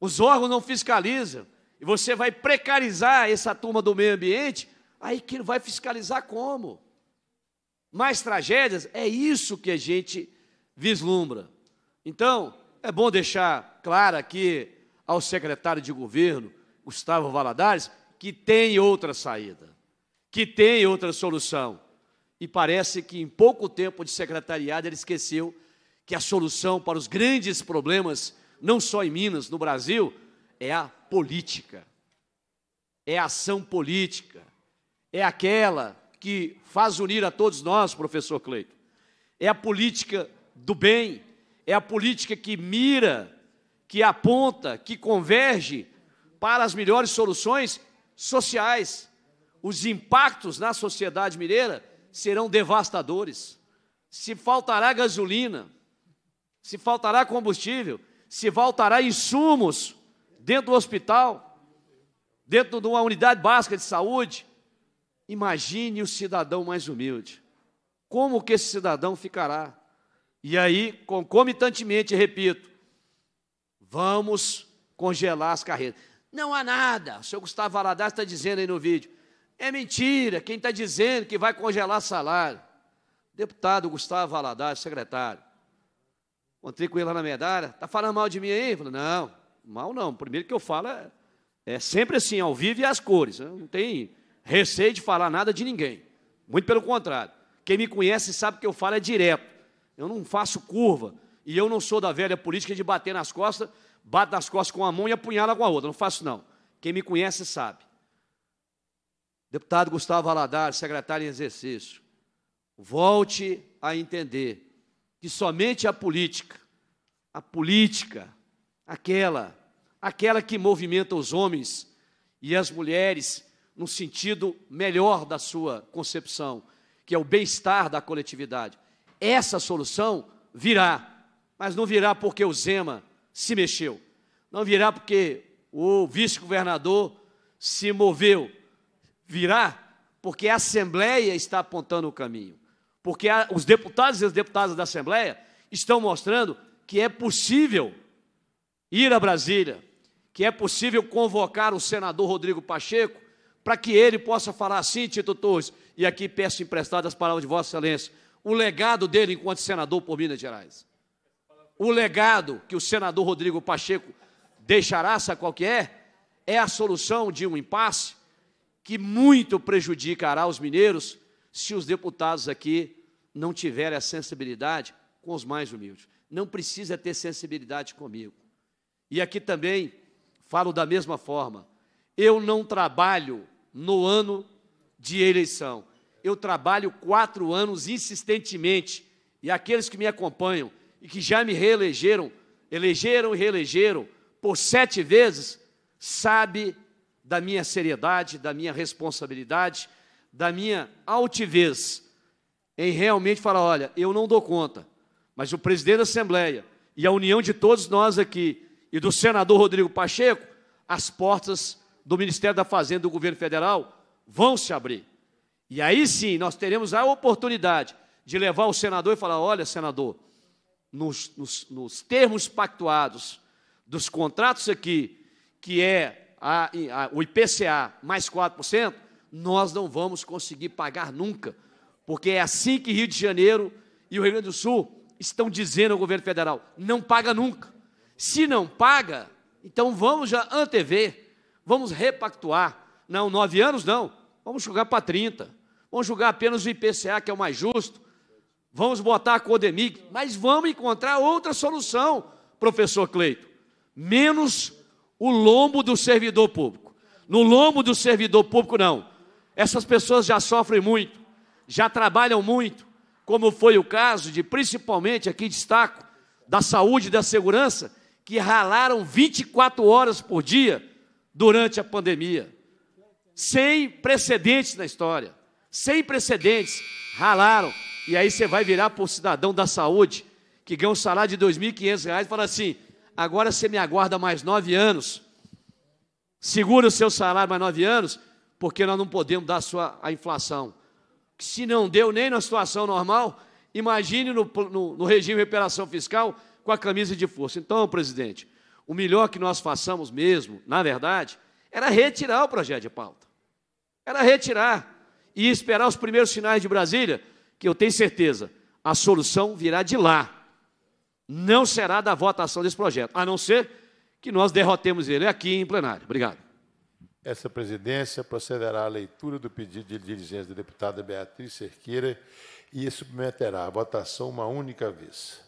os órgãos não fiscalizam. E você vai precarizar essa turma do meio ambiente, aí que vai fiscalizar como? mais tragédias, é isso que a gente vislumbra. Então, é bom deixar claro aqui ao secretário de governo, Gustavo Valadares, que tem outra saída, que tem outra solução. E parece que em pouco tempo de secretariado ele esqueceu que a solução para os grandes problemas, não só em Minas, no Brasil, é a política. É a ação política. É aquela que faz unir a todos nós, professor Cleito. É a política do bem, é a política que mira, que aponta, que converge para as melhores soluções sociais. Os impactos na sociedade mineira serão devastadores. Se faltará gasolina, se faltará combustível, se faltará insumos dentro do hospital, dentro de uma unidade básica de saúde, Imagine o cidadão mais humilde. Como que esse cidadão ficará? E aí, concomitantemente, repito, vamos congelar as carreiras. Não há nada. O senhor Gustavo Valadares está dizendo aí no vídeo. É mentira quem está dizendo que vai congelar salário. Deputado Gustavo Valadares, secretário. Encontrei com ele lá na medalha. Está falando mal de mim aí? Falei, não, mal não. O primeiro que eu falo é, é sempre assim, ao vivo e às cores. Não tem receio de falar nada de ninguém. Muito pelo contrário. Quem me conhece sabe que eu falo é direto. Eu não faço curva. E eu não sou da velha política de bater nas costas, bato nas costas com uma mão e apunhala com a outra. Não faço, não. Quem me conhece sabe. Deputado Gustavo Aladar, secretário em exercício, volte a entender que somente a política, a política, aquela, aquela que movimenta os homens e as mulheres no sentido melhor da sua concepção, que é o bem-estar da coletividade. Essa solução virá, mas não virá porque o Zema se mexeu, não virá porque o vice-governador se moveu, virá porque a Assembleia está apontando o caminho, porque a, os deputados e as deputadas da Assembleia estão mostrando que é possível ir a Brasília, que é possível convocar o senador Rodrigo Pacheco para que ele possa falar assim, Tito Torres, e aqui peço emprestado as palavras de Vossa Excelência, o legado dele enquanto senador por Minas Gerais. O legado que o senador Rodrigo Pacheco deixará, sabe qual que é? É a solução de um impasse que muito prejudicará os mineiros se os deputados aqui não tiverem a sensibilidade com os mais humildes. Não precisa ter sensibilidade comigo. E aqui também falo da mesma forma. Eu não trabalho no ano de eleição. Eu trabalho quatro anos insistentemente e aqueles que me acompanham e que já me reelegeram, elegeram e reelegeram por sete vezes, sabe da minha seriedade, da minha responsabilidade, da minha altivez em realmente falar, olha, eu não dou conta, mas o presidente da Assembleia e a união de todos nós aqui e do senador Rodrigo Pacheco, as portas do Ministério da Fazenda do governo federal vão se abrir. E aí sim nós teremos a oportunidade de levar o senador e falar: olha, senador, nos, nos, nos termos pactuados dos contratos aqui, que é a, a, o IPCA mais 4%, nós não vamos conseguir pagar nunca, porque é assim que Rio de Janeiro e o Rio Grande do Sul estão dizendo ao governo federal: não paga nunca. Se não paga, então vamos já antever Vamos repactuar. Não, nove anos não. Vamos julgar para 30. Vamos julgar apenas o IPCA, que é o mais justo. Vamos botar a codemig, Mas vamos encontrar outra solução, professor Cleito. Menos o lombo do servidor público. No lombo do servidor público, não. Essas pessoas já sofrem muito, já trabalham muito, como foi o caso de, principalmente, aqui destaco, da saúde e da segurança, que ralaram 24 horas por dia durante a pandemia. Sem precedentes na história. Sem precedentes. Ralaram. E aí você vai virar por cidadão da saúde, que ganha um salário de R$ 2.500 e fala assim: agora você me aguarda mais nove anos. Segura o seu salário mais nove anos, porque nós não podemos dar a, sua, a inflação. Se não deu nem na situação normal, imagine no, no, no regime de reparação fiscal com a camisa de força. Então, presidente, o melhor que nós façamos mesmo, na verdade, era retirar o projeto de pauta. Era retirar e esperar os primeiros sinais de Brasília, que eu tenho certeza, a solução virá de lá. Não será da votação desse projeto, a não ser que nós derrotemos ele aqui em plenário. Obrigado. Essa presidência procederá à leitura do pedido de diligência da deputada Beatriz Cerqueira e submeterá a votação uma única vez.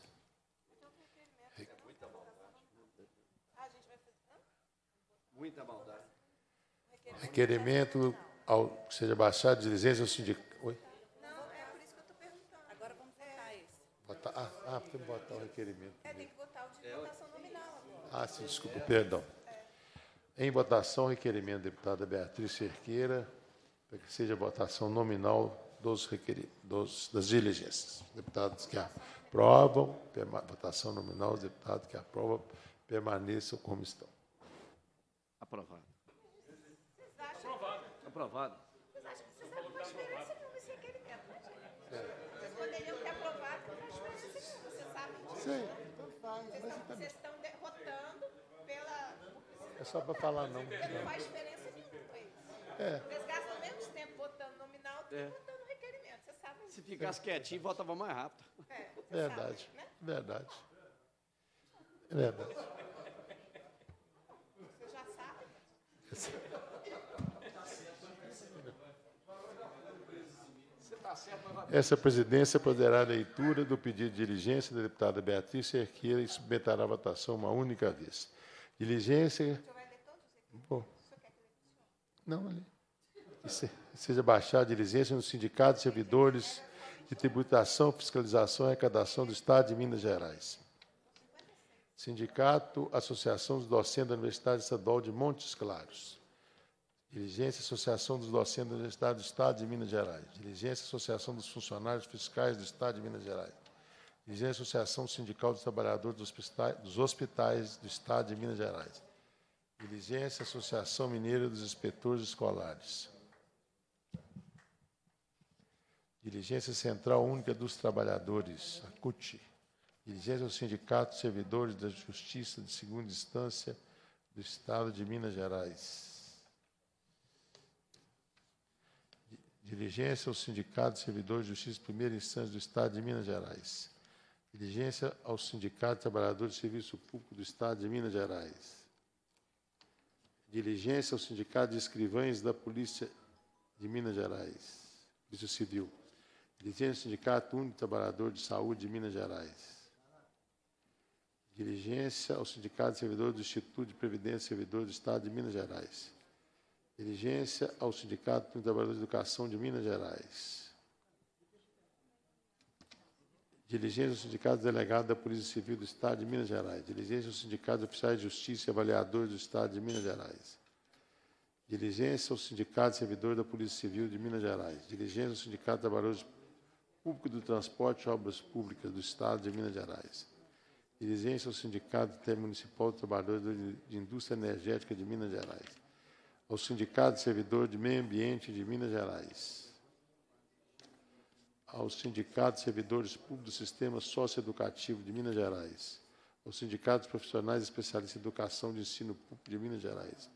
Requerimento ao, que seja baixado de exigência ao sindicato. Oi? Não, é por isso que eu estou perguntando. Agora vamos esse. ah, ah, tem que botar o requerimento. É, tem que botar o de é, votação nominal agora. Ah, sim, desculpa, perdão. Em votação, requerimento da deputada Beatriz Cerqueira, para que seja votação nominal dos requeridos, dos, das diligências. Deputados que aprovam, votação nominal, os deputados que aprovam permaneçam como estão. Aprovado aprovado. Mas acho que vocês acham que não experiência nenhuma isso naquele tempo, né, gente? É. Vocês poderiam ter aprovado com uma experiência nenhuma, vocês sabem disso. Sim, né? então faz. Vocês, estão, derrotando pela. É só para falar, não. não né? faz diferença nenhuma com isso. É. Vocês gastam menos tempo votando nominal do que votando é. requerimento, vocês sabem disso. Se ficasse quietinho, votava mais rápido. É, né? verdade, verdade. Verdade. Você já sabe. Essa presidência poderá a leitura do pedido de diligência da deputada Beatriz Cerqueira e submeterá a votação uma única vez. Diligência. Bom. Não, ali. Seja baixar a diligência nos sindicatos, servidores de tributação, fiscalização e arrecadação do Estado de Minas Gerais. Sindicato Associação dos Docentes da Universidade Estadual de Montes Claros. Diligência Associação dos Docentes da Universidade do Estado de Minas Gerais. Diligência Associação dos Funcionários Fiscais do Estado de Minas Gerais. Diligência Associação Sindical dos Trabalhadores dos Hospitais, dos Hospitais do Estado de Minas Gerais. Diligência Associação Mineira dos Inspetores Escolares. Diligência Central Única dos Trabalhadores, a CUT. Diligência ao Sindicato Servidores da Justiça de Segunda Instância do Estado de Minas Gerais. Diligência ao Sindicato de Servidores de Justiça de Primeira Instância do Estado de Minas Gerais. Diligência ao Sindicato de Trabalhadores de Serviço Público do Estado de Minas Gerais. Diligência ao Sindicato de Escrivães da Polícia de Minas Gerais. Polícia Civil. Diligência ao Sindicato Único Trabalhador de Saúde de Minas Gerais. Diligência ao Sindicato de Servidores do Instituto de Previdência e Servidores do Estado de Minas Gerais Dirigência ao Sindicato dos Trabalhadores de Educação de Minas Gerais. Diligência ao Sindicato Delegado da Polícia Civil do Estado de Minas Gerais. Diligência ao Sindicato de Oficiais de Justiça e Avaliadores do Estado de Minas Gerais. Diligência ao Sindicato Servidor da Polícia Civil de Minas Gerais. Diligência ao Sindicato de Trabalhadores Públicos do Transporte e Obras Públicas do Estado de Minas Gerais. Diligência ao Sindicato Intermunicipal de Trabalhadores de Indústria Energética de Minas Gerais ao Sindicato Servidor de Meio Ambiente de Minas Gerais, ao Sindicato Servidores Públicos do Sistema Socioeducativo de Minas Gerais, ao Sindicato Profissionais Especialistas em Educação de Ensino Público de Minas Gerais,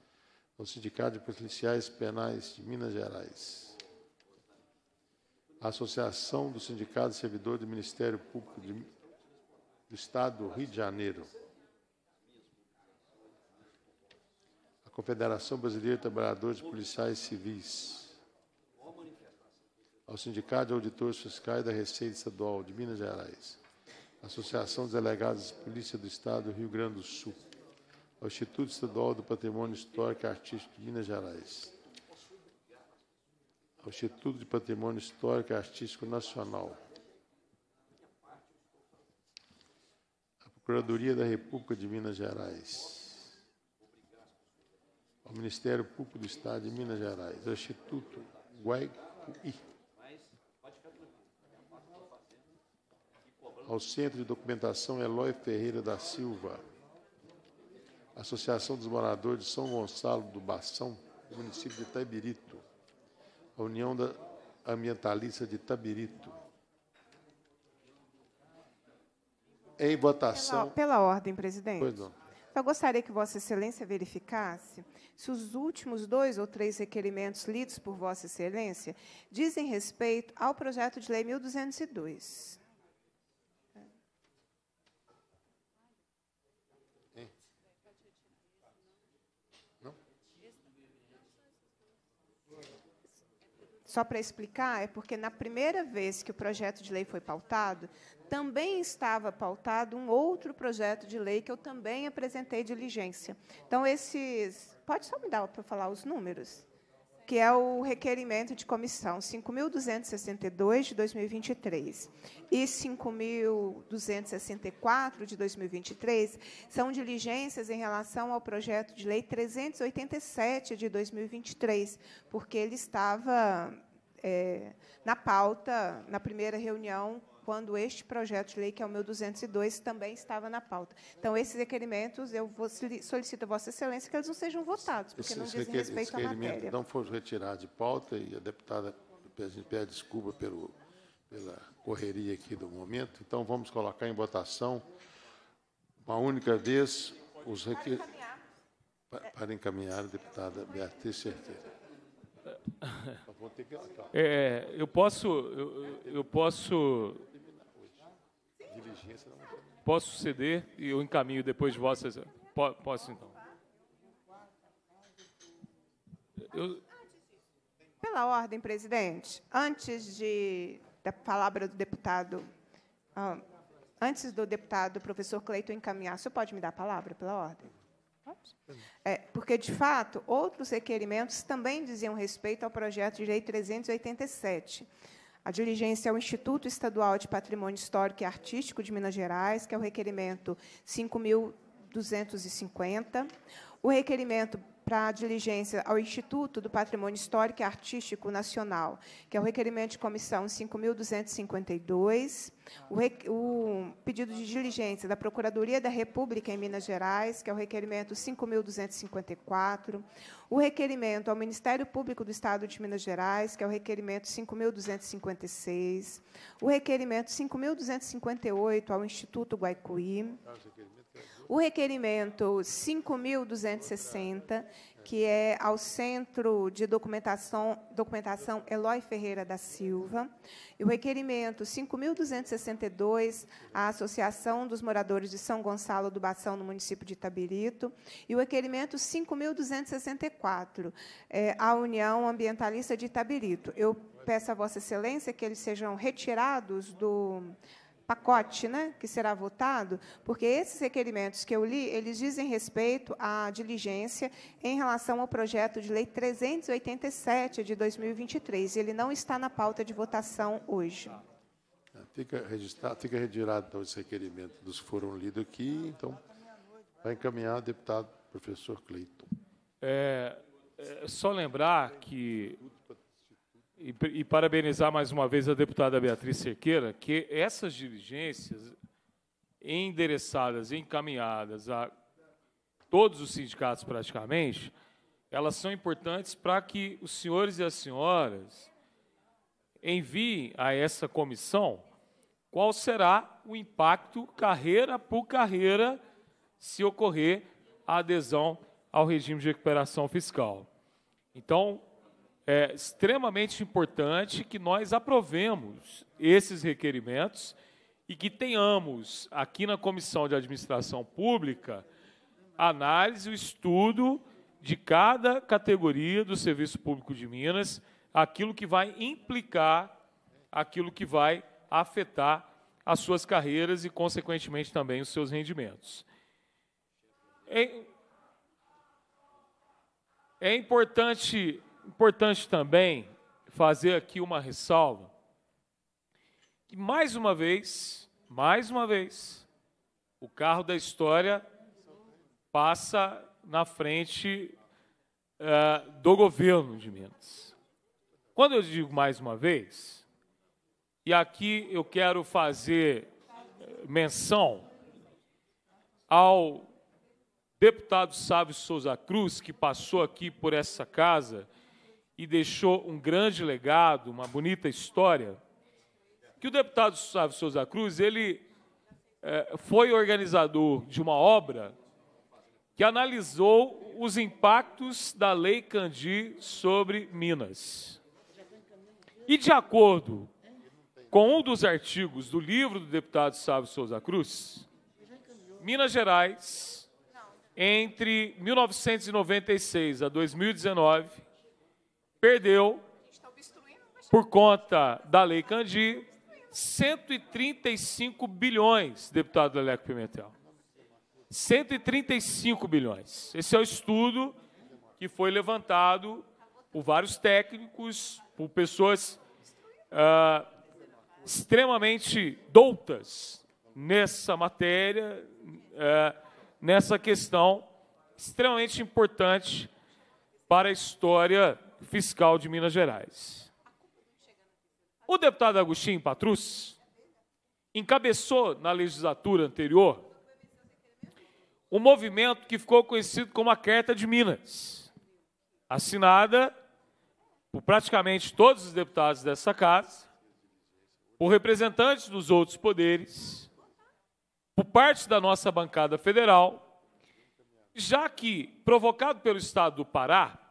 ao Sindicato de Policiais Penais de Minas Gerais, à Associação do Sindicato Servidor do Ministério Público de, do Estado do Rio de Janeiro, Confederação Brasileira de Trabalhadores Policiais Civis, ao Sindicato de Auditores Fiscais da Receita Estadual de Minas Gerais, Associação dos Delegados de Polícia do Estado do Rio Grande do Sul, ao Instituto Estadual do Patrimônio Histórico e Artístico de Minas Gerais, ao Instituto de Patrimônio Histórico e Artístico Nacional, à Procuradoria da República de Minas Gerais, ao Ministério Público do Estado de Minas Gerais, ao Instituto Guaicuí, ao Centro de Documentação Eloy Ferreira da Silva, Associação dos Moradores de São Gonçalo do Bação, do município de Tabirito, a União da Ambientalista de Tabirito. Em votação. Pela, pela ordem, presidente. Pois não. Eu gostaria que Vossa Excelência verificasse se os últimos dois ou três requerimentos lidos por Vossa Excelência dizem respeito ao projeto de lei 1202. Só para explicar, é porque na primeira vez que o projeto de lei foi pautado, também estava pautado um outro projeto de lei que eu também apresentei diligência. Então, esses. Pode só me dar para falar os números? que é o requerimento de comissão 5.262 de 2023 e 5.264 de 2023 são diligências em relação ao projeto de lei 387 de 2023, porque ele estava é, na pauta, na primeira reunião, quando este projeto de lei, que é o meu 202, também estava na pauta. Então, esses requerimentos, eu solicito a Vossa Excelência que eles não sejam votados, porque esse, não dizem respeito à matéria. não foi retirado de pauta, e a deputada a gente pede desculpa pelo, pela correria aqui do momento. Então, vamos colocar em votação, uma única vez, os requerimentos. Para encaminhar, deputada Beatriz Cerqueira. É, é, eu posso, eu, eu posso, posso ceder e eu encaminho depois de vossas. Posso então? Eu... Pela ordem, presidente, antes de da palavra do deputado, ah, antes do deputado professor Cleiton encaminhar, o senhor pode me dar a palavra, pela ordem? É, porque, de fato, outros requerimentos também diziam respeito ao projeto de lei 387. A diligência ao Instituto Estadual de Patrimônio Histórico e Artístico de Minas Gerais, que é o requerimento 5.250. O requerimento para a diligência ao Instituto do Patrimônio Histórico e Artístico Nacional, que é o requerimento de comissão 5.252, o, o, pedido de diligência da Procuradoria da República em Minas Gerais, que é o requerimento 5.254, o requerimento ao Ministério Público do Estado de Minas Gerais, que é o requerimento 5.256, o requerimento 5.258 ao Instituto Guaicuí. O requerimento 5.260, que é ao Centro de Documentação, Documentação Eloy Ferreira da Silva, e o requerimento 5.262, à Associação dos Moradores de São Gonçalo do Bação, no município de Itabirito, e o requerimento 5.264, é, à União Ambientalista de Itabirito. Eu peço a Vossa Excelência que eles sejam retirados do pacote né, que será votado, porque esses requerimentos que eu li, eles dizem respeito à diligência em relação ao projeto de lei 387 de 2023. Ele não está na pauta de votação hoje. Tá. É, fica registrado, fica retirado então, esse requerimento dos que foram lidos aqui, então vai encaminhar o deputado professor Cleiton. É, é só lembrar que e, e, parabenizar mais uma vez a deputada Beatriz Cerqueira, que essas diligências endereçadas, encaminhadas a todos os sindicatos praticamente, elas são importantes para que os senhores e as senhoras enviem a essa comissão qual será o impacto carreira por carreira se ocorrer a adesão ao regime de recuperação fiscal. Então, é extremamente importante que nós aprovemos esses requerimentos e que tenhamos aqui na Comissão de Administração Pública a análise, o estudo de cada categoria do Serviço Público de Minas, aquilo que vai implicar, aquilo que vai afetar as suas carreiras e, consequentemente, também os seus rendimentos. É, é importante importante também fazer aqui uma ressalva. Que mais uma vez, mais uma vez, o carro da história passa na frente uh, do governo de Minas. Quando eu digo mais uma vez, e aqui eu quero fazer eh, menção ao deputado Sávio Souza Cruz, que passou aqui por essa casa e deixou um grande legado, uma bonita história, que o deputado Sávio Souza Cruz, ele é, foi organizador de uma obra que analisou os impactos da Lei Candir sobre Minas. E de acordo com um dos artigos do livro do deputado Sávio Souza Cruz, Minas Gerais, entre 1996 a 2019, perdeu, por conta da Lei Candi, 135 bilhões, deputado Leleco Pimentel. 135 bilhões. Esse é o estudo que foi levantado por vários técnicos, por pessoas ah, extremamente doutas nessa matéria, ah, nessa questão extremamente importante para a história fiscal de Minas Gerais. O deputado Agostinho Patrus encabeçou na legislatura anterior um movimento que ficou conhecido como a Carta de Minas, assinada por praticamente todos os deputados dessa casa, por representantes dos outros poderes, por parte da nossa bancada federal, já que, provocado pelo Estado do Pará,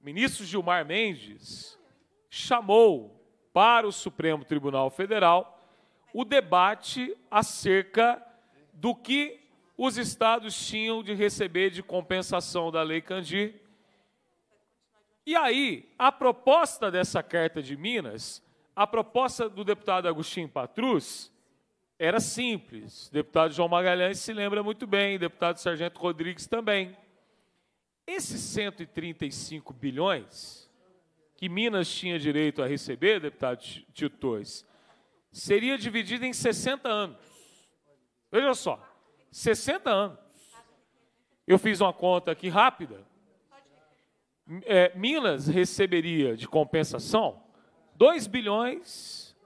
ministro Gilmar Mendes chamou para o Supremo Tribunal Federal o debate acerca do que os estados tinham de receber de compensação da Lei Candir. E aí, a proposta dessa carta de Minas, a proposta do deputado Agostinho Patrus, era simples. O deputado João Magalhães se lembra muito bem, o deputado Sargento Rodrigues também. Esses 135 bilhões que Minas tinha direito a receber, deputado Tito Torres, seria dividido em 60 anos. Veja só, 60 anos. Eu fiz uma conta aqui rápida. É, Minas receberia de compensação 2 bilhões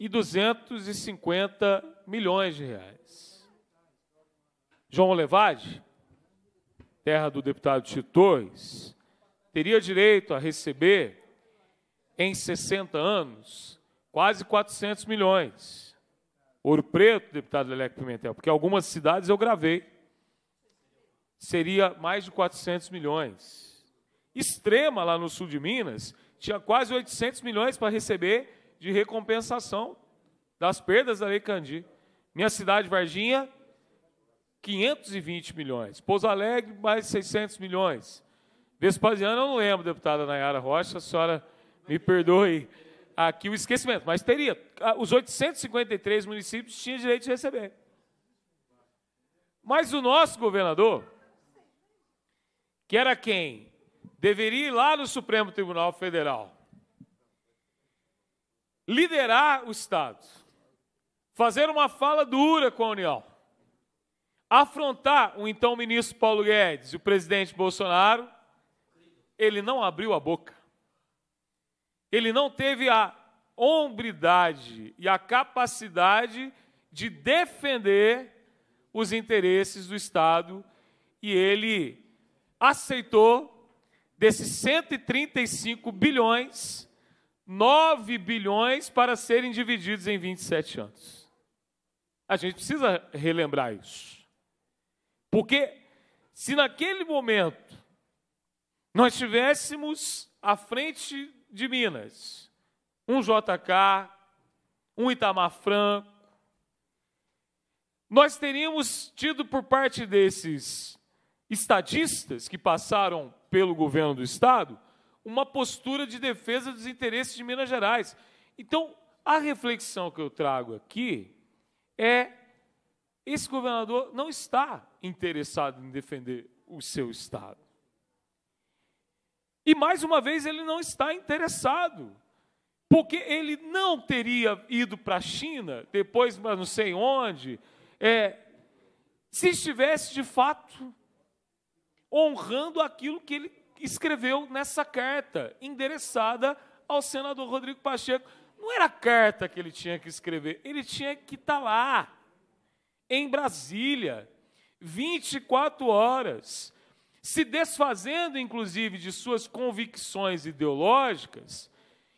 e 250 milhões de reais. João Levade terra do deputado Tito Torres, teria direito a receber, em 60 anos, quase 400 milhões. Ouro Preto, deputado Leleco Pimentel, porque algumas cidades eu gravei, seria mais de 400 milhões. Extrema, lá no sul de Minas, tinha quase 800 milhões para receber de recompensação das perdas da Lei Candir. Minha cidade, Varginha, 520 milhões. Pouso Alegre, mais 600 milhões. Vespasiano, eu não lembro, deputada Nayara Rocha, a senhora me perdoe aqui o esquecimento, mas teria. Ah, os 853 municípios tinham direito de receber. Mas o nosso governador, que era quem deveria ir lá no Supremo Tribunal Federal, liderar o Estado, fazer uma fala dura com a União, afrontar o então ministro Paulo Guedes e o presidente Bolsonaro, ele não abriu a boca. Ele não teve a hombridade e a capacidade de defender os interesses do Estado e ele aceitou desses 135 bilhões, 9 bilhões para serem divididos em 27 anos. A gente precisa relembrar isso. Porque se naquele momento nós tivéssemos à frente de Minas um JK, um Itamar Franco, nós teríamos tido por parte desses estadistas que passaram pelo governo do Estado uma postura de defesa dos interesses de Minas Gerais. Então, a reflexão que eu trago aqui é esse governador não está interessado em defender o seu Estado. E mais uma vez, ele não está interessado, porque ele não teria ido para a China, depois, mas não sei onde, é, se estivesse de fato honrando aquilo que ele escreveu nessa carta, endereçada ao senador Rodrigo Pacheco. Não era a carta que ele tinha que escrever, ele tinha que estar lá em Brasília, 24 horas, se desfazendo inclusive de suas convicções ideológicas,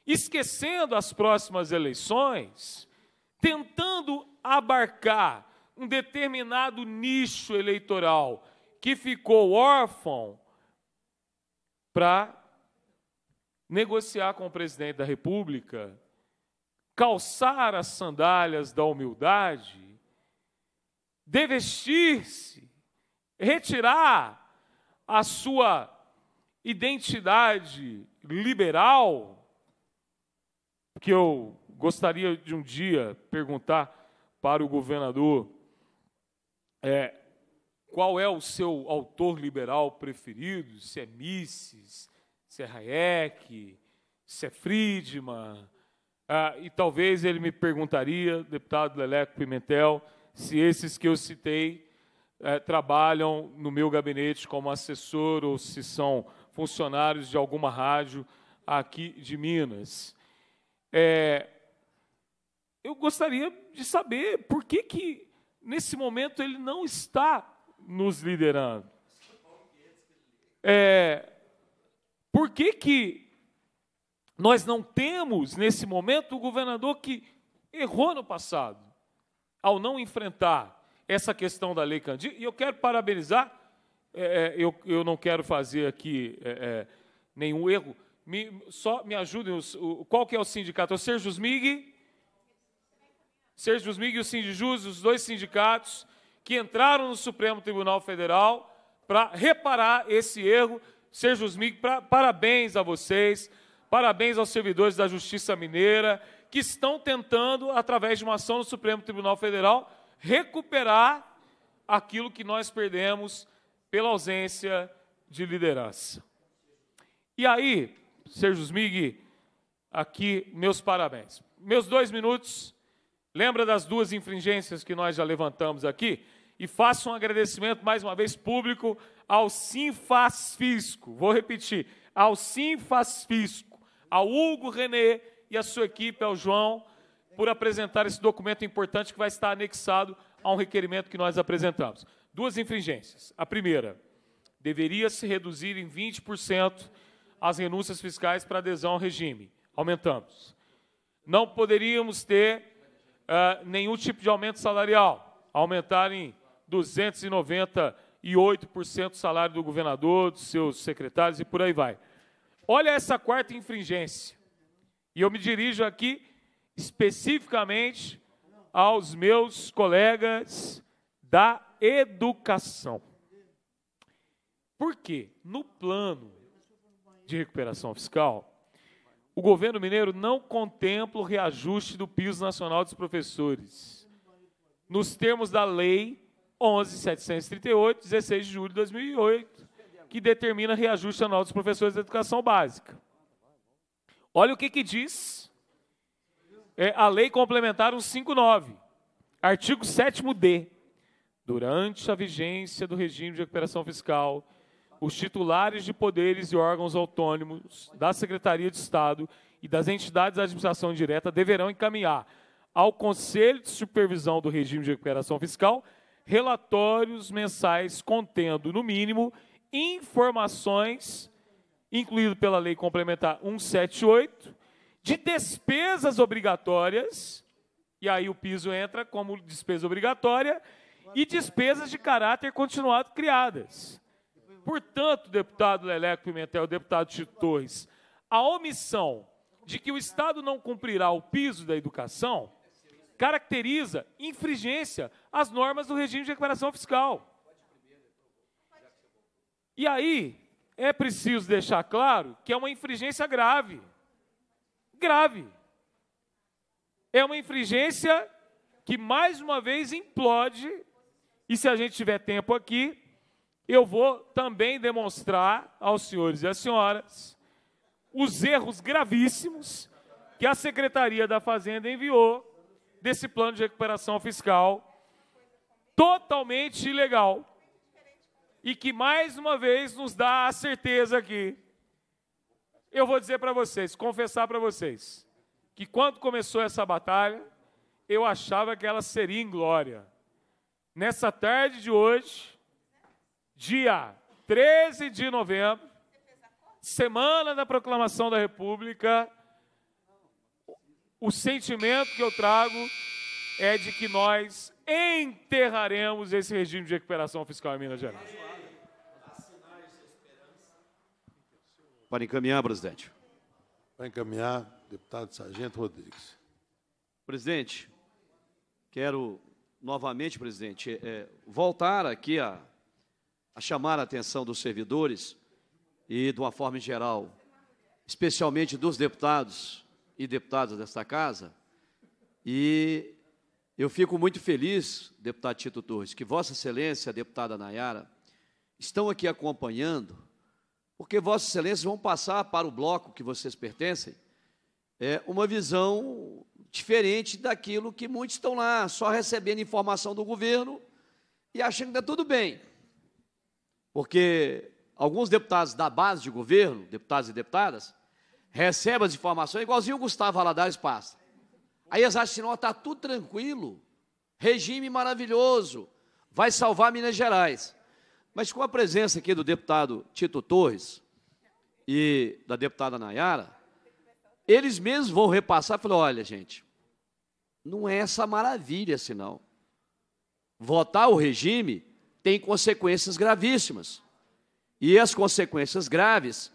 esquecendo as próximas eleições, tentando abarcar um determinado nicho eleitoral que ficou órfão para negociar com o presidente da República, calçar as sandálias da humildade devestir-se, retirar a sua identidade liberal, que eu gostaria de um dia perguntar para o governador é, qual é o seu autor liberal preferido, se é Mises, se é Hayek, se é Friedman, ah, e talvez ele me perguntaria, deputado Leleco Pimentel, se esses que eu citei é, trabalham no meu gabinete como assessor ou se são funcionários de alguma rádio aqui de Minas. É, eu gostaria de saber por que, que, nesse momento, ele não está nos liderando. É, por que, que nós não temos, nesse momento, o governador que errou no passado? ao não enfrentar essa questão da Lei Candir, e eu quero parabenizar, é, é eu, eu não quero fazer aqui é, é, nenhum erro, me, só me ajudem, os, o, qual que é o sindicato? É o Sérgio Smig, Sérgio Smig e o Sindijus, os dois sindicatos que entraram no Supremo Tribunal Federal para reparar esse erro. Sérgio Smig, pra, parabéns a vocês, parabéns aos servidores da Justiça Mineira, que estão tentando, através de uma ação no Supremo Tribunal Federal, recuperar aquilo que nós perdemos pela ausência de liderança. E aí, Sérgio Smig, aqui meus parabéns. Meus dois minutos, lembra das duas infringências que nós já levantamos aqui? E faço um agradecimento, mais uma vez, público ao Sinfas Fisco. Vou repetir, ao Sinfas Fisco, ao Hugo René e a sua equipe, ao João, por apresentar esse documento importante que vai estar anexado a um requerimento que nós apresentamos. Duas infringências. A primeira, deveria-se reduzir em 20% as renúncias fiscais para adesão ao regime. Aumentamos. Não poderíamos ter uh, nenhum tipo de aumento salarial. Aumentar em 298% o salário do governador, dos seus secretários e por aí vai. Olha essa quarta infringência. E eu me dirijo aqui especificamente aos meus colegas da educação. Por quê? No plano de recuperação fiscal, o governo mineiro não contempla o reajuste do piso nacional dos professores, nos termos da Lei 11.738, 16 de julho de 2008, que determina reajuste anual dos professores da educação básica. Olha o que, que diz é, a Lei Complementar 159, artigo 7D. Durante a vigência do regime de recuperação fiscal, os titulares de poderes e órgãos autônomos da Secretaria de Estado e das entidades da administração direta deverão encaminhar ao Conselho de Supervisão do Regime de Recuperação Fiscal relatórios mensais contendo, no mínimo, informações incluído pela Lei Complementar 178, de despesas obrigatórias, e aí o piso entra como despesa obrigatória, e despesas de caráter continuado criadas. Portanto, deputado Leleco Pimentel, deputado Tito Torres, a omissão de que o Estado não cumprirá o piso da educação caracteriza infringência às normas do regime de recuperação fiscal. E aí, é preciso deixar claro que é uma infringência grave. Grave. É uma infringência que, mais uma vez, implode, e se a gente tiver tempo aqui, eu vou também demonstrar aos senhores e às senhoras os erros gravíssimos que a Secretaria da Fazenda enviou desse plano de recuperação fiscal totalmente ilegal e que mais uma vez nos dá a certeza aqui. Eu vou dizer para vocês, confessar para vocês, que quando começou essa batalha, eu achava que ela seria em glória. Nessa tarde de hoje, dia 13 de novembro, semana da proclamação da República, o sentimento que eu trago é de que nós enterraremos esse regime de recuperação fiscal em Minas Gerais. Para encaminhar, presidente. Para encaminhar, deputado Sargento Rodrigues. Presidente, quero novamente, presidente, é, é, voltar aqui a, a chamar a atenção dos servidores e, de uma forma geral, especialmente dos deputados e deputadas desta casa, e eu fico muito feliz, deputado Tito Torres, que Vossa Excelência, a deputada Nayara, estão aqui acompanhando porque vossos Excelências vão passar para o bloco que vocês pertencem é, uma visão diferente daquilo que muitos estão lá só recebendo informação do governo e achando que está tudo bem. Porque alguns deputados da base de governo, deputados e deputadas, recebem as informações igualzinho o Gustavo Aladares passa. Aí eles acham que assim, está tudo tranquilo, regime maravilhoso, vai salvar Minas Gerais. Mas com a presença aqui do deputado Tito Torres e da deputada Nayara, eles mesmos vão repassar e falar, olha, gente, não é essa maravilha senão Votar o regime tem consequências gravíssimas. E as consequências graves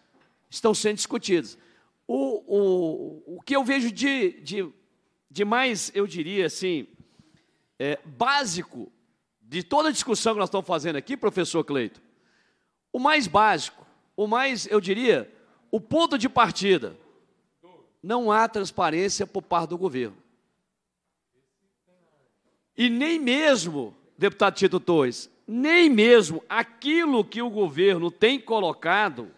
estão sendo discutidas. O, o, o que eu vejo de, de, de mais, eu diria assim, é, básico de toda a discussão que nós estamos fazendo aqui, professor Cleito, o mais básico, o mais, eu diria, o ponto de partida. Não há transparência por parte do governo. E nem mesmo, deputado Tito Torres, nem mesmo aquilo que o governo tem colocado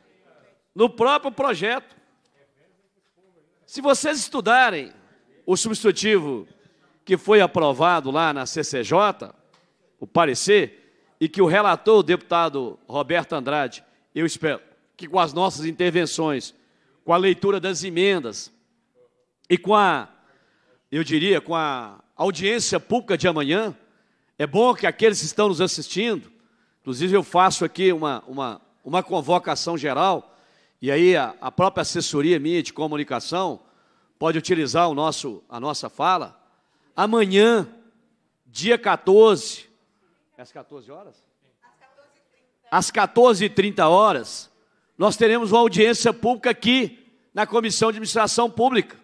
no próprio projeto. Se vocês estudarem o substitutivo que foi aprovado lá na CCJ, o parecer e que o relator, o deputado Roberto Andrade, eu espero que com as nossas intervenções, com a leitura das emendas e com a, eu diria, com a audiência pública de amanhã, é bom que aqueles que estão nos assistindo, inclusive eu faço aqui uma, uma, uma convocação geral, e aí a, a própria assessoria minha de comunicação pode utilizar o nosso, a nossa fala. Amanhã, dia 14, às 14 horas? Às 14h30 horas, nós teremos uma audiência pública aqui na Comissão de Administração Pública.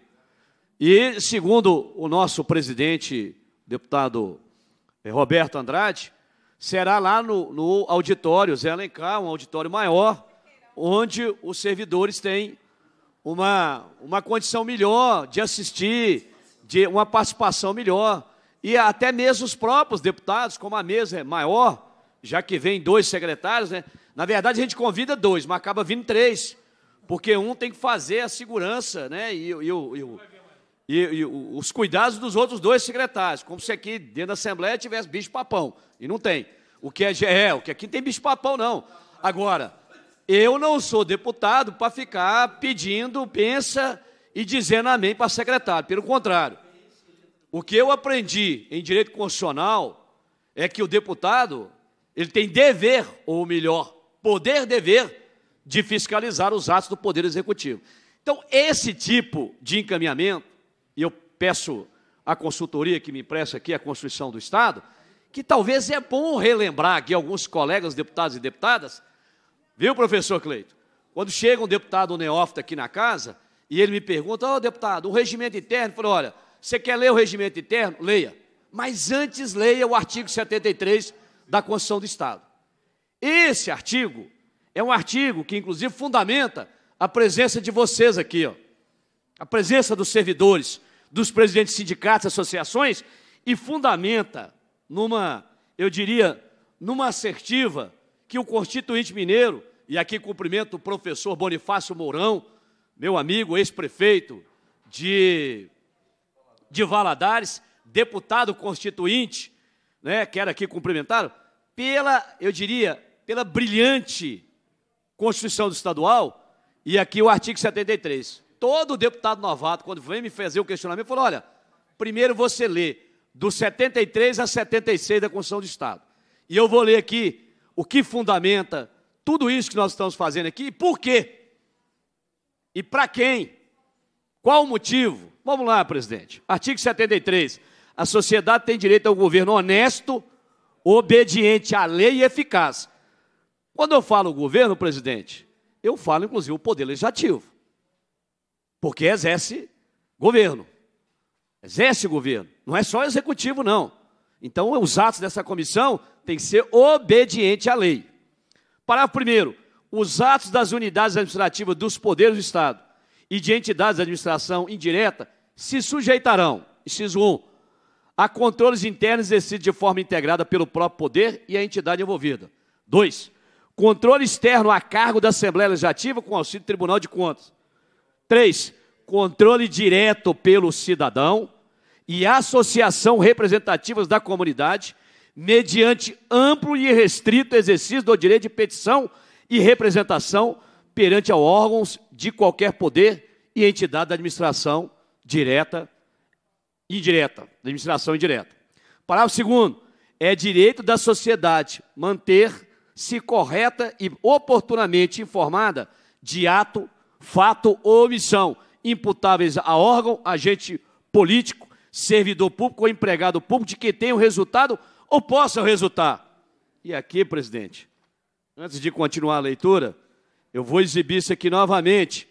E, segundo o nosso presidente, deputado eh, Roberto Andrade, será lá no, no auditório Zé Alencar, um auditório maior, onde os servidores têm uma, uma condição melhor de assistir, de uma participação melhor e até mesmo os próprios deputados, como a mesa é maior, já que vem dois secretários, né? Na verdade, a gente convida dois, mas acaba vindo três, porque um tem que fazer a segurança, né? E, e, o, e, e os cuidados dos outros dois secretários, como se aqui dentro da Assembleia tivesse bicho-papão, e não tem. O que é, é, o que aqui não tem bicho-papão, não. Agora, eu não sou deputado para ficar pedindo, pensa e dizendo amém para secretário, pelo contrário. O que eu aprendi em direito constitucional é que o deputado ele tem dever, ou melhor, poder dever de fiscalizar os atos do Poder Executivo. Então, esse tipo de encaminhamento, e eu peço à consultoria que me empresta aqui a Constituição do Estado, que talvez é bom relembrar aqui alguns colegas deputados e deputadas, viu, professor Cleito? Quando chega um deputado neófito aqui na casa e ele me pergunta, ô oh, deputado, o regimento interno, eu falo, olha, você quer ler o regimento interno? Leia. Mas antes leia o artigo 73 da Constituição do Estado. Esse artigo é um artigo que, inclusive, fundamenta a presença de vocês aqui, ó. a presença dos servidores, dos presidentes de sindicatos, associações, e fundamenta numa, eu diria, numa assertiva que o Constituinte Mineiro, e aqui cumprimento o professor Bonifácio Mourão, meu amigo, ex-prefeito de de Valadares, deputado constituinte, né, quero aqui cumprimentá-lo, pela, eu diria, pela brilhante Constituição do Estadual, e aqui o artigo 73. Todo deputado novato, quando vem me fazer o questionamento, falou: olha, primeiro você lê do 73 a 76 da Constituição do Estado. E eu vou ler aqui o que fundamenta tudo isso que nós estamos fazendo aqui, por quê? E para quem? Qual o motivo? Vamos lá, presidente. Artigo 73. A sociedade tem direito ao governo honesto, obediente à lei e eficaz. Quando eu falo governo, presidente, eu falo inclusive o poder legislativo. Porque exerce governo. Exerce governo. Não é só executivo, não. Então, os atos dessa comissão têm que ser obedientes à lei. Parágrafo 1. Os atos das unidades administrativas dos poderes do Estado e de entidades de administração indireta se sujeitarão, inciso 1, a controles internos exercidos de forma integrada pelo próprio poder e a entidade envolvida. 2. Controle externo a cargo da Assembleia Legislativa com auxílio do Tribunal de Contas. 3. Controle direto pelo cidadão e associação representativas da comunidade, mediante amplo e restrito exercício do direito de petição e representação perante órgãos de qualquer poder e entidade da administração direta e indireta, da administração indireta. Parágrafo segundo, é direito da sociedade manter-se correta e oportunamente informada de ato, fato ou omissão imputáveis a órgão, agente político, servidor público ou empregado público de que tenha o resultado ou possa resultar. E aqui, presidente, antes de continuar a leitura, eu vou exibir isso aqui novamente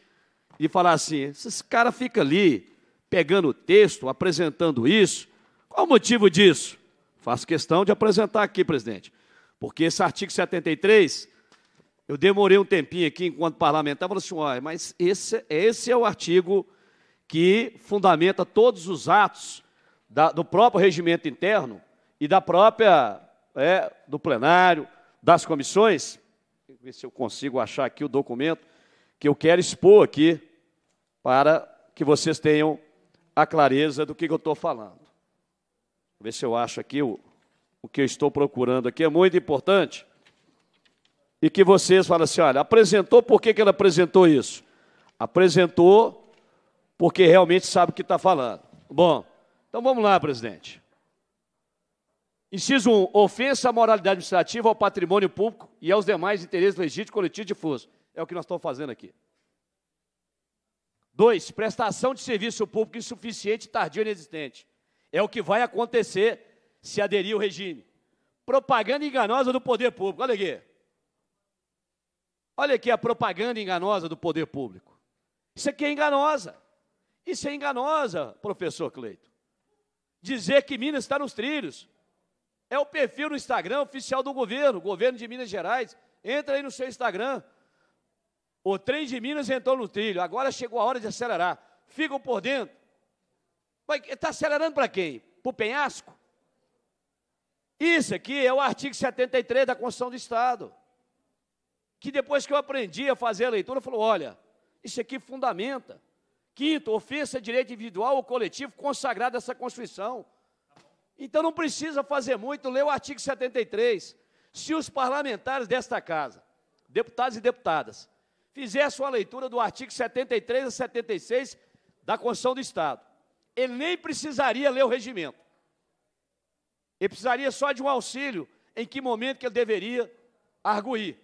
e falar assim: esses caras ficam ali pegando o texto, apresentando isso. Qual o motivo disso? Faço questão de apresentar aqui, presidente, porque esse artigo 73, eu demorei um tempinho aqui enquanto parlamentar, falando assim, olha, mas esse, esse é o artigo que fundamenta todos os atos da, do próprio regimento interno e da própria, é, do plenário, das comissões, ver se eu consigo achar aqui o documento que eu quero expor aqui para que vocês tenham a clareza do que, eu estou falando. Vou ver se eu acho aqui o, o que eu estou procurando aqui. É muito importante. E que vocês falam assim: olha, apresentou, por que, que ele apresentou isso? Apresentou porque realmente sabe o que está falando. Bom, então vamos lá, presidente. Inciso 1. Ofensa à moralidade administrativa, ao patrimônio público e aos demais interesses legítimos, coletivos e difusos. É o que nós estamos fazendo aqui. Dois, prestação de serviço público insuficiente, tardio e inexistente. É o que vai acontecer se aderir ao regime. Propaganda enganosa do poder público. Olha aqui. Olha aqui a propaganda enganosa do poder público. Isso aqui é enganosa. Isso é enganosa, professor Cleito. Dizer que Minas está nos trilhos. É o perfil no Instagram oficial do governo, governo de Minas Gerais. Entra aí no seu Instagram. O trem de Minas entrou no trilho, agora chegou a hora de acelerar. Ficam por dentro. Está acelerando para quem? Para o penhasco? Isso aqui é o artigo 73 da Constituição do Estado. Que depois que eu aprendi a fazer a leitura, falou: olha, isso aqui fundamenta. Quinto, ofensa a direito individual ou coletivo consagrado essa Constituição. Então não precisa fazer muito, lê o artigo 73. Se os parlamentares desta casa, deputados e deputadas, fizer a sua leitura do artigo 73 a 76 da Constituição do Estado. Ele nem precisaria ler o regimento. Ele precisaria só de um auxílio em que momento que ele deveria arguir,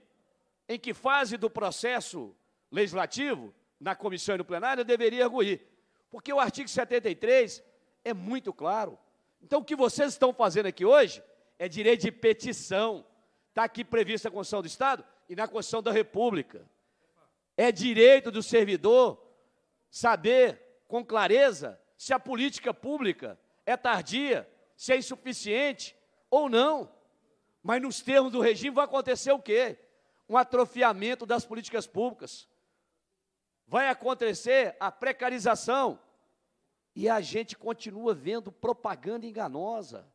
em que fase do processo legislativo, na comissão e no plenário, ele deveria arguir. Porque o artigo 73 é muito claro. Então, o que vocês estão fazendo aqui hoje é direito de petição. Está aqui prevista a Constituição do Estado e na Constituição da República. É direito do servidor saber com clareza se a política pública é tardia, se é insuficiente ou não. Mas nos termos do regime vai acontecer o quê? Um atrofiamento das políticas públicas. Vai acontecer a precarização. E a gente continua vendo propaganda enganosa.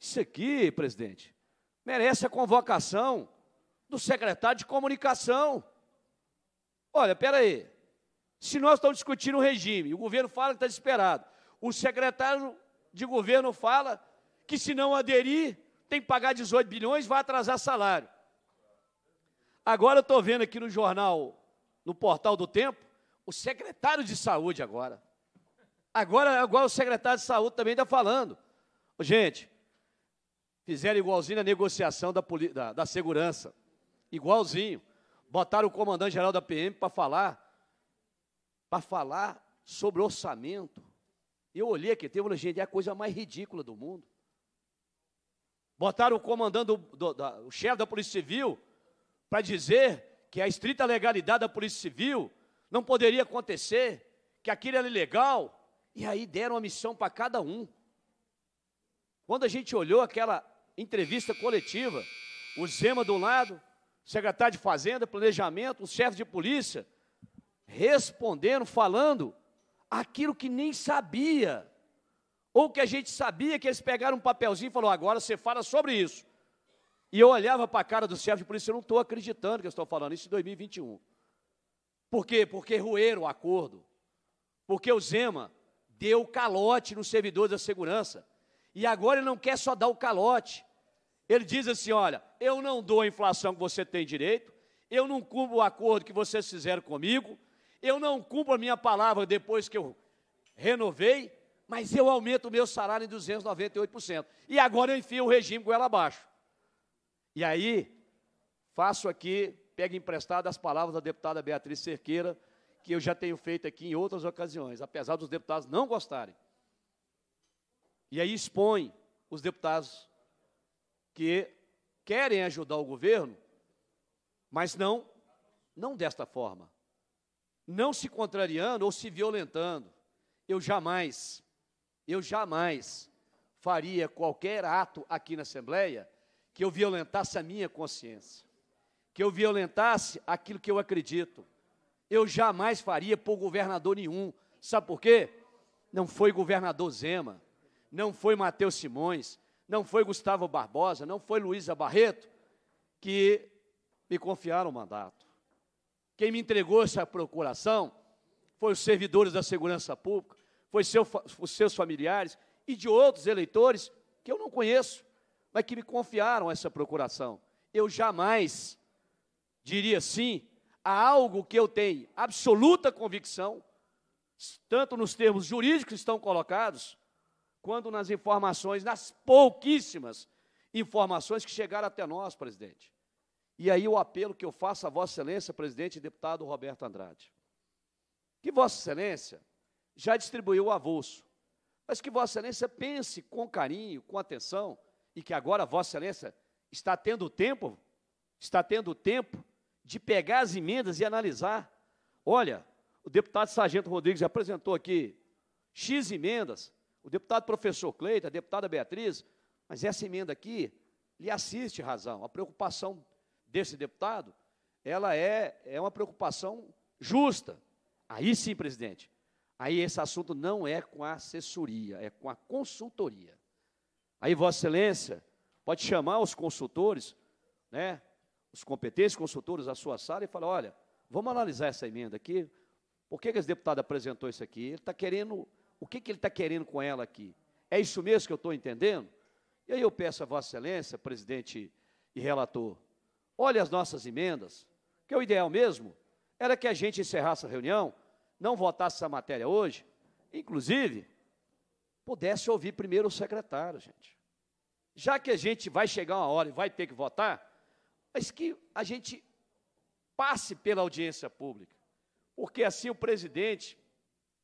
Isso aqui, presidente, merece a convocação do secretário de comunicação. Olha, espera aí. Se nós estamos discutindo um regime, o governo fala que está desesperado, o secretário de governo fala que se não aderir, tem que pagar 18 bilhões, vai atrasar salário. Agora eu estou vendo aqui no jornal, no portal do Tempo, o secretário de saúde agora. Agora, agora o secretário de saúde também está falando. Gente, fizeram igualzinho a negociação da, da, da segurança. Igualzinho. Botaram o comandante-geral da PM para falar, para falar sobre orçamento. Eu olhei aqui, teve uma gente, é a coisa mais ridícula do mundo. Botaram o comandante, do, do, o chefe da Polícia Civil, para dizer que a estrita legalidade da Polícia Civil não poderia acontecer, que aquilo era ilegal. E aí deram uma missão para cada um. Quando a gente olhou aquela entrevista coletiva, o Zema do lado, secretário de Fazenda, Planejamento, os chefes de polícia, respondendo, falando aquilo que nem sabia, ou que a gente sabia que eles pegaram um papelzinho e falaram, agora você fala sobre isso. E eu olhava para a cara do chefe de polícia, eu não estou acreditando que eu estou falando isso em 2021. Por quê? Porque roeram o acordo. Porque o Zema deu calote nos servidores da segurança. E agora ele não quer só dar o calote, ele diz assim: olha, eu não dou a inflação que você tem direito, eu não cumpro o acordo que vocês fizeram comigo, eu não cumpro a minha palavra depois que eu renovei, mas eu aumento o meu salário em 298%. E agora eu enfio o regime com ela abaixo. E aí, faço aqui, pego emprestado as palavras da deputada Beatriz Cerqueira, que eu já tenho feito aqui em outras ocasiões, apesar dos deputados não gostarem. E aí expõe os deputados que querem ajudar o governo, mas não, não desta forma. Não se contrariando ou se violentando. Eu jamais, eu jamais faria qualquer ato aqui na Assembleia que eu violentasse a minha consciência, que eu violentasse aquilo que eu acredito. Eu jamais faria por governador nenhum. Sabe por quê? Não foi governador Zema, não foi Matheus Simões, não foi Gustavo Barbosa, não foi Luísa Barreto que me confiaram o mandato. Quem me entregou essa procuração foi os servidores da segurança pública, foi seu, os seus familiares e de outros eleitores que eu não conheço, mas que me confiaram essa procuração. Eu jamais diria sim a algo que eu tenho absoluta convicção, tanto nos termos jurídicos que estão colocados, quando nas informações, nas pouquíssimas informações que chegaram até nós, presidente. E aí o apelo que eu faço a Vossa Excelência, presidente e deputado Roberto Andrade. Que Vossa Excelência já distribuiu o avulso, mas que Vossa Excelência pense com carinho, com atenção, e que agora Vossa Excelência está tendo tempo, está tendo tempo de pegar as emendas e analisar. Olha, o deputado Sargento Rodrigues apresentou aqui X emendas, o deputado professor Cleito, a deputada Beatriz, mas essa emenda aqui lhe assiste razão. A preocupação desse deputado, ela é, é uma preocupação justa. Aí sim, presidente, aí esse assunto não é com a assessoria, é com a consultoria. Aí, Vossa Excelência, pode chamar os consultores, né, os competentes consultores à sua sala e falar, olha, vamos analisar essa emenda aqui, por que, que esse deputado apresentou isso aqui? Ele está querendo o que, que ele está querendo com ela aqui? É isso mesmo que eu estou entendendo? E aí eu peço a Vossa Excelência, presidente e relator, olhe as nossas emendas, que é o ideal mesmo, era que a gente encerrasse a reunião, não votasse essa matéria hoje, inclusive, pudesse ouvir primeiro o secretário, gente. Já que a gente vai chegar uma hora e vai ter que votar, mas que a gente passe pela audiência pública, porque assim o presidente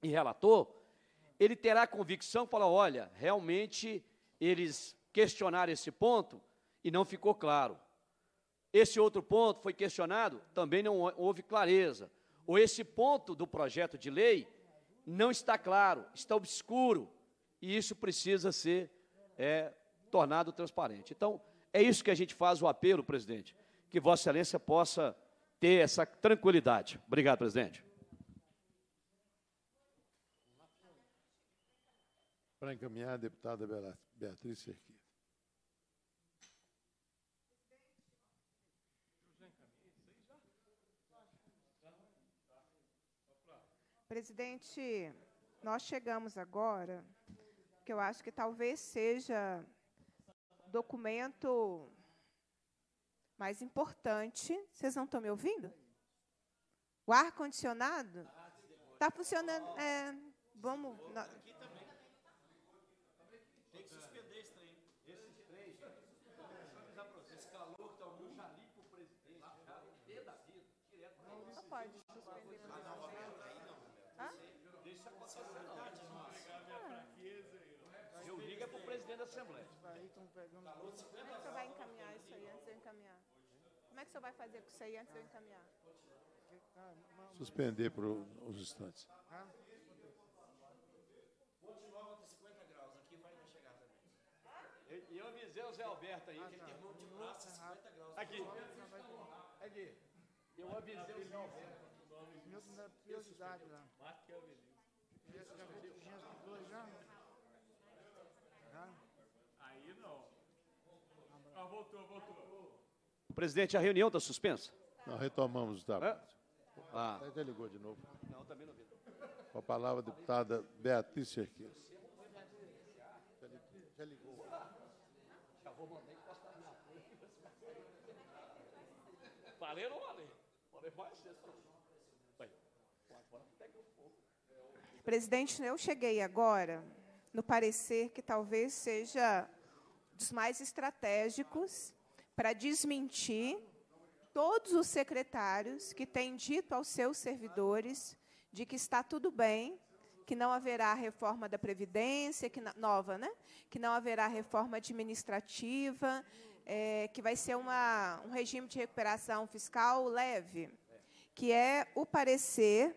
e relator ele terá convicção, falar, olha, realmente eles questionaram esse ponto e não ficou claro. Esse outro ponto foi questionado, também não houve clareza. Ou esse ponto do projeto de lei não está claro, está obscuro, e isso precisa ser é, tornado transparente. Então, é isso que a gente faz o apelo, presidente, que Vossa Excelência possa ter essa tranquilidade. Obrigado, presidente. Para encaminhar a deputada Beatriz Cerqueira. Presidente, nós chegamos agora, que eu acho que talvez seja o documento mais importante. Vocês não estão me ouvindo? O ar-condicionado? Está funcionando. É, vamos. dentro da Assembleia. Aí então pegando. Tá Como é que o senhor vai encaminhar isso aí antes de eu encaminhar? Como é que o senhor vai fazer com isso aí antes de eu encaminhar? Suspender para os instantes. Ah? Continua 50 graus, aqui vai chegar também. E eu avisei o Zé Alberto aí, ah, que tá. ele terminou de massa 50 graus. Aqui. Aqui. Eu avisei o Zé Alberto. Meu primeiro prioridade lá. Márcio é o Beleza. Esse já tinha dois anos. voltou, voltou. Presidente, a reunião está suspensa? retomamos, tá? É? Hã? Ah. ah. Até ligou de novo. Não, também não vi. Com a palavra, a deputada Beatriz Cerqueira. Já ligou. Já vou mandar encostar na frente. Falei ou não falei? Falei mais Presidente, eu cheguei agora no parecer que talvez seja dos mais estratégicos para desmentir todos os secretários que têm dito aos seus servidores de que está tudo bem, que não haverá reforma da previdência, que não, nova, né? Que não haverá reforma administrativa, é, que vai ser uma, um regime de recuperação fiscal leve, que é o parecer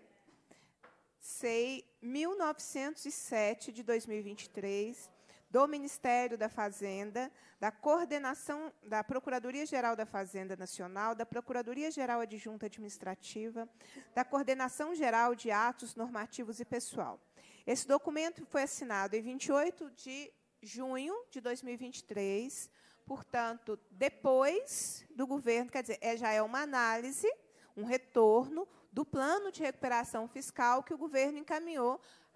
sei 1907 de 2023 do Ministério da Fazenda, da coordenação da Procuradoria-Geral da Fazenda Nacional, da Procuradoria-Geral Adjunta Administrativa, da Coordenação Geral de Atos Normativos e Pessoal. Esse documento foi assinado em 28 de junho de 2023, portanto, depois do governo, quer dizer, é, já é uma análise, um retorno do plano de recuperação fiscal que o governo encaminhou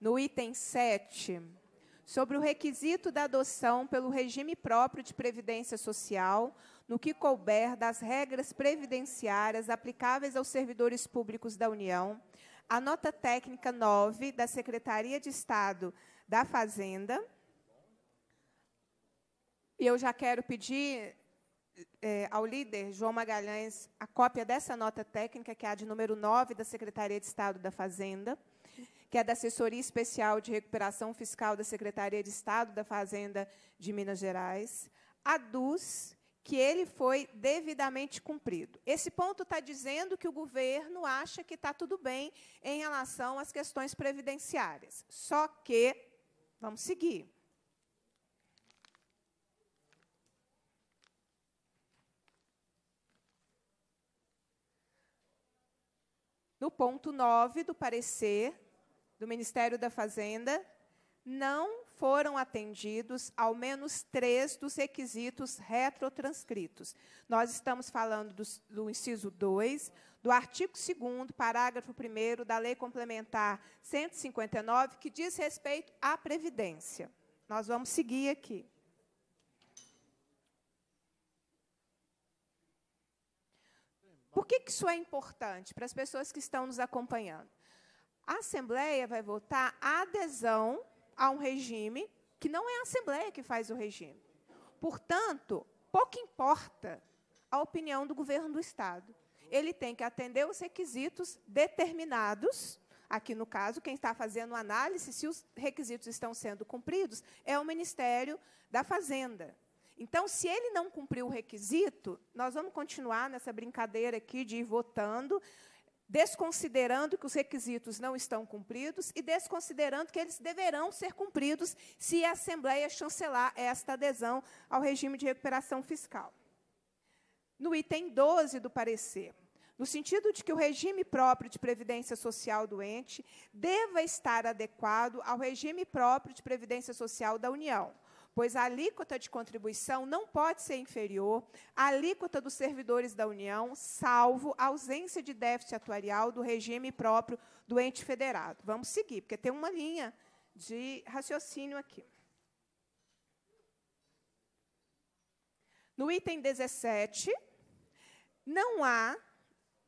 no item 7, sobre o requisito da adoção pelo regime próprio de previdência social, no que couber das regras previdenciárias aplicáveis aos servidores públicos da União, a nota técnica 9 da Secretaria de Estado da Fazenda. E eu já quero pedir é, ao líder João Magalhães a cópia dessa nota técnica, que é a de número 9 da Secretaria de Estado da Fazenda que é da Assessoria Especial de Recuperação Fiscal da Secretaria de Estado da Fazenda de Minas Gerais, aduz que ele foi devidamente cumprido. Esse ponto está dizendo que o governo acha que está tudo bem em relação às questões previdenciárias. Só que, vamos seguir. No ponto 9 do parecer, do Ministério da Fazenda, não foram atendidos ao menos três dos requisitos retrotranscritos. Nós estamos falando do, do inciso 2, do artigo 2 parágrafo 1 da Lei Complementar 159, que diz respeito à previdência. Nós vamos seguir aqui. Por que, que isso é importante para as pessoas que estão nos acompanhando? A Assembleia vai votar a adesão a um regime que não é a Assembleia que faz o regime. Portanto, pouco importa a opinião do governo do Estado. Ele tem que atender os requisitos determinados. Aqui, no caso, quem está fazendo análise, se os requisitos estão sendo cumpridos, é o Ministério da Fazenda. Então, se ele não cumpriu o requisito, nós vamos continuar nessa brincadeira aqui de ir votando desconsiderando que os requisitos não estão cumpridos e desconsiderando que eles deverão ser cumpridos se a Assembleia chancelar esta adesão ao regime de recuperação fiscal. No item 12 do parecer, no sentido de que o regime próprio de previdência social doente deva estar adequado ao regime próprio de previdência social da União, pois a alíquota de contribuição não pode ser inferior à alíquota dos servidores da União, salvo ausência de déficit atuarial do regime próprio do ente federado. Vamos seguir, porque tem uma linha de raciocínio aqui. No item 17, não há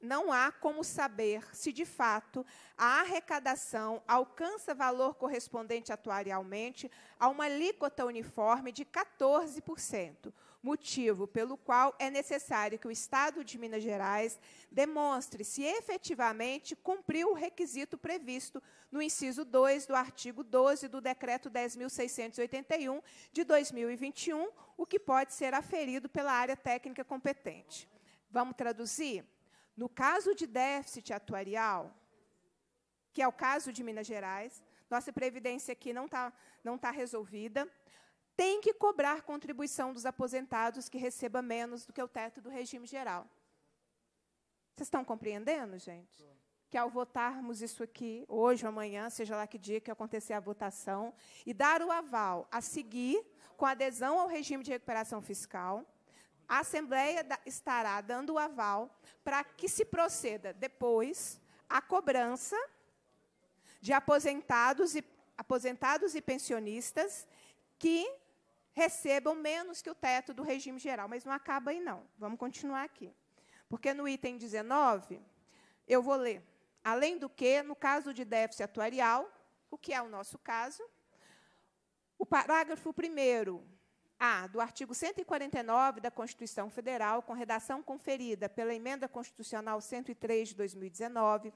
não há como saber se, de fato, a arrecadação alcança valor correspondente atuarialmente a uma alíquota uniforme de 14%, motivo pelo qual é necessário que o Estado de Minas Gerais demonstre se efetivamente cumpriu o requisito previsto no inciso 2 do artigo 12 do Decreto 10.681 de 2021, o que pode ser aferido pela área técnica competente. Vamos traduzir? No caso de déficit atuarial, que é o caso de Minas Gerais, nossa previdência aqui não está não tá resolvida, tem que cobrar contribuição dos aposentados que receba menos do que o teto do regime geral. Vocês estão compreendendo, gente? Que ao votarmos isso aqui, hoje ou amanhã, seja lá que dia que acontecer a votação, e dar o aval a seguir com adesão ao regime de recuperação fiscal, a Assembleia estará dando o aval para que se proceda depois a cobrança de aposentados e, aposentados e pensionistas que recebam menos que o teto do regime geral. Mas não acaba aí, não. Vamos continuar aqui. Porque no item 19, eu vou ler. Além do que, no caso de déficit atuarial, o que é o nosso caso, o parágrafo 1 a. Do artigo 149 da Constituição Federal, com redação conferida pela Emenda Constitucional 103 de 2019,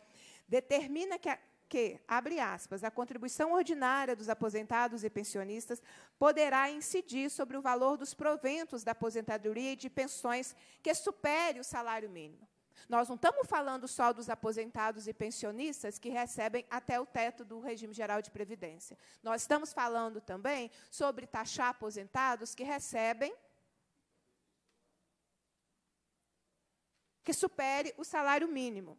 determina que a, que, abre aspas, a contribuição ordinária dos aposentados e pensionistas poderá incidir sobre o valor dos proventos da aposentadoria e de pensões que supere o salário mínimo. Nós não estamos falando só dos aposentados e pensionistas que recebem até o teto do regime geral de previdência. Nós estamos falando também sobre taxar aposentados que recebem que supere o salário mínimo.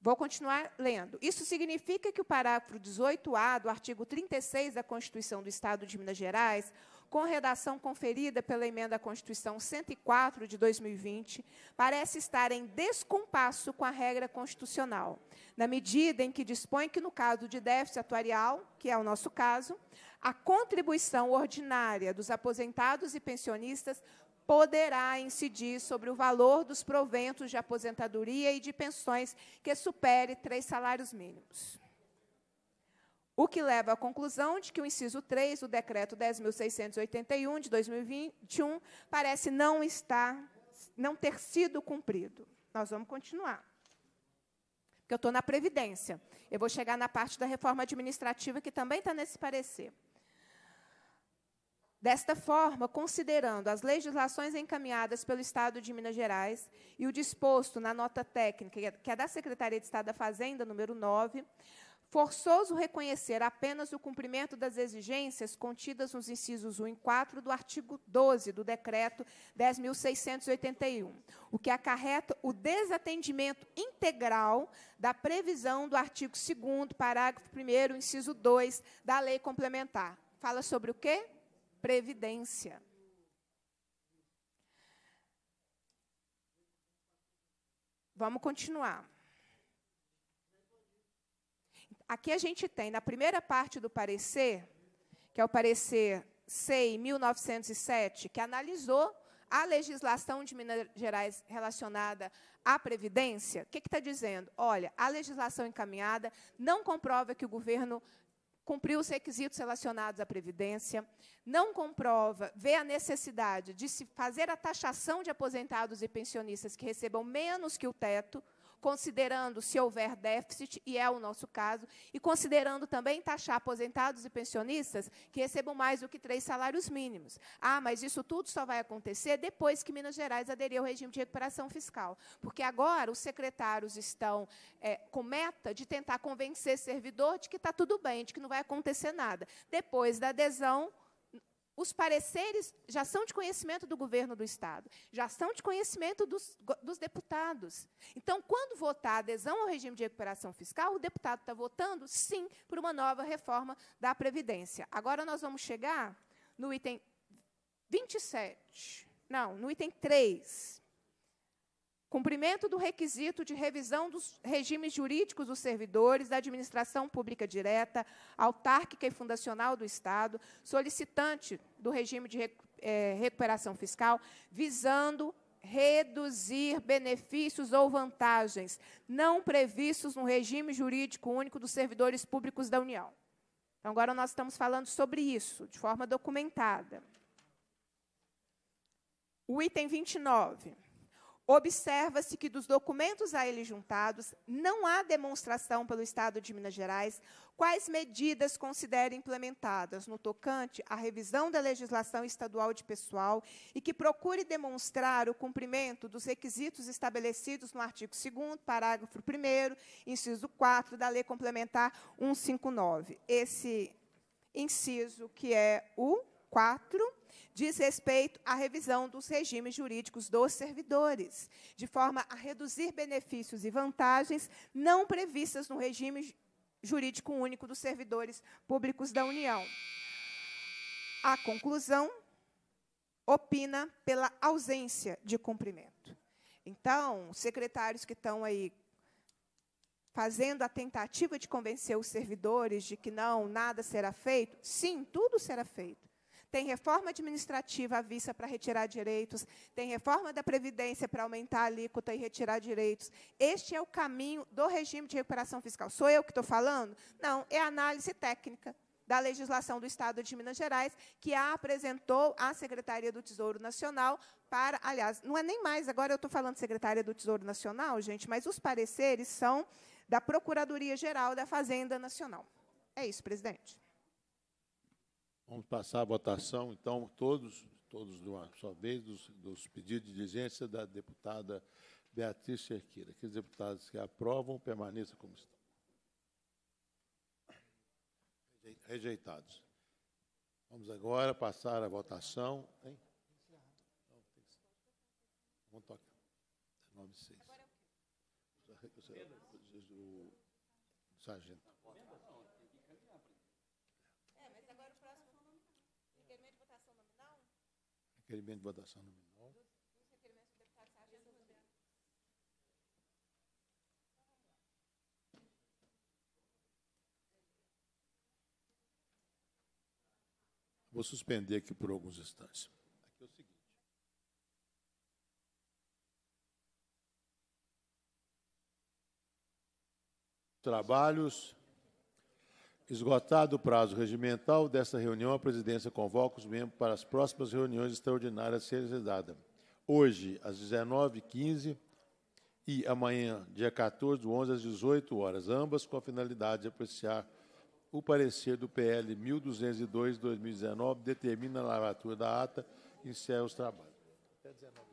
Vou continuar lendo. Isso significa que o parágrafo 18A do artigo 36 da Constituição do Estado de Minas Gerais com redação conferida pela emenda à Constituição 104 de 2020, parece estar em descompasso com a regra constitucional, na medida em que dispõe que, no caso de déficit atuarial, que é o nosso caso, a contribuição ordinária dos aposentados e pensionistas poderá incidir sobre o valor dos proventos de aposentadoria e de pensões que supere três salários mínimos. O que leva à conclusão de que o inciso 3 do decreto 10.681 de 2021 parece não estar, não ter sido cumprido. Nós vamos continuar. Porque eu estou na Previdência. Eu vou chegar na parte da reforma administrativa, que também está nesse parecer. Desta forma, considerando as legislações encaminhadas pelo Estado de Minas Gerais e o disposto na nota técnica, que é da Secretaria de Estado da Fazenda, número 9, forçoso reconhecer apenas o cumprimento das exigências contidas nos incisos 1 e 4 do artigo 12 do decreto 10.681, o que acarreta o desatendimento integral da previsão do artigo 2 parágrafo 1 inciso 2 da lei complementar. Fala sobre o quê? Previdência. Vamos continuar. Aqui a gente tem, na primeira parte do parecer, que é o parecer SEI 1907, que analisou a legislação de Minas Gerais relacionada à Previdência, o que está dizendo? Olha, a legislação encaminhada não comprova que o governo cumpriu os requisitos relacionados à Previdência, não comprova, vê a necessidade de se fazer a taxação de aposentados e pensionistas que recebam menos que o teto, considerando se houver déficit, e é o nosso caso, e considerando também taxar aposentados e pensionistas que recebam mais do que três salários mínimos. Ah, mas isso tudo só vai acontecer depois que Minas Gerais aderir ao regime de recuperação fiscal, porque agora os secretários estão é, com meta de tentar convencer servidor de que está tudo bem, de que não vai acontecer nada. Depois da adesão, os pareceres já são de conhecimento do governo do Estado, já são de conhecimento dos, dos deputados. Então, quando votar adesão ao regime de recuperação fiscal, o deputado está votando, sim, por uma nova reforma da Previdência. Agora nós vamos chegar no item 27. Não, no item 3. Cumprimento do requisito de revisão dos regimes jurídicos dos servidores da administração pública direta, autárquica e fundacional do Estado, solicitante do regime de é, recuperação fiscal, visando reduzir benefícios ou vantagens não previstos no regime jurídico único dos servidores públicos da União. Então, agora nós estamos falando sobre isso, de forma documentada. O item 29. Observa-se que dos documentos a ele juntados, não há demonstração pelo Estado de Minas Gerais quais medidas considera implementadas no tocante à revisão da legislação estadual de pessoal e que procure demonstrar o cumprimento dos requisitos estabelecidos no artigo 2 parágrafo 1º, inciso 4 da Lei Complementar 159. Esse inciso que é o 4 diz respeito à revisão dos regimes jurídicos dos servidores, de forma a reduzir benefícios e vantagens não previstas no regime jurídico único dos servidores públicos da União. A conclusão opina pela ausência de cumprimento. Então, secretários que estão aí fazendo a tentativa de convencer os servidores de que não, nada será feito, sim, tudo será feito tem reforma administrativa à vista para retirar direitos, tem reforma da Previdência para aumentar a alíquota e retirar direitos. Este é o caminho do regime de recuperação fiscal. Sou eu que estou falando? Não, é análise técnica da legislação do Estado de Minas Gerais, que a apresentou à Secretaria do Tesouro Nacional para, aliás, não é nem mais, agora eu estou falando Secretaria do Tesouro Nacional, gente, mas os pareceres são da Procuradoria-Geral da Fazenda Nacional. É isso, presidente. Vamos passar a votação, então, todos, todos de uma só vez, dos, dos pedidos de diligência da deputada Beatriz Cerqueira. Aqueles deputados que aprovam, permaneçam como estão. Rejeitados. Vamos agora passar a votação. Hein? Vamos tocar. 9 é 6. É o sargento. Requerimento de votação nominal. Vou suspender aqui por alguns instantes. Aqui é o seguinte. Trabalhos Esgotado o prazo regimental desta reunião, a presidência convoca os membros para as próximas reuniões extraordinárias a ser realizada. Hoje, às 19h15 e amanhã, dia 14 do 11 às 18 horas, ambas com a finalidade de apreciar o parecer do PL 1202-2019, determina a lavatura da ata e encerra os trabalhos. Até 19.